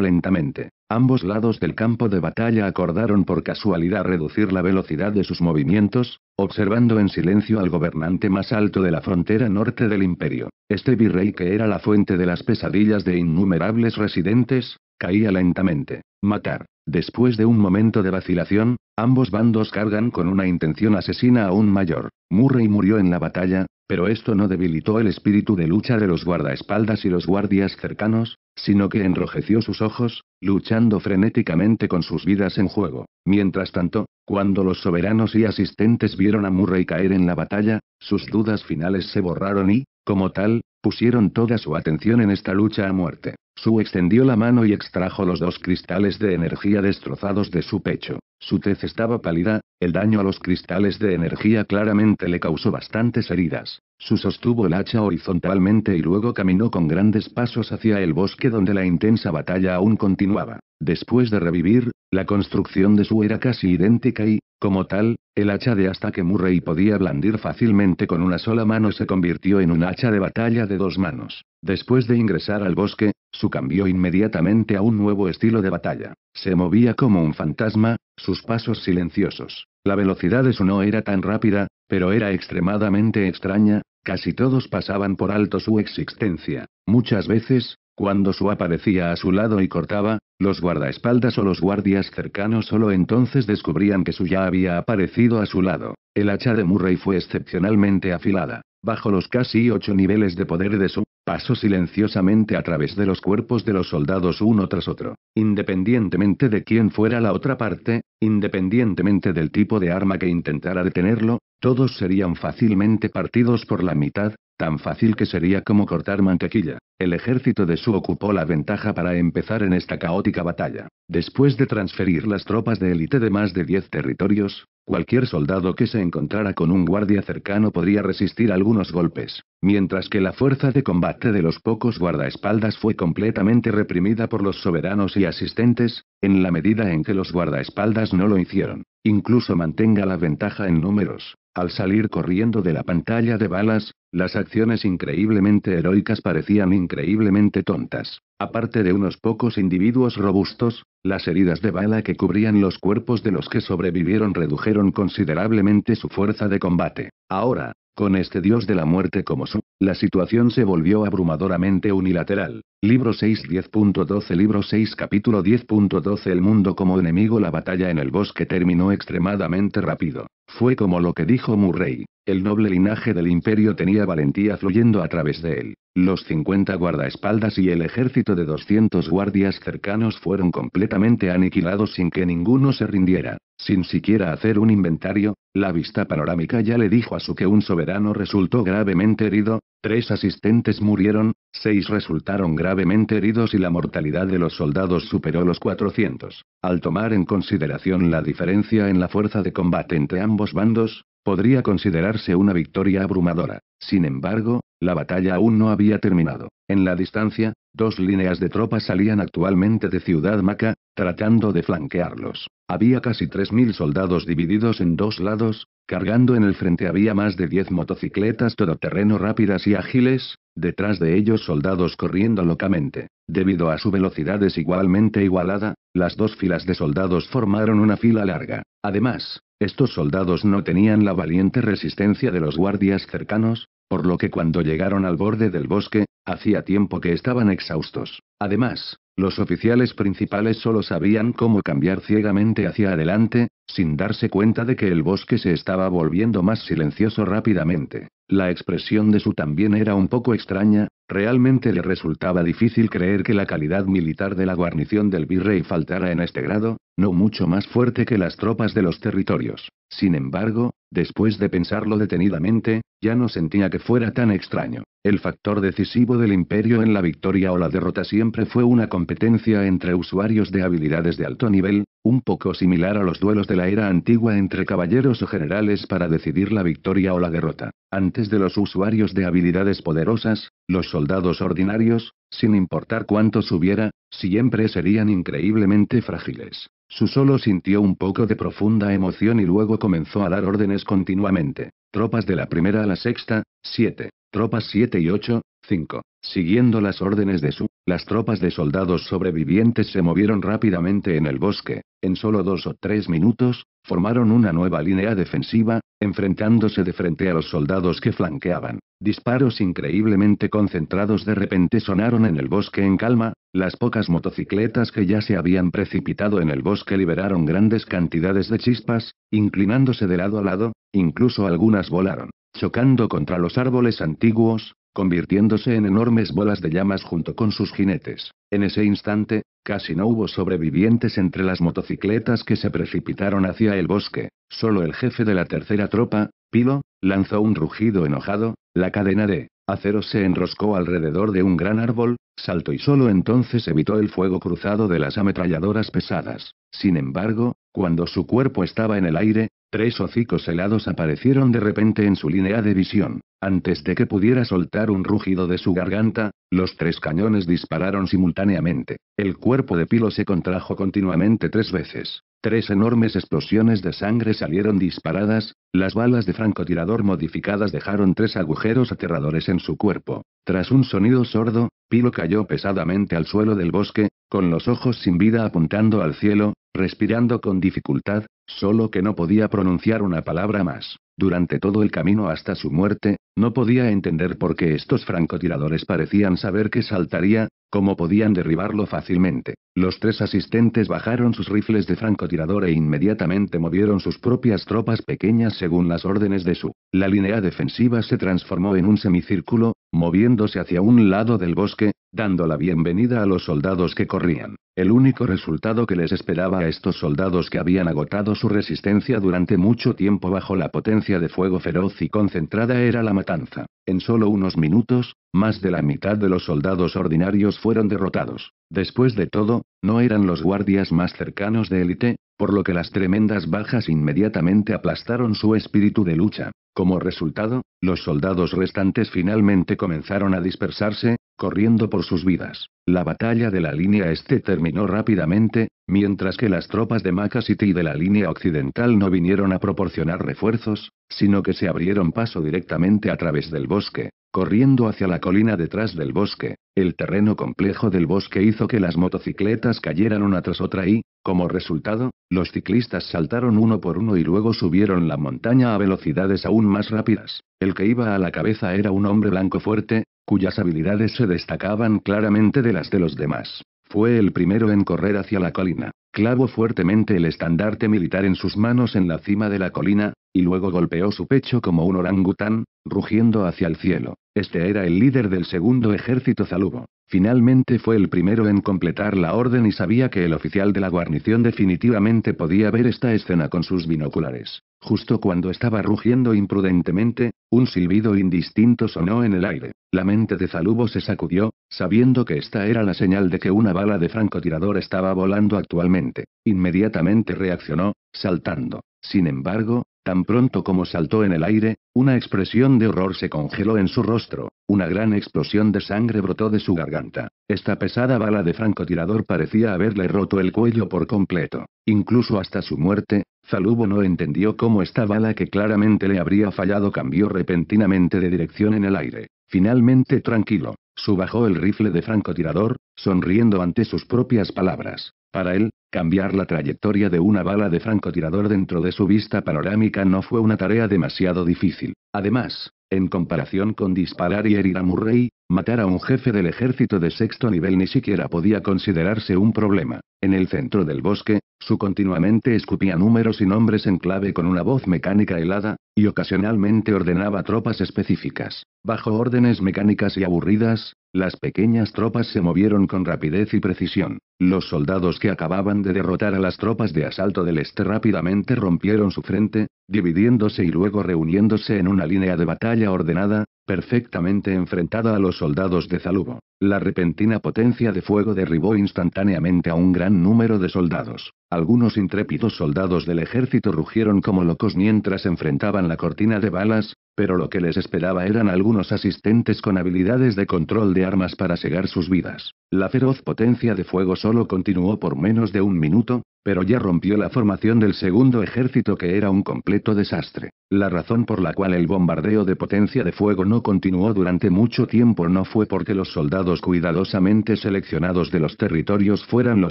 lentamente. Ambos lados del campo de batalla acordaron por casualidad reducir la velocidad de sus movimientos, observando en silencio al gobernante más alto de la frontera norte del imperio. Este Rey que era la fuente de las pesadillas de innumerables residentes, caía lentamente. Matar. Después de un momento de vacilación, ambos bandos cargan con una intención asesina a un mayor. Murray murió en la batalla, pero esto no debilitó el espíritu de lucha de los guardaespaldas y los guardias cercanos, sino que enrojeció sus ojos, luchando frenéticamente con sus vidas en juego. Mientras tanto, cuando los soberanos y asistentes vieron a Murray caer en la batalla, sus dudas finales se borraron y, como tal, Pusieron toda su atención en esta lucha a muerte. Su extendió la mano y extrajo los dos cristales de energía destrozados de su pecho. Su tez estaba pálida, el daño a los cristales de energía claramente le causó bastantes heridas. Su sostuvo el hacha horizontalmente y luego caminó con grandes pasos hacia el bosque donde la intensa batalla aún continuaba. Después de revivir, la construcción de Su era casi idéntica y, como tal, el hacha de hasta que Murray podía blandir fácilmente con una sola mano se convirtió en un hacha de batalla de dos manos. Después de ingresar al bosque, su cambió inmediatamente a un nuevo estilo de batalla. Se movía como un fantasma, sus pasos silenciosos. La velocidad de su no era tan rápida, pero era extremadamente extraña, casi todos pasaban por alto su existencia. Muchas veces, cuando su aparecía a su lado y cortaba, los guardaespaldas o los guardias cercanos solo entonces descubrían que su ya había aparecido a su lado. El hacha de Murray fue excepcionalmente afilada. Bajo los casi ocho niveles de poder de su, pasó silenciosamente a través de los cuerpos de los soldados uno tras otro, independientemente de quién fuera la otra parte, independientemente del tipo de arma que intentara detenerlo, todos serían fácilmente partidos por la mitad, Tan fácil que sería como cortar mantequilla. El ejército de Su ocupó la ventaja para empezar en esta caótica batalla. Después de transferir las tropas de élite de más de 10 territorios, Cualquier soldado que se encontrara con un guardia cercano podría resistir algunos golpes, mientras que la fuerza de combate de los pocos guardaespaldas fue completamente reprimida por los soberanos y asistentes, en la medida en que los guardaespaldas no lo hicieron. Incluso mantenga la ventaja en números, al salir corriendo de la pantalla de balas, las acciones increíblemente heroicas parecían increíblemente tontas. Aparte de unos pocos individuos robustos, las heridas de bala que cubrían los cuerpos de los que sobrevivieron redujeron considerablemente su fuerza de combate. Ahora, con este dios de la muerte como su, la situación se volvió abrumadoramente unilateral. Libro 6 10.12 Libro 6 capítulo 10.12 El mundo como enemigo La batalla en el bosque terminó extremadamente rápido. Fue como lo que dijo Murray. El noble linaje del imperio tenía valentía fluyendo a través de él. Los 50 guardaespaldas y el ejército de 200 guardias cercanos fueron completamente aniquilados sin que ninguno se rindiera. Sin siquiera hacer un inventario, la vista panorámica ya le dijo a su que un soberano resultó gravemente herido, tres asistentes murieron, seis resultaron gravemente heridos y la mortalidad de los soldados superó los 400. Al tomar en consideración la diferencia en la fuerza de combate entre ambos bandos, Podría considerarse una victoria abrumadora. Sin embargo, la batalla aún no había terminado. En la distancia, dos líneas de tropas salían actualmente de Ciudad Maca, tratando de flanquearlos. Había casi 3.000 soldados divididos en dos lados, cargando en el frente había más de 10 motocicletas todoterreno rápidas y ágiles, detrás de ellos soldados corriendo locamente. Debido a su velocidad desigualmente igualada, las dos filas de soldados formaron una fila larga. Además, estos soldados no tenían la valiente resistencia de los guardias cercanos, por lo que cuando llegaron al borde del bosque, hacía tiempo que estaban exhaustos. Además, los oficiales principales solo sabían cómo cambiar ciegamente hacia adelante, sin darse cuenta de que el bosque se estaba volviendo más silencioso rápidamente. La expresión de su también era un poco extraña, realmente le resultaba difícil creer que la calidad militar de la guarnición del virrey faltara en este grado, no mucho más fuerte que las tropas de los territorios. Sin embargo, después de pensarlo detenidamente, ya no sentía que fuera tan extraño. El factor decisivo del imperio en la victoria o la derrota siempre fue una competencia entre usuarios de habilidades de alto nivel, un poco similar a los duelos de la era antigua entre caballeros o generales para decidir la victoria o la derrota. Antes de los usuarios de habilidades poderosas, los soldados ordinarios, sin importar cuántos hubiera, siempre serían increíblemente frágiles. Su solo sintió un poco de profunda emoción y luego comenzó a dar órdenes continuamente. Tropas de la primera a la sexta, siete, Tropas siete y ocho, 5. Siguiendo las órdenes de Su, las tropas de soldados sobrevivientes se movieron rápidamente en el bosque. En solo dos o tres minutos, formaron una nueva línea defensiva, enfrentándose de frente a los soldados que flanqueaban. Disparos increíblemente concentrados de repente sonaron en el bosque en calma, las pocas motocicletas que ya se habían precipitado en el bosque liberaron grandes cantidades de chispas, inclinándose de lado a lado, incluso algunas volaron, chocando contra los árboles antiguos, convirtiéndose en enormes bolas de llamas junto con sus jinetes. En ese instante, casi no hubo sobrevivientes entre las motocicletas que se precipitaron hacia el bosque. Solo el jefe de la tercera tropa, Pilo, lanzó un rugido enojado, la cadena de acero se enroscó alrededor de un gran árbol, saltó y solo entonces evitó el fuego cruzado de las ametralladoras pesadas. Sin embargo, cuando su cuerpo estaba en el aire, Tres hocicos helados aparecieron de repente en su línea de visión. Antes de que pudiera soltar un rugido de su garganta, los tres cañones dispararon simultáneamente. El cuerpo de Pilo se contrajo continuamente tres veces. Tres enormes explosiones de sangre salieron disparadas, las balas de francotirador modificadas dejaron tres agujeros aterradores en su cuerpo. Tras un sonido sordo, Pilo cayó pesadamente al suelo del bosque, con los ojos sin vida apuntando al cielo, respirando con dificultad, solo que no podía pronunciar una palabra más. Durante todo el camino hasta su muerte, no podía entender por qué estos francotiradores parecían saber que saltaría, cómo podían derribarlo fácilmente. Los tres asistentes bajaron sus rifles de francotirador e inmediatamente movieron sus propias tropas pequeñas según las órdenes de su. La línea defensiva se transformó en un semicírculo, moviéndose hacia un lado del bosque, dando la bienvenida a los soldados que corrían. El único resultado que les esperaba a estos soldados que habían agotado su resistencia durante mucho tiempo bajo la potencia de fuego feroz y concentrada era la matanza. En solo unos minutos, más de la mitad de los soldados ordinarios fueron derrotados. Después de todo, no eran los guardias más cercanos de élite, por lo que las tremendas bajas inmediatamente aplastaron su espíritu de lucha. Como resultado, los soldados restantes finalmente comenzaron a dispersarse, corriendo por sus vidas. La batalla de la línea este terminó rápidamente, mientras que las tropas de Maca City de la línea occidental no vinieron a proporcionar refuerzos, sino que se abrieron paso directamente a través del bosque, corriendo hacia la colina detrás del bosque. El terreno complejo del bosque hizo que las motocicletas cayeran una tras otra y, como resultado, los ciclistas saltaron uno por uno y luego subieron la montaña a velocidades aún más rápidas. El que iba a la cabeza era un hombre blanco fuerte, cuyas habilidades se destacaban claramente de las de los demás. Fue el primero en correr hacia la colina, clavó fuertemente el estandarte militar en sus manos en la cima de la colina, y luego golpeó su pecho como un orangután, rugiendo hacia el cielo. Este era el líder del segundo ejército zalubo. Finalmente fue el primero en completar la orden y sabía que el oficial de la guarnición definitivamente podía ver esta escena con sus binoculares. Justo cuando estaba rugiendo imprudentemente, un silbido indistinto sonó en el aire. La mente de Zalubo se sacudió, sabiendo que esta era la señal de que una bala de francotirador estaba volando actualmente. Inmediatamente reaccionó, saltando. Sin embargo, Tan pronto como saltó en el aire, una expresión de horror se congeló en su rostro, una gran explosión de sangre brotó de su garganta. Esta pesada bala de francotirador parecía haberle roto el cuello por completo. Incluso hasta su muerte, Zalubo no entendió cómo esta bala que claramente le habría fallado cambió repentinamente de dirección en el aire. Finalmente tranquilo, subajó el rifle de francotirador, sonriendo ante sus propias palabras. Para él, Cambiar la trayectoria de una bala de francotirador dentro de su vista panorámica no fue una tarea demasiado difícil. Además, en comparación con disparar y herir a Murray, Matar a un jefe del ejército de sexto nivel ni siquiera podía considerarse un problema. En el centro del bosque, su continuamente escupía números y nombres en clave con una voz mecánica helada, y ocasionalmente ordenaba tropas específicas. Bajo órdenes mecánicas y aburridas, las pequeñas tropas se movieron con rapidez y precisión. Los soldados que acababan de derrotar a las tropas de asalto del este rápidamente rompieron su frente, dividiéndose y luego reuniéndose en una línea de batalla ordenada, perfectamente enfrentada a los soldados de Zalubo. La repentina potencia de fuego derribó instantáneamente a un gran número de soldados. Algunos intrépidos soldados del ejército rugieron como locos mientras enfrentaban la cortina de balas, pero lo que les esperaba eran algunos asistentes con habilidades de control de armas para cegar sus vidas. La feroz potencia de fuego solo continuó por menos de un minuto, pero ya rompió la formación del segundo ejército que era un completo desastre. La razón por la cual el bombardeo de potencia de fuego no continuó durante mucho tiempo no fue porque los soldados cuidadosamente seleccionados de los territorios fueran lo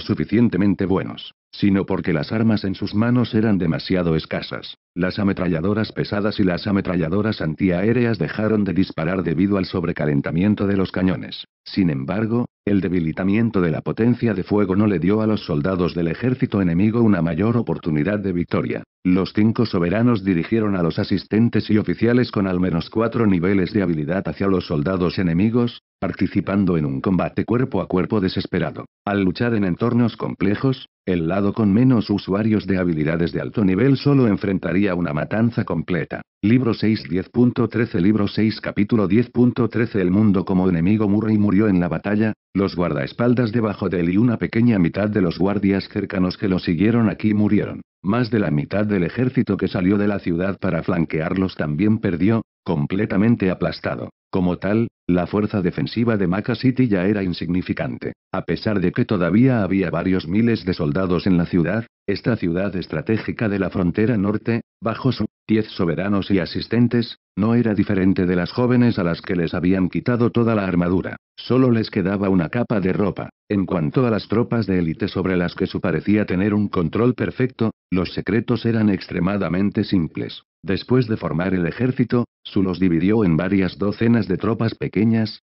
suficientemente buenos sino porque las armas en sus manos eran demasiado escasas. Las ametralladoras pesadas y las ametralladoras antiaéreas dejaron de disparar debido al sobrecalentamiento de los cañones. Sin embargo, el debilitamiento de la potencia de fuego no le dio a los soldados del ejército enemigo una mayor oportunidad de victoria. Los cinco soberanos dirigieron a los asistentes y oficiales con al menos cuatro niveles de habilidad hacia los soldados enemigos, participando en un combate cuerpo a cuerpo desesperado. Al luchar en entornos complejos, el lado con menos usuarios de habilidades de alto nivel solo enfrentaría una matanza completa. Libro 6 10.13 Libro 6 Capítulo 10.13 El mundo como enemigo Murray murió en la batalla, los guardaespaldas debajo de él y una pequeña mitad de los guardias cercanos que lo siguieron aquí murieron. Más de la mitad del ejército que salió de la ciudad para flanquearlos también perdió, completamente aplastado. Como tal, la fuerza defensiva de Maca City ya era insignificante. A pesar de que todavía había varios miles de soldados en la ciudad, esta ciudad estratégica de la frontera norte, bajo su, diez soberanos y asistentes, no era diferente de las jóvenes a las que les habían quitado toda la armadura. Solo les quedaba una capa de ropa. En cuanto a las tropas de élite sobre las que su parecía tener un control perfecto, los secretos eran extremadamente simples. Después de formar el ejército, Su los dividió en varias docenas de tropas pequeñas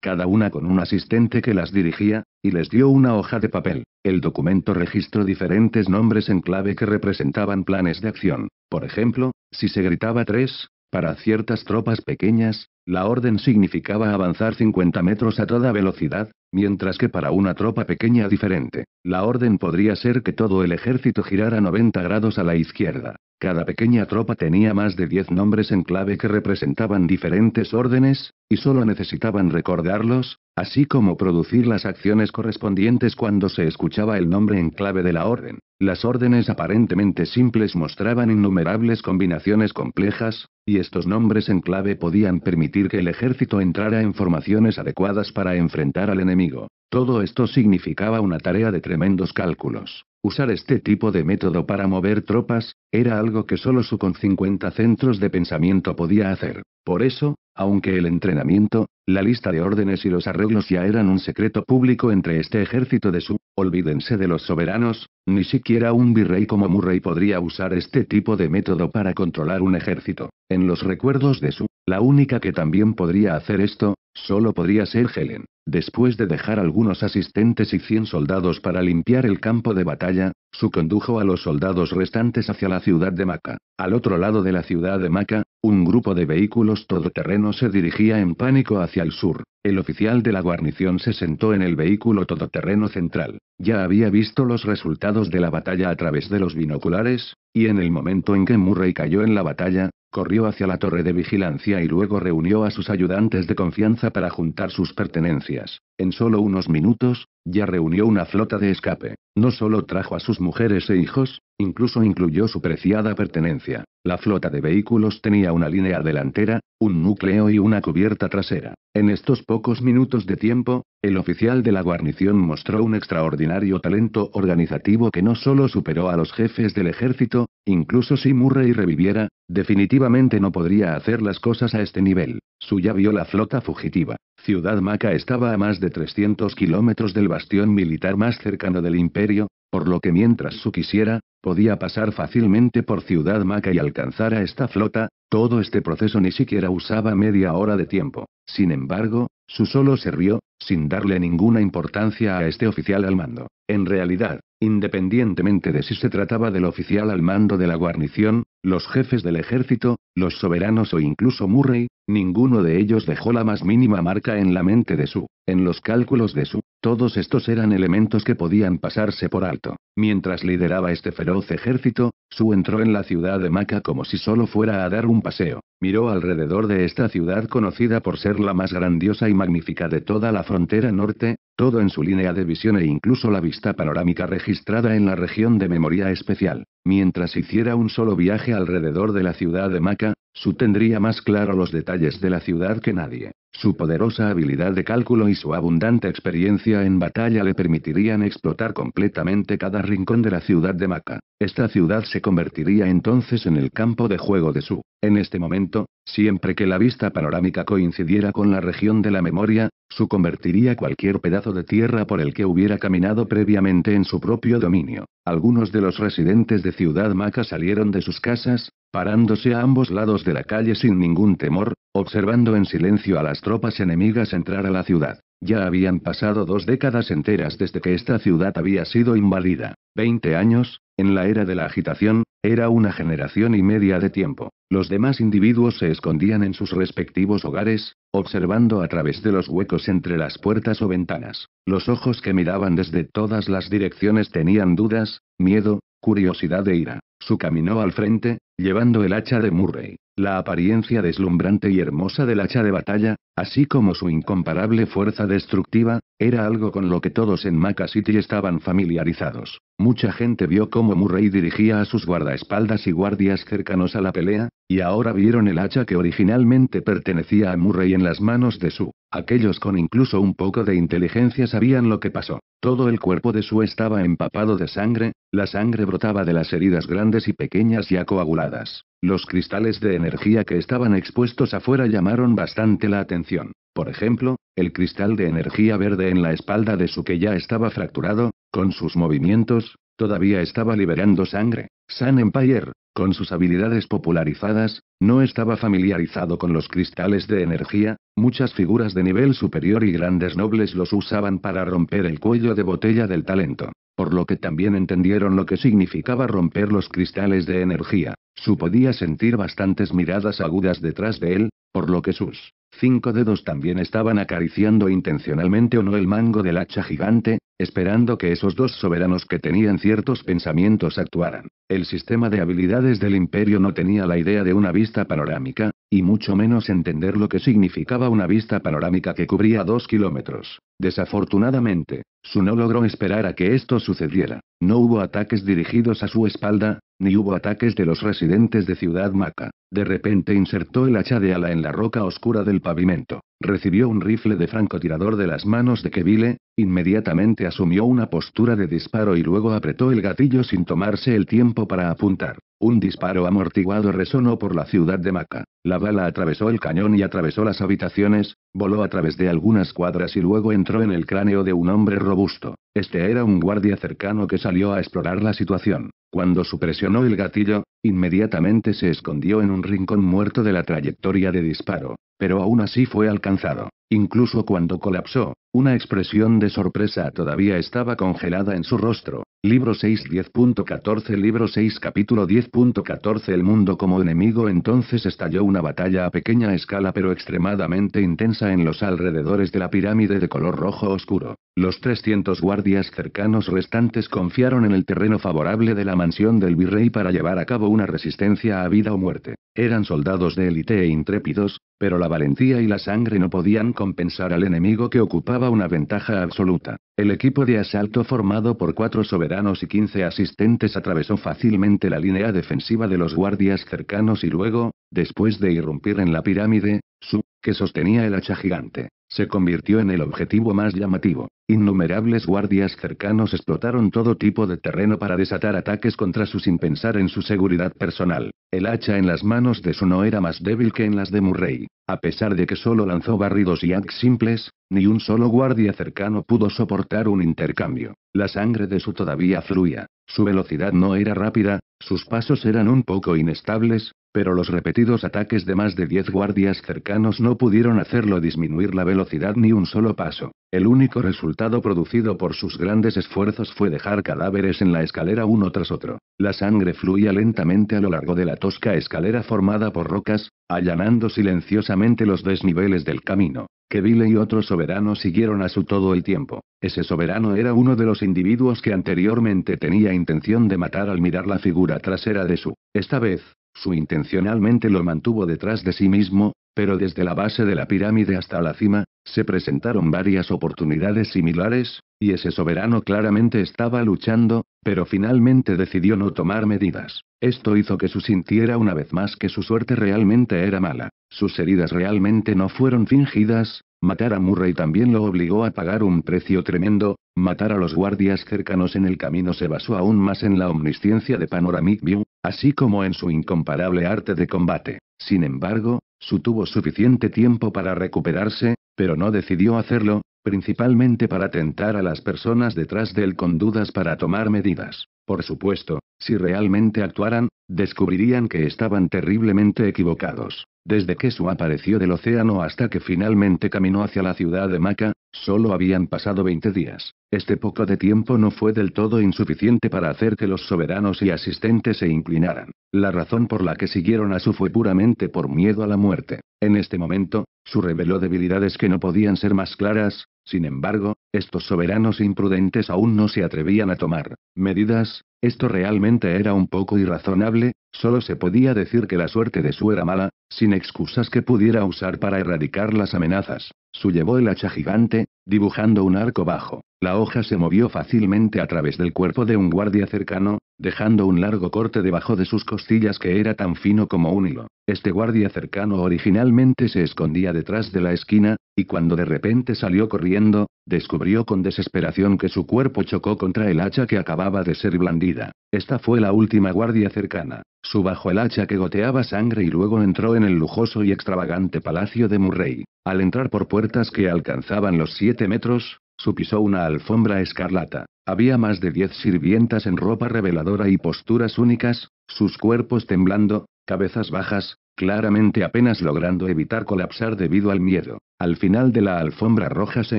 cada una con un asistente que las dirigía, y les dio una hoja de papel. El documento registró diferentes nombres en clave que representaban planes de acción. Por ejemplo, si se gritaba tres, para ciertas tropas pequeñas, la orden significaba avanzar 50 metros a toda velocidad, mientras que para una tropa pequeña diferente, la orden podría ser que todo el ejército girara 90 grados a la izquierda. Cada pequeña tropa tenía más de diez nombres en clave que representaban diferentes órdenes, y solo necesitaban recordarlos, así como producir las acciones correspondientes cuando se escuchaba el nombre en clave de la orden. Las órdenes aparentemente simples mostraban innumerables combinaciones complejas, y estos nombres en clave podían permitir que el ejército entrara en formaciones adecuadas para enfrentar al enemigo. Todo esto significaba una tarea de tremendos cálculos. Usar este tipo de método para mover tropas, era algo que solo su con 50 centros de pensamiento podía hacer. Por eso, aunque el entrenamiento, la lista de órdenes y los arreglos ya eran un secreto público entre este ejército de su, olvídense de los soberanos, ni siquiera un virrey como Murray podría usar este tipo de método para controlar un ejército. En los recuerdos de su, la única que también podría hacer esto, Solo podría ser Helen. Después de dejar algunos asistentes y 100 soldados para limpiar el campo de batalla, su condujo a los soldados restantes hacia la ciudad de Maca. Al otro lado de la ciudad de Maca, un grupo de vehículos todoterreno se dirigía en pánico hacia el sur. El oficial de la guarnición se sentó en el vehículo todoterreno central. Ya había visto los resultados de la batalla a través de los binoculares, y en el momento en que Murray cayó en la batalla, Corrió hacia la torre de vigilancia y luego reunió a sus ayudantes de confianza para juntar sus pertenencias. En solo unos minutos, ya reunió una flota de escape. No solo trajo a sus mujeres e hijos, incluso incluyó su preciada pertenencia. La flota de vehículos tenía una línea delantera, un núcleo y una cubierta trasera. En estos pocos minutos de tiempo, el oficial de la guarnición mostró un extraordinario talento organizativo que no solo superó a los jefes del ejército, incluso si Murray reviviera, definitivamente no podría hacer las cosas a este nivel. Suya vio la flota fugitiva. Ciudad Maca estaba a más de 300 kilómetros del bastión militar más cercano del imperio, por lo que mientras su quisiera, podía pasar fácilmente por Ciudad Maca y alcanzar a esta flota, todo este proceso ni siquiera usaba media hora de tiempo. Sin embargo, su solo sirvió, sin darle ninguna importancia a este oficial al mando. En realidad, independientemente de si se trataba del oficial al mando de la guarnición, los jefes del ejército, los soberanos o incluso Murray, ninguno de ellos dejó la más mínima marca en la mente de Su, en los cálculos de Su. Todos estos eran elementos que podían pasarse por alto. Mientras lideraba este feroz ejército, Su entró en la ciudad de Maca como si solo fuera a dar un paseo. Miró alrededor de esta ciudad conocida por ser la más grandiosa y magnífica de toda la frontera norte, todo en su línea de visión e incluso la vista panorámica registrada en la región de memoria especial. Mientras hiciera un solo viaje alrededor de la ciudad de Maca, Su tendría más claro los detalles de la ciudad que nadie. Su poderosa habilidad de cálculo y su abundante experiencia en batalla le permitirían explotar completamente cada rincón de la ciudad de Maca. Esta ciudad se convertiría entonces en el campo de juego de su, en este momento, Siempre que la vista panorámica coincidiera con la región de la memoria, su convertiría cualquier pedazo de tierra por el que hubiera caminado previamente en su propio dominio. Algunos de los residentes de Ciudad Maca salieron de sus casas, parándose a ambos lados de la calle sin ningún temor, observando en silencio a las tropas enemigas entrar a la ciudad. Ya habían pasado dos décadas enteras desde que esta ciudad había sido invadida, Veinte años, en la era de la agitación, era una generación y media de tiempo. Los demás individuos se escondían en sus respectivos hogares, observando a través de los huecos entre las puertas o ventanas. Los ojos que miraban desde todas las direcciones tenían dudas, miedo, curiosidad e ira. Su caminó al frente, llevando el hacha de Murray. La apariencia deslumbrante y hermosa del hacha de batalla, así como su incomparable fuerza destructiva, era algo con lo que todos en Maca City estaban familiarizados. Mucha gente vio cómo Murray dirigía a sus guardaespaldas y guardias cercanos a la pelea, y ahora vieron el hacha que originalmente pertenecía a Murray en las manos de Su. Aquellos con incluso un poco de inteligencia sabían lo que pasó. Todo el cuerpo de Su estaba empapado de sangre, la sangre brotaba de las heridas grandes y pequeñas ya coaguladas. Los cristales de energía que estaban expuestos afuera llamaron bastante la atención. Por ejemplo, el cristal de energía verde en la espalda de su que ya estaba fracturado, con sus movimientos, todavía estaba liberando sangre. San Empire, con sus habilidades popularizadas, no estaba familiarizado con los cristales de energía, muchas figuras de nivel superior y grandes nobles los usaban para romper el cuello de botella del talento, por lo que también entendieron lo que significaba romper los cristales de energía. Su podía sentir bastantes miradas agudas detrás de él, por lo que sus cinco dedos también estaban acariciando intencionalmente o no el mango del hacha gigante, esperando que esos dos soberanos que tenían ciertos pensamientos actuaran. El sistema de habilidades del imperio no tenía la idea de una vista panorámica, y mucho menos entender lo que significaba una vista panorámica que cubría dos kilómetros. Desafortunadamente, Su no logró esperar a que esto sucediera. No hubo ataques dirigidos a su espalda, ni hubo ataques de los residentes de Ciudad Maca. De repente insertó el hacha de ala en la roca oscura del pavimento. Recibió un rifle de francotirador de las manos de Kevile, inmediatamente asumió una postura de disparo y luego apretó el gatillo sin tomarse el tiempo para apuntar. Un disparo amortiguado resonó por la ciudad de Maca. La bala atravesó el cañón y atravesó las habitaciones, voló a través de algunas cuadras y luego entró en el cráneo de un hombre robusto. Este era un guardia cercano que salió a explorar la situación. Cuando supresionó el gatillo, inmediatamente se escondió en un rincón muerto de la trayectoria de disparo. Pero aún así fue alcanzado. Incluso cuando colapsó, una expresión de sorpresa todavía estaba congelada en su rostro. Libro 6 10.14 Libro 6 capítulo 10.14 El mundo como enemigo entonces estalló una batalla a pequeña escala pero extremadamente intensa en los alrededores de la pirámide de color rojo oscuro. Los 300 guardias cercanos restantes confiaron en el terreno favorable de la mansión del virrey para llevar a cabo una resistencia a vida o muerte. Eran soldados de élite e intrépidos, pero la valentía y la sangre no podían compensar al enemigo que ocupaba una ventaja absoluta. El equipo de asalto formado por cuatro soberanos y 15 asistentes atravesó fácilmente la línea defensiva de los guardias cercanos y luego, después de irrumpir en la pirámide, Su, que sostenía el hacha gigante, se convirtió en el objetivo más llamativo. Innumerables guardias cercanos explotaron todo tipo de terreno para desatar ataques contra su sin pensar en su seguridad personal. El hacha en las manos de su no era más débil que en las de Murray. A pesar de que solo lanzó barridos y ax simples, ni un solo guardia cercano pudo soportar un intercambio. La sangre de su todavía fluía. Su velocidad no era rápida, sus pasos eran un poco inestables, pero los repetidos ataques de más de 10 guardias cercanos no pudieron hacerlo disminuir la velocidad ni un solo paso. El único resultado producido por sus grandes esfuerzos fue dejar cadáveres en la escalera uno tras otro. La sangre fluía lentamente a lo largo de la tosca escalera formada por rocas, allanando silenciosamente los desniveles del camino. Kevile y otro soberano siguieron a su todo el tiempo. Ese soberano era uno de los individuos que anteriormente tenía intención de matar al mirar la figura trasera de su. Esta vez, su intencionalmente lo mantuvo detrás de sí mismo, pero desde la base de la pirámide hasta la cima, se presentaron varias oportunidades similares, y ese soberano claramente estaba luchando, pero finalmente decidió no tomar medidas. Esto hizo que su sintiera una vez más que su suerte realmente era mala. Sus heridas realmente no fueron fingidas, Matar a Murray también lo obligó a pagar un precio tremendo, matar a los guardias cercanos en el camino se basó aún más en la omnisciencia de Panoramic View, así como en su incomparable arte de combate. Sin embargo, Su tuvo suficiente tiempo para recuperarse, pero no decidió hacerlo, principalmente para tentar a las personas detrás de él con dudas para tomar medidas. Por supuesto, si realmente actuaran, descubrirían que estaban terriblemente equivocados. Desde que Su apareció del océano hasta que finalmente caminó hacia la ciudad de Maca, solo habían pasado 20 días. Este poco de tiempo no fue del todo insuficiente para hacer que los soberanos y asistentes se inclinaran. La razón por la que siguieron a Su fue puramente por miedo a la muerte. En este momento, Su reveló debilidades que no podían ser más claras, sin embargo, estos soberanos imprudentes aún no se atrevían a tomar medidas, esto realmente era un poco irrazonable, solo se podía decir que la suerte de su era mala, sin excusas que pudiera usar para erradicar las amenazas. Su llevó el hacha gigante, dibujando un arco bajo. La hoja se movió fácilmente a través del cuerpo de un guardia cercano, dejando un largo corte debajo de sus costillas que era tan fino como un hilo. Este guardia cercano originalmente se escondía detrás de la esquina, y cuando de repente salió corriendo, descubrió con desesperación que su cuerpo chocó contra el hacha que acababa de ser blandida. Esta fue la última guardia cercana. Su bajo el hacha que goteaba sangre y luego entró en el lujoso y extravagante palacio de Murray. Al entrar por puertas que alcanzaban los siete metros, supisó una alfombra escarlata. Había más de diez sirvientas en ropa reveladora y posturas únicas, sus cuerpos temblando, cabezas bajas, claramente apenas logrando evitar colapsar debido al miedo. Al final de la alfombra roja se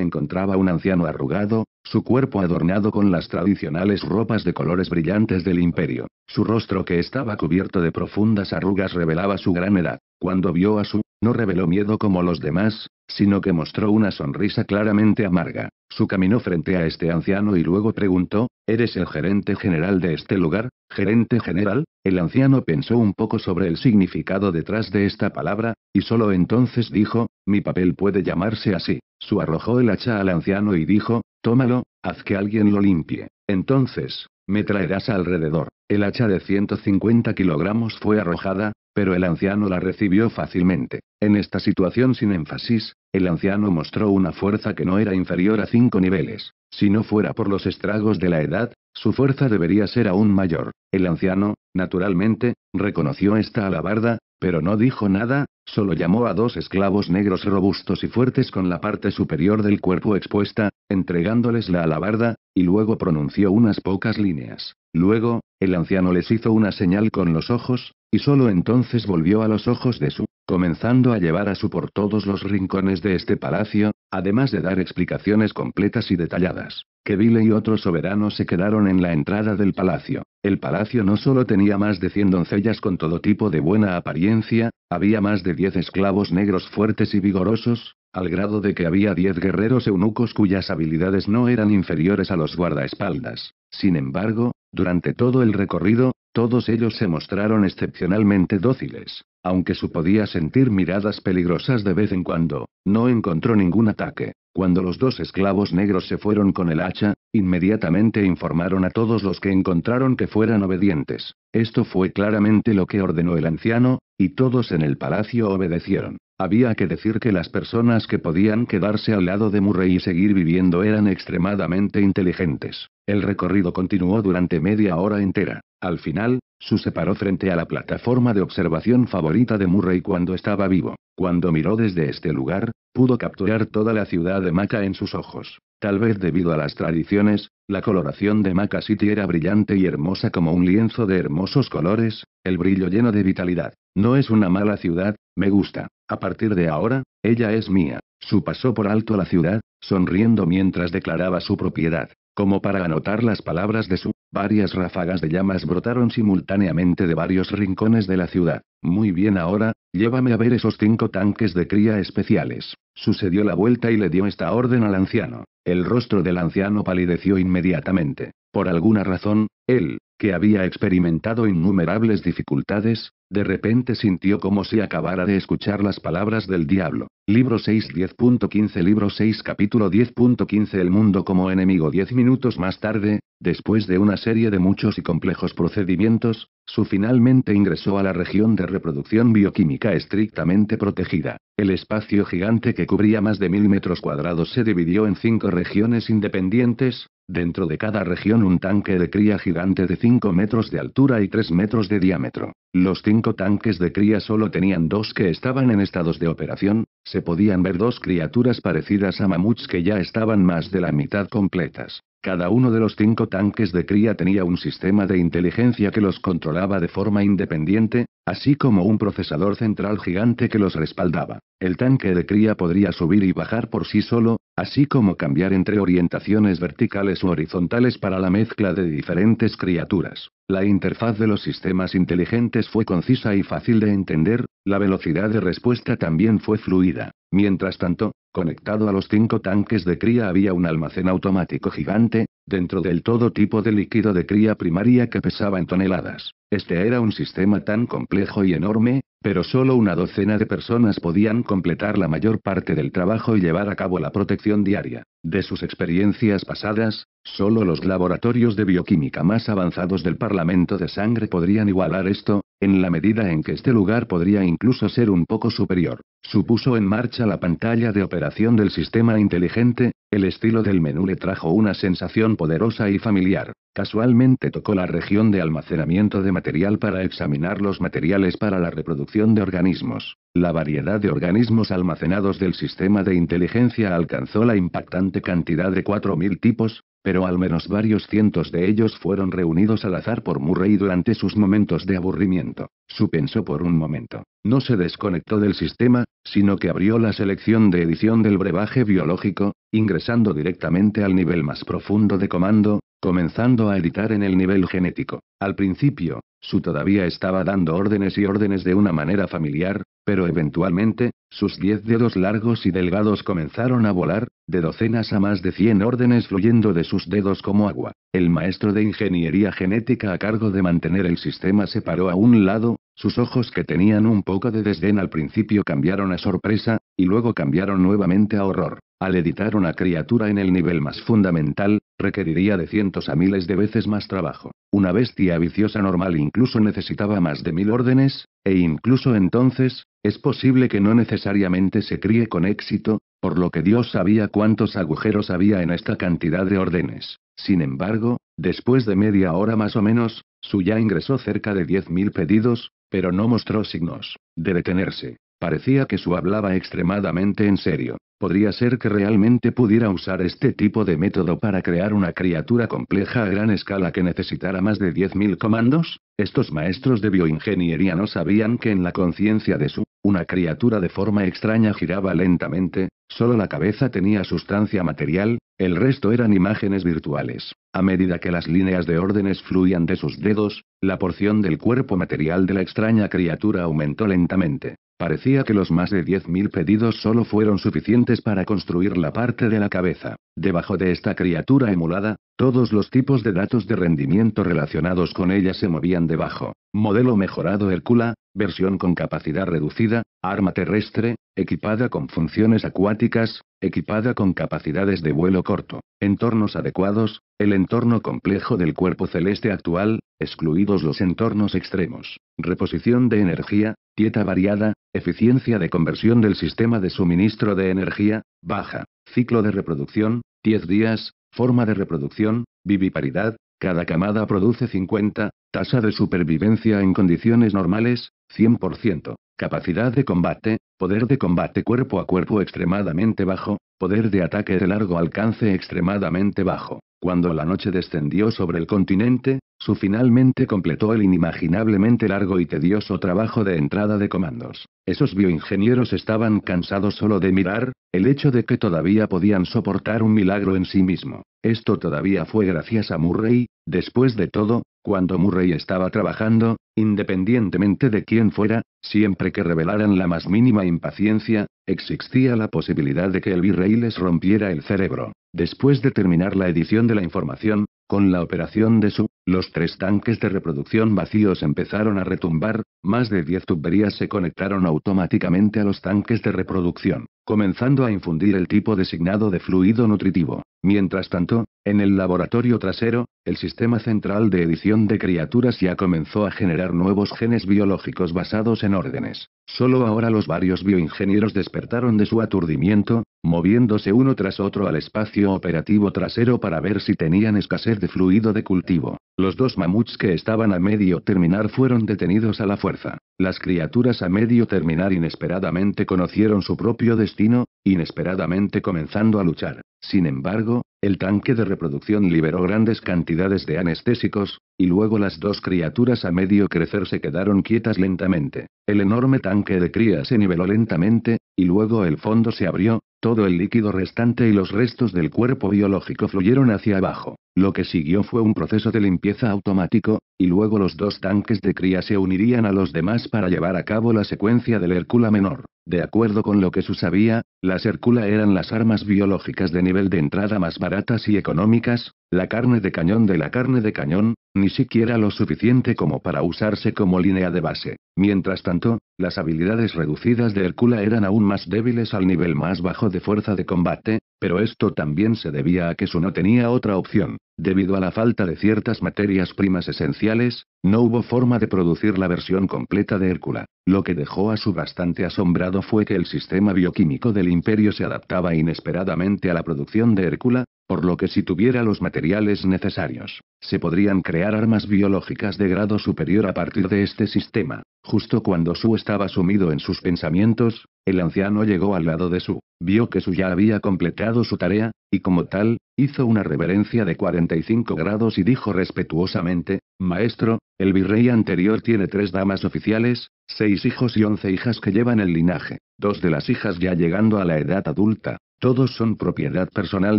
encontraba un anciano arrugado, su cuerpo adornado con las tradicionales ropas de colores brillantes del imperio. Su rostro que estaba cubierto de profundas arrugas revelaba su gran edad. Cuando vio a su no reveló miedo como los demás, sino que mostró una sonrisa claramente amarga. Su caminó frente a este anciano y luego preguntó, ¿Eres el gerente general de este lugar? ¿Gerente general? El anciano pensó un poco sobre el significado detrás de esta palabra, y solo entonces dijo, mi papel puede llamarse así. Su arrojó el hacha al anciano y dijo, tómalo, haz que alguien lo limpie. Entonces, me traerás alrededor. El hacha de 150 kilogramos fue arrojada, pero el anciano la recibió fácilmente. En esta situación sin énfasis, el anciano mostró una fuerza que no era inferior a cinco niveles. Si no fuera por los estragos de la edad, su fuerza debería ser aún mayor. El anciano, naturalmente, reconoció esta alabarda, pero no dijo nada, solo llamó a dos esclavos negros robustos y fuertes con la parte superior del cuerpo expuesta, entregándoles la alabarda, y luego pronunció unas pocas líneas. Luego, el anciano les hizo una señal con los ojos, y solo entonces volvió a los ojos de su, comenzando a llevar a su por todos los rincones de este palacio, además de dar explicaciones completas y detalladas que y otros soberanos se quedaron en la entrada del palacio. El palacio no solo tenía más de 100 doncellas con todo tipo de buena apariencia, había más de 10 esclavos negros fuertes y vigorosos, al grado de que había 10 guerreros eunucos cuyas habilidades no eran inferiores a los guardaespaldas. Sin embargo, durante todo el recorrido, todos ellos se mostraron excepcionalmente dóciles, aunque su podía sentir miradas peligrosas de vez en cuando, no encontró ningún ataque. Cuando los dos esclavos negros se fueron con el hacha, inmediatamente informaron a todos los que encontraron que fueran obedientes. Esto fue claramente lo que ordenó el anciano, y todos en el palacio obedecieron. Había que decir que las personas que podían quedarse al lado de Murray y seguir viviendo eran extremadamente inteligentes. El recorrido continuó durante media hora entera. Al final, Su separó frente a la plataforma de observación favorita de Murray cuando estaba vivo. Cuando miró desde este lugar, pudo capturar toda la ciudad de Maca en sus ojos. Tal vez debido a las tradiciones, la coloración de Maca City era brillante y hermosa como un lienzo de hermosos colores, el brillo lleno de vitalidad. No es una mala ciudad, me gusta. A partir de ahora, ella es mía. Su pasó por alto la ciudad, sonriendo mientras declaraba su propiedad, como para anotar las palabras de su Varias ráfagas de llamas brotaron simultáneamente de varios rincones de la ciudad. Muy bien ahora, llévame a ver esos cinco tanques de cría especiales. Sucedió la vuelta y le dio esta orden al anciano. El rostro del anciano palideció inmediatamente. Por alguna razón, él, que había experimentado innumerables dificultades, de repente sintió como si acabara de escuchar las palabras del diablo. Libro 6 10.15 Libro 6 capítulo 10.15 El mundo como enemigo 10 minutos más tarde, después de una serie de muchos y complejos procedimientos, su finalmente ingresó a la región de reproducción bioquímica estrictamente protegida. El espacio gigante que cubría más de mil metros cuadrados se dividió en cinco regiones independientes, Dentro de cada región un tanque de cría gigante de 5 metros de altura y 3 metros de diámetro. Los cinco tanques de cría solo tenían dos que estaban en estados de operación, se podían ver dos criaturas parecidas a mamuts que ya estaban más de la mitad completas. Cada uno de los cinco tanques de cría tenía un sistema de inteligencia que los controlaba de forma independiente, así como un procesador central gigante que los respaldaba. El tanque de cría podría subir y bajar por sí solo, así como cambiar entre orientaciones verticales u horizontales para la mezcla de diferentes criaturas. La interfaz de los sistemas inteligentes fue concisa y fácil de entender, la velocidad de respuesta también fue fluida. Mientras tanto, conectado a los cinco tanques de cría había un almacén automático gigante, dentro del todo tipo de líquido de cría primaria que pesaba en toneladas. Este era un sistema tan complejo y enorme, pero solo una docena de personas podían completar la mayor parte del trabajo y llevar a cabo la protección diaria. De sus experiencias pasadas, solo los laboratorios de bioquímica más avanzados del Parlamento de Sangre podrían igualar esto, en la medida en que este lugar podría incluso ser un poco superior, supuso en marcha la pantalla de operación del sistema inteligente, el estilo del menú le trajo una sensación poderosa y familiar. Casualmente tocó la región de almacenamiento de material para examinar los materiales para la reproducción de organismos. La variedad de organismos almacenados del sistema de inteligencia alcanzó la impactante cantidad de 4.000 tipos, pero al menos varios cientos de ellos fueron reunidos al azar por Murray durante sus momentos de aburrimiento. Su pensó por un momento. No se desconectó del sistema, sino que abrió la selección de edición del brebaje biológico, ingresando directamente al nivel más profundo de comando, comenzando a editar en el nivel genético. Al principio, su todavía estaba dando órdenes y órdenes de una manera familiar, pero eventualmente, sus diez dedos largos y delgados comenzaron a volar, de docenas a más de cien órdenes fluyendo de sus dedos como agua. El maestro de ingeniería genética a cargo de mantener el sistema se paró a un lado, sus ojos que tenían un poco de desdén al principio cambiaron a sorpresa, y luego cambiaron nuevamente a horror. Al editar una criatura en el nivel más fundamental, requeriría de cientos a miles de veces más trabajo. Una bestia viciosa normal incluso necesitaba más de mil órdenes, e incluso entonces, es posible que no necesariamente se críe con éxito, por lo que Dios sabía cuántos agujeros había en esta cantidad de órdenes. Sin embargo, después de media hora más o menos, Suya ingresó cerca de mil pedidos, pero no mostró signos de detenerse. Parecía que su hablaba extremadamente en serio. Podría ser que realmente pudiera usar este tipo de método para crear una criatura compleja a gran escala que necesitara más de 10.000 comandos. Estos maestros de bioingeniería no sabían que en la conciencia de su, una criatura de forma extraña giraba lentamente, solo la cabeza tenía sustancia material, el resto eran imágenes virtuales. A medida que las líneas de órdenes fluían de sus dedos, la porción del cuerpo material de la extraña criatura aumentó lentamente. Parecía que los más de 10.000 pedidos solo fueron suficientes para construir la parte de la cabeza. Debajo de esta criatura emulada, todos los tipos de datos de rendimiento relacionados con ella se movían debajo. Modelo mejorado Hercula, versión con capacidad reducida, arma terrestre, equipada con funciones acuáticas, equipada con capacidades de vuelo corto, entornos adecuados, el entorno complejo del cuerpo celeste actual, excluidos los entornos extremos, reposición de energía, dieta variada, eficiencia de conversión del sistema de suministro de energía, baja, ciclo de reproducción, 10 días, Forma de reproducción, viviparidad, cada camada produce 50, tasa de supervivencia en condiciones normales, 100%, capacidad de combate, poder de combate cuerpo a cuerpo extremadamente bajo, Poder de ataque de largo alcance extremadamente bajo. Cuando la noche descendió sobre el continente, su finalmente completó el inimaginablemente largo y tedioso trabajo de entrada de comandos. Esos bioingenieros estaban cansados solo de mirar, el hecho de que todavía podían soportar un milagro en sí mismo. Esto todavía fue gracias a Murray, después de todo, cuando Murray estaba trabajando, Independientemente de quién fuera, siempre que revelaran la más mínima impaciencia, existía la posibilidad de que el virrey les rompiera el cerebro. Después de terminar la edición de la información, con la operación de su, los tres tanques de reproducción vacíos empezaron a retumbar, más de 10 tuberías se conectaron automáticamente a los tanques de reproducción comenzando a infundir el tipo designado de fluido nutritivo. Mientras tanto, en el laboratorio trasero, el sistema central de edición de criaturas ya comenzó a generar nuevos genes biológicos basados en órdenes. Solo ahora los varios bioingenieros despertaron de su aturdimiento, moviéndose uno tras otro al espacio operativo trasero para ver si tenían escasez de fluido de cultivo. Los dos mamuts que estaban a medio terminar fueron detenidos a la fuerza. Las criaturas a medio terminar inesperadamente conocieron su propio destino inesperadamente comenzando a luchar. Sin embargo, el tanque de reproducción liberó grandes cantidades de anestésicos, y luego las dos criaturas a medio crecer se quedaron quietas lentamente. El enorme tanque de cría se niveló lentamente, y luego el fondo se abrió, todo el líquido restante y los restos del cuerpo biológico fluyeron hacia abajo. Lo que siguió fue un proceso de limpieza automático, y luego los dos tanques de cría se unirían a los demás para llevar a cabo la secuencia del Hércula menor. De acuerdo con lo que su sabía, las Hércula eran las armas biológicas de nivel de entrada más baratas y económicas, la carne de cañón de la carne de cañón, ni siquiera lo suficiente como para usarse como línea de base. Mientras tanto, las habilidades reducidas de Hércules eran aún más débiles al nivel más bajo de fuerza de combate, pero esto también se debía a que su no tenía otra opción. Debido a la falta de ciertas materias primas esenciales, no hubo forma de producir la versión completa de Hércula. Lo que dejó a su bastante asombrado fue que el sistema bioquímico del imperio se adaptaba inesperadamente a la producción de Hércula, por lo que si tuviera los materiales necesarios, se podrían crear armas biológicas de grado superior a partir de este sistema. Justo cuando Su estaba sumido en sus pensamientos, el anciano llegó al lado de Su, vio que Su ya había completado su tarea, y como tal, hizo una reverencia de 45 grados y dijo respetuosamente, Maestro, el virrey anterior tiene tres damas oficiales, seis hijos y once hijas que llevan el linaje, dos de las hijas ya llegando a la edad adulta, todos son propiedad personal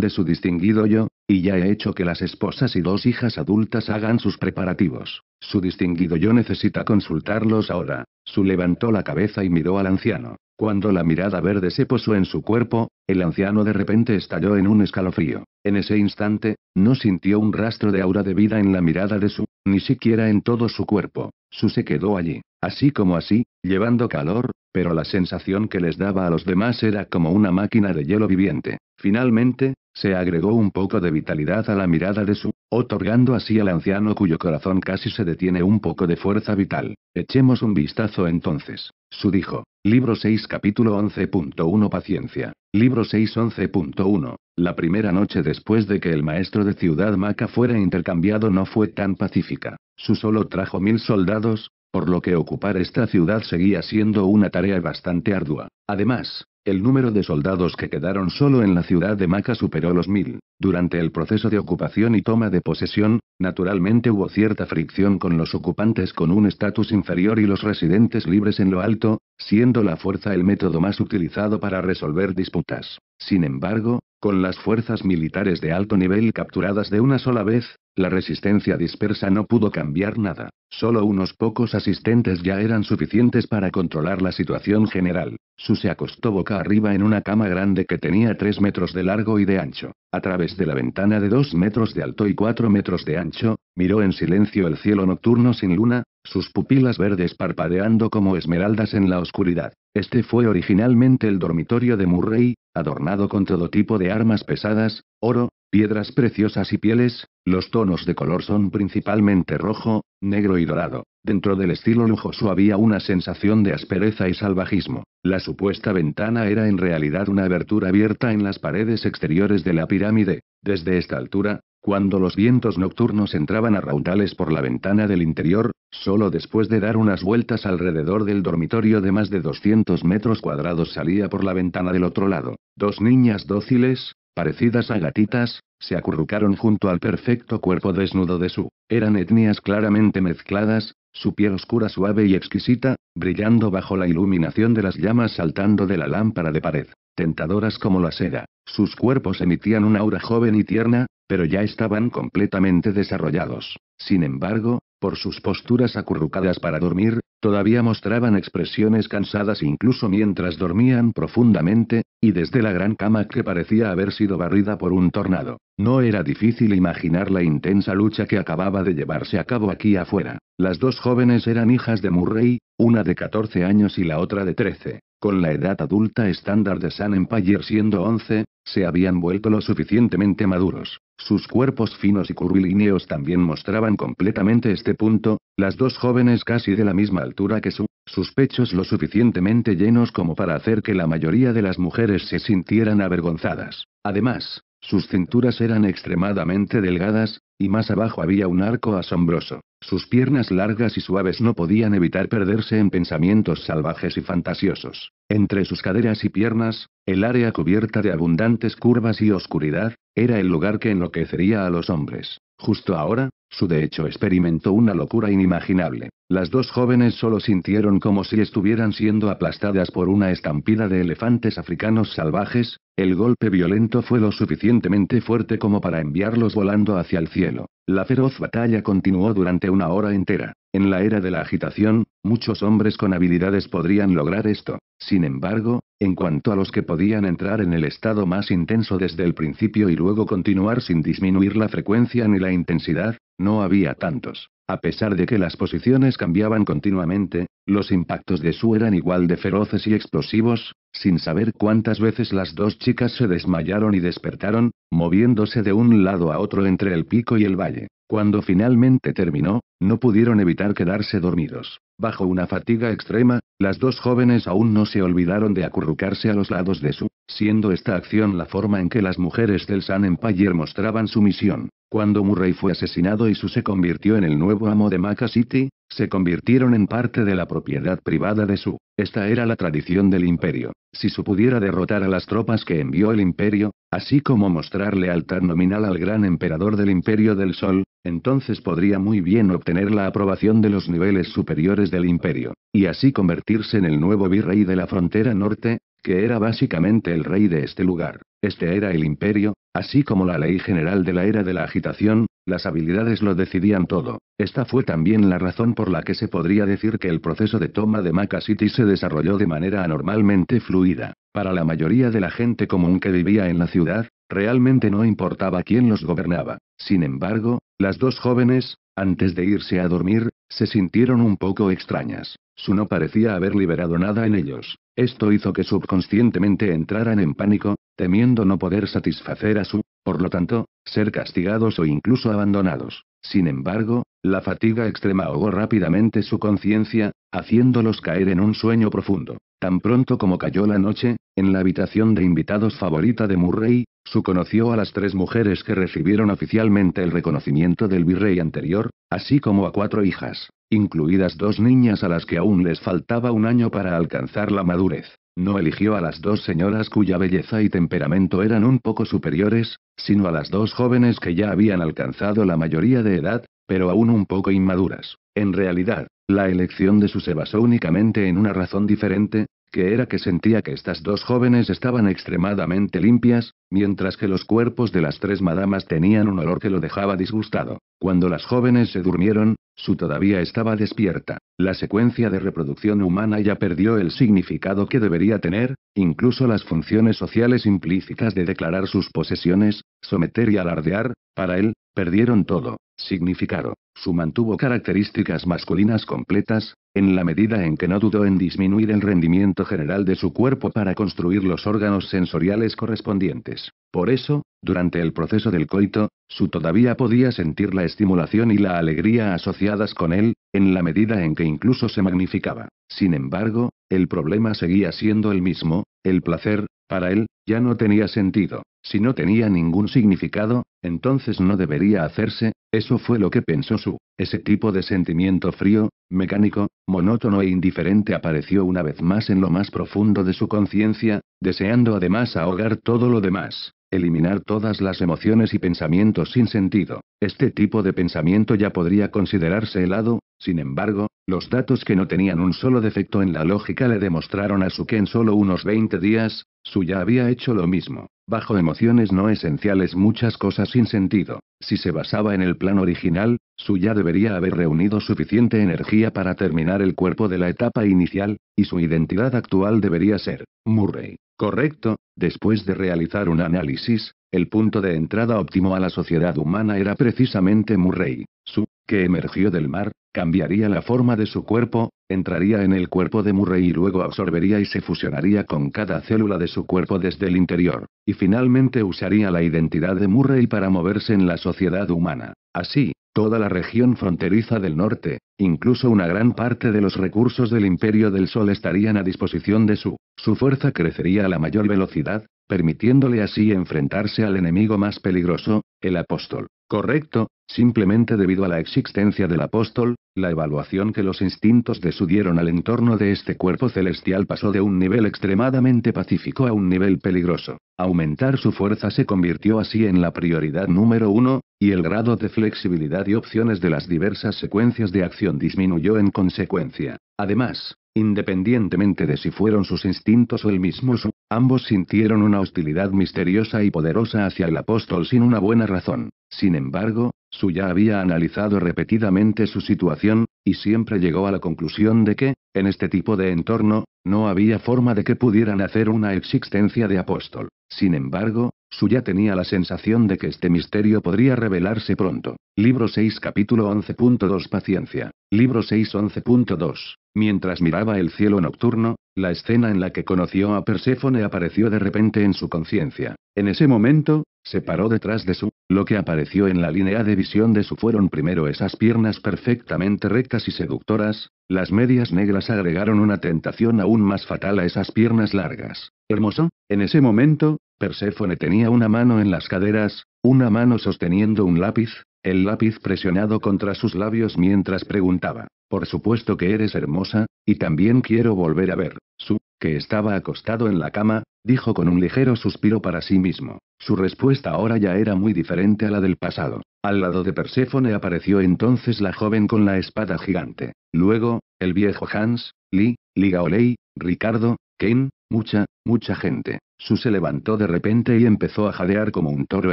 de su distinguido yo, y ya he hecho que las esposas y dos hijas adultas hagan sus preparativos. Su distinguido yo necesita consultarlos ahora. Su levantó la cabeza y miró al anciano. Cuando la mirada verde se posó en su cuerpo, el anciano de repente estalló en un escalofrío. En ese instante, no sintió un rastro de aura de vida en la mirada de su ni siquiera en todo su cuerpo. Su se quedó allí, así como así, llevando calor, pero la sensación que les daba a los demás era como una máquina de hielo viviente. Finalmente, se agregó un poco de vitalidad a la mirada de su, otorgando así al anciano cuyo corazón casi se detiene un poco de fuerza vital. Echemos un vistazo entonces, su dijo. Libro 6 capítulo 11.1 Paciencia. Libro 6.11.1. La primera noche después de que el maestro de Ciudad Maca fuera intercambiado no fue tan pacífica. Su solo trajo mil soldados, por lo que ocupar esta ciudad seguía siendo una tarea bastante ardua. Además, el número de soldados que quedaron solo en la ciudad de Maca superó los mil. Durante el proceso de ocupación y toma de posesión, naturalmente hubo cierta fricción con los ocupantes con un estatus inferior y los residentes libres en lo alto, siendo la fuerza el método más utilizado para resolver disputas. Sin embargo, con las fuerzas militares de alto nivel capturadas de una sola vez, la resistencia dispersa no pudo cambiar nada, solo unos pocos asistentes ya eran suficientes para controlar la situación general. Su se acostó boca arriba en una cama grande que tenía tres metros de largo y de ancho. A través de la ventana de 2 metros de alto y 4 metros de ancho, miró en silencio el cielo nocturno sin luna, sus pupilas verdes parpadeando como esmeraldas en la oscuridad. Este fue originalmente el dormitorio de Murray, adornado con todo tipo de armas pesadas, oro, piedras preciosas y pieles, los tonos de color son principalmente rojo, negro y dorado. Dentro del estilo lujoso había una sensación de aspereza y salvajismo. La supuesta ventana era en realidad una abertura abierta en las paredes exteriores de la pirámide. Desde esta altura, cuando los vientos nocturnos entraban a raudales por la ventana del interior, solo después de dar unas vueltas alrededor del dormitorio de más de 200 metros cuadrados salía por la ventana del otro lado. Dos niñas dóciles, parecidas a gatitas, se acurrucaron junto al perfecto cuerpo desnudo de su. Eran etnias claramente mezcladas, su piel oscura suave y exquisita, brillando bajo la iluminación de las llamas saltando de la lámpara de pared, tentadoras como la seda. Sus cuerpos emitían una aura joven y tierna, pero ya estaban completamente desarrollados. Sin embargo, por sus posturas acurrucadas para dormir, todavía mostraban expresiones cansadas incluso mientras dormían profundamente, y desde la gran cama que parecía haber sido barrida por un tornado. No era difícil imaginar la intensa lucha que acababa de llevarse a cabo aquí afuera. Las dos jóvenes eran hijas de Murray, una de 14 años y la otra de 13 con la edad adulta estándar de San Empire siendo 11, se habían vuelto lo suficientemente maduros. Sus cuerpos finos y curvilíneos también mostraban completamente este punto, las dos jóvenes casi de la misma altura que su, sus pechos lo suficientemente llenos como para hacer que la mayoría de las mujeres se sintieran avergonzadas. Además, sus cinturas eran extremadamente delgadas, y más abajo había un arco asombroso. Sus piernas largas y suaves no podían evitar perderse en pensamientos salvajes y fantasiosos. Entre sus caderas y piernas, el área cubierta de abundantes curvas y oscuridad, era el lugar que enloquecería a los hombres. Justo ahora, su de hecho experimentó una locura inimaginable. Las dos jóvenes solo sintieron como si estuvieran siendo aplastadas por una estampida de elefantes africanos salvajes, el golpe violento fue lo suficientemente fuerte como para enviarlos volando hacia el cielo. La feroz batalla continuó durante una hora entera. En la era de la agitación, muchos hombres con habilidades podrían lograr esto. Sin embargo, en cuanto a los que podían entrar en el estado más intenso desde el principio y luego continuar sin disminuir la frecuencia ni la intensidad, no había tantos. A pesar de que las posiciones cambiaban continuamente, los impactos de Su eran igual de feroces y explosivos, sin saber cuántas veces las dos chicas se desmayaron y despertaron, moviéndose de un lado a otro entre el pico y el valle. Cuando finalmente terminó, no pudieron evitar quedarse dormidos. Bajo una fatiga extrema, las dos jóvenes aún no se olvidaron de acurrucarse a los lados de Su, siendo esta acción la forma en que las mujeres del San Empire mostraban su misión. Cuando Murray fue asesinado y Su se convirtió en el nuevo amo de Maca City, se convirtieron en parte de la propiedad privada de Su. Esta era la tradición del imperio. Si Su pudiera derrotar a las tropas que envió el imperio, así como mostrar lealtad nominal al gran emperador del imperio del sol, entonces podría muy bien obtener la aprobación de los niveles superiores del imperio, y así convertirse en el nuevo virrey de la frontera norte, que era básicamente el rey de este lugar. Este era el imperio, así como la ley general de la era de la agitación, las habilidades lo decidían todo. Esta fue también la razón por la que se podría decir que el proceso de toma de Maca City se desarrolló de manera anormalmente fluida. Para la mayoría de la gente común que vivía en la ciudad, realmente no importaba quién los gobernaba. Sin embargo, las dos jóvenes, antes de irse a dormir, se sintieron un poco extrañas. Su no parecía haber liberado nada en ellos. Esto hizo que subconscientemente entraran en pánico, temiendo no poder satisfacer a su, por lo tanto, ser castigados o incluso abandonados. Sin embargo, la fatiga extrema ahogó rápidamente su conciencia, haciéndolos caer en un sueño profundo. Tan pronto como cayó la noche, en la habitación de invitados favorita de Murray, su conoció a las tres mujeres que recibieron oficialmente el reconocimiento del virrey anterior, así como a cuatro hijas, incluidas dos niñas a las que aún les faltaba un año para alcanzar la madurez. No eligió a las dos señoras cuya belleza y temperamento eran un poco superiores, sino a las dos jóvenes que ya habían alcanzado la mayoría de edad, pero aún un poco inmaduras. En realidad, la elección de su se basó únicamente en una razón diferente, que era que sentía que estas dos jóvenes estaban extremadamente limpias, mientras que los cuerpos de las tres madamas tenían un olor que lo dejaba disgustado. Cuando las jóvenes se durmieron, su todavía estaba despierta. La secuencia de reproducción humana ya perdió el significado que debería tener, incluso las funciones sociales implícitas de declarar sus posesiones, someter y alardear, para él, perdieron todo. Significado. Su mantuvo características masculinas completas, en la medida en que no dudó en disminuir el rendimiento general de su cuerpo para construir los órganos sensoriales correspondientes. Por eso, durante el proceso del coito, su todavía podía sentir la estimulación y la alegría asociadas con él, en la medida en que incluso se magnificaba. Sin embargo, el problema seguía siendo el mismo, el placer, para él, ya no tenía sentido. Si no tenía ningún significado, entonces no debería hacerse, eso fue lo que pensó Su. Ese tipo de sentimiento frío, mecánico, monótono e indiferente apareció una vez más en lo más profundo de su conciencia, deseando además ahogar todo lo demás eliminar todas las emociones y pensamientos sin sentido. Este tipo de pensamiento ya podría considerarse helado, sin embargo, los datos que no tenían un solo defecto en la lógica le demostraron a su que en solo unos 20 días, su ya había hecho lo mismo. Bajo emociones no esenciales muchas cosas sin sentido. Si se basaba en el plan original, Suya debería haber reunido suficiente energía para terminar el cuerpo de la etapa inicial, y su identidad actual debería ser, Murray, Correcto, después de realizar un análisis, el punto de entrada óptimo a la sociedad humana era precisamente Murray. Su, que emergió del mar, cambiaría la forma de su cuerpo, entraría en el cuerpo de Murray y luego absorbería y se fusionaría con cada célula de su cuerpo desde el interior, y finalmente usaría la identidad de Murray para moverse en la sociedad humana. Así, Toda la región fronteriza del norte, incluso una gran parte de los recursos del Imperio del Sol estarían a disposición de su. Su fuerza crecería a la mayor velocidad, permitiéndole así enfrentarse al enemigo más peligroso, el apóstol. Correcto, simplemente debido a la existencia del apóstol, la evaluación que los instintos de al entorno de este cuerpo celestial pasó de un nivel extremadamente pacífico a un nivel peligroso. Aumentar su fuerza se convirtió así en la prioridad número uno, y el grado de flexibilidad y opciones de las diversas secuencias de acción disminuyó en consecuencia. Además, Independientemente de si fueron sus instintos o el mismo ambos sintieron una hostilidad misteriosa y poderosa hacia el apóstol sin una buena razón. Sin embargo, Suya había analizado repetidamente su situación, y siempre llegó a la conclusión de que, en este tipo de entorno, no había forma de que pudieran hacer una existencia de apóstol. Sin embargo, Suya tenía la sensación de que este misterio podría revelarse pronto. Libro 6 capítulo 11.2 Paciencia. Libro 6 11.2 Mientras miraba el cielo nocturno, la escena en la que conoció a Perséfone apareció de repente en su conciencia. En ese momento, se paró detrás de su, lo que apareció en la línea de visión de su fueron primero esas piernas perfectamente rectas y seductoras, las medias negras agregaron una tentación aún más fatal a esas piernas largas. Hermoso, en ese momento, Perséfone tenía una mano en las caderas, una mano sosteniendo un lápiz, el lápiz presionado contra sus labios mientras preguntaba. Por supuesto que eres hermosa, y también quiero volver a ver. Su, que estaba acostado en la cama, dijo con un ligero suspiro para sí mismo. Su respuesta ahora ya era muy diferente a la del pasado. Al lado de Perséfone apareció entonces la joven con la espada gigante. Luego, el viejo Hans, Lee, Ligaolei, Ricardo, Ken, mucha, mucha gente. Su se levantó de repente y empezó a jadear como un toro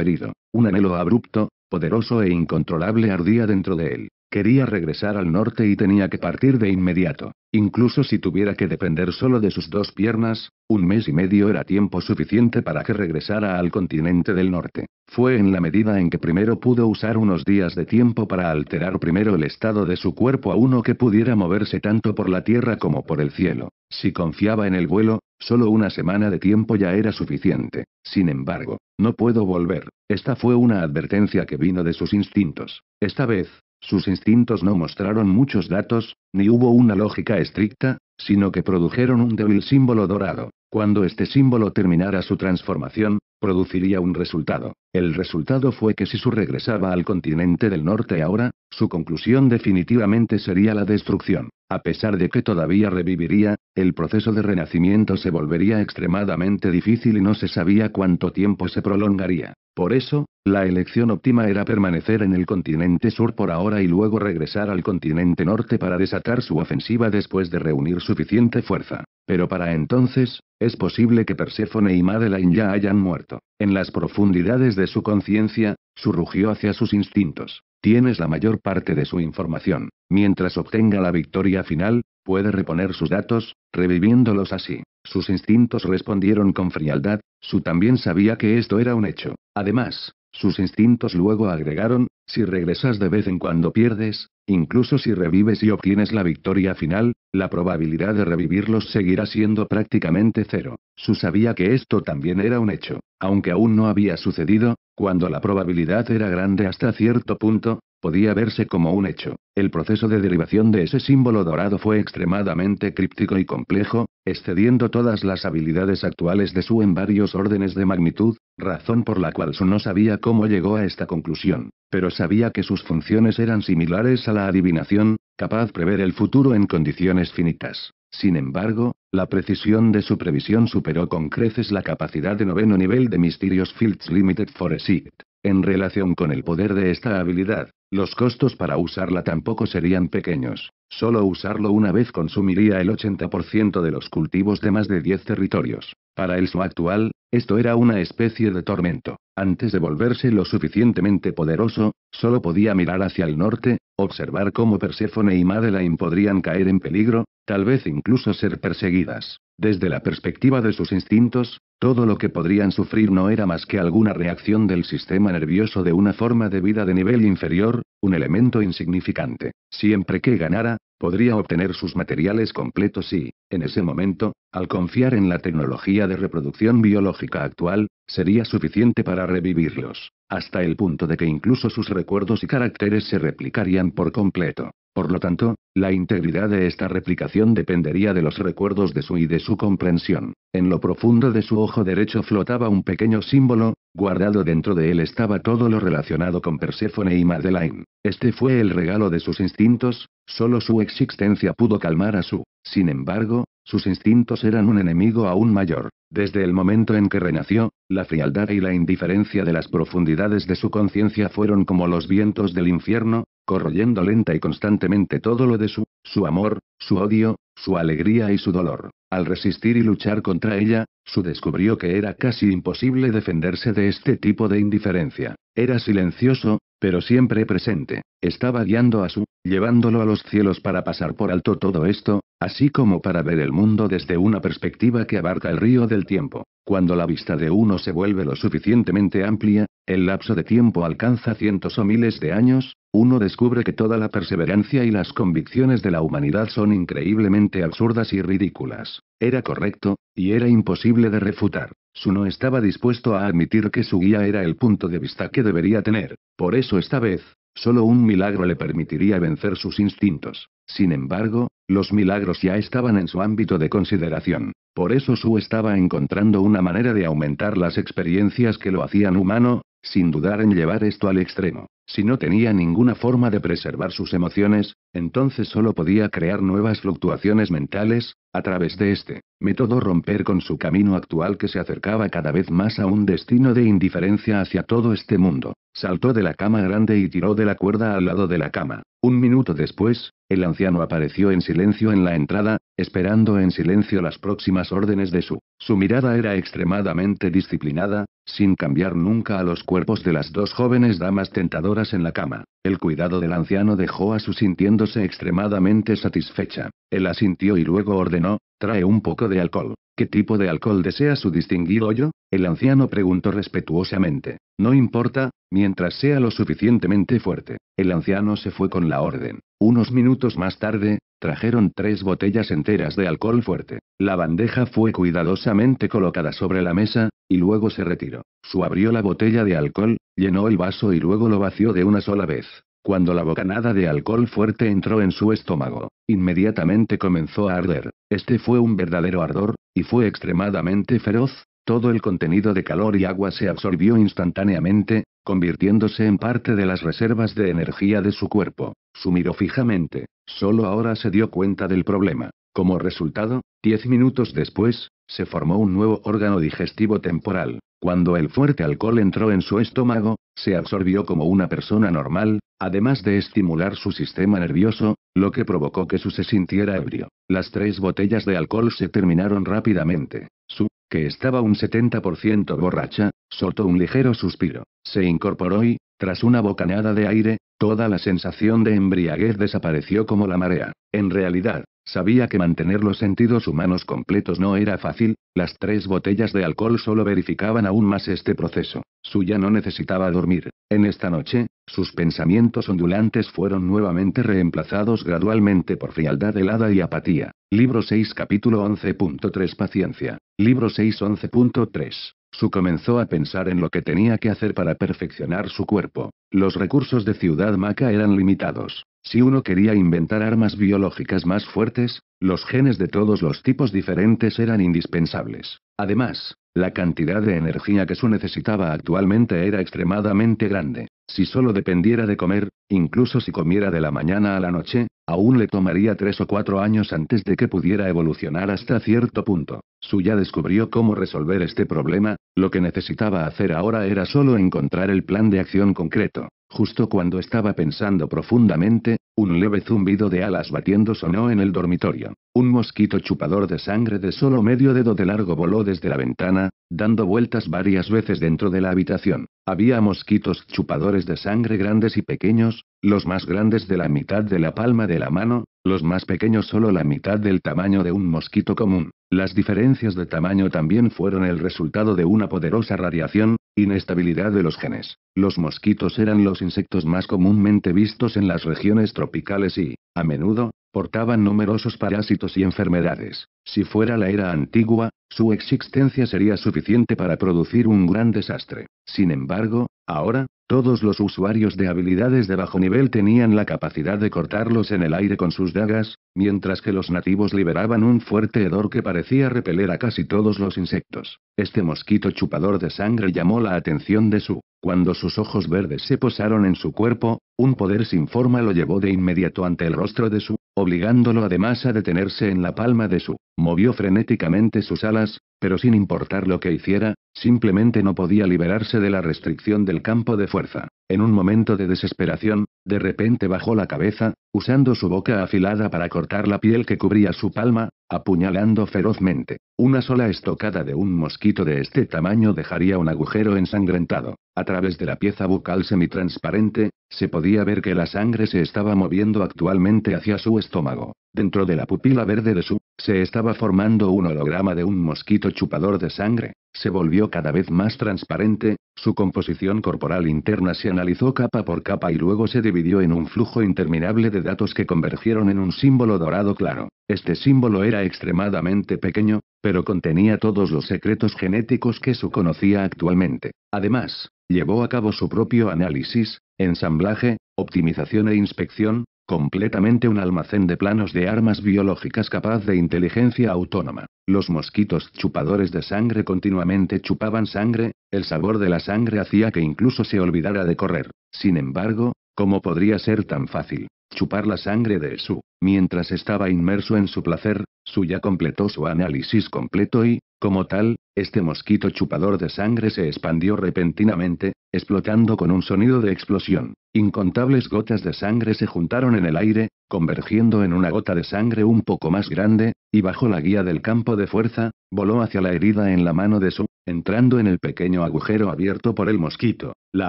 herido. Un anhelo abrupto, poderoso e incontrolable ardía dentro de él. Quería regresar al norte y tenía que partir de inmediato. Incluso si tuviera que depender solo de sus dos piernas, un mes y medio era tiempo suficiente para que regresara al continente del norte. Fue en la medida en que primero pudo usar unos días de tiempo para alterar primero el estado de su cuerpo a uno que pudiera moverse tanto por la tierra como por el cielo. Si confiaba en el vuelo, solo una semana de tiempo ya era suficiente. Sin embargo, no puedo volver. Esta fue una advertencia que vino de sus instintos. Esta vez, sus instintos no mostraron muchos datos, ni hubo una lógica estricta, sino que produjeron un débil símbolo dorado. Cuando este símbolo terminara su transformación, produciría un resultado. El resultado fue que si su regresaba al continente del norte ahora, su conclusión definitivamente sería la destrucción. A pesar de que todavía reviviría, el proceso de renacimiento se volvería extremadamente difícil y no se sabía cuánto tiempo se prolongaría. Por eso, la elección óptima era permanecer en el continente sur por ahora y luego regresar al continente norte para desatar su ofensiva después de reunir suficiente fuerza. Pero para entonces, es posible que Perséfone y Madeleine ya hayan muerto. En las profundidades de su conciencia, surgió hacia sus instintos. Tienes la mayor parte de su información. Mientras obtenga la victoria final, Puede reponer sus datos, reviviéndolos así. Sus instintos respondieron con frialdad, Su también sabía que esto era un hecho. Además, sus instintos luego agregaron, si regresas de vez en cuando pierdes, incluso si revives y obtienes la victoria final, la probabilidad de revivirlos seguirá siendo prácticamente cero. Su sabía que esto también era un hecho, aunque aún no había sucedido, cuando la probabilidad era grande hasta cierto punto, Podía verse como un hecho. El proceso de derivación de ese símbolo dorado fue extremadamente críptico y complejo, excediendo todas las habilidades actuales de Su en varios órdenes de magnitud, razón por la cual Su no sabía cómo llegó a esta conclusión, pero sabía que sus funciones eran similares a la adivinación, capaz prever el futuro en condiciones finitas. Sin embargo, la precisión de su previsión superó con creces la capacidad de noveno nivel de Mysterious Fields Limited for Foresight. En relación con el poder de esta habilidad, los costos para usarla tampoco serían pequeños. Solo usarlo una vez consumiría el 80% de los cultivos de más de 10 territorios. Para el su actual, esto era una especie de tormento. Antes de volverse lo suficientemente poderoso, solo podía mirar hacia el norte, observar cómo Perséfone y Madeline podrían caer en peligro, tal vez incluso ser perseguidas. Desde la perspectiva de sus instintos, todo lo que podrían sufrir no era más que alguna reacción del sistema nervioso de una forma de vida de nivel inferior, un elemento insignificante. Siempre que ganara, podría obtener sus materiales completos y, en ese momento, al confiar en la tecnología de reproducción biológica actual, sería suficiente para revivirlos, hasta el punto de que incluso sus recuerdos y caracteres se replicarían por completo. Por lo tanto, la integridad de esta replicación dependería de los recuerdos de su y de su comprensión. En lo profundo de su ojo derecho flotaba un pequeño símbolo, guardado dentro de él estaba todo lo relacionado con Perséfone y Madeleine. Este fue el regalo de sus instintos, solo su existencia pudo calmar a su. Sin embargo, sus instintos eran un enemigo aún mayor. Desde el momento en que renació, la frialdad y la indiferencia de las profundidades de su conciencia fueron como los vientos del infierno, corroyendo lenta y constantemente todo lo de su, su amor, su odio, su alegría y su dolor. Al resistir y luchar contra ella, Su descubrió que era casi imposible defenderse de este tipo de indiferencia. Era silencioso, pero siempre presente. Estaba guiando a Su, llevándolo a los cielos para pasar por alto todo esto, así como para ver el mundo desde una perspectiva que abarca el río del tiempo. Cuando la vista de uno se vuelve lo suficientemente amplia, el lapso de tiempo alcanza cientos o miles de años, uno descubre que toda la perseverancia y las convicciones de la humanidad son increíblemente absurdas y ridículas. Era correcto, y era imposible de refutar. Su no estaba dispuesto a admitir que su guía era el punto de vista que debería tener. Por eso esta vez, Solo un milagro le permitiría vencer sus instintos. Sin embargo, los milagros ya estaban en su ámbito de consideración. Por eso Su estaba encontrando una manera de aumentar las experiencias que lo hacían humano, sin dudar en llevar esto al extremo. Si no tenía ninguna forma de preservar sus emociones, entonces sólo podía crear nuevas fluctuaciones mentales, a través de este método romper con su camino actual que se acercaba cada vez más a un destino de indiferencia hacia todo este mundo, saltó de la cama grande y tiró de la cuerda al lado de la cama. Un minuto después, el anciano apareció en silencio en la entrada, esperando en silencio las próximas órdenes de su. Su mirada era extremadamente disciplinada, sin cambiar nunca a los cuerpos de las dos jóvenes damas tentadoras en la cama. El cuidado del anciano dejó a su sintiéndose extremadamente satisfecha. Él asintió y luego ordenó no, trae un poco de alcohol. ¿Qué tipo de alcohol desea su distinguido yo? El anciano preguntó respetuosamente. No importa, mientras sea lo suficientemente fuerte. El anciano se fue con la orden. Unos minutos más tarde, trajeron tres botellas enteras de alcohol fuerte. La bandeja fue cuidadosamente colocada sobre la mesa, y luego se retiró. Su abrió la botella de alcohol, llenó el vaso y luego lo vació de una sola vez. Cuando la bocanada de alcohol fuerte entró en su estómago, inmediatamente comenzó a arder. Este fue un verdadero ardor, y fue extremadamente feroz, todo el contenido de calor y agua se absorbió instantáneamente, convirtiéndose en parte de las reservas de energía de su cuerpo. Su miró fijamente. Solo ahora se dio cuenta del problema. Como resultado, diez minutos después, se formó un nuevo órgano digestivo temporal. Cuando el fuerte alcohol entró en su estómago, se absorbió como una persona normal, además de estimular su sistema nervioso, lo que provocó que su se sintiera ebrio. Las tres botellas de alcohol se terminaron rápidamente. Su, que estaba un 70% borracha, soltó un ligero suspiro. Se incorporó y, tras una bocanada de aire, toda la sensación de embriaguez desapareció como la marea. En realidad, Sabía que mantener los sentidos humanos completos no era fácil, las tres botellas de alcohol solo verificaban aún más este proceso. Suya no necesitaba dormir. En esta noche, sus pensamientos ondulantes fueron nuevamente reemplazados gradualmente por frialdad helada y apatía. Libro 6 capítulo 11.3 Paciencia. Libro 6 11.3 su comenzó a pensar en lo que tenía que hacer para perfeccionar su cuerpo. Los recursos de Ciudad Maca eran limitados. Si uno quería inventar armas biológicas más fuertes, los genes de todos los tipos diferentes eran indispensables. Además, la cantidad de energía que su necesitaba actualmente era extremadamente grande. Si solo dependiera de comer, incluso si comiera de la mañana a la noche, aún le tomaría tres o cuatro años antes de que pudiera evolucionar hasta cierto punto. ya descubrió cómo resolver este problema, lo que necesitaba hacer ahora era solo encontrar el plan de acción concreto. Justo cuando estaba pensando profundamente, un leve zumbido de alas batiendo sonó en el dormitorio. Un mosquito chupador de sangre de solo medio dedo de largo voló desde la ventana, dando vueltas varias veces dentro de la habitación. Había mosquitos chupadores de sangre grandes y pequeños, los más grandes de la mitad de la palma de la mano, los más pequeños solo la mitad del tamaño de un mosquito común. Las diferencias de tamaño también fueron el resultado de una poderosa radiación, inestabilidad de los genes. Los mosquitos eran los insectos más comúnmente vistos en las regiones tropicales y, a menudo, portaban numerosos parásitos y enfermedades. Si fuera la era antigua, su existencia sería suficiente para producir un gran desastre. Sin embargo, ahora, todos los usuarios de habilidades de bajo nivel tenían la capacidad de cortarlos en el aire con sus dagas, mientras que los nativos liberaban un fuerte hedor que parecía repeler a casi todos los insectos. Este mosquito chupador de sangre llamó la atención de Su, cuando sus ojos verdes se posaron en su cuerpo, un poder sin forma lo llevó de inmediato ante el rostro de su, obligándolo además a detenerse en la palma de su. Movió frenéticamente sus alas, pero sin importar lo que hiciera, simplemente no podía liberarse de la restricción del campo de fuerza. En un momento de desesperación, de repente bajó la cabeza, usando su boca afilada para cortar la piel que cubría su palma, apuñalando ferozmente. Una sola estocada de un mosquito de este tamaño dejaría un agujero ensangrentado. A través de la pieza bucal semitransparente, se podía ver que la sangre se estaba moviendo actualmente hacia su estómago. Dentro de la pupila verde de su, se estaba formando un holograma de un mosquito chupador de sangre, se volvió cada vez más transparente, su composición corporal interna se analizó capa por capa y luego se dividió en un flujo interminable de datos que convergieron en un símbolo dorado claro. Este símbolo era extremadamente pequeño, pero contenía todos los secretos genéticos que su conocía actualmente. Además, llevó a cabo su propio análisis, ensamblaje, optimización e inspección, completamente un almacén de planos de armas biológicas capaz de inteligencia autónoma. Los mosquitos chupadores de sangre continuamente chupaban sangre, el sabor de la sangre hacía que incluso se olvidara de correr. Sin embargo, ¿cómo podría ser tan fácil? Chupar la sangre de su. Mientras estaba inmerso en su placer, Suya completó su análisis completo y, como tal, este mosquito chupador de sangre se expandió repentinamente, explotando con un sonido de explosión. Incontables gotas de sangre se juntaron en el aire, convergiendo en una gota de sangre un poco más grande, y bajo la guía del campo de fuerza, voló hacia la herida en la mano de su, entrando en el pequeño agujero abierto por el mosquito. La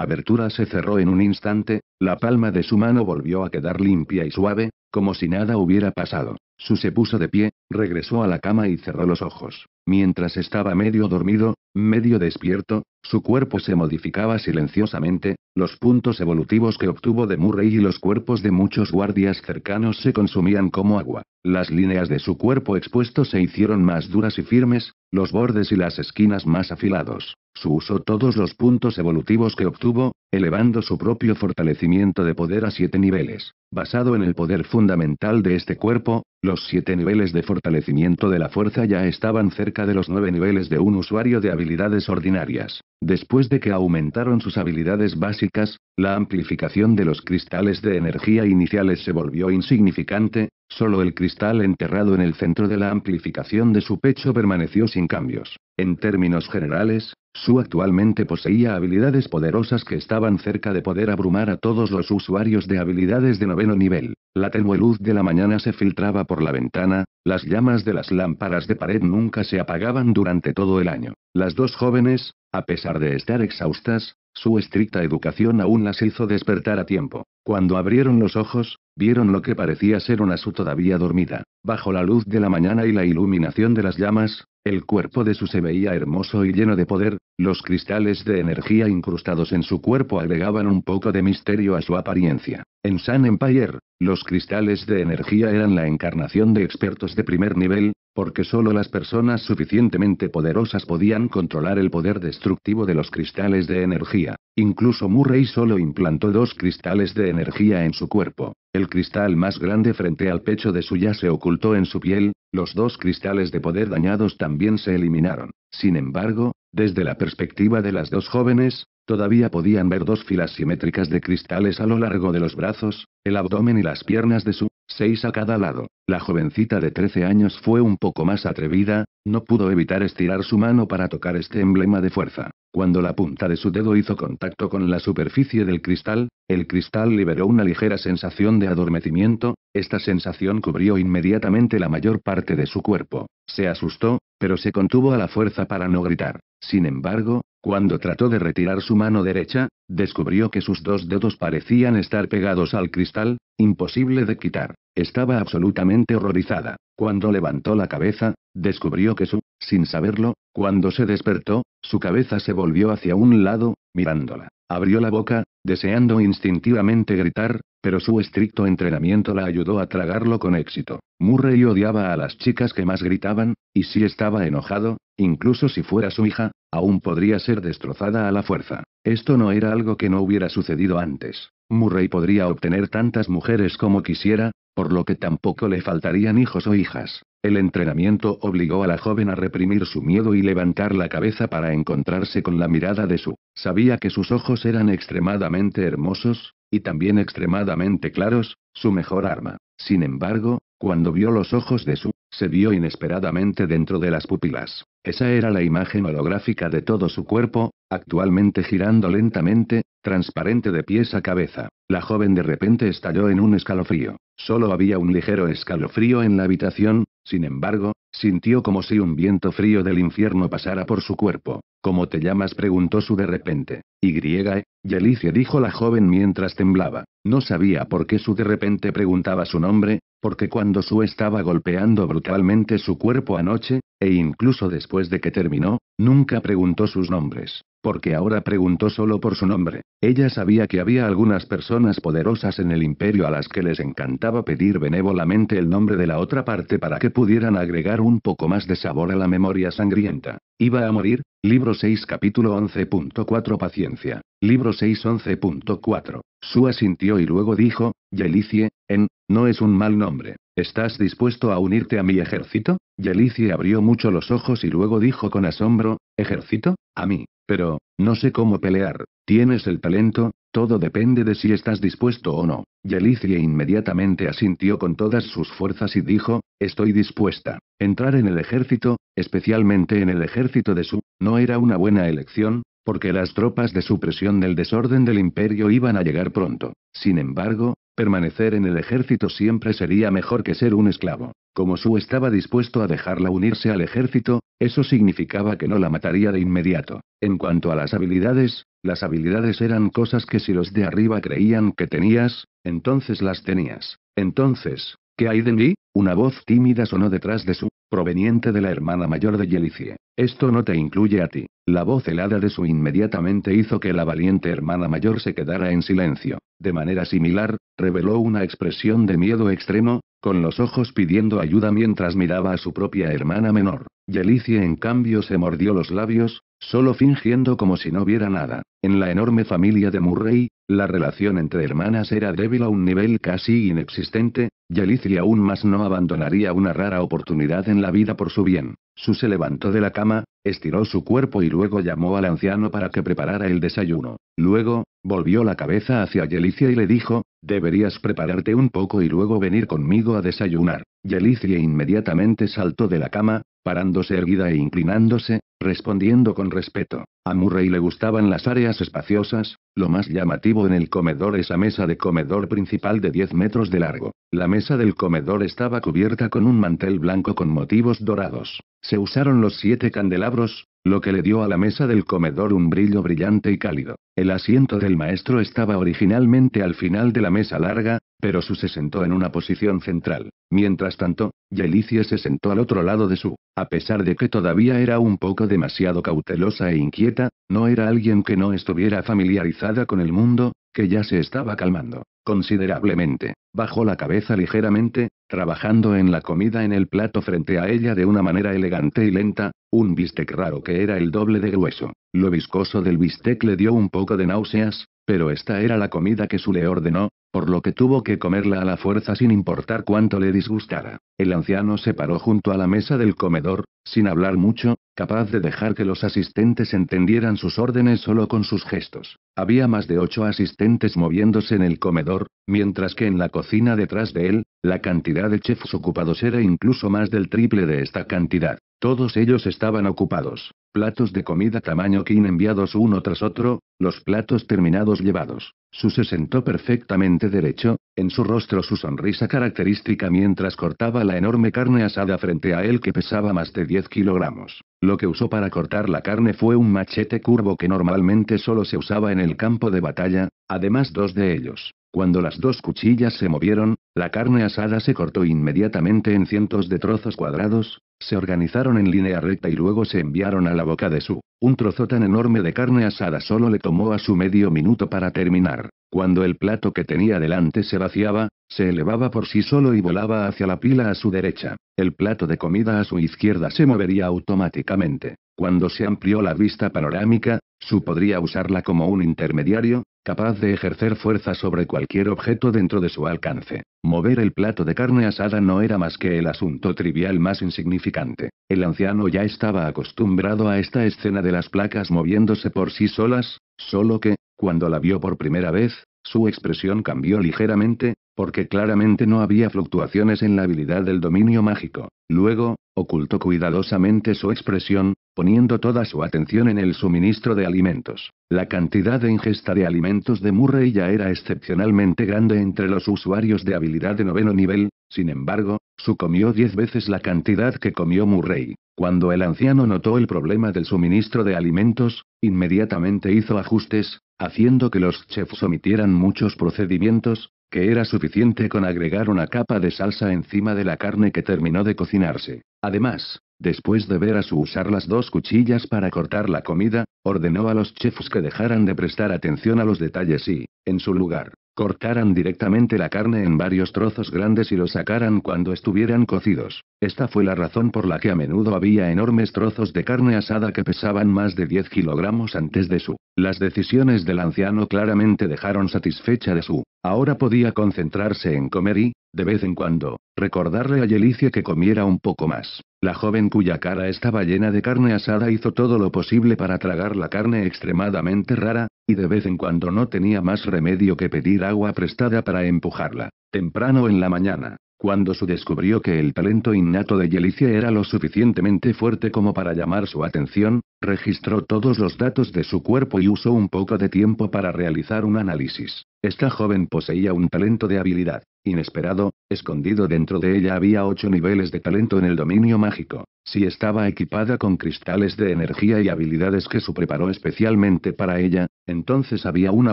abertura se cerró en un instante, la palma de su mano volvió a quedar limpia y suave, como si nada hubiera pasado. Su se puso de pie, regresó a la cama y cerró los ojos. Mientras estaba medio dormido, medio despierto, su cuerpo se modificaba silenciosamente, los puntos evolutivos que obtuvo de Murray y los cuerpos de muchos guardias cercanos se consumían como agua. Las líneas de su cuerpo expuesto se hicieron más duras y firmes, los bordes y las esquinas más afilados. Su usó todos los puntos evolutivos que obtuvo, elevando su propio fortalecimiento de poder a siete niveles. Basado en el poder fundamental de este cuerpo, los siete niveles de fortalecimiento de la fuerza ya estaban cerca de los nueve niveles de un usuario de habilidades ordinarias. Después de que aumentaron sus habilidades básicas, la amplificación de los cristales de energía iniciales se volvió insignificante, Solo el cristal enterrado en el centro de la amplificación de su pecho permaneció sin cambios. En términos generales, su actualmente poseía habilidades poderosas que estaban cerca de poder abrumar a todos los usuarios de habilidades de noveno nivel. La tenue luz de la mañana se filtraba por la ventana, las llamas de las lámparas de pared nunca se apagaban durante todo el año. Las dos jóvenes, a pesar de estar exhaustas, su estricta educación aún las hizo despertar a tiempo. Cuando abrieron los ojos, vieron lo que parecía ser una su todavía dormida. Bajo la luz de la mañana y la iluminación de las llamas, el cuerpo de Su se veía hermoso y lleno de poder, los cristales de energía incrustados en su cuerpo agregaban un poco de misterio a su apariencia. En San Empire, los cristales de energía eran la encarnación de expertos de primer nivel, porque solo las personas suficientemente poderosas podían controlar el poder destructivo de los cristales de energía. Incluso Murray solo implantó dos cristales de energía en su cuerpo. El cristal más grande frente al pecho de Suya se ocultó en su piel, los dos cristales de poder dañados también se eliminaron. Sin embargo, desde la perspectiva de las dos jóvenes, todavía podían ver dos filas simétricas de cristales a lo largo de los brazos, el abdomen y las piernas de su seis a cada lado. La jovencita de 13 años fue un poco más atrevida, no pudo evitar estirar su mano para tocar este emblema de fuerza. Cuando la punta de su dedo hizo contacto con la superficie del cristal, el cristal liberó una ligera sensación de adormecimiento, esta sensación cubrió inmediatamente la mayor parte de su cuerpo. Se asustó, pero se contuvo a la fuerza para no gritar. Sin embargo, cuando trató de retirar su mano derecha, Descubrió que sus dos dedos parecían estar pegados al cristal, imposible de quitar. Estaba absolutamente horrorizada. Cuando levantó la cabeza, descubrió que su, sin saberlo, cuando se despertó, su cabeza se volvió hacia un lado, mirándola. Abrió la boca, deseando instintivamente gritar, pero su estricto entrenamiento la ayudó a tragarlo con éxito. Murray odiaba a las chicas que más gritaban, y si estaba enojado, incluso si fuera su hija, aún podría ser destrozada a la fuerza. Esto no era algo que no hubiera sucedido antes. Murray podría obtener tantas mujeres como quisiera, por lo que tampoco le faltarían hijos o hijas. El entrenamiento obligó a la joven a reprimir su miedo y levantar la cabeza para encontrarse con la mirada de su. Sabía que sus ojos eran extremadamente hermosos, y también extremadamente claros, su mejor arma. Sin embargo, cuando vio los ojos de su, se vio inesperadamente dentro de las pupilas. Esa era la imagen holográfica de todo su cuerpo, Actualmente girando lentamente, transparente de pies a cabeza, la joven de repente estalló en un escalofrío. Solo había un ligero escalofrío en la habitación, sin embargo, sintió como si un viento frío del infierno pasara por su cuerpo. ¿Cómo te llamas? preguntó su de repente. Y, griega, Yelicia dijo la joven mientras temblaba. No sabía por qué su de repente preguntaba su nombre, porque cuando su estaba golpeando brutalmente su cuerpo anoche, e incluso después de que terminó, nunca preguntó sus nombres, porque ahora preguntó solo por su nombre. Ella sabía que había algunas personas poderosas en el imperio a las que les encantaba pedir benévolamente el nombre de la otra parte para que pudieran agregar un poco más de sabor a la memoria sangrienta. Iba a morir, libro 6 capítulo 11.4 Paciencia, libro 6 11.4. Su asintió y luego dijo, Yelicie, en, no es un mal nombre. ¿Estás dispuesto a unirte a mi ejército? Yelicie abrió mucho los ojos y luego dijo con asombro, ¿ejército? A mí. Pero, no sé cómo pelear. Tienes el talento, todo depende de si estás dispuesto o no. Yelicie inmediatamente asintió con todas sus fuerzas y dijo, estoy dispuesta. Entrar en el ejército, especialmente en el ejército de su, no era una buena elección, porque las tropas de supresión del desorden del imperio iban a llegar pronto. Sin embargo, Permanecer en el ejército siempre sería mejor que ser un esclavo. Como Su estaba dispuesto a dejarla unirse al ejército, eso significaba que no la mataría de inmediato. En cuanto a las habilidades, las habilidades eran cosas que si los de arriba creían que tenías, entonces las tenías. Entonces, ¿qué hay de mí? Una voz tímida sonó detrás de Su proveniente de la hermana mayor de Yelicie. Esto no te incluye a ti. La voz helada de su inmediatamente hizo que la valiente hermana mayor se quedara en silencio. De manera similar, reveló una expresión de miedo extremo, con los ojos pidiendo ayuda mientras miraba a su propia hermana menor. Yelicie en cambio se mordió los labios, solo fingiendo como si no viera nada. En la enorme familia de Murray, la relación entre hermanas era débil a un nivel casi inexistente, Alicia aún más no abandonaría una rara oportunidad en la vida por su bien. Su se levantó de la cama, estiró su cuerpo y luego llamó al anciano para que preparara el desayuno. Luego, volvió la cabeza hacia Yelicia y le dijo, deberías prepararte un poco y luego venir conmigo a desayunar. Yelicia inmediatamente saltó de la cama, parándose erguida e inclinándose, respondiendo con respeto. A Murray le gustaban las áreas espaciosas, lo más llamativo en el comedor es la mesa de comedor principal de 10 metros de largo. La mesa del comedor estaba cubierta con un mantel blanco con motivos dorados. Se usaron los siete candelabros, lo que le dio a la mesa del comedor un brillo brillante y cálido. El asiento del maestro estaba originalmente al final de la mesa larga, pero su se sentó en una posición central. Mientras tanto, Yelicia se sentó al otro lado de su. A pesar de que todavía era un poco demasiado cautelosa e inquieta, no era alguien que no estuviera familiarizada con el mundo, que ya se estaba calmando considerablemente. Bajó la cabeza ligeramente, trabajando en la comida en el plato frente a ella de una manera elegante y lenta, un bistec raro que era el doble de grueso. Lo viscoso del bistec le dio un poco de náuseas, pero esta era la comida que su le ordenó, por lo que tuvo que comerla a la fuerza sin importar cuánto le disgustara. El anciano se paró junto a la mesa del comedor, sin hablar mucho, capaz de dejar que los asistentes entendieran sus órdenes solo con sus gestos. Había más de ocho asistentes moviéndose en el comedor, mientras que en la cocina detrás de él, la cantidad de chefs ocupados era incluso más del triple de esta cantidad. Todos ellos estaban ocupados. Platos de comida tamaño king enviados uno tras otro, los platos terminados llevados. Su se sentó perfectamente derecho, en su rostro su sonrisa característica mientras cortaba la enorme carne asada frente a él que pesaba más de 10 kilogramos. Lo que usó para cortar la carne fue un machete curvo que normalmente solo se usaba en el campo de batalla, además dos de ellos. Cuando las dos cuchillas se movieron, la carne asada se cortó inmediatamente en cientos de trozos cuadrados, se organizaron en línea recta y luego se enviaron a la boca de Su. Un trozo tan enorme de carne asada solo le tomó a su medio minuto para terminar. Cuando el plato que tenía delante se vaciaba, se elevaba por sí solo y volaba hacia la pila a su derecha. El plato de comida a su izquierda se movería automáticamente. Cuando se amplió la vista panorámica, Su podría usarla como un intermediario, capaz de ejercer fuerza sobre cualquier objeto dentro de su alcance. Mover el plato de carne asada no era más que el asunto trivial más insignificante. El anciano ya estaba acostumbrado a esta escena de las placas moviéndose por sí solas, solo que, cuando la vio por primera vez, su expresión cambió ligeramente, porque claramente no había fluctuaciones en la habilidad del dominio mágico. Luego, ocultó cuidadosamente su expresión, poniendo toda su atención en el suministro de alimentos. La cantidad de ingesta de alimentos de Murray ya era excepcionalmente grande entre los usuarios de habilidad de noveno nivel, sin embargo, su comió diez veces la cantidad que comió Murray. Cuando el anciano notó el problema del suministro de alimentos, inmediatamente hizo ajustes, haciendo que los chefs omitieran muchos procedimientos, que era suficiente con agregar una capa de salsa encima de la carne que terminó de cocinarse. Además, Después de ver a su usar las dos cuchillas para cortar la comida, ordenó a los chefs que dejaran de prestar atención a los detalles y, en su lugar, cortaran directamente la carne en varios trozos grandes y lo sacaran cuando estuvieran cocidos. Esta fue la razón por la que a menudo había enormes trozos de carne asada que pesaban más de 10 kilogramos antes de su. Las decisiones del anciano claramente dejaron satisfecha de su. Ahora podía concentrarse en comer y, de vez en cuando, recordarle a Yelicia que comiera un poco más. La joven cuya cara estaba llena de carne asada hizo todo lo posible para tragar la carne extremadamente rara, y de vez en cuando no tenía más remedio que pedir agua prestada para empujarla. Temprano en la mañana, cuando su descubrió que el talento innato de Yelicia era lo suficientemente fuerte como para llamar su atención, registró todos los datos de su cuerpo y usó un poco de tiempo para realizar un análisis. Esta joven poseía un talento de habilidad, inesperado, Escondido dentro de ella había ocho niveles de talento en el dominio mágico. Si estaba equipada con cristales de energía y habilidades que su preparó especialmente para ella, entonces había una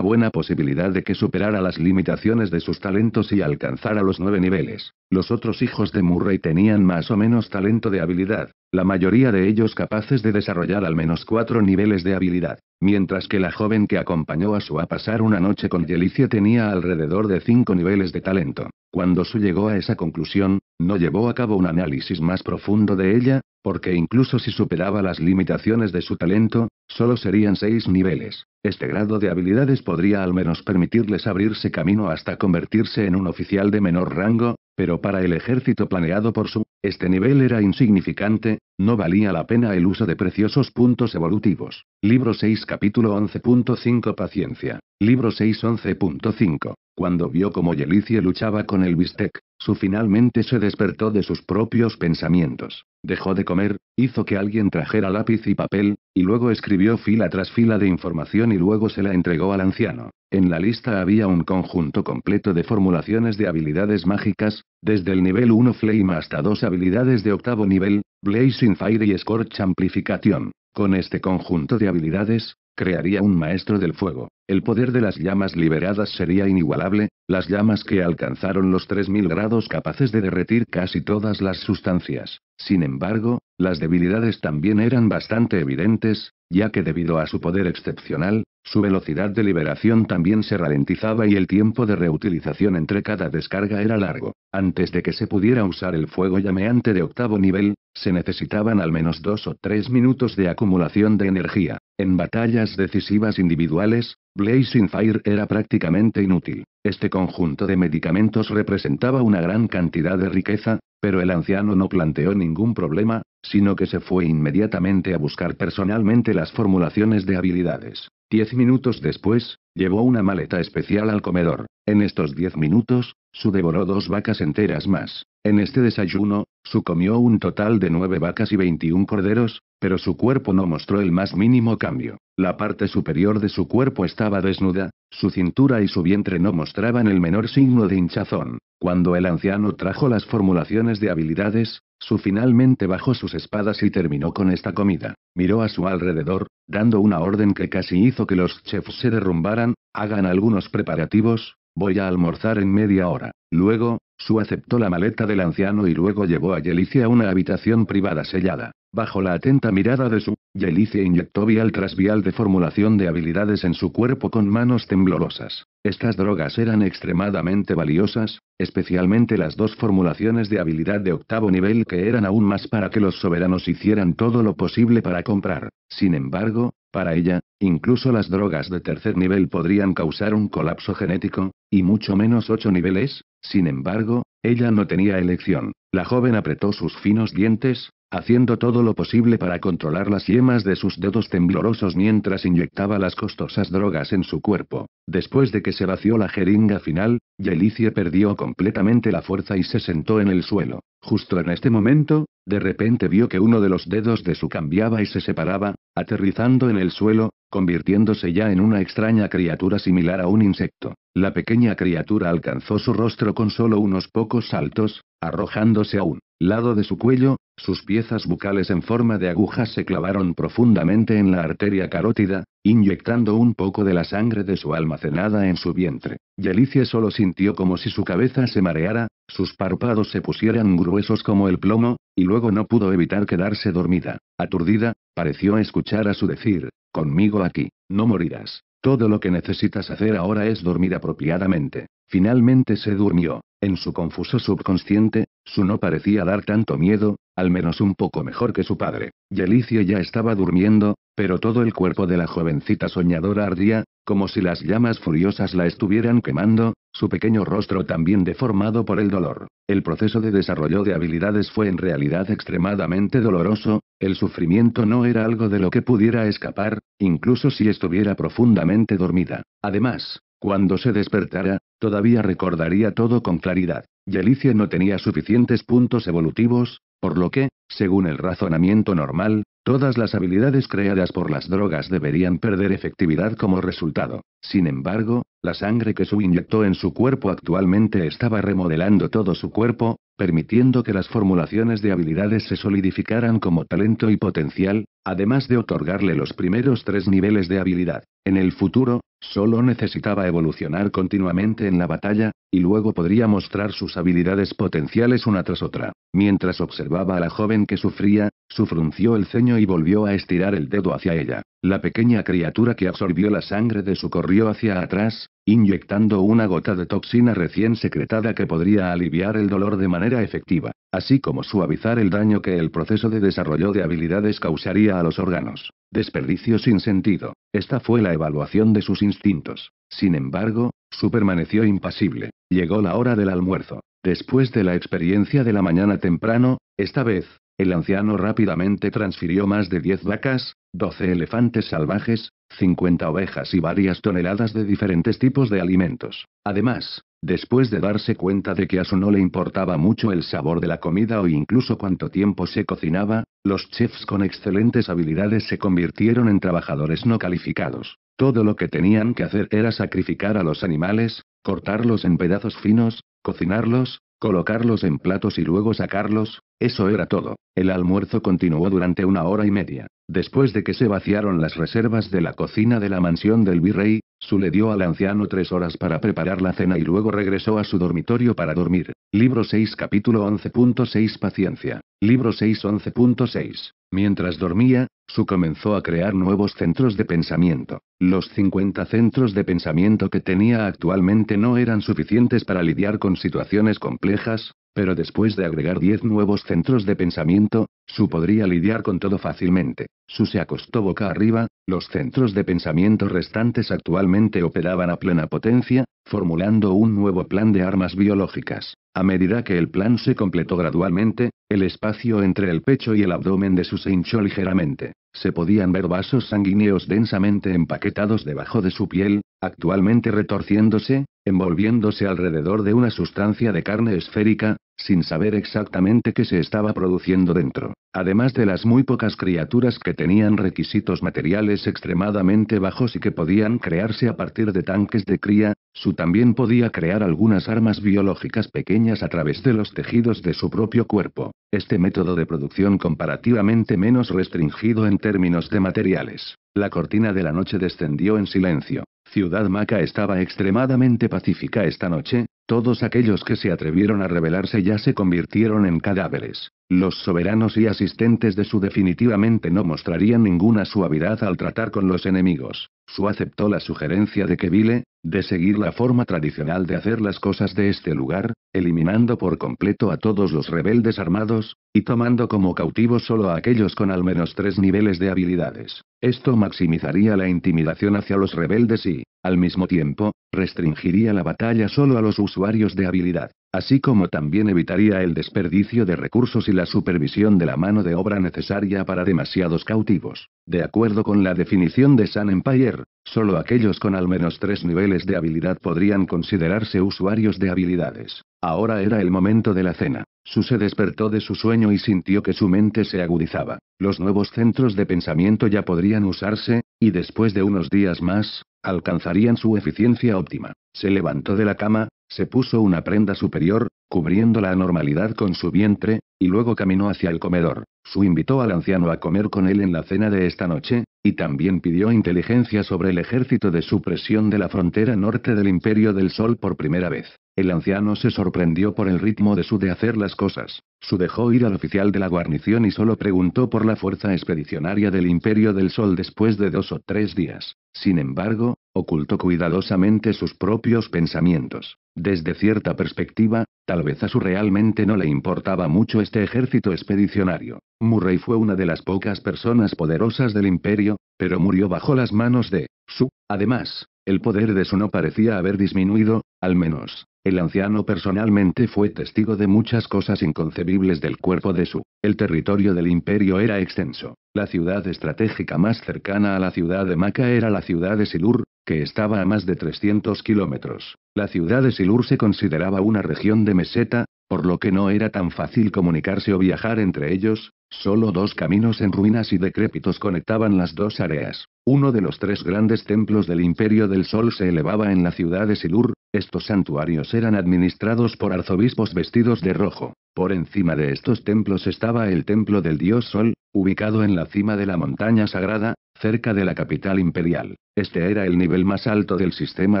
buena posibilidad de que superara las limitaciones de sus talentos y alcanzara los nueve niveles. Los otros hijos de Murray tenían más o menos talento de habilidad, la mayoría de ellos capaces de desarrollar al menos cuatro niveles de habilidad, mientras que la joven que acompañó a su a pasar una noche con Yelicia tenía alrededor de cinco niveles de talento. Cuando Su llegó a esa conclusión, no llevó a cabo un análisis más profundo de ella, porque incluso si superaba las limitaciones de su talento, solo serían seis niveles. Este grado de habilidades podría al menos permitirles abrirse camino hasta convertirse en un oficial de menor rango, pero para el ejército planeado por su, este nivel era insignificante, no valía la pena el uso de preciosos puntos evolutivos. Libro 6 capítulo 11.5 Paciencia. Libro 6 11.5. Cuando vio cómo Yelicie luchaba con el bistec, su finalmente se despertó de sus propios pensamientos. Dejó de comer, Hizo que alguien trajera lápiz y papel, y luego escribió fila tras fila de información y luego se la entregó al anciano. En la lista había un conjunto completo de formulaciones de habilidades mágicas, desde el nivel 1 Flame hasta dos habilidades de octavo nivel, Blazing Fire y Scorch Amplificación. Con este conjunto de habilidades, crearía un maestro del fuego. El poder de las llamas liberadas sería inigualable, las llamas que alcanzaron los 3.000 grados capaces de derretir casi todas las sustancias. Sin embargo, las debilidades también eran bastante evidentes, ya que debido a su poder excepcional, su velocidad de liberación también se ralentizaba y el tiempo de reutilización entre cada descarga era largo. Antes de que se pudiera usar el fuego llameante de octavo nivel, se necesitaban al menos dos o tres minutos de acumulación de energía. En batallas decisivas individuales, Blazing Fire era prácticamente inútil. Este conjunto de medicamentos representaba una gran cantidad de riqueza, pero el anciano no planteó ningún problema, sino que se fue inmediatamente a buscar personalmente las formulaciones de habilidades. Diez minutos después, llevó una maleta especial al comedor. En estos diez minutos, su devoró dos vacas enteras más. En este desayuno, su comió un total de nueve vacas y veintiún corderos, pero su cuerpo no mostró el más mínimo cambio. La parte superior de su cuerpo estaba desnuda, su cintura y su vientre no mostraban el menor signo de hinchazón. Cuando el anciano trajo las formulaciones de habilidades, su finalmente bajó sus espadas y terminó con esta comida. Miró a su alrededor, dando una orden que casi hizo que los chefs se derrumbaran, hagan algunos preparativos, voy a almorzar en media hora. Luego, Su aceptó la maleta del anciano y luego llevó a Yelicia a una habitación privada sellada. Bajo la atenta mirada de su, Yelice inyectó vial tras vial de formulación de habilidades en su cuerpo con manos temblorosas. Estas drogas eran extremadamente valiosas, especialmente las dos formulaciones de habilidad de octavo nivel que eran aún más para que los soberanos hicieran todo lo posible para comprar. Sin embargo, para ella, incluso las drogas de tercer nivel podrían causar un colapso genético, y mucho menos ocho niveles, sin embargo, ella no tenía elección. La joven apretó sus finos dientes, haciendo todo lo posible para controlar las yemas de sus dedos temblorosos mientras inyectaba las costosas drogas en su cuerpo. Después de que se vació la jeringa final, Yelicia perdió completamente la fuerza y se sentó en el suelo. Justo en este momento, de repente vio que uno de los dedos de su cambiaba y se separaba, aterrizando en el suelo, convirtiéndose ya en una extraña criatura similar a un insecto. La pequeña criatura alcanzó su rostro con solo unos pocos saltos, arrojándose aún lado de su cuello, sus piezas bucales en forma de agujas se clavaron profundamente en la arteria carótida, inyectando un poco de la sangre de su almacenada en su vientre. Alicia solo sintió como si su cabeza se mareara, sus párpados se pusieran gruesos como el plomo, y luego no pudo evitar quedarse dormida. Aturdida, pareció escuchar a su decir, conmigo aquí, no morirás. Todo lo que necesitas hacer ahora es dormir apropiadamente. Finalmente se durmió. En su confuso subconsciente, su no parecía dar tanto miedo, al menos un poco mejor que su padre. Alicia ya estaba durmiendo, pero todo el cuerpo de la jovencita soñadora ardía, como si las llamas furiosas la estuvieran quemando, su pequeño rostro también deformado por el dolor. El proceso de desarrollo de habilidades fue en realidad extremadamente doloroso, el sufrimiento no era algo de lo que pudiera escapar, incluso si estuviera profundamente dormida. Además, cuando se despertara, todavía recordaría todo con claridad. y Alicia no tenía suficientes puntos evolutivos, por lo que, según el razonamiento normal, todas las habilidades creadas por las drogas deberían perder efectividad como resultado. Sin embargo, la sangre que su inyectó en su cuerpo actualmente estaba remodelando todo su cuerpo, permitiendo que las formulaciones de habilidades se solidificaran como talento y potencial, además de otorgarle los primeros tres niveles de habilidad. En el futuro, Solo necesitaba evolucionar continuamente en la batalla, y luego podría mostrar sus habilidades potenciales una tras otra. Mientras observaba a la joven que sufría, frunció el ceño y volvió a estirar el dedo hacia ella. La pequeña criatura que absorbió la sangre de su corrió hacia atrás, inyectando una gota de toxina recién secretada que podría aliviar el dolor de manera efectiva, así como suavizar el daño que el proceso de desarrollo de habilidades causaría a los órganos. Desperdicio sin sentido. Esta fue la evaluación de sus instintos. Sin embargo, su permaneció impasible. Llegó la hora del almuerzo. Después de la experiencia de la mañana temprano, esta vez, el anciano rápidamente transfirió más de 10 vacas, 12 elefantes salvajes, 50 ovejas y varias toneladas de diferentes tipos de alimentos. Además, después de darse cuenta de que a su no le importaba mucho el sabor de la comida o incluso cuánto tiempo se cocinaba, los chefs con excelentes habilidades se convirtieron en trabajadores no calificados. Todo lo que tenían que hacer era sacrificar a los animales, cortarlos en pedazos finos, cocinarlos, Colocarlos en platos y luego sacarlos, eso era todo. El almuerzo continuó durante una hora y media. Después de que se vaciaron las reservas de la cocina de la mansión del virrey, Su le dio al anciano tres horas para preparar la cena y luego regresó a su dormitorio para dormir. Libro 6 capítulo 11.6 Paciencia. Libro 6 11.6. Mientras dormía, su comenzó a crear nuevos centros de pensamiento. Los 50 centros de pensamiento que tenía actualmente no eran suficientes para lidiar con situaciones complejas, pero después de agregar 10 nuevos centros de pensamiento, Su podría lidiar con todo fácilmente. Su se acostó boca arriba, los centros de pensamiento restantes actualmente operaban a plena potencia, formulando un nuevo plan de armas biológicas. A medida que el plan se completó gradualmente, el espacio entre el pecho y el abdomen de su se hinchó ligeramente. Se podían ver vasos sanguíneos densamente empaquetados debajo de su piel, actualmente retorciéndose, envolviéndose alrededor de una sustancia de carne esférica, sin saber exactamente qué se estaba produciendo dentro, además de las muy pocas criaturas que tenían requisitos materiales extremadamente bajos y que podían crearse a partir de tanques de cría, Su también podía crear algunas armas biológicas pequeñas a través de los tejidos de su propio cuerpo, este método de producción comparativamente menos restringido en términos de materiales. La cortina de la noche descendió en silencio. Ciudad Maca estaba extremadamente pacífica esta noche, todos aquellos que se atrevieron a rebelarse ya se convirtieron en cadáveres. Los soberanos y asistentes de su definitivamente no mostrarían ninguna suavidad al tratar con los enemigos. Su aceptó la sugerencia de que Vile, de seguir la forma tradicional de hacer las cosas de este lugar, eliminando por completo a todos los rebeldes armados, y tomando como cautivos solo a aquellos con al menos tres niveles de habilidades. Esto maximizaría la intimidación hacia los rebeldes y, al mismo tiempo, restringiría la batalla solo a los usuarios de habilidad así como también evitaría el desperdicio de recursos y la supervisión de la mano de obra necesaria para demasiados cautivos. De acuerdo con la definición de San Empire, solo aquellos con al menos tres niveles de habilidad podrían considerarse usuarios de habilidades. Ahora era el momento de la cena. Su se despertó de su sueño y sintió que su mente se agudizaba. Los nuevos centros de pensamiento ya podrían usarse, y después de unos días más, alcanzarían su eficiencia óptima. Se levantó de la cama, se puso una prenda superior, cubriendo la anormalidad con su vientre, y luego caminó hacia el comedor. Su invitó al anciano a comer con él en la cena de esta noche, y también pidió inteligencia sobre el ejército de supresión de la frontera norte del Imperio del Sol por primera vez. El anciano se sorprendió por el ritmo de su de hacer las cosas. Su dejó ir al oficial de la guarnición y solo preguntó por la fuerza expedicionaria del Imperio del Sol después de dos o tres días. Sin embargo, ocultó cuidadosamente sus propios pensamientos. Desde cierta perspectiva, tal vez a su realmente no le importaba mucho este ejército expedicionario. Murray fue una de las pocas personas poderosas del imperio, pero murió bajo las manos de Su. Además, el poder de Su no parecía haber disminuido, al menos, el anciano personalmente fue testigo de muchas cosas inconcebibles del cuerpo de Su. El territorio del imperio era extenso. La ciudad estratégica más cercana a la ciudad de Maca era la ciudad de Silur, que estaba a más de 300 kilómetros. La ciudad de Silur se consideraba una región de meseta, por lo que no era tan fácil comunicarse o viajar entre ellos, solo dos caminos en ruinas y decrépitos conectaban las dos áreas. Uno de los tres grandes templos del Imperio del Sol se elevaba en la ciudad de Silur, estos santuarios eran administrados por arzobispos vestidos de rojo. Por encima de estos templos estaba el templo del dios Sol, ubicado en la cima de la montaña sagrada, cerca de la capital imperial. Este era el nivel más alto del sistema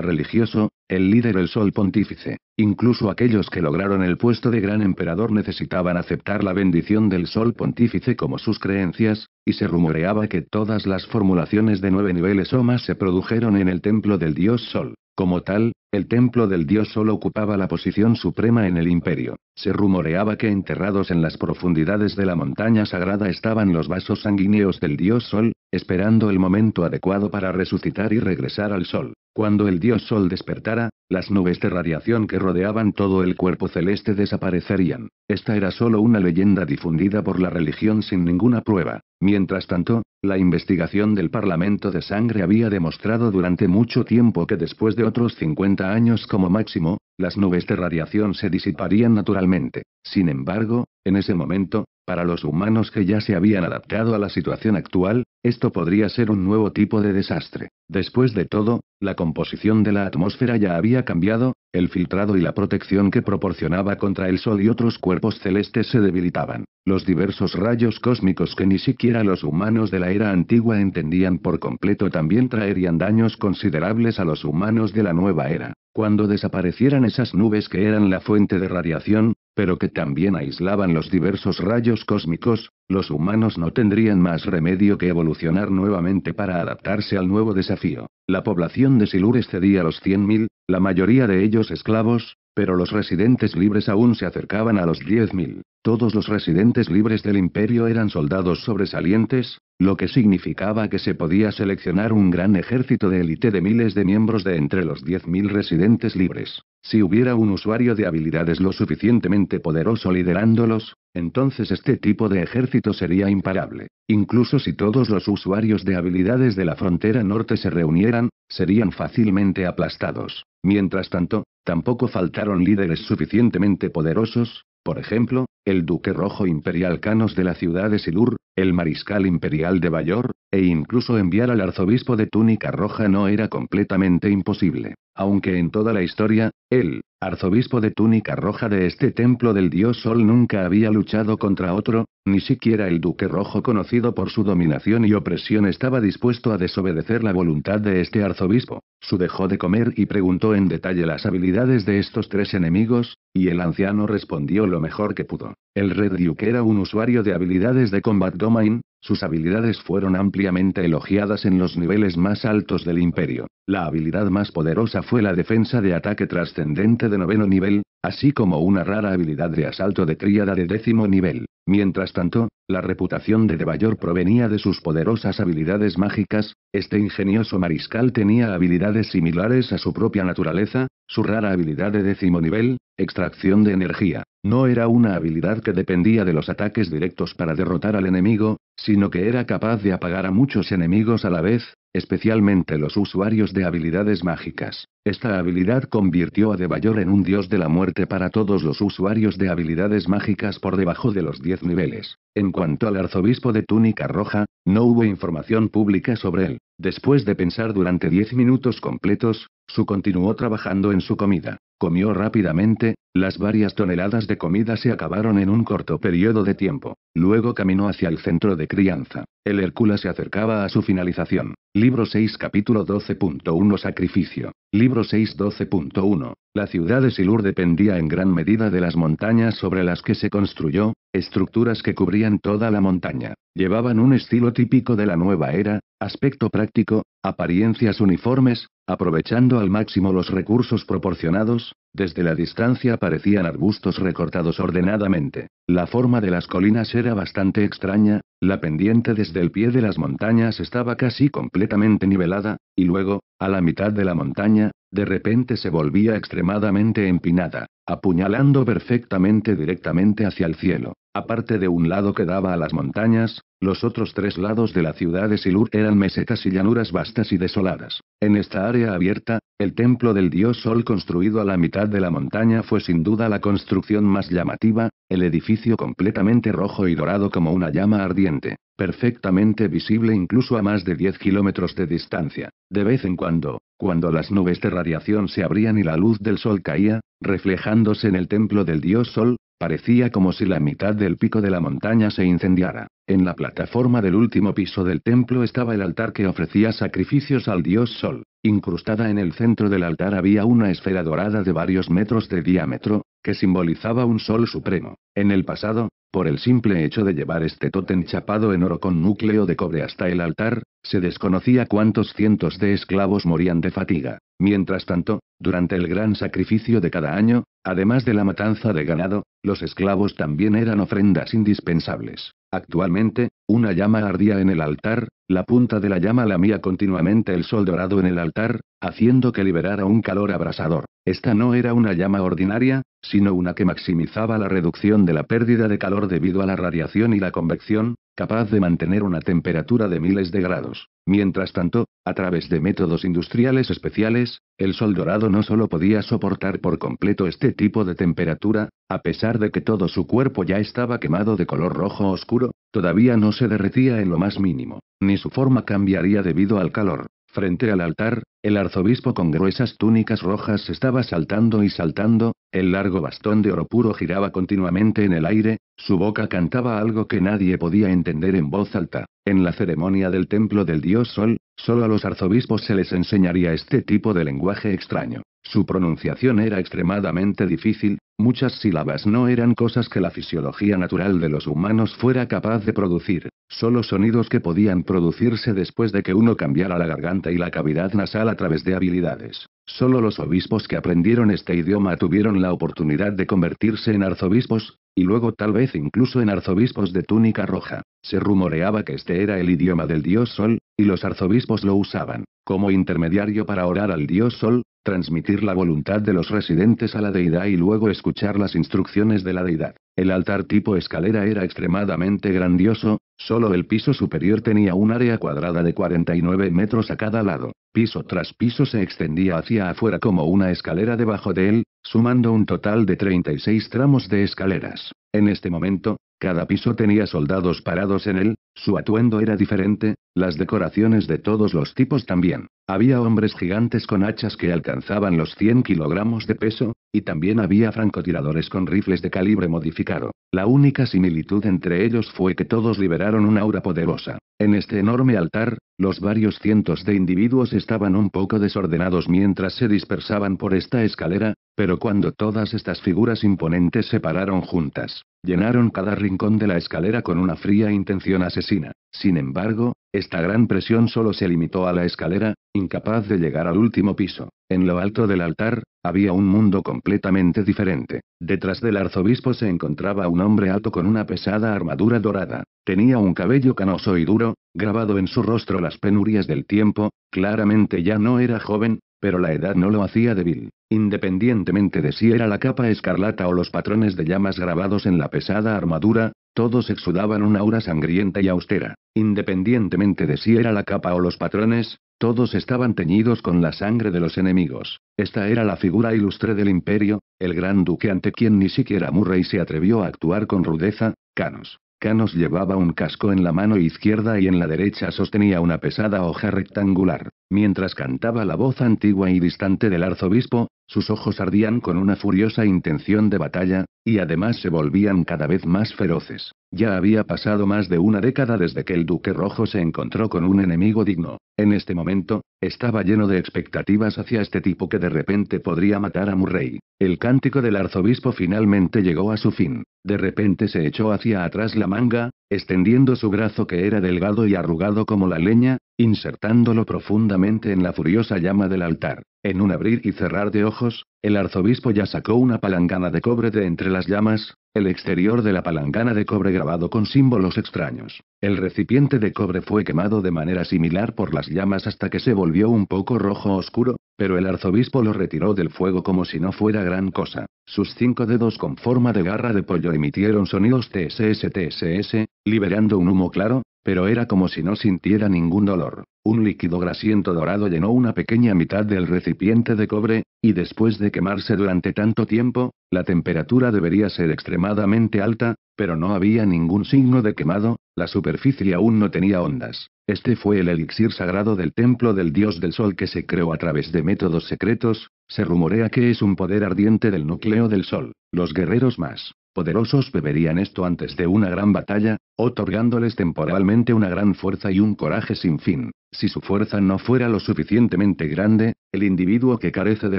religioso, el líder el Sol Pontífice. Incluso aquellos que lograron el puesto de gran emperador necesitaban aceptar la bendición del Sol Pontífice como sus creencias, y se rumoreaba que todas las formulaciones de nueve niveles o más se produjeron en el templo del dios Sol. Como tal, el templo del dios Sol ocupaba la posición suprema en el imperio. Se rumoreaba que enterrados en las profundidades de la montaña sagrada estaban los vasos sanguíneos del dios Sol, esperando el momento adecuado para resucitar y regresar al Sol. Cuando el dios Sol despertara, las nubes de radiación que rodeaban todo el cuerpo celeste desaparecerían. Esta era solo una leyenda difundida por la religión sin ninguna prueba. Mientras tanto, la investigación del Parlamento de Sangre había demostrado durante mucho tiempo que después de otros 50 años como máximo, las nubes de radiación se disiparían naturalmente. Sin embargo, en ese momento, para los humanos que ya se habían adaptado a la situación actual, esto podría ser un nuevo tipo de desastre. Después de todo, la composición de la atmósfera ya había cambiado, el filtrado y la protección que proporcionaba contra el Sol y otros cuerpos celestes se debilitaban. Los diversos rayos cósmicos que ni siquiera los humanos de la era antigua entendían por completo también traerían daños considerables a los humanos de la nueva era. Cuando desaparecieran esas nubes que eran la fuente de radiación, pero que también aislaban los diversos rayos cósmicos, los humanos no tendrían más remedio que evolucionar nuevamente para adaptarse al nuevo desafío. La población de Silur excedía los 100.000, la mayoría de ellos esclavos, pero los residentes libres aún se acercaban a los 10.000. Todos los residentes libres del imperio eran soldados sobresalientes, lo que significaba que se podía seleccionar un gran ejército de élite de miles de miembros de entre los 10.000 residentes libres. Si hubiera un usuario de habilidades lo suficientemente poderoso liderándolos, entonces este tipo de ejército sería imparable. Incluso si todos los usuarios de habilidades de la frontera norte se reunieran, serían fácilmente aplastados. Mientras tanto, tampoco faltaron líderes suficientemente poderosos, por ejemplo, el duque rojo imperial Canos de la ciudad de Silur, el mariscal imperial de Bayor, e incluso enviar al arzobispo de túnica roja no era completamente imposible, aunque en toda la historia, el arzobispo de túnica roja de este templo del dios Sol nunca había luchado contra otro, ni siquiera el duque rojo conocido por su dominación y opresión estaba dispuesto a desobedecer la voluntad de este arzobispo. Su dejó de comer y preguntó en detalle las habilidades de estos tres enemigos, y el anciano respondió lo mejor que pudo. El Red Duke era un usuario de habilidades de Combat Domain, sus habilidades fueron ampliamente elogiadas en los niveles más altos del imperio. La habilidad más poderosa fue la defensa de ataque trascendente de noveno nivel, así como una rara habilidad de asalto de tríada de décimo nivel. Mientras tanto, la reputación de Devayor provenía de sus poderosas habilidades mágicas, este ingenioso mariscal tenía habilidades similares a su propia naturaleza, su rara habilidad de décimo nivel, extracción de energía, no era una habilidad que dependía de los ataques directos para derrotar al enemigo, sino que era capaz de apagar a muchos enemigos a la vez, especialmente los usuarios de habilidades mágicas. Esta habilidad convirtió a De en un dios de la muerte para todos los usuarios de habilidades mágicas por debajo de los 10 niveles. En cuanto al arzobispo de túnica roja, no hubo información pública sobre él. Después de pensar durante diez minutos completos, Su continuó trabajando en su comida. Comió rápidamente, las varias toneladas de comida se acabaron en un corto periodo de tiempo. Luego caminó hacia el centro de crianza. El Hércula se acercaba a su finalización. Libro 6 capítulo 12.1 Sacrificio. Libro 6 12.1. La ciudad de Silur dependía en gran medida de las montañas sobre las que se construyó, estructuras que cubrían toda la montaña. Llevaban un estilo típico de la nueva era, aspecto práctico, apariencias uniformes, Aprovechando al máximo los recursos proporcionados, desde la distancia parecían arbustos recortados ordenadamente. La forma de las colinas era bastante extraña, la pendiente desde el pie de las montañas estaba casi completamente nivelada, y luego, a la mitad de la montaña, de repente se volvía extremadamente empinada, apuñalando perfectamente directamente hacia el cielo. Aparte de un lado que daba a las montañas, los otros tres lados de la ciudad de Silur eran mesetas y llanuras vastas y desoladas. En esta área abierta, el templo del dios Sol construido a la mitad de la montaña fue sin duda la construcción más llamativa, el edificio completamente rojo y dorado como una llama ardiente, perfectamente visible incluso a más de 10 kilómetros de distancia. De vez en cuando, cuando las nubes de radiación se abrían y la luz del sol caía, reflejándose en el templo del dios Sol, Parecía como si la mitad del pico de la montaña se incendiara. En la plataforma del último piso del templo estaba el altar que ofrecía sacrificios al dios Sol. Incrustada en el centro del altar había una esfera dorada de varios metros de diámetro, que simbolizaba un sol supremo. En el pasado, por el simple hecho de llevar este tótem chapado en oro con núcleo de cobre hasta el altar, se desconocía cuántos cientos de esclavos morían de fatiga. Mientras tanto, durante el gran sacrificio de cada año, además de la matanza de ganado, los esclavos también eran ofrendas indispensables. Actualmente, una llama ardía en el altar, la punta de la llama lamía continuamente el sol dorado en el altar, haciendo que liberara un calor abrasador. Esta no era una llama ordinaria, sino una que maximizaba la reducción de la pérdida de calor debido a la radiación y la convección, capaz de mantener una temperatura de miles de grados. Mientras tanto, a través de métodos industriales especiales, el sol dorado no solo podía soportar por completo este tipo de temperatura, a pesar de que todo su cuerpo ya estaba quemado de color rojo oscuro, Todavía no se derretía en lo más mínimo, ni su forma cambiaría debido al calor. Frente al altar, el arzobispo con gruesas túnicas rojas estaba saltando y saltando, el largo bastón de oro puro giraba continuamente en el aire, su boca cantaba algo que nadie podía entender en voz alta. En la ceremonia del templo del dios Sol, solo a los arzobispos se les enseñaría este tipo de lenguaje extraño. Su pronunciación era extremadamente difícil, muchas sílabas no eran cosas que la fisiología natural de los humanos fuera capaz de producir, solo sonidos que podían producirse después de que uno cambiara la garganta y la cavidad nasal a través de habilidades. Solo los obispos que aprendieron este idioma tuvieron la oportunidad de convertirse en arzobispos, y luego tal vez incluso en arzobispos de túnica roja. Se rumoreaba que este era el idioma del dios Sol, y los arzobispos lo usaban, como intermediario para orar al dios Sol, transmitir la voluntad de los residentes a la deidad y luego escuchar las instrucciones de la deidad. El altar tipo escalera era extremadamente grandioso, solo el piso superior tenía un área cuadrada de 49 metros a cada lado. Piso tras piso se extendía hacia afuera como una escalera debajo de él, sumando un total de 36 tramos de escaleras. En este momento, cada piso tenía soldados parados en él, su atuendo era diferente, las decoraciones de todos los tipos también. Había hombres gigantes con hachas que alcanzaban los 100 kilogramos de peso, y también había francotiradores con rifles de calibre modificado. La única similitud entre ellos fue que todos liberaron una aura poderosa. En este enorme altar, los varios cientos de individuos estaban un poco desordenados mientras se dispersaban por esta escalera, pero cuando todas estas figuras imponentes se pararon juntas, llenaron cada rincón de la escalera con una fría intención asesina. Sin embargo, esta gran presión solo se limitó a la escalera, incapaz de llegar al último piso. En lo alto del altar, había un mundo completamente diferente. Detrás del arzobispo se encontraba un hombre alto con una pesada armadura dorada. Tenía un cabello canoso y duro, grabado en su rostro las penurias del tiempo, claramente ya no era joven, pero la edad no lo hacía débil. Independientemente de si era la capa escarlata o los patrones de llamas grabados en la pesada armadura, todos exudaban una aura sangrienta y austera. Independientemente de si era la capa o los patrones, todos estaban teñidos con la sangre de los enemigos. Esta era la figura ilustre del imperio, el gran duque ante quien ni siquiera Murray se atrevió a actuar con rudeza, Canos. Canos llevaba un casco en la mano izquierda y en la derecha sostenía una pesada hoja rectangular. Mientras cantaba la voz antigua y distante del arzobispo, sus ojos ardían con una furiosa intención de batalla, y además se volvían cada vez más feroces. Ya había pasado más de una década desde que el Duque Rojo se encontró con un enemigo digno. En este momento, estaba lleno de expectativas hacia este tipo que de repente podría matar a Murray. El cántico del arzobispo finalmente llegó a su fin. De repente se echó hacia atrás la manga, extendiendo su brazo que era delgado y arrugado como la leña, insertándolo profundamente en la furiosa llama del altar. En un abrir y cerrar de ojos, el arzobispo ya sacó una palangana de cobre de entre las llamas, el exterior de la palangana de cobre grabado con símbolos extraños. El recipiente de cobre fue quemado de manera similar por las llamas hasta que se volvió un poco rojo oscuro, pero el arzobispo lo retiró del fuego como si no fuera gran cosa. Sus cinco dedos con forma de garra de pollo emitieron sonidos TSS-TSS, liberando un humo claro, pero era como si no sintiera ningún dolor. Un líquido grasiento dorado llenó una pequeña mitad del recipiente de cobre, y después de quemarse durante tanto tiempo, la temperatura debería ser extremadamente alta, pero no había ningún signo de quemado, la superficie aún no tenía ondas. Este fue el elixir sagrado del templo del dios del sol que se creó a través de métodos secretos, se rumorea que es un poder ardiente del núcleo del sol. Los guerreros más poderosos beberían esto antes de una gran batalla, otorgándoles temporalmente una gran fuerza y un coraje sin fin. Si su fuerza no fuera lo suficientemente grande, el individuo que carece de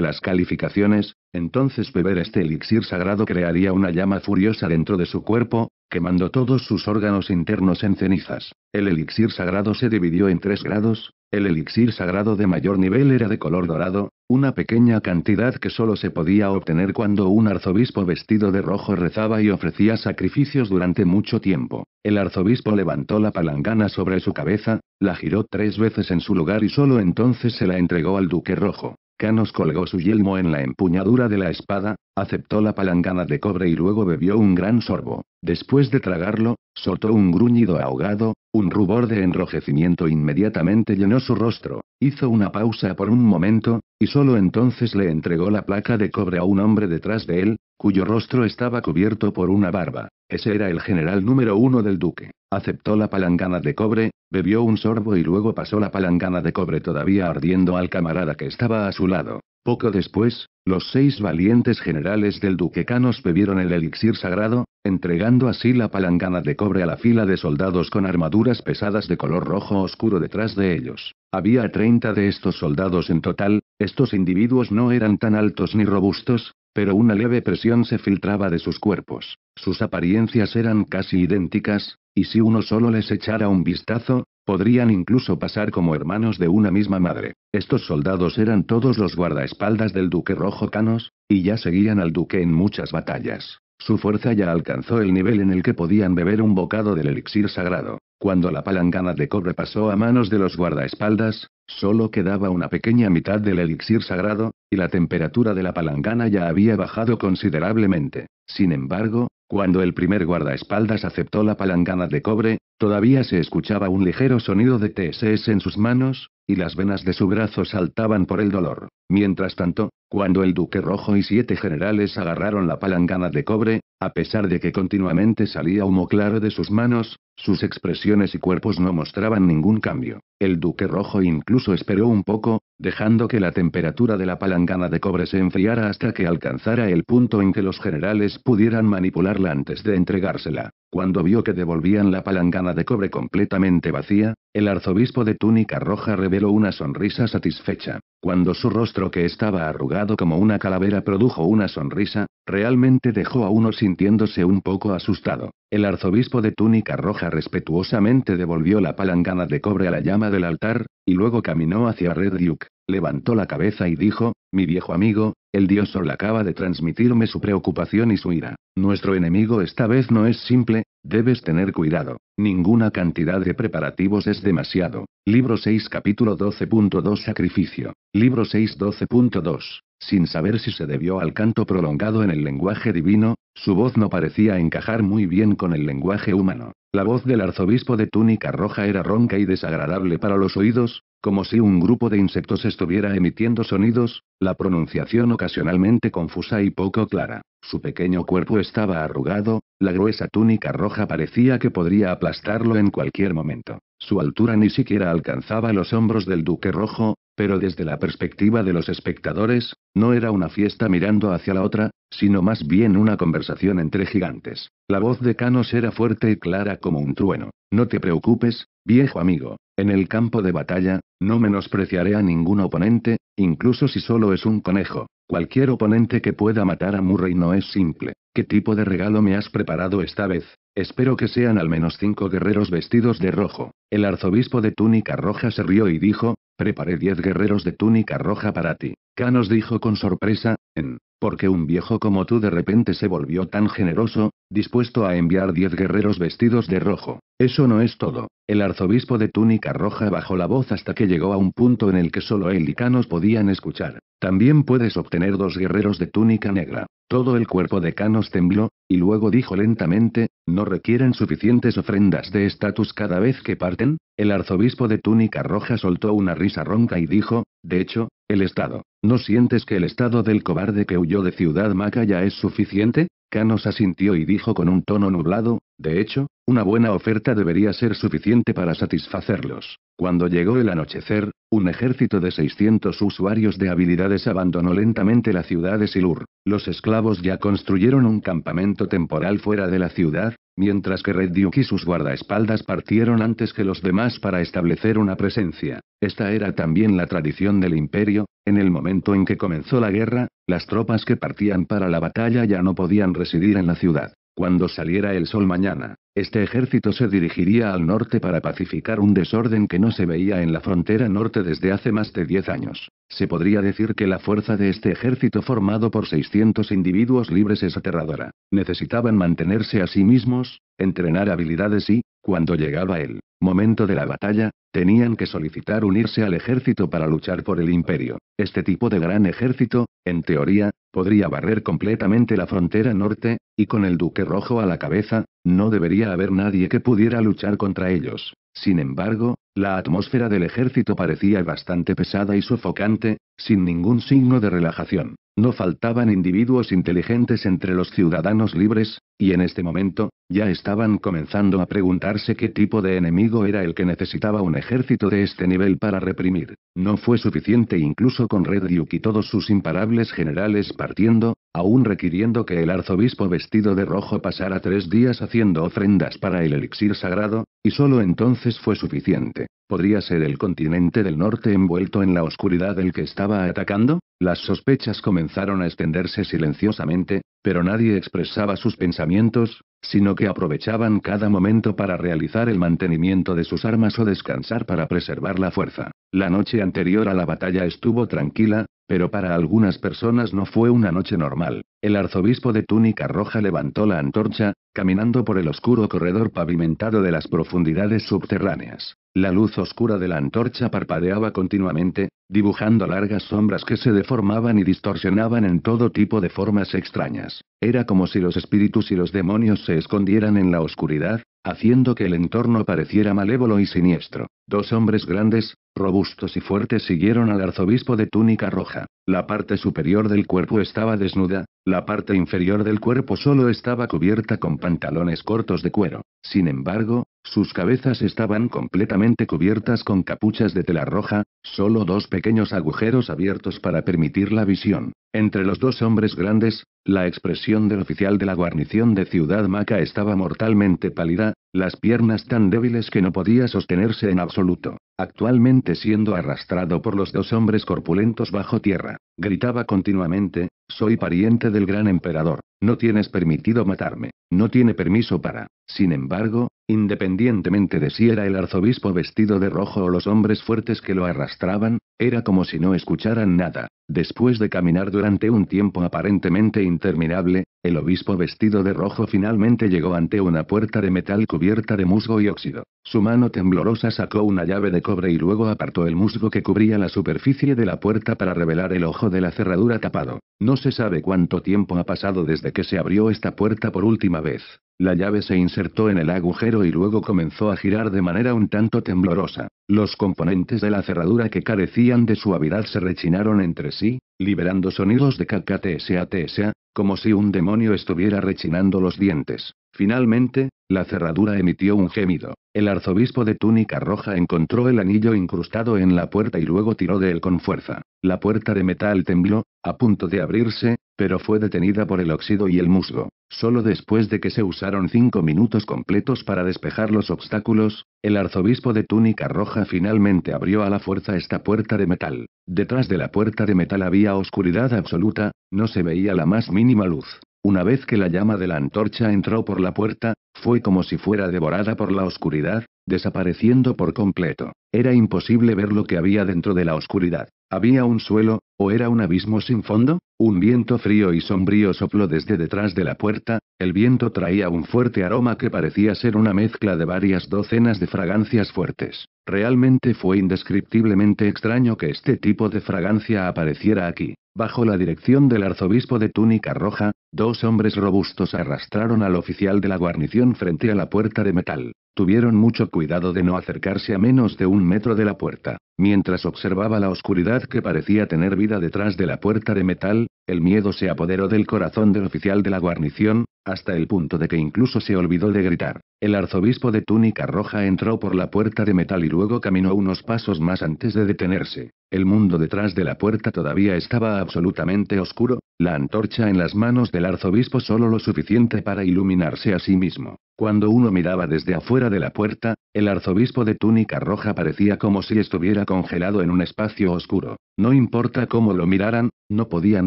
las calificaciones, entonces beber este elixir sagrado crearía una llama furiosa dentro de su cuerpo, quemando todos sus órganos internos en cenizas. El elixir sagrado se dividió en tres grados, el elixir sagrado de mayor nivel era de color dorado, una pequeña cantidad que solo se podía obtener cuando un arzobispo vestido de rojo rezaba y ofrecía sacrificios durante mucho tiempo. El arzobispo levantó la palangana sobre su cabeza, la giró tres veces en su lugar y solo entonces se la entregó al duque rojo. Canos colgó su yelmo en la empuñadura de la espada, aceptó la palangana de cobre y luego bebió un gran sorbo. Después de tragarlo, soltó un gruñido ahogado, un rubor de enrojecimiento inmediatamente llenó su rostro, hizo una pausa por un momento, y solo entonces le entregó la placa de cobre a un hombre detrás de él, cuyo rostro estaba cubierto por una barba. Ese era el general número uno del duque. Aceptó la palangana de cobre, bebió un sorbo y luego pasó la palangana de cobre todavía ardiendo al camarada que estaba a su lado. Poco después, los seis valientes generales del duque Canos bebieron el elixir sagrado, entregando así la palangana de cobre a la fila de soldados con armaduras pesadas de color rojo oscuro detrás de ellos. Había 30 de estos soldados en total, estos individuos no eran tan altos ni robustos, pero una leve presión se filtraba de sus cuerpos. Sus apariencias eran casi idénticas, y si uno solo les echara un vistazo, Podrían incluso pasar como hermanos de una misma madre. Estos soldados eran todos los guardaespaldas del duque rojo Canos, y ya seguían al duque en muchas batallas. Su fuerza ya alcanzó el nivel en el que podían beber un bocado del elixir sagrado. Cuando la palangana de cobre pasó a manos de los guardaespaldas, solo quedaba una pequeña mitad del elixir sagrado, y la temperatura de la palangana ya había bajado considerablemente. Sin embargo, cuando el primer guardaespaldas aceptó la palangana de cobre, Todavía se escuchaba un ligero sonido de TSS en sus manos, y las venas de su brazo saltaban por el dolor. Mientras tanto, cuando el Duque Rojo y siete generales agarraron la palangana de cobre, a pesar de que continuamente salía humo claro de sus manos, sus expresiones y cuerpos no mostraban ningún cambio. El Duque Rojo incluso esperó un poco, dejando que la temperatura de la palangana de cobre se enfriara hasta que alcanzara el punto en que los generales pudieran manipularla antes de entregársela. Cuando vio que devolvían la palangana de cobre completamente vacía, el arzobispo de túnica roja reveló una sonrisa satisfecha. Cuando su rostro que estaba arrugado como una calavera produjo una sonrisa, realmente dejó a uno sintiéndose un poco asustado. El arzobispo de túnica roja respetuosamente devolvió la palangana de cobre a la llama del altar, y luego caminó hacia Red Duke. Levantó la cabeza y dijo, mi viejo amigo, el dios Sol acaba de transmitirme su preocupación y su ira. Nuestro enemigo esta vez no es simple, Debes tener cuidado. Ninguna cantidad de preparativos es demasiado. Libro 6 capítulo 12.2 Sacrificio. Libro 6 12.2. Sin saber si se debió al canto prolongado en el lenguaje divino, su voz no parecía encajar muy bien con el lenguaje humano. La voz del arzobispo de túnica roja era ronca y desagradable para los oídos, como si un grupo de insectos estuviera emitiendo sonidos, la pronunciación ocasionalmente confusa y poco clara. Su pequeño cuerpo estaba arrugado, la gruesa túnica roja parecía que podría aplastarlo en cualquier momento. Su altura ni siquiera alcanzaba los hombros del duque rojo, pero desde la perspectiva de los espectadores, no era una fiesta mirando hacia la otra, sino más bien una conversación entre gigantes. La voz de Canos era fuerte y clara como un trueno. No te preocupes, viejo amigo. En el campo de batalla, no menospreciaré a ningún oponente, incluso si solo es un conejo. Cualquier oponente que pueda matar a Murray no es simple. ¿Qué tipo de regalo me has preparado esta vez? Espero que sean al menos cinco guerreros vestidos de rojo. El arzobispo de túnica roja se rió y dijo, Preparé diez guerreros de túnica roja para ti. Canos dijo con sorpresa, en porque un viejo como tú de repente se volvió tan generoso, dispuesto a enviar diez guerreros vestidos de rojo. Eso no es todo. El arzobispo de túnica roja bajó la voz hasta que llegó a un punto en el que solo él y Canos podían escuchar. También puedes obtener dos guerreros de túnica negra. Todo el cuerpo de Canos tembló, y luego dijo lentamente, ¿no requieren suficientes ofrendas de estatus cada vez que parten? El arzobispo de túnica roja soltó una risa ronca y dijo, de hecho, el Estado. ¿No sientes que el estado del cobarde que huyó de Ciudad Maca ya es suficiente? Canos asintió y dijo con un tono nublado, de hecho, una buena oferta debería ser suficiente para satisfacerlos. Cuando llegó el anochecer, un ejército de 600 usuarios de habilidades abandonó lentamente la ciudad de Silur. Los esclavos ya construyeron un campamento temporal fuera de la ciudad, mientras que Red Duke y sus guardaespaldas partieron antes que los demás para establecer una presencia. Esta era también la tradición del imperio, en el momento en que comenzó la guerra, las tropas que partían para la batalla ya no podían residir en la ciudad. Cuando saliera el sol mañana, este ejército se dirigiría al norte para pacificar un desorden que no se veía en la frontera norte desde hace más de 10 años. Se podría decir que la fuerza de este ejército formado por 600 individuos libres es aterradora. Necesitaban mantenerse a sí mismos, entrenar habilidades y, cuando llegaba él, momento de la batalla, tenían que solicitar unirse al ejército para luchar por el imperio. Este tipo de gran ejército, en teoría, podría barrer completamente la frontera norte, y con el duque rojo a la cabeza, no debería haber nadie que pudiera luchar contra ellos. Sin embargo, la atmósfera del ejército parecía bastante pesada y sofocante, sin ningún signo de relajación. No faltaban individuos inteligentes entre los ciudadanos libres, y en este momento, ya estaban comenzando a preguntarse qué tipo de enemigo era el que necesitaba un ejército de este nivel para reprimir. No fue suficiente incluso con Red Duke y todos sus imparables generales partiendo, aún requiriendo que el arzobispo vestido de rojo pasara tres días haciendo ofrendas para el elixir sagrado, y solo entonces fue suficiente. ¿Podría ser el continente del norte envuelto en la oscuridad el que estaba atacando? Las sospechas comenzaron a extenderse silenciosamente, pero nadie expresaba sus pensamientos, sino que aprovechaban cada momento para realizar el mantenimiento de sus armas o descansar para preservar la fuerza. La noche anterior a la batalla estuvo tranquila, pero para algunas personas no fue una noche normal. El arzobispo de túnica roja levantó la antorcha, caminando por el oscuro corredor pavimentado de las profundidades subterráneas. La luz oscura de la antorcha parpadeaba continuamente, dibujando largas sombras que se deformaban y distorsionaban en todo tipo de formas extrañas. Era como si los espíritus y los demonios se escondieran en la oscuridad, haciendo que el entorno pareciera malévolo y siniestro. Dos hombres grandes, robustos y fuertes siguieron al arzobispo de túnica roja. La parte superior del cuerpo estaba desnuda, la parte inferior del cuerpo solo estaba cubierta con pantalones cortos de cuero. Sin embargo, sus cabezas estaban completamente cubiertas con capuchas de tela roja, Solo dos pequeños agujeros abiertos para permitir la visión. Entre los dos hombres grandes, la expresión del oficial de la guarnición de Ciudad Maca estaba mortalmente pálida, las piernas tan débiles que no podía sostenerse en absoluto. Actualmente siendo arrastrado por los dos hombres corpulentos bajo tierra, gritaba continuamente, soy pariente del gran emperador, no tienes permitido matarme, no tiene permiso para. Sin embargo, independientemente de si era el arzobispo vestido de rojo o los hombres fuertes que lo arrastraron. Straban. Era como si no escucharan nada. Después de caminar durante un tiempo aparentemente interminable, el obispo vestido de rojo finalmente llegó ante una puerta de metal cubierta de musgo y óxido. Su mano temblorosa sacó una llave de cobre y luego apartó el musgo que cubría la superficie de la puerta para revelar el ojo de la cerradura tapado. No se sabe cuánto tiempo ha pasado desde que se abrió esta puerta por última vez. La llave se insertó en el agujero y luego comenzó a girar de manera un tanto temblorosa. Los componentes de la cerradura que carecían de suavidad se rechinaron entre sí, liberando sonidos de tsa, como si un demonio estuviera rechinando los dientes. Finalmente, la cerradura emitió un gemido. El arzobispo de túnica roja encontró el anillo incrustado en la puerta y luego tiró de él con fuerza. La puerta de metal tembló, a punto de abrirse, pero fue detenida por el óxido y el musgo. Solo después de que se usaron cinco minutos completos para despejar los obstáculos, el arzobispo de túnica roja finalmente abrió a la fuerza esta puerta de metal. Detrás de la puerta de metal había oscuridad absoluta, no se veía la más mínima luz. Una vez que la llama de la antorcha entró por la puerta, fue como si fuera devorada por la oscuridad, desapareciendo por completo. Era imposible ver lo que había dentro de la oscuridad. ¿Había un suelo, o era un abismo sin fondo? Un viento frío y sombrío sopló desde detrás de la puerta, el viento traía un fuerte aroma que parecía ser una mezcla de varias docenas de fragancias fuertes. Realmente fue indescriptiblemente extraño que este tipo de fragancia apareciera aquí. Bajo la dirección del arzobispo de túnica roja, dos hombres robustos arrastraron al oficial de la guarnición frente a la puerta de metal. Tuvieron mucho cuidado de no acercarse a menos de un metro de la puerta. Mientras observaba la oscuridad que parecía tener vida detrás de la puerta de metal, el miedo se apoderó del corazón del oficial de la guarnición, hasta el punto de que incluso se olvidó de gritar. El arzobispo de túnica roja entró por la puerta de metal y luego caminó unos pasos más antes de detenerse. El mundo detrás de la puerta todavía estaba absolutamente oscuro, la antorcha en las manos del arzobispo solo lo suficiente para iluminarse a sí mismo. Cuando uno miraba desde afuera de la puerta, el arzobispo de túnica roja parecía como si estuviera congelado en un espacio oscuro. No importa cómo lo miraran, no podían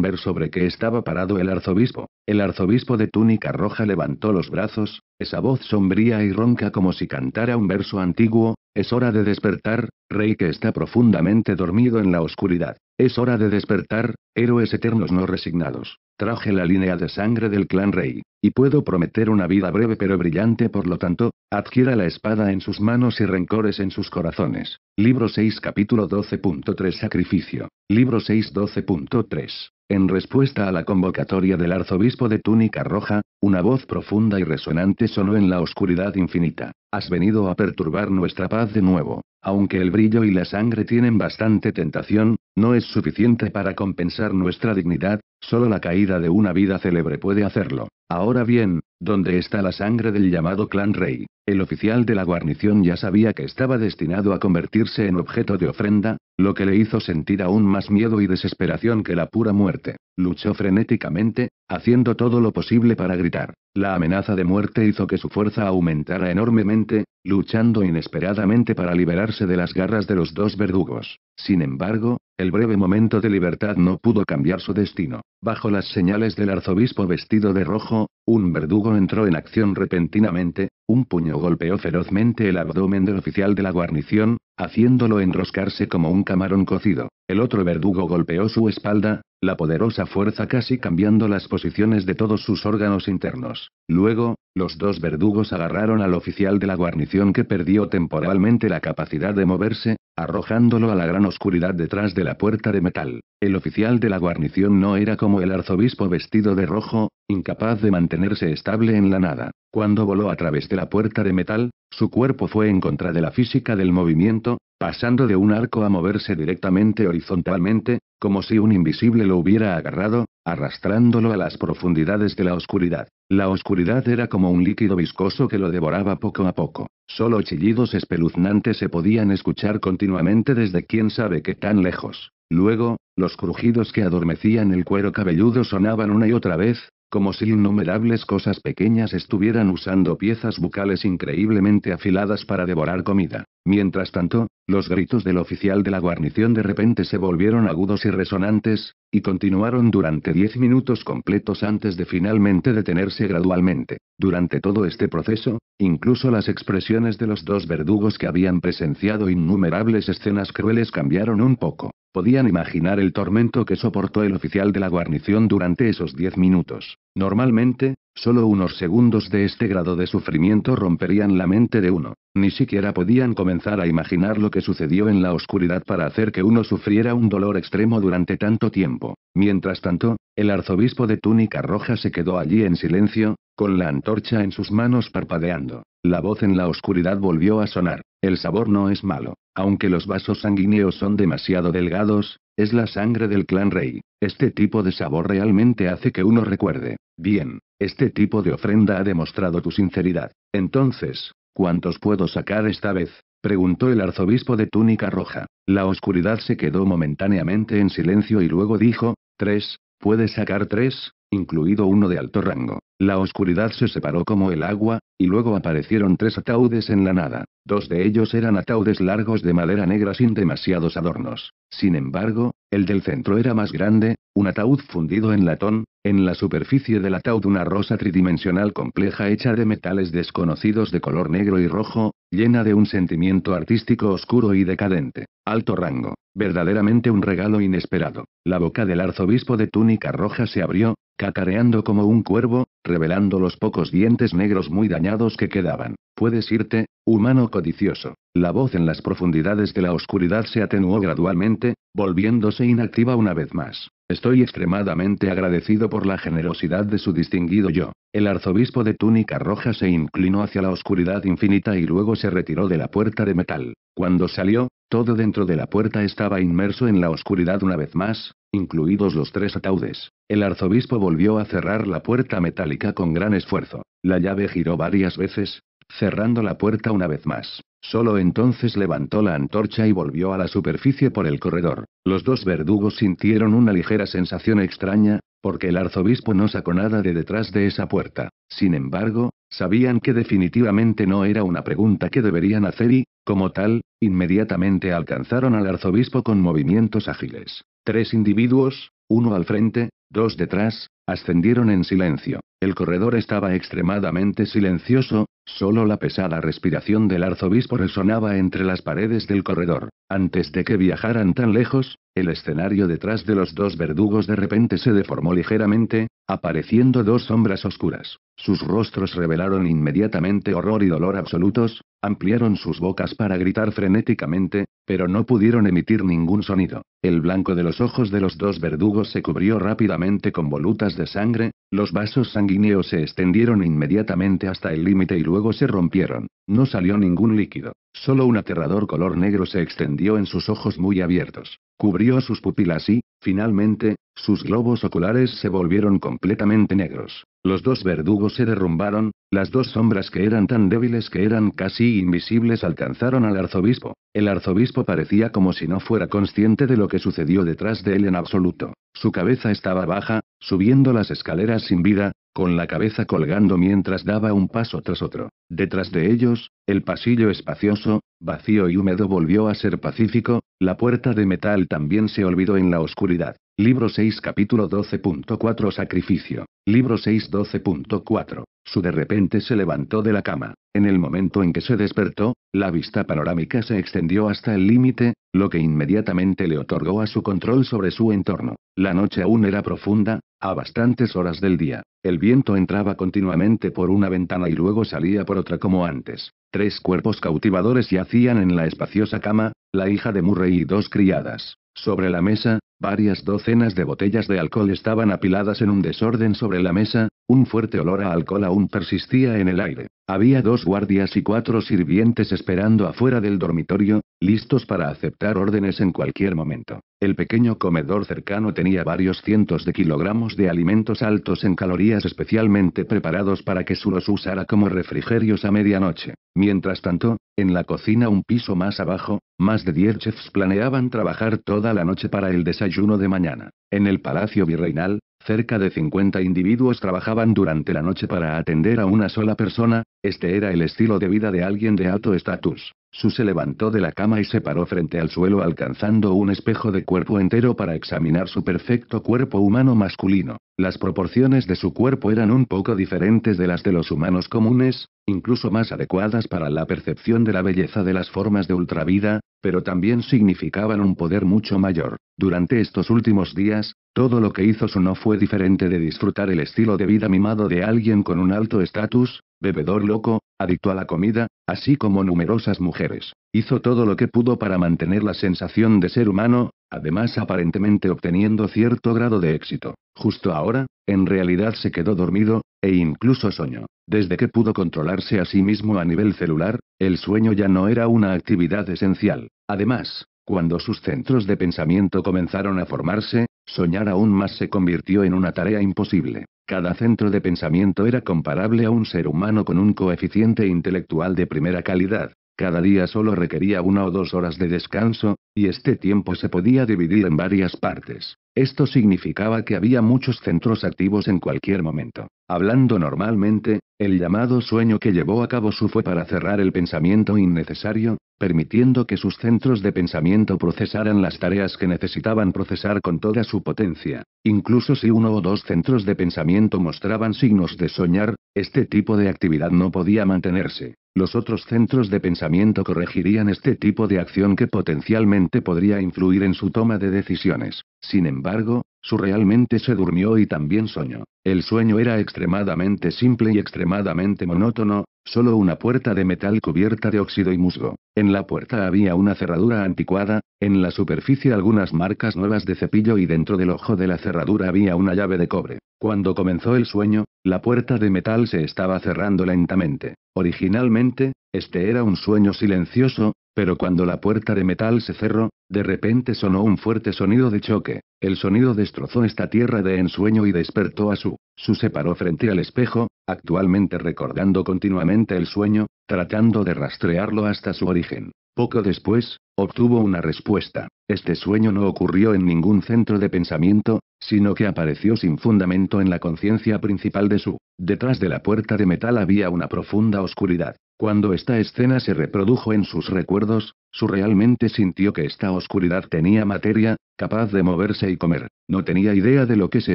ver sobre qué estaba parado el arzobispo. El arzobispo de túnica roja levantó los brazos, esa voz sombría y ronca como si cantara un verso antiguo, es hora de despertar, rey que está profundamente dormido en la oscuridad. Es hora de despertar, héroes eternos no resignados. Traje la línea de sangre del clan rey, y puedo prometer una vida breve pero brillante, por lo tanto, adquiera la espada en sus manos y rencores en sus corazones. Libro 6 capítulo 12.3 Sacrificio. Libro 6 12.3. En respuesta a la convocatoria del arzobispo de túnica roja, una voz profunda y resonante sonó en la oscuridad infinita. Has venido a perturbar nuestra paz de nuevo. Aunque el brillo y la sangre tienen bastante tentación, no es suficiente para compensar nuestra dignidad, solo la caída de una vida célebre puede hacerlo. Ahora bien, ¿dónde está la sangre del llamado clan rey? El oficial de la guarnición ya sabía que estaba destinado a convertirse en objeto de ofrenda, lo que le hizo sentir aún más miedo y desesperación que la pura muerte. Luchó frenéticamente, haciendo todo lo posible para gritar. La amenaza de muerte hizo que su fuerza aumentara enormemente, luchando inesperadamente para liberarse de las garras de los dos verdugos. Sin embargo, el breve momento de libertad no pudo cambiar su destino. Bajo las señales del arzobispo vestido de rojo, un verdugo entró en acción repentinamente, un puño golpeó ferozmente el abdomen del oficial de la guarnición, haciéndolo enroscarse como un camarón cocido. El otro verdugo golpeó su espalda, la poderosa fuerza casi cambiando las posiciones de todos sus órganos internos. Luego, los dos verdugos agarraron al oficial de la guarnición que perdió temporalmente la capacidad de moverse, arrojándolo a la gran oscuridad detrás de la puerta de metal. El oficial de la guarnición no era como el arzobispo vestido de rojo, incapaz de mantenerse estable en la nada. Cuando voló a través de la puerta de metal, su cuerpo fue en contra de la física del movimiento, pasando de un arco a moverse directamente horizontalmente, como si un invisible lo hubiera agarrado, arrastrándolo a las profundidades de la oscuridad. La oscuridad era como un líquido viscoso que lo devoraba poco a poco. Solo chillidos espeluznantes se podían escuchar continuamente desde quién sabe qué tan lejos. Luego, los crujidos que adormecían el cuero cabelludo sonaban una y otra vez, como si innumerables cosas pequeñas estuvieran usando piezas bucales increíblemente afiladas para devorar comida. Mientras tanto, los gritos del oficial de la guarnición de repente se volvieron agudos y resonantes, y continuaron durante diez minutos completos antes de finalmente detenerse gradualmente. Durante todo este proceso, incluso las expresiones de los dos verdugos que habían presenciado innumerables escenas crueles cambiaron un poco. Podían imaginar el tormento que soportó el oficial de la guarnición durante esos diez minutos. Normalmente, solo unos segundos de este grado de sufrimiento romperían la mente de uno. Ni siquiera podían comenzar a imaginar lo que sucedió en la oscuridad para hacer que uno sufriera un dolor extremo durante tanto tiempo. Mientras tanto, el arzobispo de túnica roja se quedó allí en silencio, con la antorcha en sus manos parpadeando. La voz en la oscuridad volvió a sonar. El sabor no es malo. Aunque los vasos sanguíneos son demasiado delgados, es la sangre del clan rey. Este tipo de sabor realmente hace que uno recuerde. Bien, este tipo de ofrenda ha demostrado tu sinceridad. Entonces, ¿Cuántos puedo sacar esta vez? preguntó el arzobispo de túnica roja. La oscuridad se quedó momentáneamente en silencio y luego dijo, tres, ¿puedes sacar tres? incluido uno de alto rango. La oscuridad se separó como el agua, y luego aparecieron tres ataúdes en la nada. Dos de ellos eran ataúdes largos de madera negra sin demasiados adornos. Sin embargo, el del centro era más grande, un ataúd fundido en latón, en la superficie del ataúd una rosa tridimensional compleja hecha de metales desconocidos de color negro y rojo, llena de un sentimiento artístico oscuro y decadente. Alto rango, verdaderamente un regalo inesperado. La boca del arzobispo de túnica roja se abrió, cacareando como un cuervo, revelando los pocos dientes negros muy dañados que quedaban. Puedes irte, humano codicioso. La voz en las profundidades de la oscuridad se atenuó gradualmente, volviéndose inactiva una vez más. Estoy extremadamente agradecido por la generosidad de su distinguido yo. El arzobispo de túnica roja se inclinó hacia la oscuridad infinita y luego se retiró de la puerta de metal. Cuando salió, todo dentro de la puerta estaba inmerso en la oscuridad una vez más, incluidos los tres ataúdes. El arzobispo volvió a cerrar la puerta metálica con gran esfuerzo. La llave giró varias veces, cerrando la puerta una vez más. Solo entonces levantó la antorcha y volvió a la superficie por el corredor. Los dos verdugos sintieron una ligera sensación extraña, porque el arzobispo no sacó nada de detrás de esa puerta. Sin embargo, sabían que definitivamente no era una pregunta que deberían hacer y, como tal, inmediatamente alcanzaron al arzobispo con movimientos ágiles. Tres individuos, uno al frente, dos detrás, ascendieron en silencio. El corredor estaba extremadamente silencioso, solo la pesada respiración del arzobispo resonaba entre las paredes del corredor. Antes de que viajaran tan lejos, el escenario detrás de los dos verdugos de repente se deformó ligeramente, apareciendo dos sombras oscuras. Sus rostros revelaron inmediatamente horror y dolor absolutos, ampliaron sus bocas para gritar frenéticamente, pero no pudieron emitir ningún sonido. El blanco de los ojos de los dos verdugos se cubrió rápidamente con volutas de sangre, los vasos sanguíneos se extendieron inmediatamente hasta el límite y luego se rompieron. No salió ningún líquido, solo un aterrador color negro se extendió en sus ojos muy abiertos. Cubrió sus pupilas y, finalmente, sus globos oculares se volvieron completamente negros. Los dos verdugos se derrumbaron, las dos sombras que eran tan débiles que eran casi invisibles alcanzaron al arzobispo. El arzobispo parecía como si no fuera consciente de lo que sucedió detrás de él en absoluto. Su cabeza estaba baja, subiendo las escaleras sin vida, con la cabeza colgando mientras daba un paso tras otro. Detrás de ellos, el pasillo espacioso, vacío y húmedo volvió a ser pacífico, la puerta de metal también se olvidó en la oscuridad. Libro 6 capítulo 12.4 Sacrificio. Libro 6 12.4. Su de repente se levantó de la cama. En el momento en que se despertó, la vista panorámica se extendió hasta el límite, lo que inmediatamente le otorgó a su control sobre su entorno. La noche aún era profunda, a bastantes horas del día. El viento entraba continuamente por una ventana y luego salía por otra como antes. Tres cuerpos cautivadores yacían en la espaciosa cama, la hija de Murray y dos criadas. Sobre la mesa, varias docenas de botellas de alcohol estaban apiladas en un desorden sobre la mesa, un fuerte olor a alcohol aún persistía en el aire. Había dos guardias y cuatro sirvientes esperando afuera del dormitorio, listos para aceptar órdenes en cualquier momento. El pequeño comedor cercano tenía varios cientos de kilogramos de alimentos altos en calorías especialmente preparados para que su los usara como refrigerios a medianoche. Mientras tanto, en la cocina un piso más abajo, más de diez chefs planeaban trabajar toda la noche para el desayuno de mañana. En el Palacio Virreinal, Cerca de 50 individuos trabajaban durante la noche para atender a una sola persona, este era el estilo de vida de alguien de alto estatus. Su se levantó de la cama y se paró frente al suelo alcanzando un espejo de cuerpo entero para examinar su perfecto cuerpo humano masculino. Las proporciones de su cuerpo eran un poco diferentes de las de los humanos comunes, incluso más adecuadas para la percepción de la belleza de las formas de ultravida, pero también significaban un poder mucho mayor. Durante estos últimos días, todo lo que hizo su no fue diferente de disfrutar el estilo de vida mimado de alguien con un alto estatus, bebedor loco, adicto a la comida, así como numerosas mujeres. Hizo todo lo que pudo para mantener la sensación de ser humano, además aparentemente obteniendo cierto grado de éxito. Justo ahora, en realidad se quedó dormido, e incluso soñó. Desde que pudo controlarse a sí mismo a nivel celular, el sueño ya no era una actividad esencial. Además, cuando sus centros de pensamiento comenzaron a formarse, soñar aún más se convirtió en una tarea imposible. Cada centro de pensamiento era comparable a un ser humano con un coeficiente intelectual de primera calidad. Cada día solo requería una o dos horas de descanso, y este tiempo se podía dividir en varias partes. Esto significaba que había muchos centros activos en cualquier momento. Hablando normalmente, el llamado sueño que llevó a cabo su fue para cerrar el pensamiento innecesario, permitiendo que sus centros de pensamiento procesaran las tareas que necesitaban procesar con toda su potencia. Incluso si uno o dos centros de pensamiento mostraban signos de soñar, este tipo de actividad no podía mantenerse. Los otros centros de pensamiento corregirían este tipo de acción que potencialmente podría influir en su toma de decisiones. Sin embargo, su realmente se durmió y también soñó. El sueño era extremadamente simple y extremadamente monótono, solo una puerta de metal cubierta de óxido y musgo. En la puerta había una cerradura anticuada, en la superficie algunas marcas nuevas de cepillo y dentro del ojo de la cerradura había una llave de cobre. Cuando comenzó el sueño, la puerta de metal se estaba cerrando lentamente. Originalmente, este era un sueño silencioso, pero cuando la puerta de metal se cerró, de repente sonó un fuerte sonido de choque. El sonido destrozó esta tierra de ensueño y despertó a su. Su se paró frente al espejo, actualmente recordando continuamente el sueño, tratando de rastrearlo hasta su origen. Poco después, obtuvo una respuesta. Este sueño no ocurrió en ningún centro de pensamiento, sino que apareció sin fundamento en la conciencia principal de su. Detrás de la puerta de metal había una profunda oscuridad. Cuando esta escena se reprodujo en sus recuerdos, su realmente sintió que esta oscuridad tenía materia, capaz de moverse y comer. No tenía idea de lo que se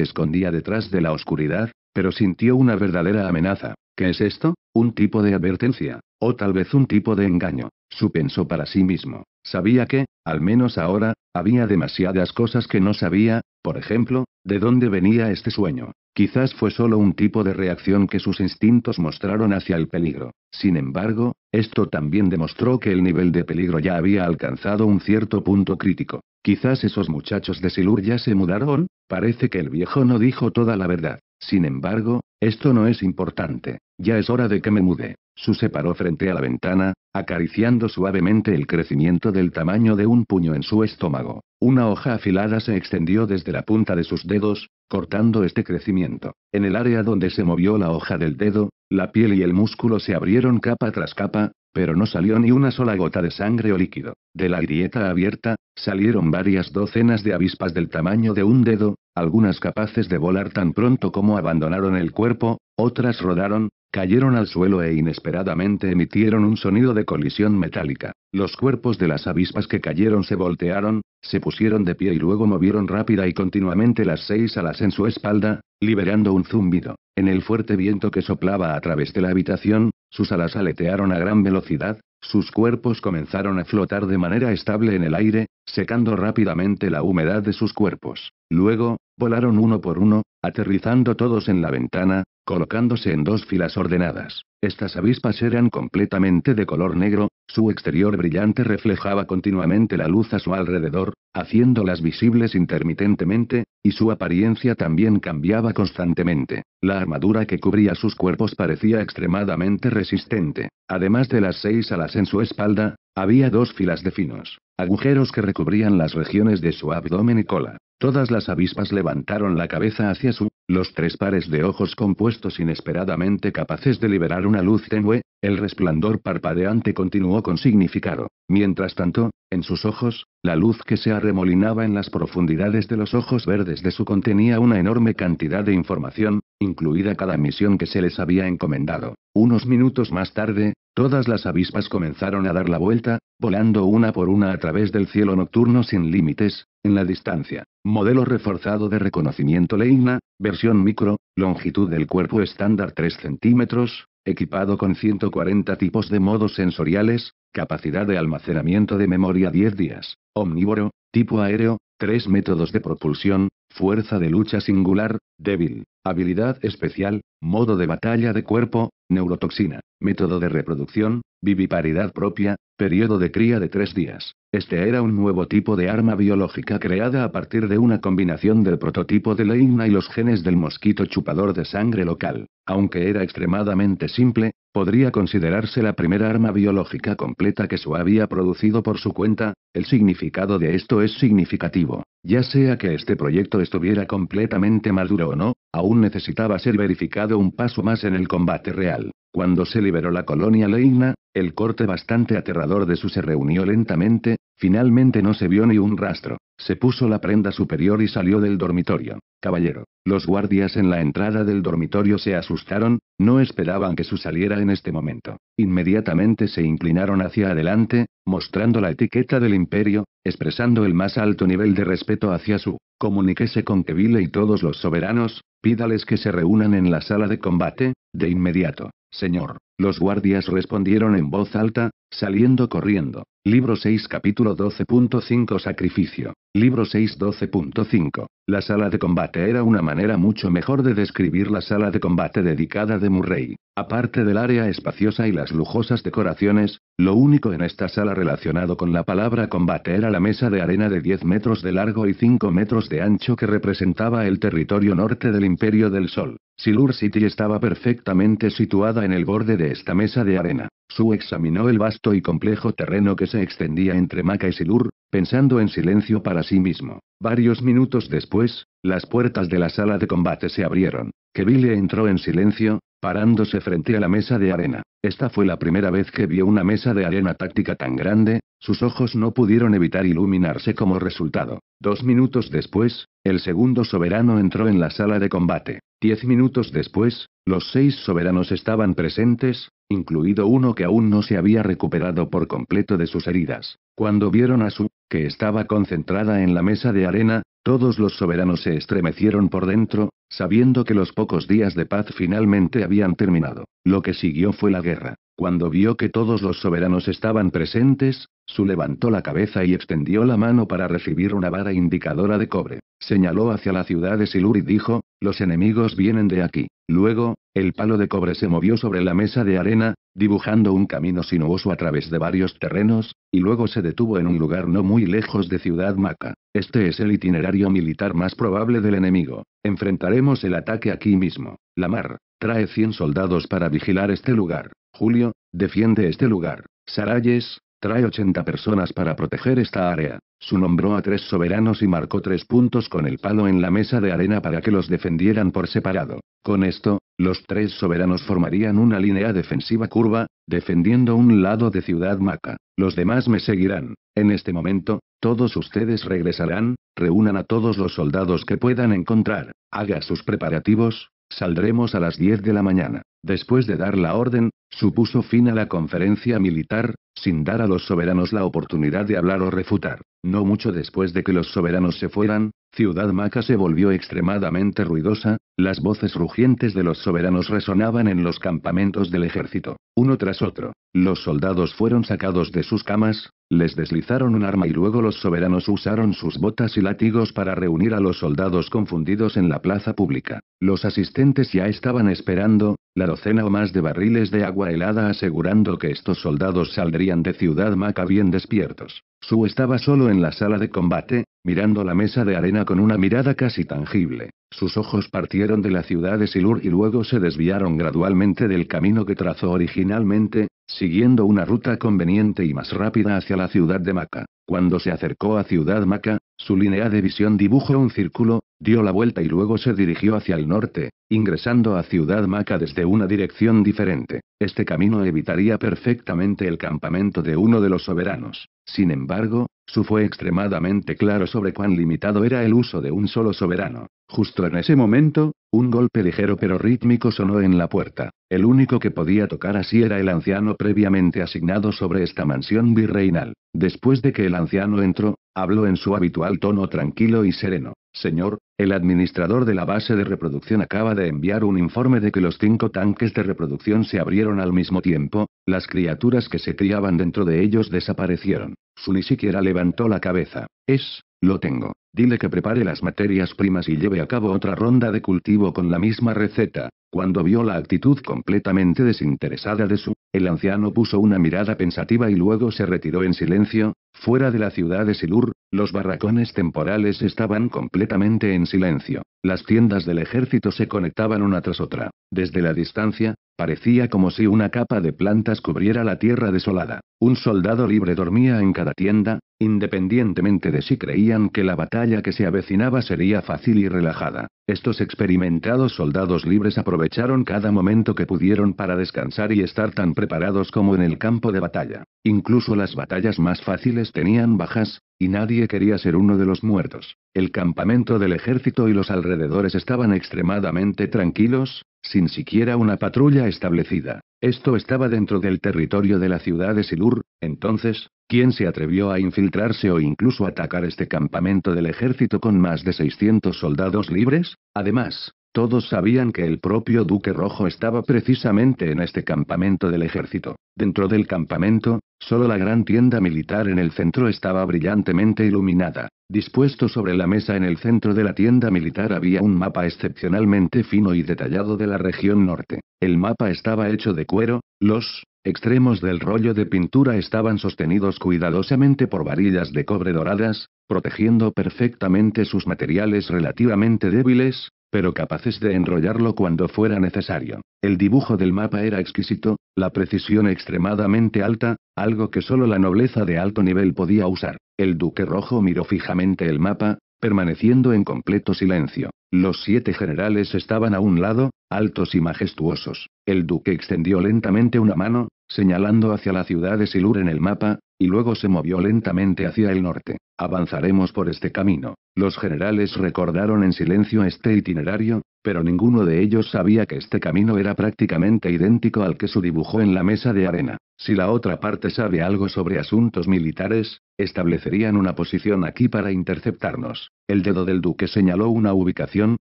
escondía detrás de la oscuridad, pero sintió una verdadera amenaza. ¿Qué es esto? Un tipo de advertencia, o tal vez un tipo de engaño, su pensó para sí mismo. Sabía que, al menos ahora, había demasiadas cosas que no sabía, por ejemplo, de dónde venía este sueño. Quizás fue solo un tipo de reacción que sus instintos mostraron hacia el peligro. Sin embargo, esto también demostró que el nivel de peligro ya había alcanzado un cierto punto crítico. Quizás esos muchachos de Silur ya se mudaron, parece que el viejo no dijo toda la verdad. Sin embargo, esto no es importante. Ya es hora de que me mude. Su se paró frente a la ventana, acariciando suavemente el crecimiento del tamaño de un puño en su estómago. Una hoja afilada se extendió desde la punta de sus dedos, cortando este crecimiento. En el área donde se movió la hoja del dedo, la piel y el músculo se abrieron capa tras capa, pero no salió ni una sola gota de sangre o líquido. De la grieta abierta, salieron varias docenas de avispas del tamaño de un dedo, algunas capaces de volar tan pronto como abandonaron el cuerpo, otras rodaron, cayeron al suelo e inesperadamente emitieron un sonido de colisión metálica. Los cuerpos de las avispas que cayeron se voltearon, se pusieron de pie y luego movieron rápida y continuamente las seis alas en su espalda, liberando un zumbido. En el fuerte viento que soplaba a través de la habitación, sus alas aletearon a gran velocidad, sus cuerpos comenzaron a flotar de manera estable en el aire, secando rápidamente la humedad de sus cuerpos. Luego, volaron uno por uno, aterrizando todos en la ventana, colocándose en dos filas ordenadas. Estas avispas eran completamente de color negro, su exterior brillante reflejaba continuamente la luz a su alrededor, haciéndolas visibles intermitentemente, y su apariencia también cambiaba constantemente. La armadura que cubría sus cuerpos parecía extremadamente resistente. Además de las seis alas en su espalda, había dos filas de finos, agujeros que recubrían las regiones de su abdomen y cola. Todas las avispas levantaron la cabeza hacia su, los tres pares de ojos compuestos inesperadamente capaces de liberar una luz tenue, el resplandor parpadeante continuó con significado. Mientras tanto, en sus ojos, la luz que se arremolinaba en las profundidades de los ojos verdes de su contenía una enorme cantidad de información, incluida cada misión que se les había encomendado. Unos minutos más tarde, todas las avispas comenzaron a dar la vuelta, volando una por una a través del cielo nocturno sin límites, en la distancia. Modelo reforzado de reconocimiento Leina, versión micro, longitud del cuerpo estándar 3 centímetros, equipado con 140 tipos de modos sensoriales, capacidad de almacenamiento de memoria 10 días, omnívoro, tipo aéreo, 3 métodos de propulsión, fuerza de lucha singular, débil, Habilidad especial, modo de batalla de cuerpo, neurotoxina, método de reproducción, Viviparidad propia, periodo de cría de tres días. Este era un nuevo tipo de arma biológica creada a partir de una combinación del prototipo de Leigna y los genes del mosquito chupador de sangre local. Aunque era extremadamente simple, podría considerarse la primera arma biológica completa que su había producido por su cuenta, el significado de esto es significativo. Ya sea que este proyecto estuviera completamente maduro o no, aún necesitaba ser verificado un paso más en el combate real. Cuando se liberó la colonia Leigna, el corte bastante aterrador de su se reunió lentamente, Finalmente no se vio ni un rastro. Se puso la prenda superior y salió del dormitorio. Caballero, los guardias en la entrada del dormitorio se asustaron, no esperaban que su saliera en este momento. Inmediatamente se inclinaron hacia adelante, mostrando la etiqueta del imperio, expresando el más alto nivel de respeto hacia su. Comuníquese con Kevile y todos los soberanos, pídales que se reúnan en la sala de combate, de inmediato. Señor, los guardias respondieron en voz alta, saliendo corriendo. Libro 6 capítulo 12.5 Sacrificio. Libro 6 12.5. La sala de combate era una manera mucho mejor de describir la sala de combate dedicada de Murray. Aparte del área espaciosa y las lujosas decoraciones, lo único en esta sala relacionado con la palabra combate era la mesa de arena de 10 metros de largo y 5 metros de ancho que representaba el territorio norte del Imperio del Sol. Silur City estaba perfectamente situada en el borde de esta mesa de arena. Su examinó el vasto y complejo terreno que se extendía entre Maca y Silur, pensando en silencio para sí mismo. Varios minutos después, las puertas de la sala de combate se abrieron. Keville entró en silencio, parándose frente a la mesa de arena. Esta fue la primera vez que vio una mesa de arena táctica tan grande, sus ojos no pudieron evitar iluminarse como resultado. Dos minutos después, el segundo soberano entró en la sala de combate. Diez minutos después, los seis soberanos estaban presentes, incluido uno que aún no se había recuperado por completo de sus heridas. Cuando vieron a Su, que estaba concentrada en la mesa de arena, todos los soberanos se estremecieron por dentro, sabiendo que los pocos días de paz finalmente habían terminado. Lo que siguió fue la guerra. Cuando vio que todos los soberanos estaban presentes, Su levantó la cabeza y extendió la mano para recibir una vara indicadora de cobre. Señaló hacia la ciudad de Silur y dijo, los enemigos vienen de aquí. Luego, el palo de cobre se movió sobre la mesa de arena, dibujando un camino sinuoso a través de varios terrenos, y luego se detuvo en un lugar no muy lejos de Ciudad Maca. Este es el itinerario militar más probable del enemigo. Enfrentaremos el ataque aquí mismo. La mar, trae 100 soldados para vigilar este lugar. Julio, defiende este lugar. Sarayes, trae 80 personas para proteger esta área. Su nombró a tres soberanos y marcó tres puntos con el palo en la mesa de arena para que los defendieran por separado. Con esto, los tres soberanos formarían una línea defensiva curva, defendiendo un lado de Ciudad Maca. Los demás me seguirán. En este momento, todos ustedes regresarán, reúnan a todos los soldados que puedan encontrar, haga sus preparativos, saldremos a las 10 de la mañana. Después de dar la orden, supuso fin a la conferencia militar, sin dar a los soberanos la oportunidad de hablar o refutar. No mucho después de que los soberanos se fueran, Ciudad Maca se volvió extremadamente ruidosa, las voces rugientes de los soberanos resonaban en los campamentos del ejército, uno tras otro. Los soldados fueron sacados de sus camas, les deslizaron un arma y luego los soberanos usaron sus botas y látigos para reunir a los soldados confundidos en la plaza pública. Los asistentes ya estaban esperando, la docena o más de barriles de agua helada asegurando que estos soldados saldrían de Ciudad Maca bien despiertos. Su estaba solo en la sala de combate, mirando la mesa de arena con una mirada casi tangible. Sus ojos partieron de la ciudad de Silur y luego se desviaron gradualmente del camino que trazó originalmente, siguiendo una ruta conveniente y más rápida hacia la ciudad de Maca. Cuando se acercó a Ciudad Maca, su línea de visión dibujó un círculo, dio la vuelta y luego se dirigió hacia el norte, ingresando a Ciudad Maca desde una dirección diferente. Este camino evitaría perfectamente el campamento de uno de los soberanos. Sin embargo, su fue extremadamente claro sobre cuán limitado era el uso de un solo soberano. Justo en ese momento, un golpe ligero pero rítmico sonó en la puerta. El único que podía tocar así era el anciano previamente asignado sobre esta mansión virreinal. Después de que el anciano entró, habló en su habitual tono tranquilo y sereno. Señor, el administrador de la base de reproducción acaba de enviar un informe de que los cinco tanques de reproducción se abrieron al mismo tiempo, las criaturas que se criaban dentro de ellos desaparecieron. Su ni siquiera levantó la cabeza. Es, lo tengo. Dile que prepare las materias primas y lleve a cabo otra ronda de cultivo con la misma receta. Cuando vio la actitud completamente desinteresada de su, el anciano puso una mirada pensativa y luego se retiró en silencio. Fuera de la ciudad de Silur, los barracones temporales estaban completamente en silencio. Las tiendas del ejército se conectaban una tras otra. Desde la distancia, parecía como si una capa de plantas cubriera la tierra desolada. Un soldado libre dormía en cada tienda, Independientemente de si creían que la batalla que se avecinaba sería fácil y relajada, estos experimentados soldados libres aprovecharon cada momento que pudieron para descansar y estar tan preparados como en el campo de batalla. Incluso las batallas más fáciles tenían bajas, y nadie quería ser uno de los muertos. El campamento del ejército y los alrededores estaban extremadamente tranquilos, sin siquiera una patrulla establecida. Esto estaba dentro del territorio de la ciudad de Silur, entonces, ¿quién se atrevió a infiltrarse o incluso atacar este campamento del ejército con más de 600 soldados libres? Además, todos sabían que el propio Duque Rojo estaba precisamente en este campamento del ejército. Dentro del campamento, solo la gran tienda militar en el centro estaba brillantemente iluminada. Dispuesto sobre la mesa en el centro de la tienda militar había un mapa excepcionalmente fino y detallado de la región norte. El mapa estaba hecho de cuero, los extremos del rollo de pintura estaban sostenidos cuidadosamente por varillas de cobre doradas, protegiendo perfectamente sus materiales relativamente débiles, pero capaces de enrollarlo cuando fuera necesario. El dibujo del mapa era exquisito, la precisión extremadamente alta, algo que solo la nobleza de alto nivel podía usar. El duque rojo miró fijamente el mapa, permaneciendo en completo silencio. Los siete generales estaban a un lado, altos y majestuosos. El duque extendió lentamente una mano, señalando hacia la ciudad de Silur en el mapa, y luego se movió lentamente hacia el norte. Avanzaremos por este camino. Los generales recordaron en silencio este itinerario, pero ninguno de ellos sabía que este camino era prácticamente idéntico al que su dibujó en la mesa de arena. Si la otra parte sabe algo sobre asuntos militares, establecerían una posición aquí para interceptarnos. El dedo del duque señaló una ubicación,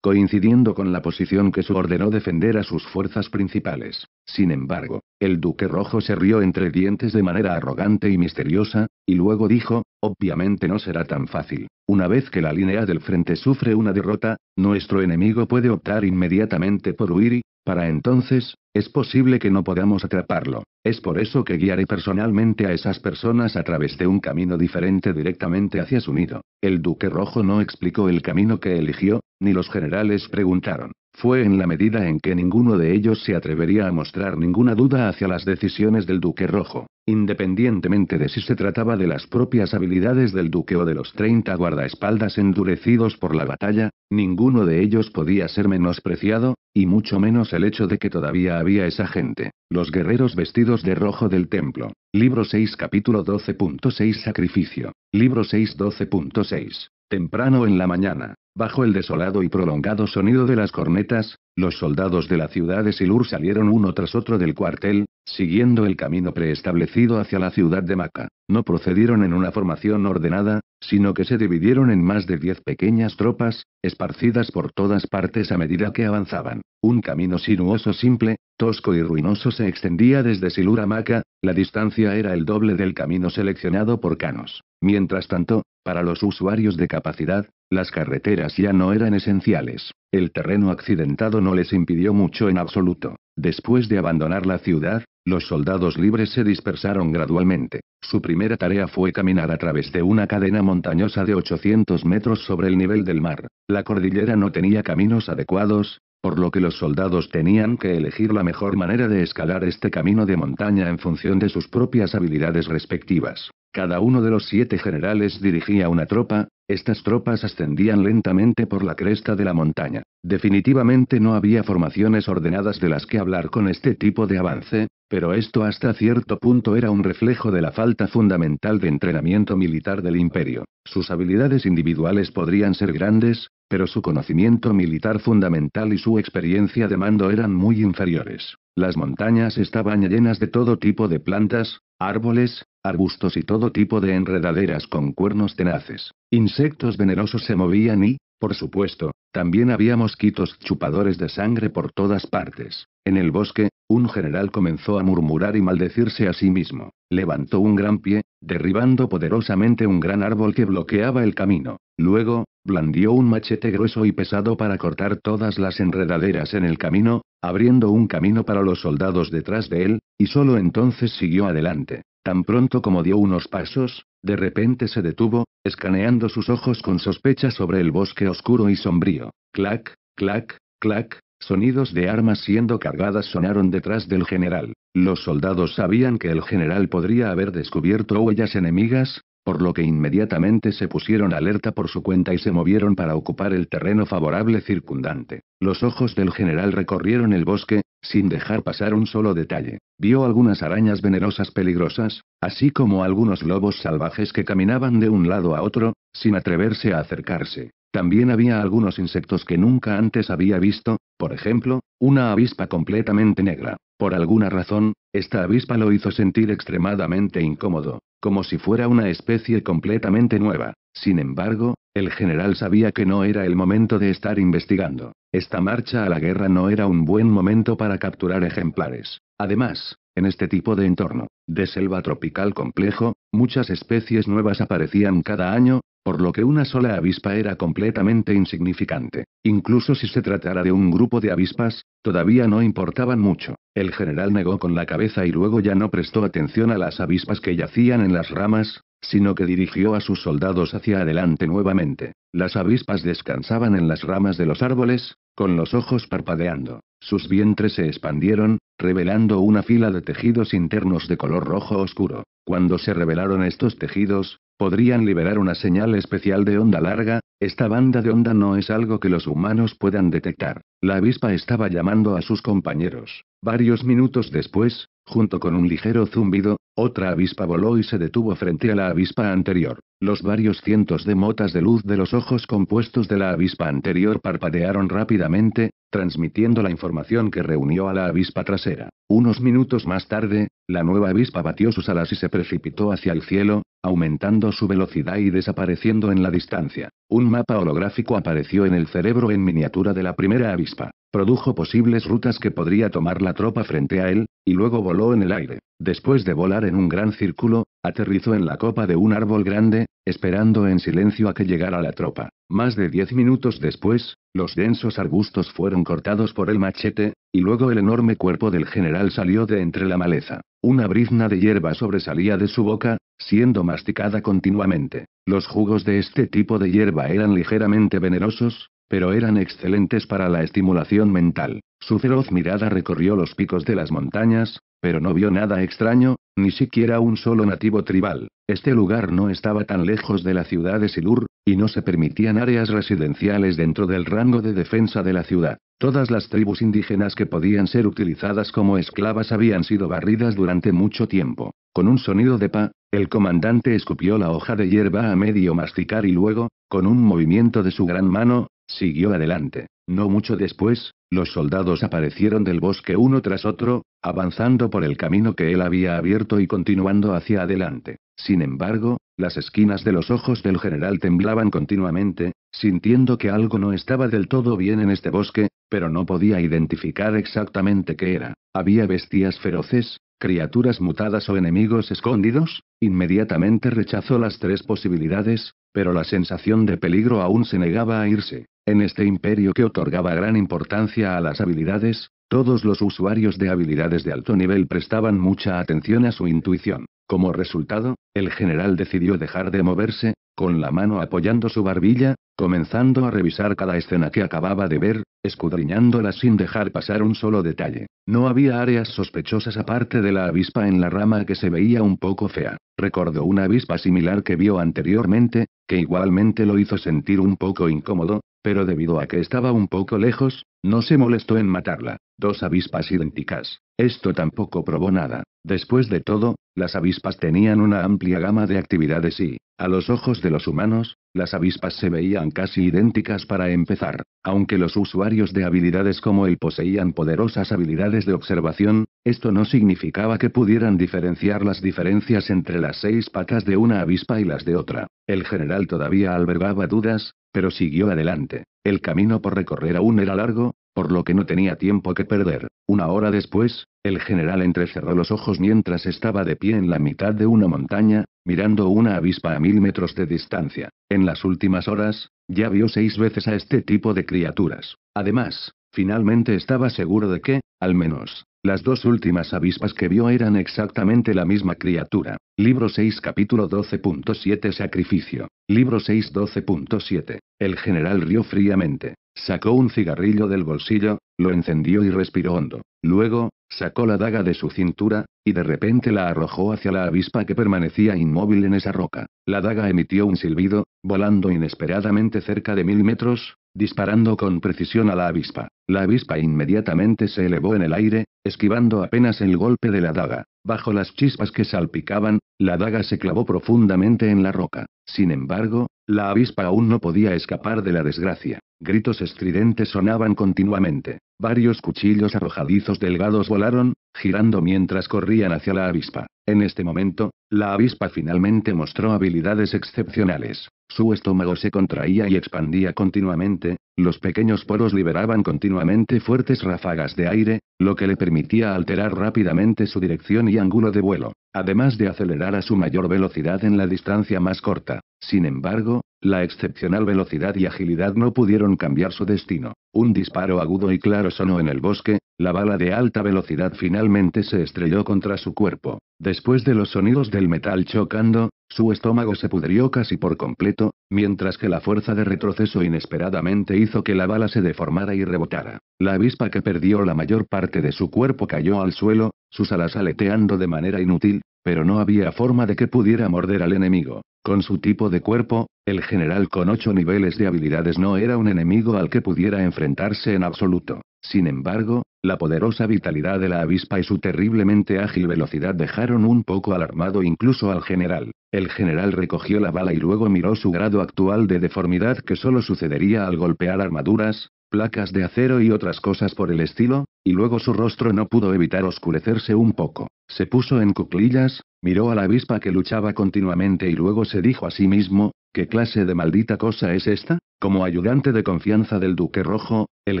coincidiendo con la posición que su ordenó defender a sus fuerzas principales. Sin embargo, el duque rojo se rió entre dientes de manera arrogante y misteriosa, y luego dijo, obviamente no será tan fácil. Una vez que la línea del frente sufre una derrota, nuestro enemigo puede optar inmediatamente por huir y, para entonces, es posible que no podamos atraparlo. Es por eso que guiaré personalmente a esas personas a través de un camino diferente directamente hacia su nido. El duque rojo no explicó el camino que eligió, ni los generales preguntaron. Fue en la medida en que ninguno de ellos se atrevería a mostrar ninguna duda hacia las decisiones del Duque Rojo, independientemente de si se trataba de las propias habilidades del Duque o de los 30 guardaespaldas endurecidos por la batalla, ninguno de ellos podía ser menospreciado, y mucho menos el hecho de que todavía había esa gente, los guerreros vestidos de rojo del templo. Libro 6 capítulo 12.6 Sacrificio. Libro 6 12.6 Temprano en la mañana, bajo el desolado y prolongado sonido de las cornetas, los soldados de la ciudad de Silur salieron uno tras otro del cuartel, siguiendo el camino preestablecido hacia la ciudad de Maca. No procedieron en una formación ordenada, sino que se dividieron en más de diez pequeñas tropas, esparcidas por todas partes a medida que avanzaban. Un camino sinuoso simple, tosco y ruinoso se extendía desde Siluramaca, la distancia era el doble del camino seleccionado por Canos. Mientras tanto, para los usuarios de capacidad las carreteras ya no eran esenciales. El terreno accidentado no les impidió mucho en absoluto. Después de abandonar la ciudad, los soldados libres se dispersaron gradualmente. Su primera tarea fue caminar a través de una cadena montañosa de 800 metros sobre el nivel del mar. La cordillera no tenía caminos adecuados, por lo que los soldados tenían que elegir la mejor manera de escalar este camino de montaña en función de sus propias habilidades respectivas. Cada uno de los siete generales dirigía una tropa, estas tropas ascendían lentamente por la cresta de la montaña. Definitivamente no había formaciones ordenadas de las que hablar con este tipo de avance, pero esto hasta cierto punto era un reflejo de la falta fundamental de entrenamiento militar del imperio. Sus habilidades individuales podrían ser grandes, pero su conocimiento militar fundamental y su experiencia de mando eran muy inferiores. Las montañas estaban llenas de todo tipo de plantas, árboles, arbustos y todo tipo de enredaderas con cuernos tenaces. Insectos venenosos se movían y, por supuesto, también había mosquitos chupadores de sangre por todas partes. En el bosque, un general comenzó a murmurar y maldecirse a sí mismo. Levantó un gran pie, derribando poderosamente un gran árbol que bloqueaba el camino. Luego, blandió un machete grueso y pesado para cortar todas las enredaderas en el camino, abriendo un camino para los soldados detrás de él, y solo entonces siguió adelante. Tan pronto como dio unos pasos, de repente se detuvo, escaneando sus ojos con sospecha sobre el bosque oscuro y sombrío. Clac, clac, clac, Sonidos de armas siendo cargadas sonaron detrás del general. Los soldados sabían que el general podría haber descubierto huellas enemigas, por lo que inmediatamente se pusieron alerta por su cuenta y se movieron para ocupar el terreno favorable circundante. Los ojos del general recorrieron el bosque, sin dejar pasar un solo detalle. Vio algunas arañas venenosas peligrosas, así como algunos lobos salvajes que caminaban de un lado a otro, sin atreverse a acercarse. También había algunos insectos que nunca antes había visto, por ejemplo, una avispa completamente negra. Por alguna razón, esta avispa lo hizo sentir extremadamente incómodo, como si fuera una especie completamente nueva. Sin embargo, el general sabía que no era el momento de estar investigando. Esta marcha a la guerra no era un buen momento para capturar ejemplares. Además, en este tipo de entorno, de selva tropical complejo, muchas especies nuevas aparecían cada año, por lo que una sola avispa era completamente insignificante. Incluso si se tratara de un grupo de avispas, todavía no importaban mucho. El general negó con la cabeza y luego ya no prestó atención a las avispas que yacían en las ramas, sino que dirigió a sus soldados hacia adelante nuevamente. Las avispas descansaban en las ramas de los árboles, con los ojos parpadeando. Sus vientres se expandieron, revelando una fila de tejidos internos de color rojo oscuro. Cuando se revelaron estos tejidos, podrían liberar una señal especial de onda larga, esta banda de onda no es algo que los humanos puedan detectar. La avispa estaba llamando a sus compañeros. Varios minutos después, junto con un ligero zumbido, otra avispa voló y se detuvo frente a la avispa anterior. Los varios cientos de motas de luz de los ojos compuestos de la avispa anterior parpadearon rápidamente, transmitiendo la información que reunió a la avispa trasera. Unos minutos más tarde, la nueva avispa batió sus alas y se precipitó hacia el cielo, aumentando su velocidad y desapareciendo en la distancia. Un mapa holográfico apareció en el cerebro en miniatura de la primera avispa. Produjo posibles rutas que podría tomar la tropa frente a él, y luego voló en el aire. Después de volar en un gran círculo, aterrizó en la copa de un árbol grande, esperando en silencio a que llegara la tropa. Más de diez minutos después, los densos arbustos fueron cortados por el machete, y luego el enorme cuerpo del general salió de entre la maleza. Una brizna de hierba sobresalía de su boca, siendo masticada continuamente. Los jugos de este tipo de hierba eran ligeramente venerosos, pero eran excelentes para la estimulación mental. Su feroz mirada recorrió los picos de las montañas, pero no vio nada extraño, ni siquiera un solo nativo tribal. Este lugar no estaba tan lejos de la ciudad de Silur, y no se permitían áreas residenciales dentro del rango de defensa de la ciudad. Todas las tribus indígenas que podían ser utilizadas como esclavas habían sido barridas durante mucho tiempo. Con un sonido de pa, el comandante escupió la hoja de hierba a medio masticar y luego, con un movimiento de su gran mano, Siguió adelante. No mucho después, los soldados aparecieron del bosque uno tras otro, avanzando por el camino que él había abierto y continuando hacia adelante. Sin embargo, las esquinas de los ojos del general temblaban continuamente, sintiendo que algo no estaba del todo bien en este bosque, pero no podía identificar exactamente qué era. Había bestias feroces, criaturas mutadas o enemigos escondidos. Inmediatamente rechazó las tres posibilidades, pero la sensación de peligro aún se negaba a irse. En este imperio que otorgaba gran importancia a las habilidades, todos los usuarios de habilidades de alto nivel prestaban mucha atención a su intuición. Como resultado, el general decidió dejar de moverse, con la mano apoyando su barbilla, comenzando a revisar cada escena que acababa de ver, escudriñándola sin dejar pasar un solo detalle. No había áreas sospechosas aparte de la avispa en la rama que se veía un poco fea. Recordó una avispa similar que vio anteriormente, que igualmente lo hizo sentir un poco incómodo, pero debido a que estaba un poco lejos, no se molestó en matarla. Dos avispas idénticas. Esto tampoco probó nada. Después de todo, las avispas tenían una amplia gama de actividades y, a los ojos de los humanos, las avispas se veían casi idénticas para empezar. Aunque los usuarios de habilidades como él poseían poderosas habilidades de observación, esto no significaba que pudieran diferenciar las diferencias entre las seis patas de una avispa y las de otra. El general todavía albergaba dudas, pero siguió adelante. El camino por recorrer aún era largo, por lo que no tenía tiempo que perder. Una hora después, el general entrecerró los ojos mientras estaba de pie en la mitad de una montaña, mirando una avispa a mil metros de distancia. En las últimas horas, ya vio seis veces a este tipo de criaturas. Además, finalmente estaba seguro de que, al menos, las dos últimas avispas que vio eran exactamente la misma criatura. Libro 6 capítulo 12.7 Sacrificio. Libro 6 12.7. El general rió fríamente. Sacó un cigarrillo del bolsillo, lo encendió y respiró hondo. Luego, sacó la daga de su cintura, y de repente la arrojó hacia la avispa que permanecía inmóvil en esa roca. La daga emitió un silbido, volando inesperadamente cerca de mil metros, disparando con precisión a la avispa. La avispa inmediatamente se elevó en el aire, esquivando apenas el golpe de la daga. Bajo las chispas que salpicaban, la daga se clavó profundamente en la roca. Sin embargo, la avispa aún no podía escapar de la desgracia. Gritos estridentes sonaban continuamente. Varios cuchillos arrojadizos delgados volaron, girando mientras corrían hacia la avispa. En este momento, la avispa finalmente mostró habilidades excepcionales. Su estómago se contraía y expandía continuamente, los pequeños poros liberaban continuamente fuertes ráfagas de aire, lo que le permitía alterar rápidamente su dirección y ángulo de vuelo además de acelerar a su mayor velocidad en la distancia más corta. Sin embargo, la excepcional velocidad y agilidad no pudieron cambiar su destino. Un disparo agudo y claro sonó en el bosque, la bala de alta velocidad finalmente se estrelló contra su cuerpo. Después de los sonidos del metal chocando, su estómago se pudrió casi por completo, mientras que la fuerza de retroceso inesperadamente hizo que la bala se deformara y rebotara. La avispa que perdió la mayor parte de su cuerpo cayó al suelo, sus alas aleteando de manera inútil, pero no había forma de que pudiera morder al enemigo. Con su tipo de cuerpo, el general con ocho niveles de habilidades no era un enemigo al que pudiera enfrentarse en absoluto. Sin embargo, la poderosa vitalidad de la avispa y su terriblemente ágil velocidad dejaron un poco alarmado incluso al general. El general recogió la bala y luego miró su grado actual de deformidad que solo sucedería al golpear armaduras, placas de acero y otras cosas por el estilo, y luego su rostro no pudo evitar oscurecerse un poco. Se puso en cuclillas, miró a la avispa que luchaba continuamente y luego se dijo a sí mismo, ¿qué clase de maldita cosa es esta? Como ayudante de confianza del Duque Rojo, el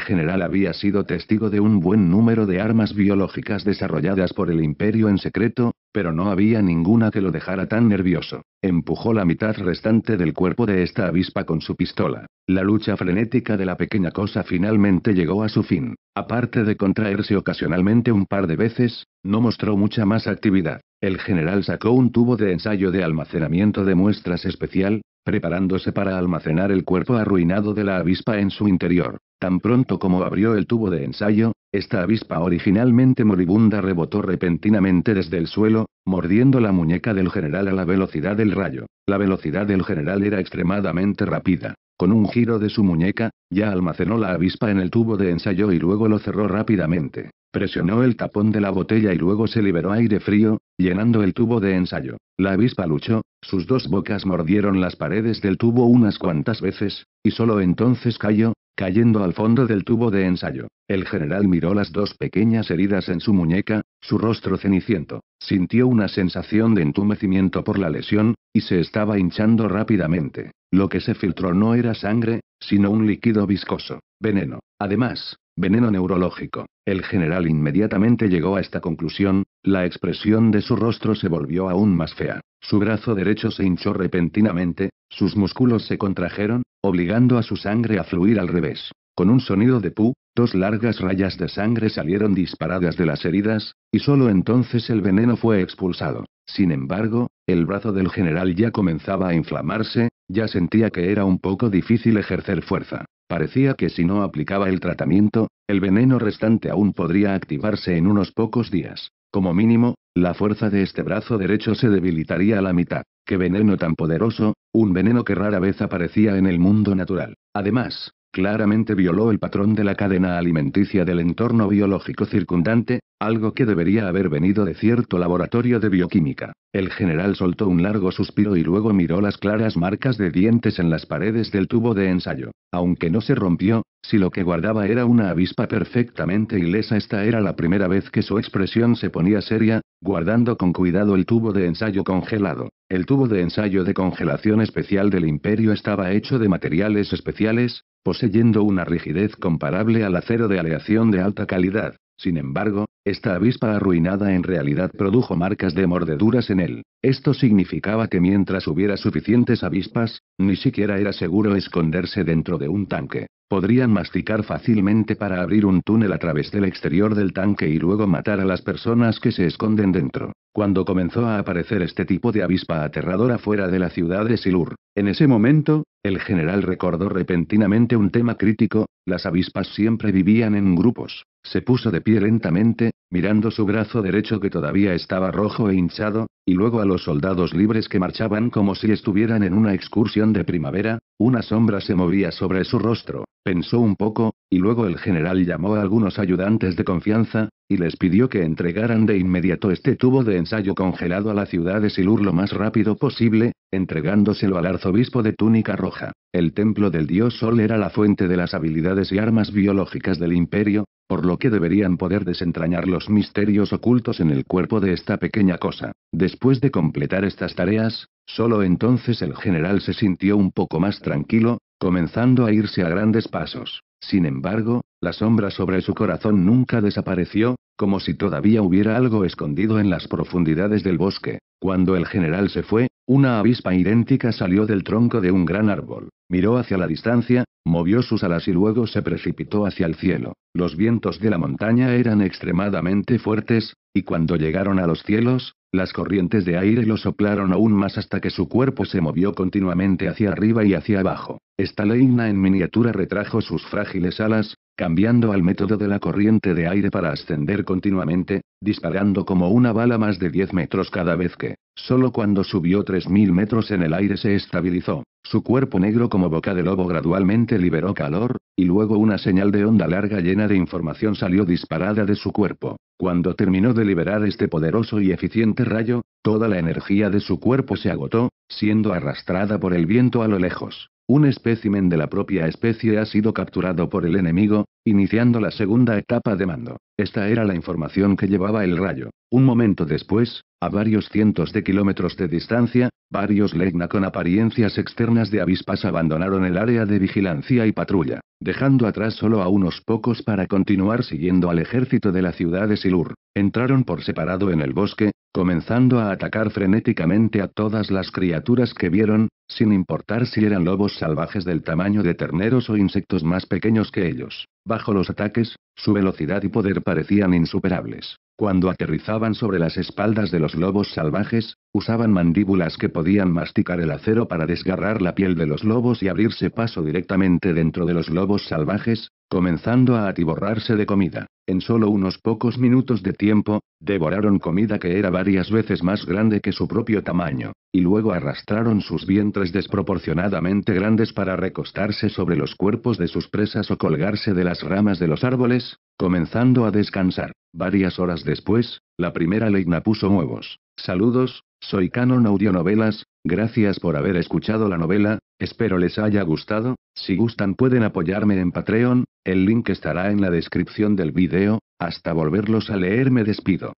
general había sido testigo de un buen número de armas biológicas desarrolladas por el imperio en secreto, pero no había ninguna que lo dejara tan nervioso. Empujó la mitad restante del cuerpo de esta avispa con su pistola. La lucha frenética de la pequeña cosa finalmente llegó a su fin. Aparte de contraerse ocasionalmente un par de veces, no mostró mucho más actividad. El general sacó un tubo de ensayo de almacenamiento de muestras especial, preparándose para almacenar el cuerpo arruinado de la avispa en su interior. Tan pronto como abrió el tubo de ensayo, esta avispa originalmente moribunda rebotó repentinamente desde el suelo, mordiendo la muñeca del general a la velocidad del rayo. La velocidad del general era extremadamente rápida. Con un giro de su muñeca, ya almacenó la avispa en el tubo de ensayo y luego lo cerró rápidamente. Presionó el tapón de la botella y luego se liberó aire frío, llenando el tubo de ensayo. La avispa luchó, sus dos bocas mordieron las paredes del tubo unas cuantas veces, y solo entonces cayó, cayendo al fondo del tubo de ensayo. El general miró las dos pequeñas heridas en su muñeca, su rostro ceniciento. Sintió una sensación de entumecimiento por la lesión, y se estaba hinchando rápidamente. Lo que se filtró no era sangre, sino un líquido viscoso, veneno. Además, Veneno neurológico. El general inmediatamente llegó a esta conclusión, la expresión de su rostro se volvió aún más fea, su brazo derecho se hinchó repentinamente, sus músculos se contrajeron, obligando a su sangre a fluir al revés. Con un sonido de pu, dos largas rayas de sangre salieron disparadas de las heridas, y solo entonces el veneno fue expulsado. Sin embargo, el brazo del general ya comenzaba a inflamarse, ya sentía que era un poco difícil ejercer fuerza. Parecía que si no aplicaba el tratamiento, el veneno restante aún podría activarse en unos pocos días. Como mínimo, la fuerza de este brazo derecho se debilitaría a la mitad. ¡Qué veneno tan poderoso! Un veneno que rara vez aparecía en el mundo natural. Además, claramente violó el patrón de la cadena alimenticia del entorno biológico circundante, algo que debería haber venido de cierto laboratorio de bioquímica. El general soltó un largo suspiro y luego miró las claras marcas de dientes en las paredes del tubo de ensayo. Aunque no se rompió, si lo que guardaba era una avispa perfectamente ilesa, esta era la primera vez que su expresión se ponía seria, guardando con cuidado el tubo de ensayo congelado. El tubo de ensayo de congelación especial del imperio estaba hecho de materiales especiales, poseyendo una rigidez comparable al acero de aleación de alta calidad. Sin embargo, esta avispa arruinada en realidad produjo marcas de mordeduras en él. Esto significaba que mientras hubiera suficientes avispas, ni siquiera era seguro esconderse dentro de un tanque. Podrían masticar fácilmente para abrir un túnel a través del exterior del tanque y luego matar a las personas que se esconden dentro. Cuando comenzó a aparecer este tipo de avispa aterradora fuera de la ciudad de Silur, en ese momento, el general recordó repentinamente un tema crítico, las avispas siempre vivían en grupos. Se puso de pie lentamente, mirando su brazo derecho que todavía estaba rojo e hinchado, y luego a los soldados libres que marchaban como si estuvieran en una excursión de primavera, una sombra se movía sobre su rostro, pensó un poco, y luego el general llamó a algunos ayudantes de confianza, y les pidió que entregaran de inmediato este tubo de ensayo congelado a la ciudad de Silur lo más rápido posible, entregándoselo al arzobispo de túnica roja. El templo del dios Sol era la fuente de las habilidades y armas biológicas del imperio, por lo que deberían poder desentrañar los misterios ocultos en el cuerpo de esta pequeña cosa. Después de completar estas tareas, solo entonces el general se sintió un poco más tranquilo, comenzando a irse a grandes pasos. Sin embargo, la sombra sobre su corazón nunca desapareció, como si todavía hubiera algo escondido en las profundidades del bosque. Cuando el general se fue, una avispa idéntica salió del tronco de un gran árbol. Miró hacia la distancia, movió sus alas y luego se precipitó hacia el cielo. Los vientos de la montaña eran extremadamente fuertes, y cuando llegaron a los cielos, las corrientes de aire lo soplaron aún más hasta que su cuerpo se movió continuamente hacia arriba y hacia abajo. Esta leina en miniatura retrajo sus frágiles alas, cambiando al método de la corriente de aire para ascender continuamente, disparando como una bala más de 10 metros cada vez que, solo cuando subió 3.000 metros en el aire se estabilizó, su cuerpo negro como boca de lobo gradualmente liberó calor, y luego una señal de onda larga llena de información salió disparada de su cuerpo. Cuando terminó de liberar este poderoso y eficiente rayo, toda la energía de su cuerpo se agotó, siendo arrastrada por el viento a lo lejos. Un espécimen de la propia especie ha sido capturado por el enemigo, iniciando la segunda etapa de mando. Esta era la información que llevaba el rayo. Un momento después, a varios cientos de kilómetros de distancia, varios Legna con apariencias externas de avispas abandonaron el área de vigilancia y patrulla, dejando atrás solo a unos pocos para continuar siguiendo al ejército de la ciudad de Silur. Entraron por separado en el bosque, comenzando a atacar frenéticamente a todas las criaturas que vieron, sin importar si eran lobos salvajes del tamaño de terneros o insectos más pequeños que ellos. Bajo los ataques, su velocidad y poder parecían insuperables. Cuando aterrizaban sobre las espaldas de los lobos salvajes, usaban mandíbulas que podían masticar el acero para desgarrar la piel de los lobos y abrirse paso directamente dentro de los lobos salvajes, comenzando a atiborrarse de comida. En solo unos pocos minutos de tiempo, devoraron comida que era varias veces más grande que su propio tamaño, y luego arrastraron sus vientres desproporcionadamente grandes para recostarse sobre los cuerpos de sus presas o colgarse de las ramas de los árboles, comenzando a descansar. Varias horas después, la primera leyna puso huevos. Saludos, soy Canon Audionovelas, gracias por haber escuchado la novela, espero les haya gustado, si gustan pueden apoyarme en Patreon, el link estará en la descripción del video, hasta volverlos a leer me despido.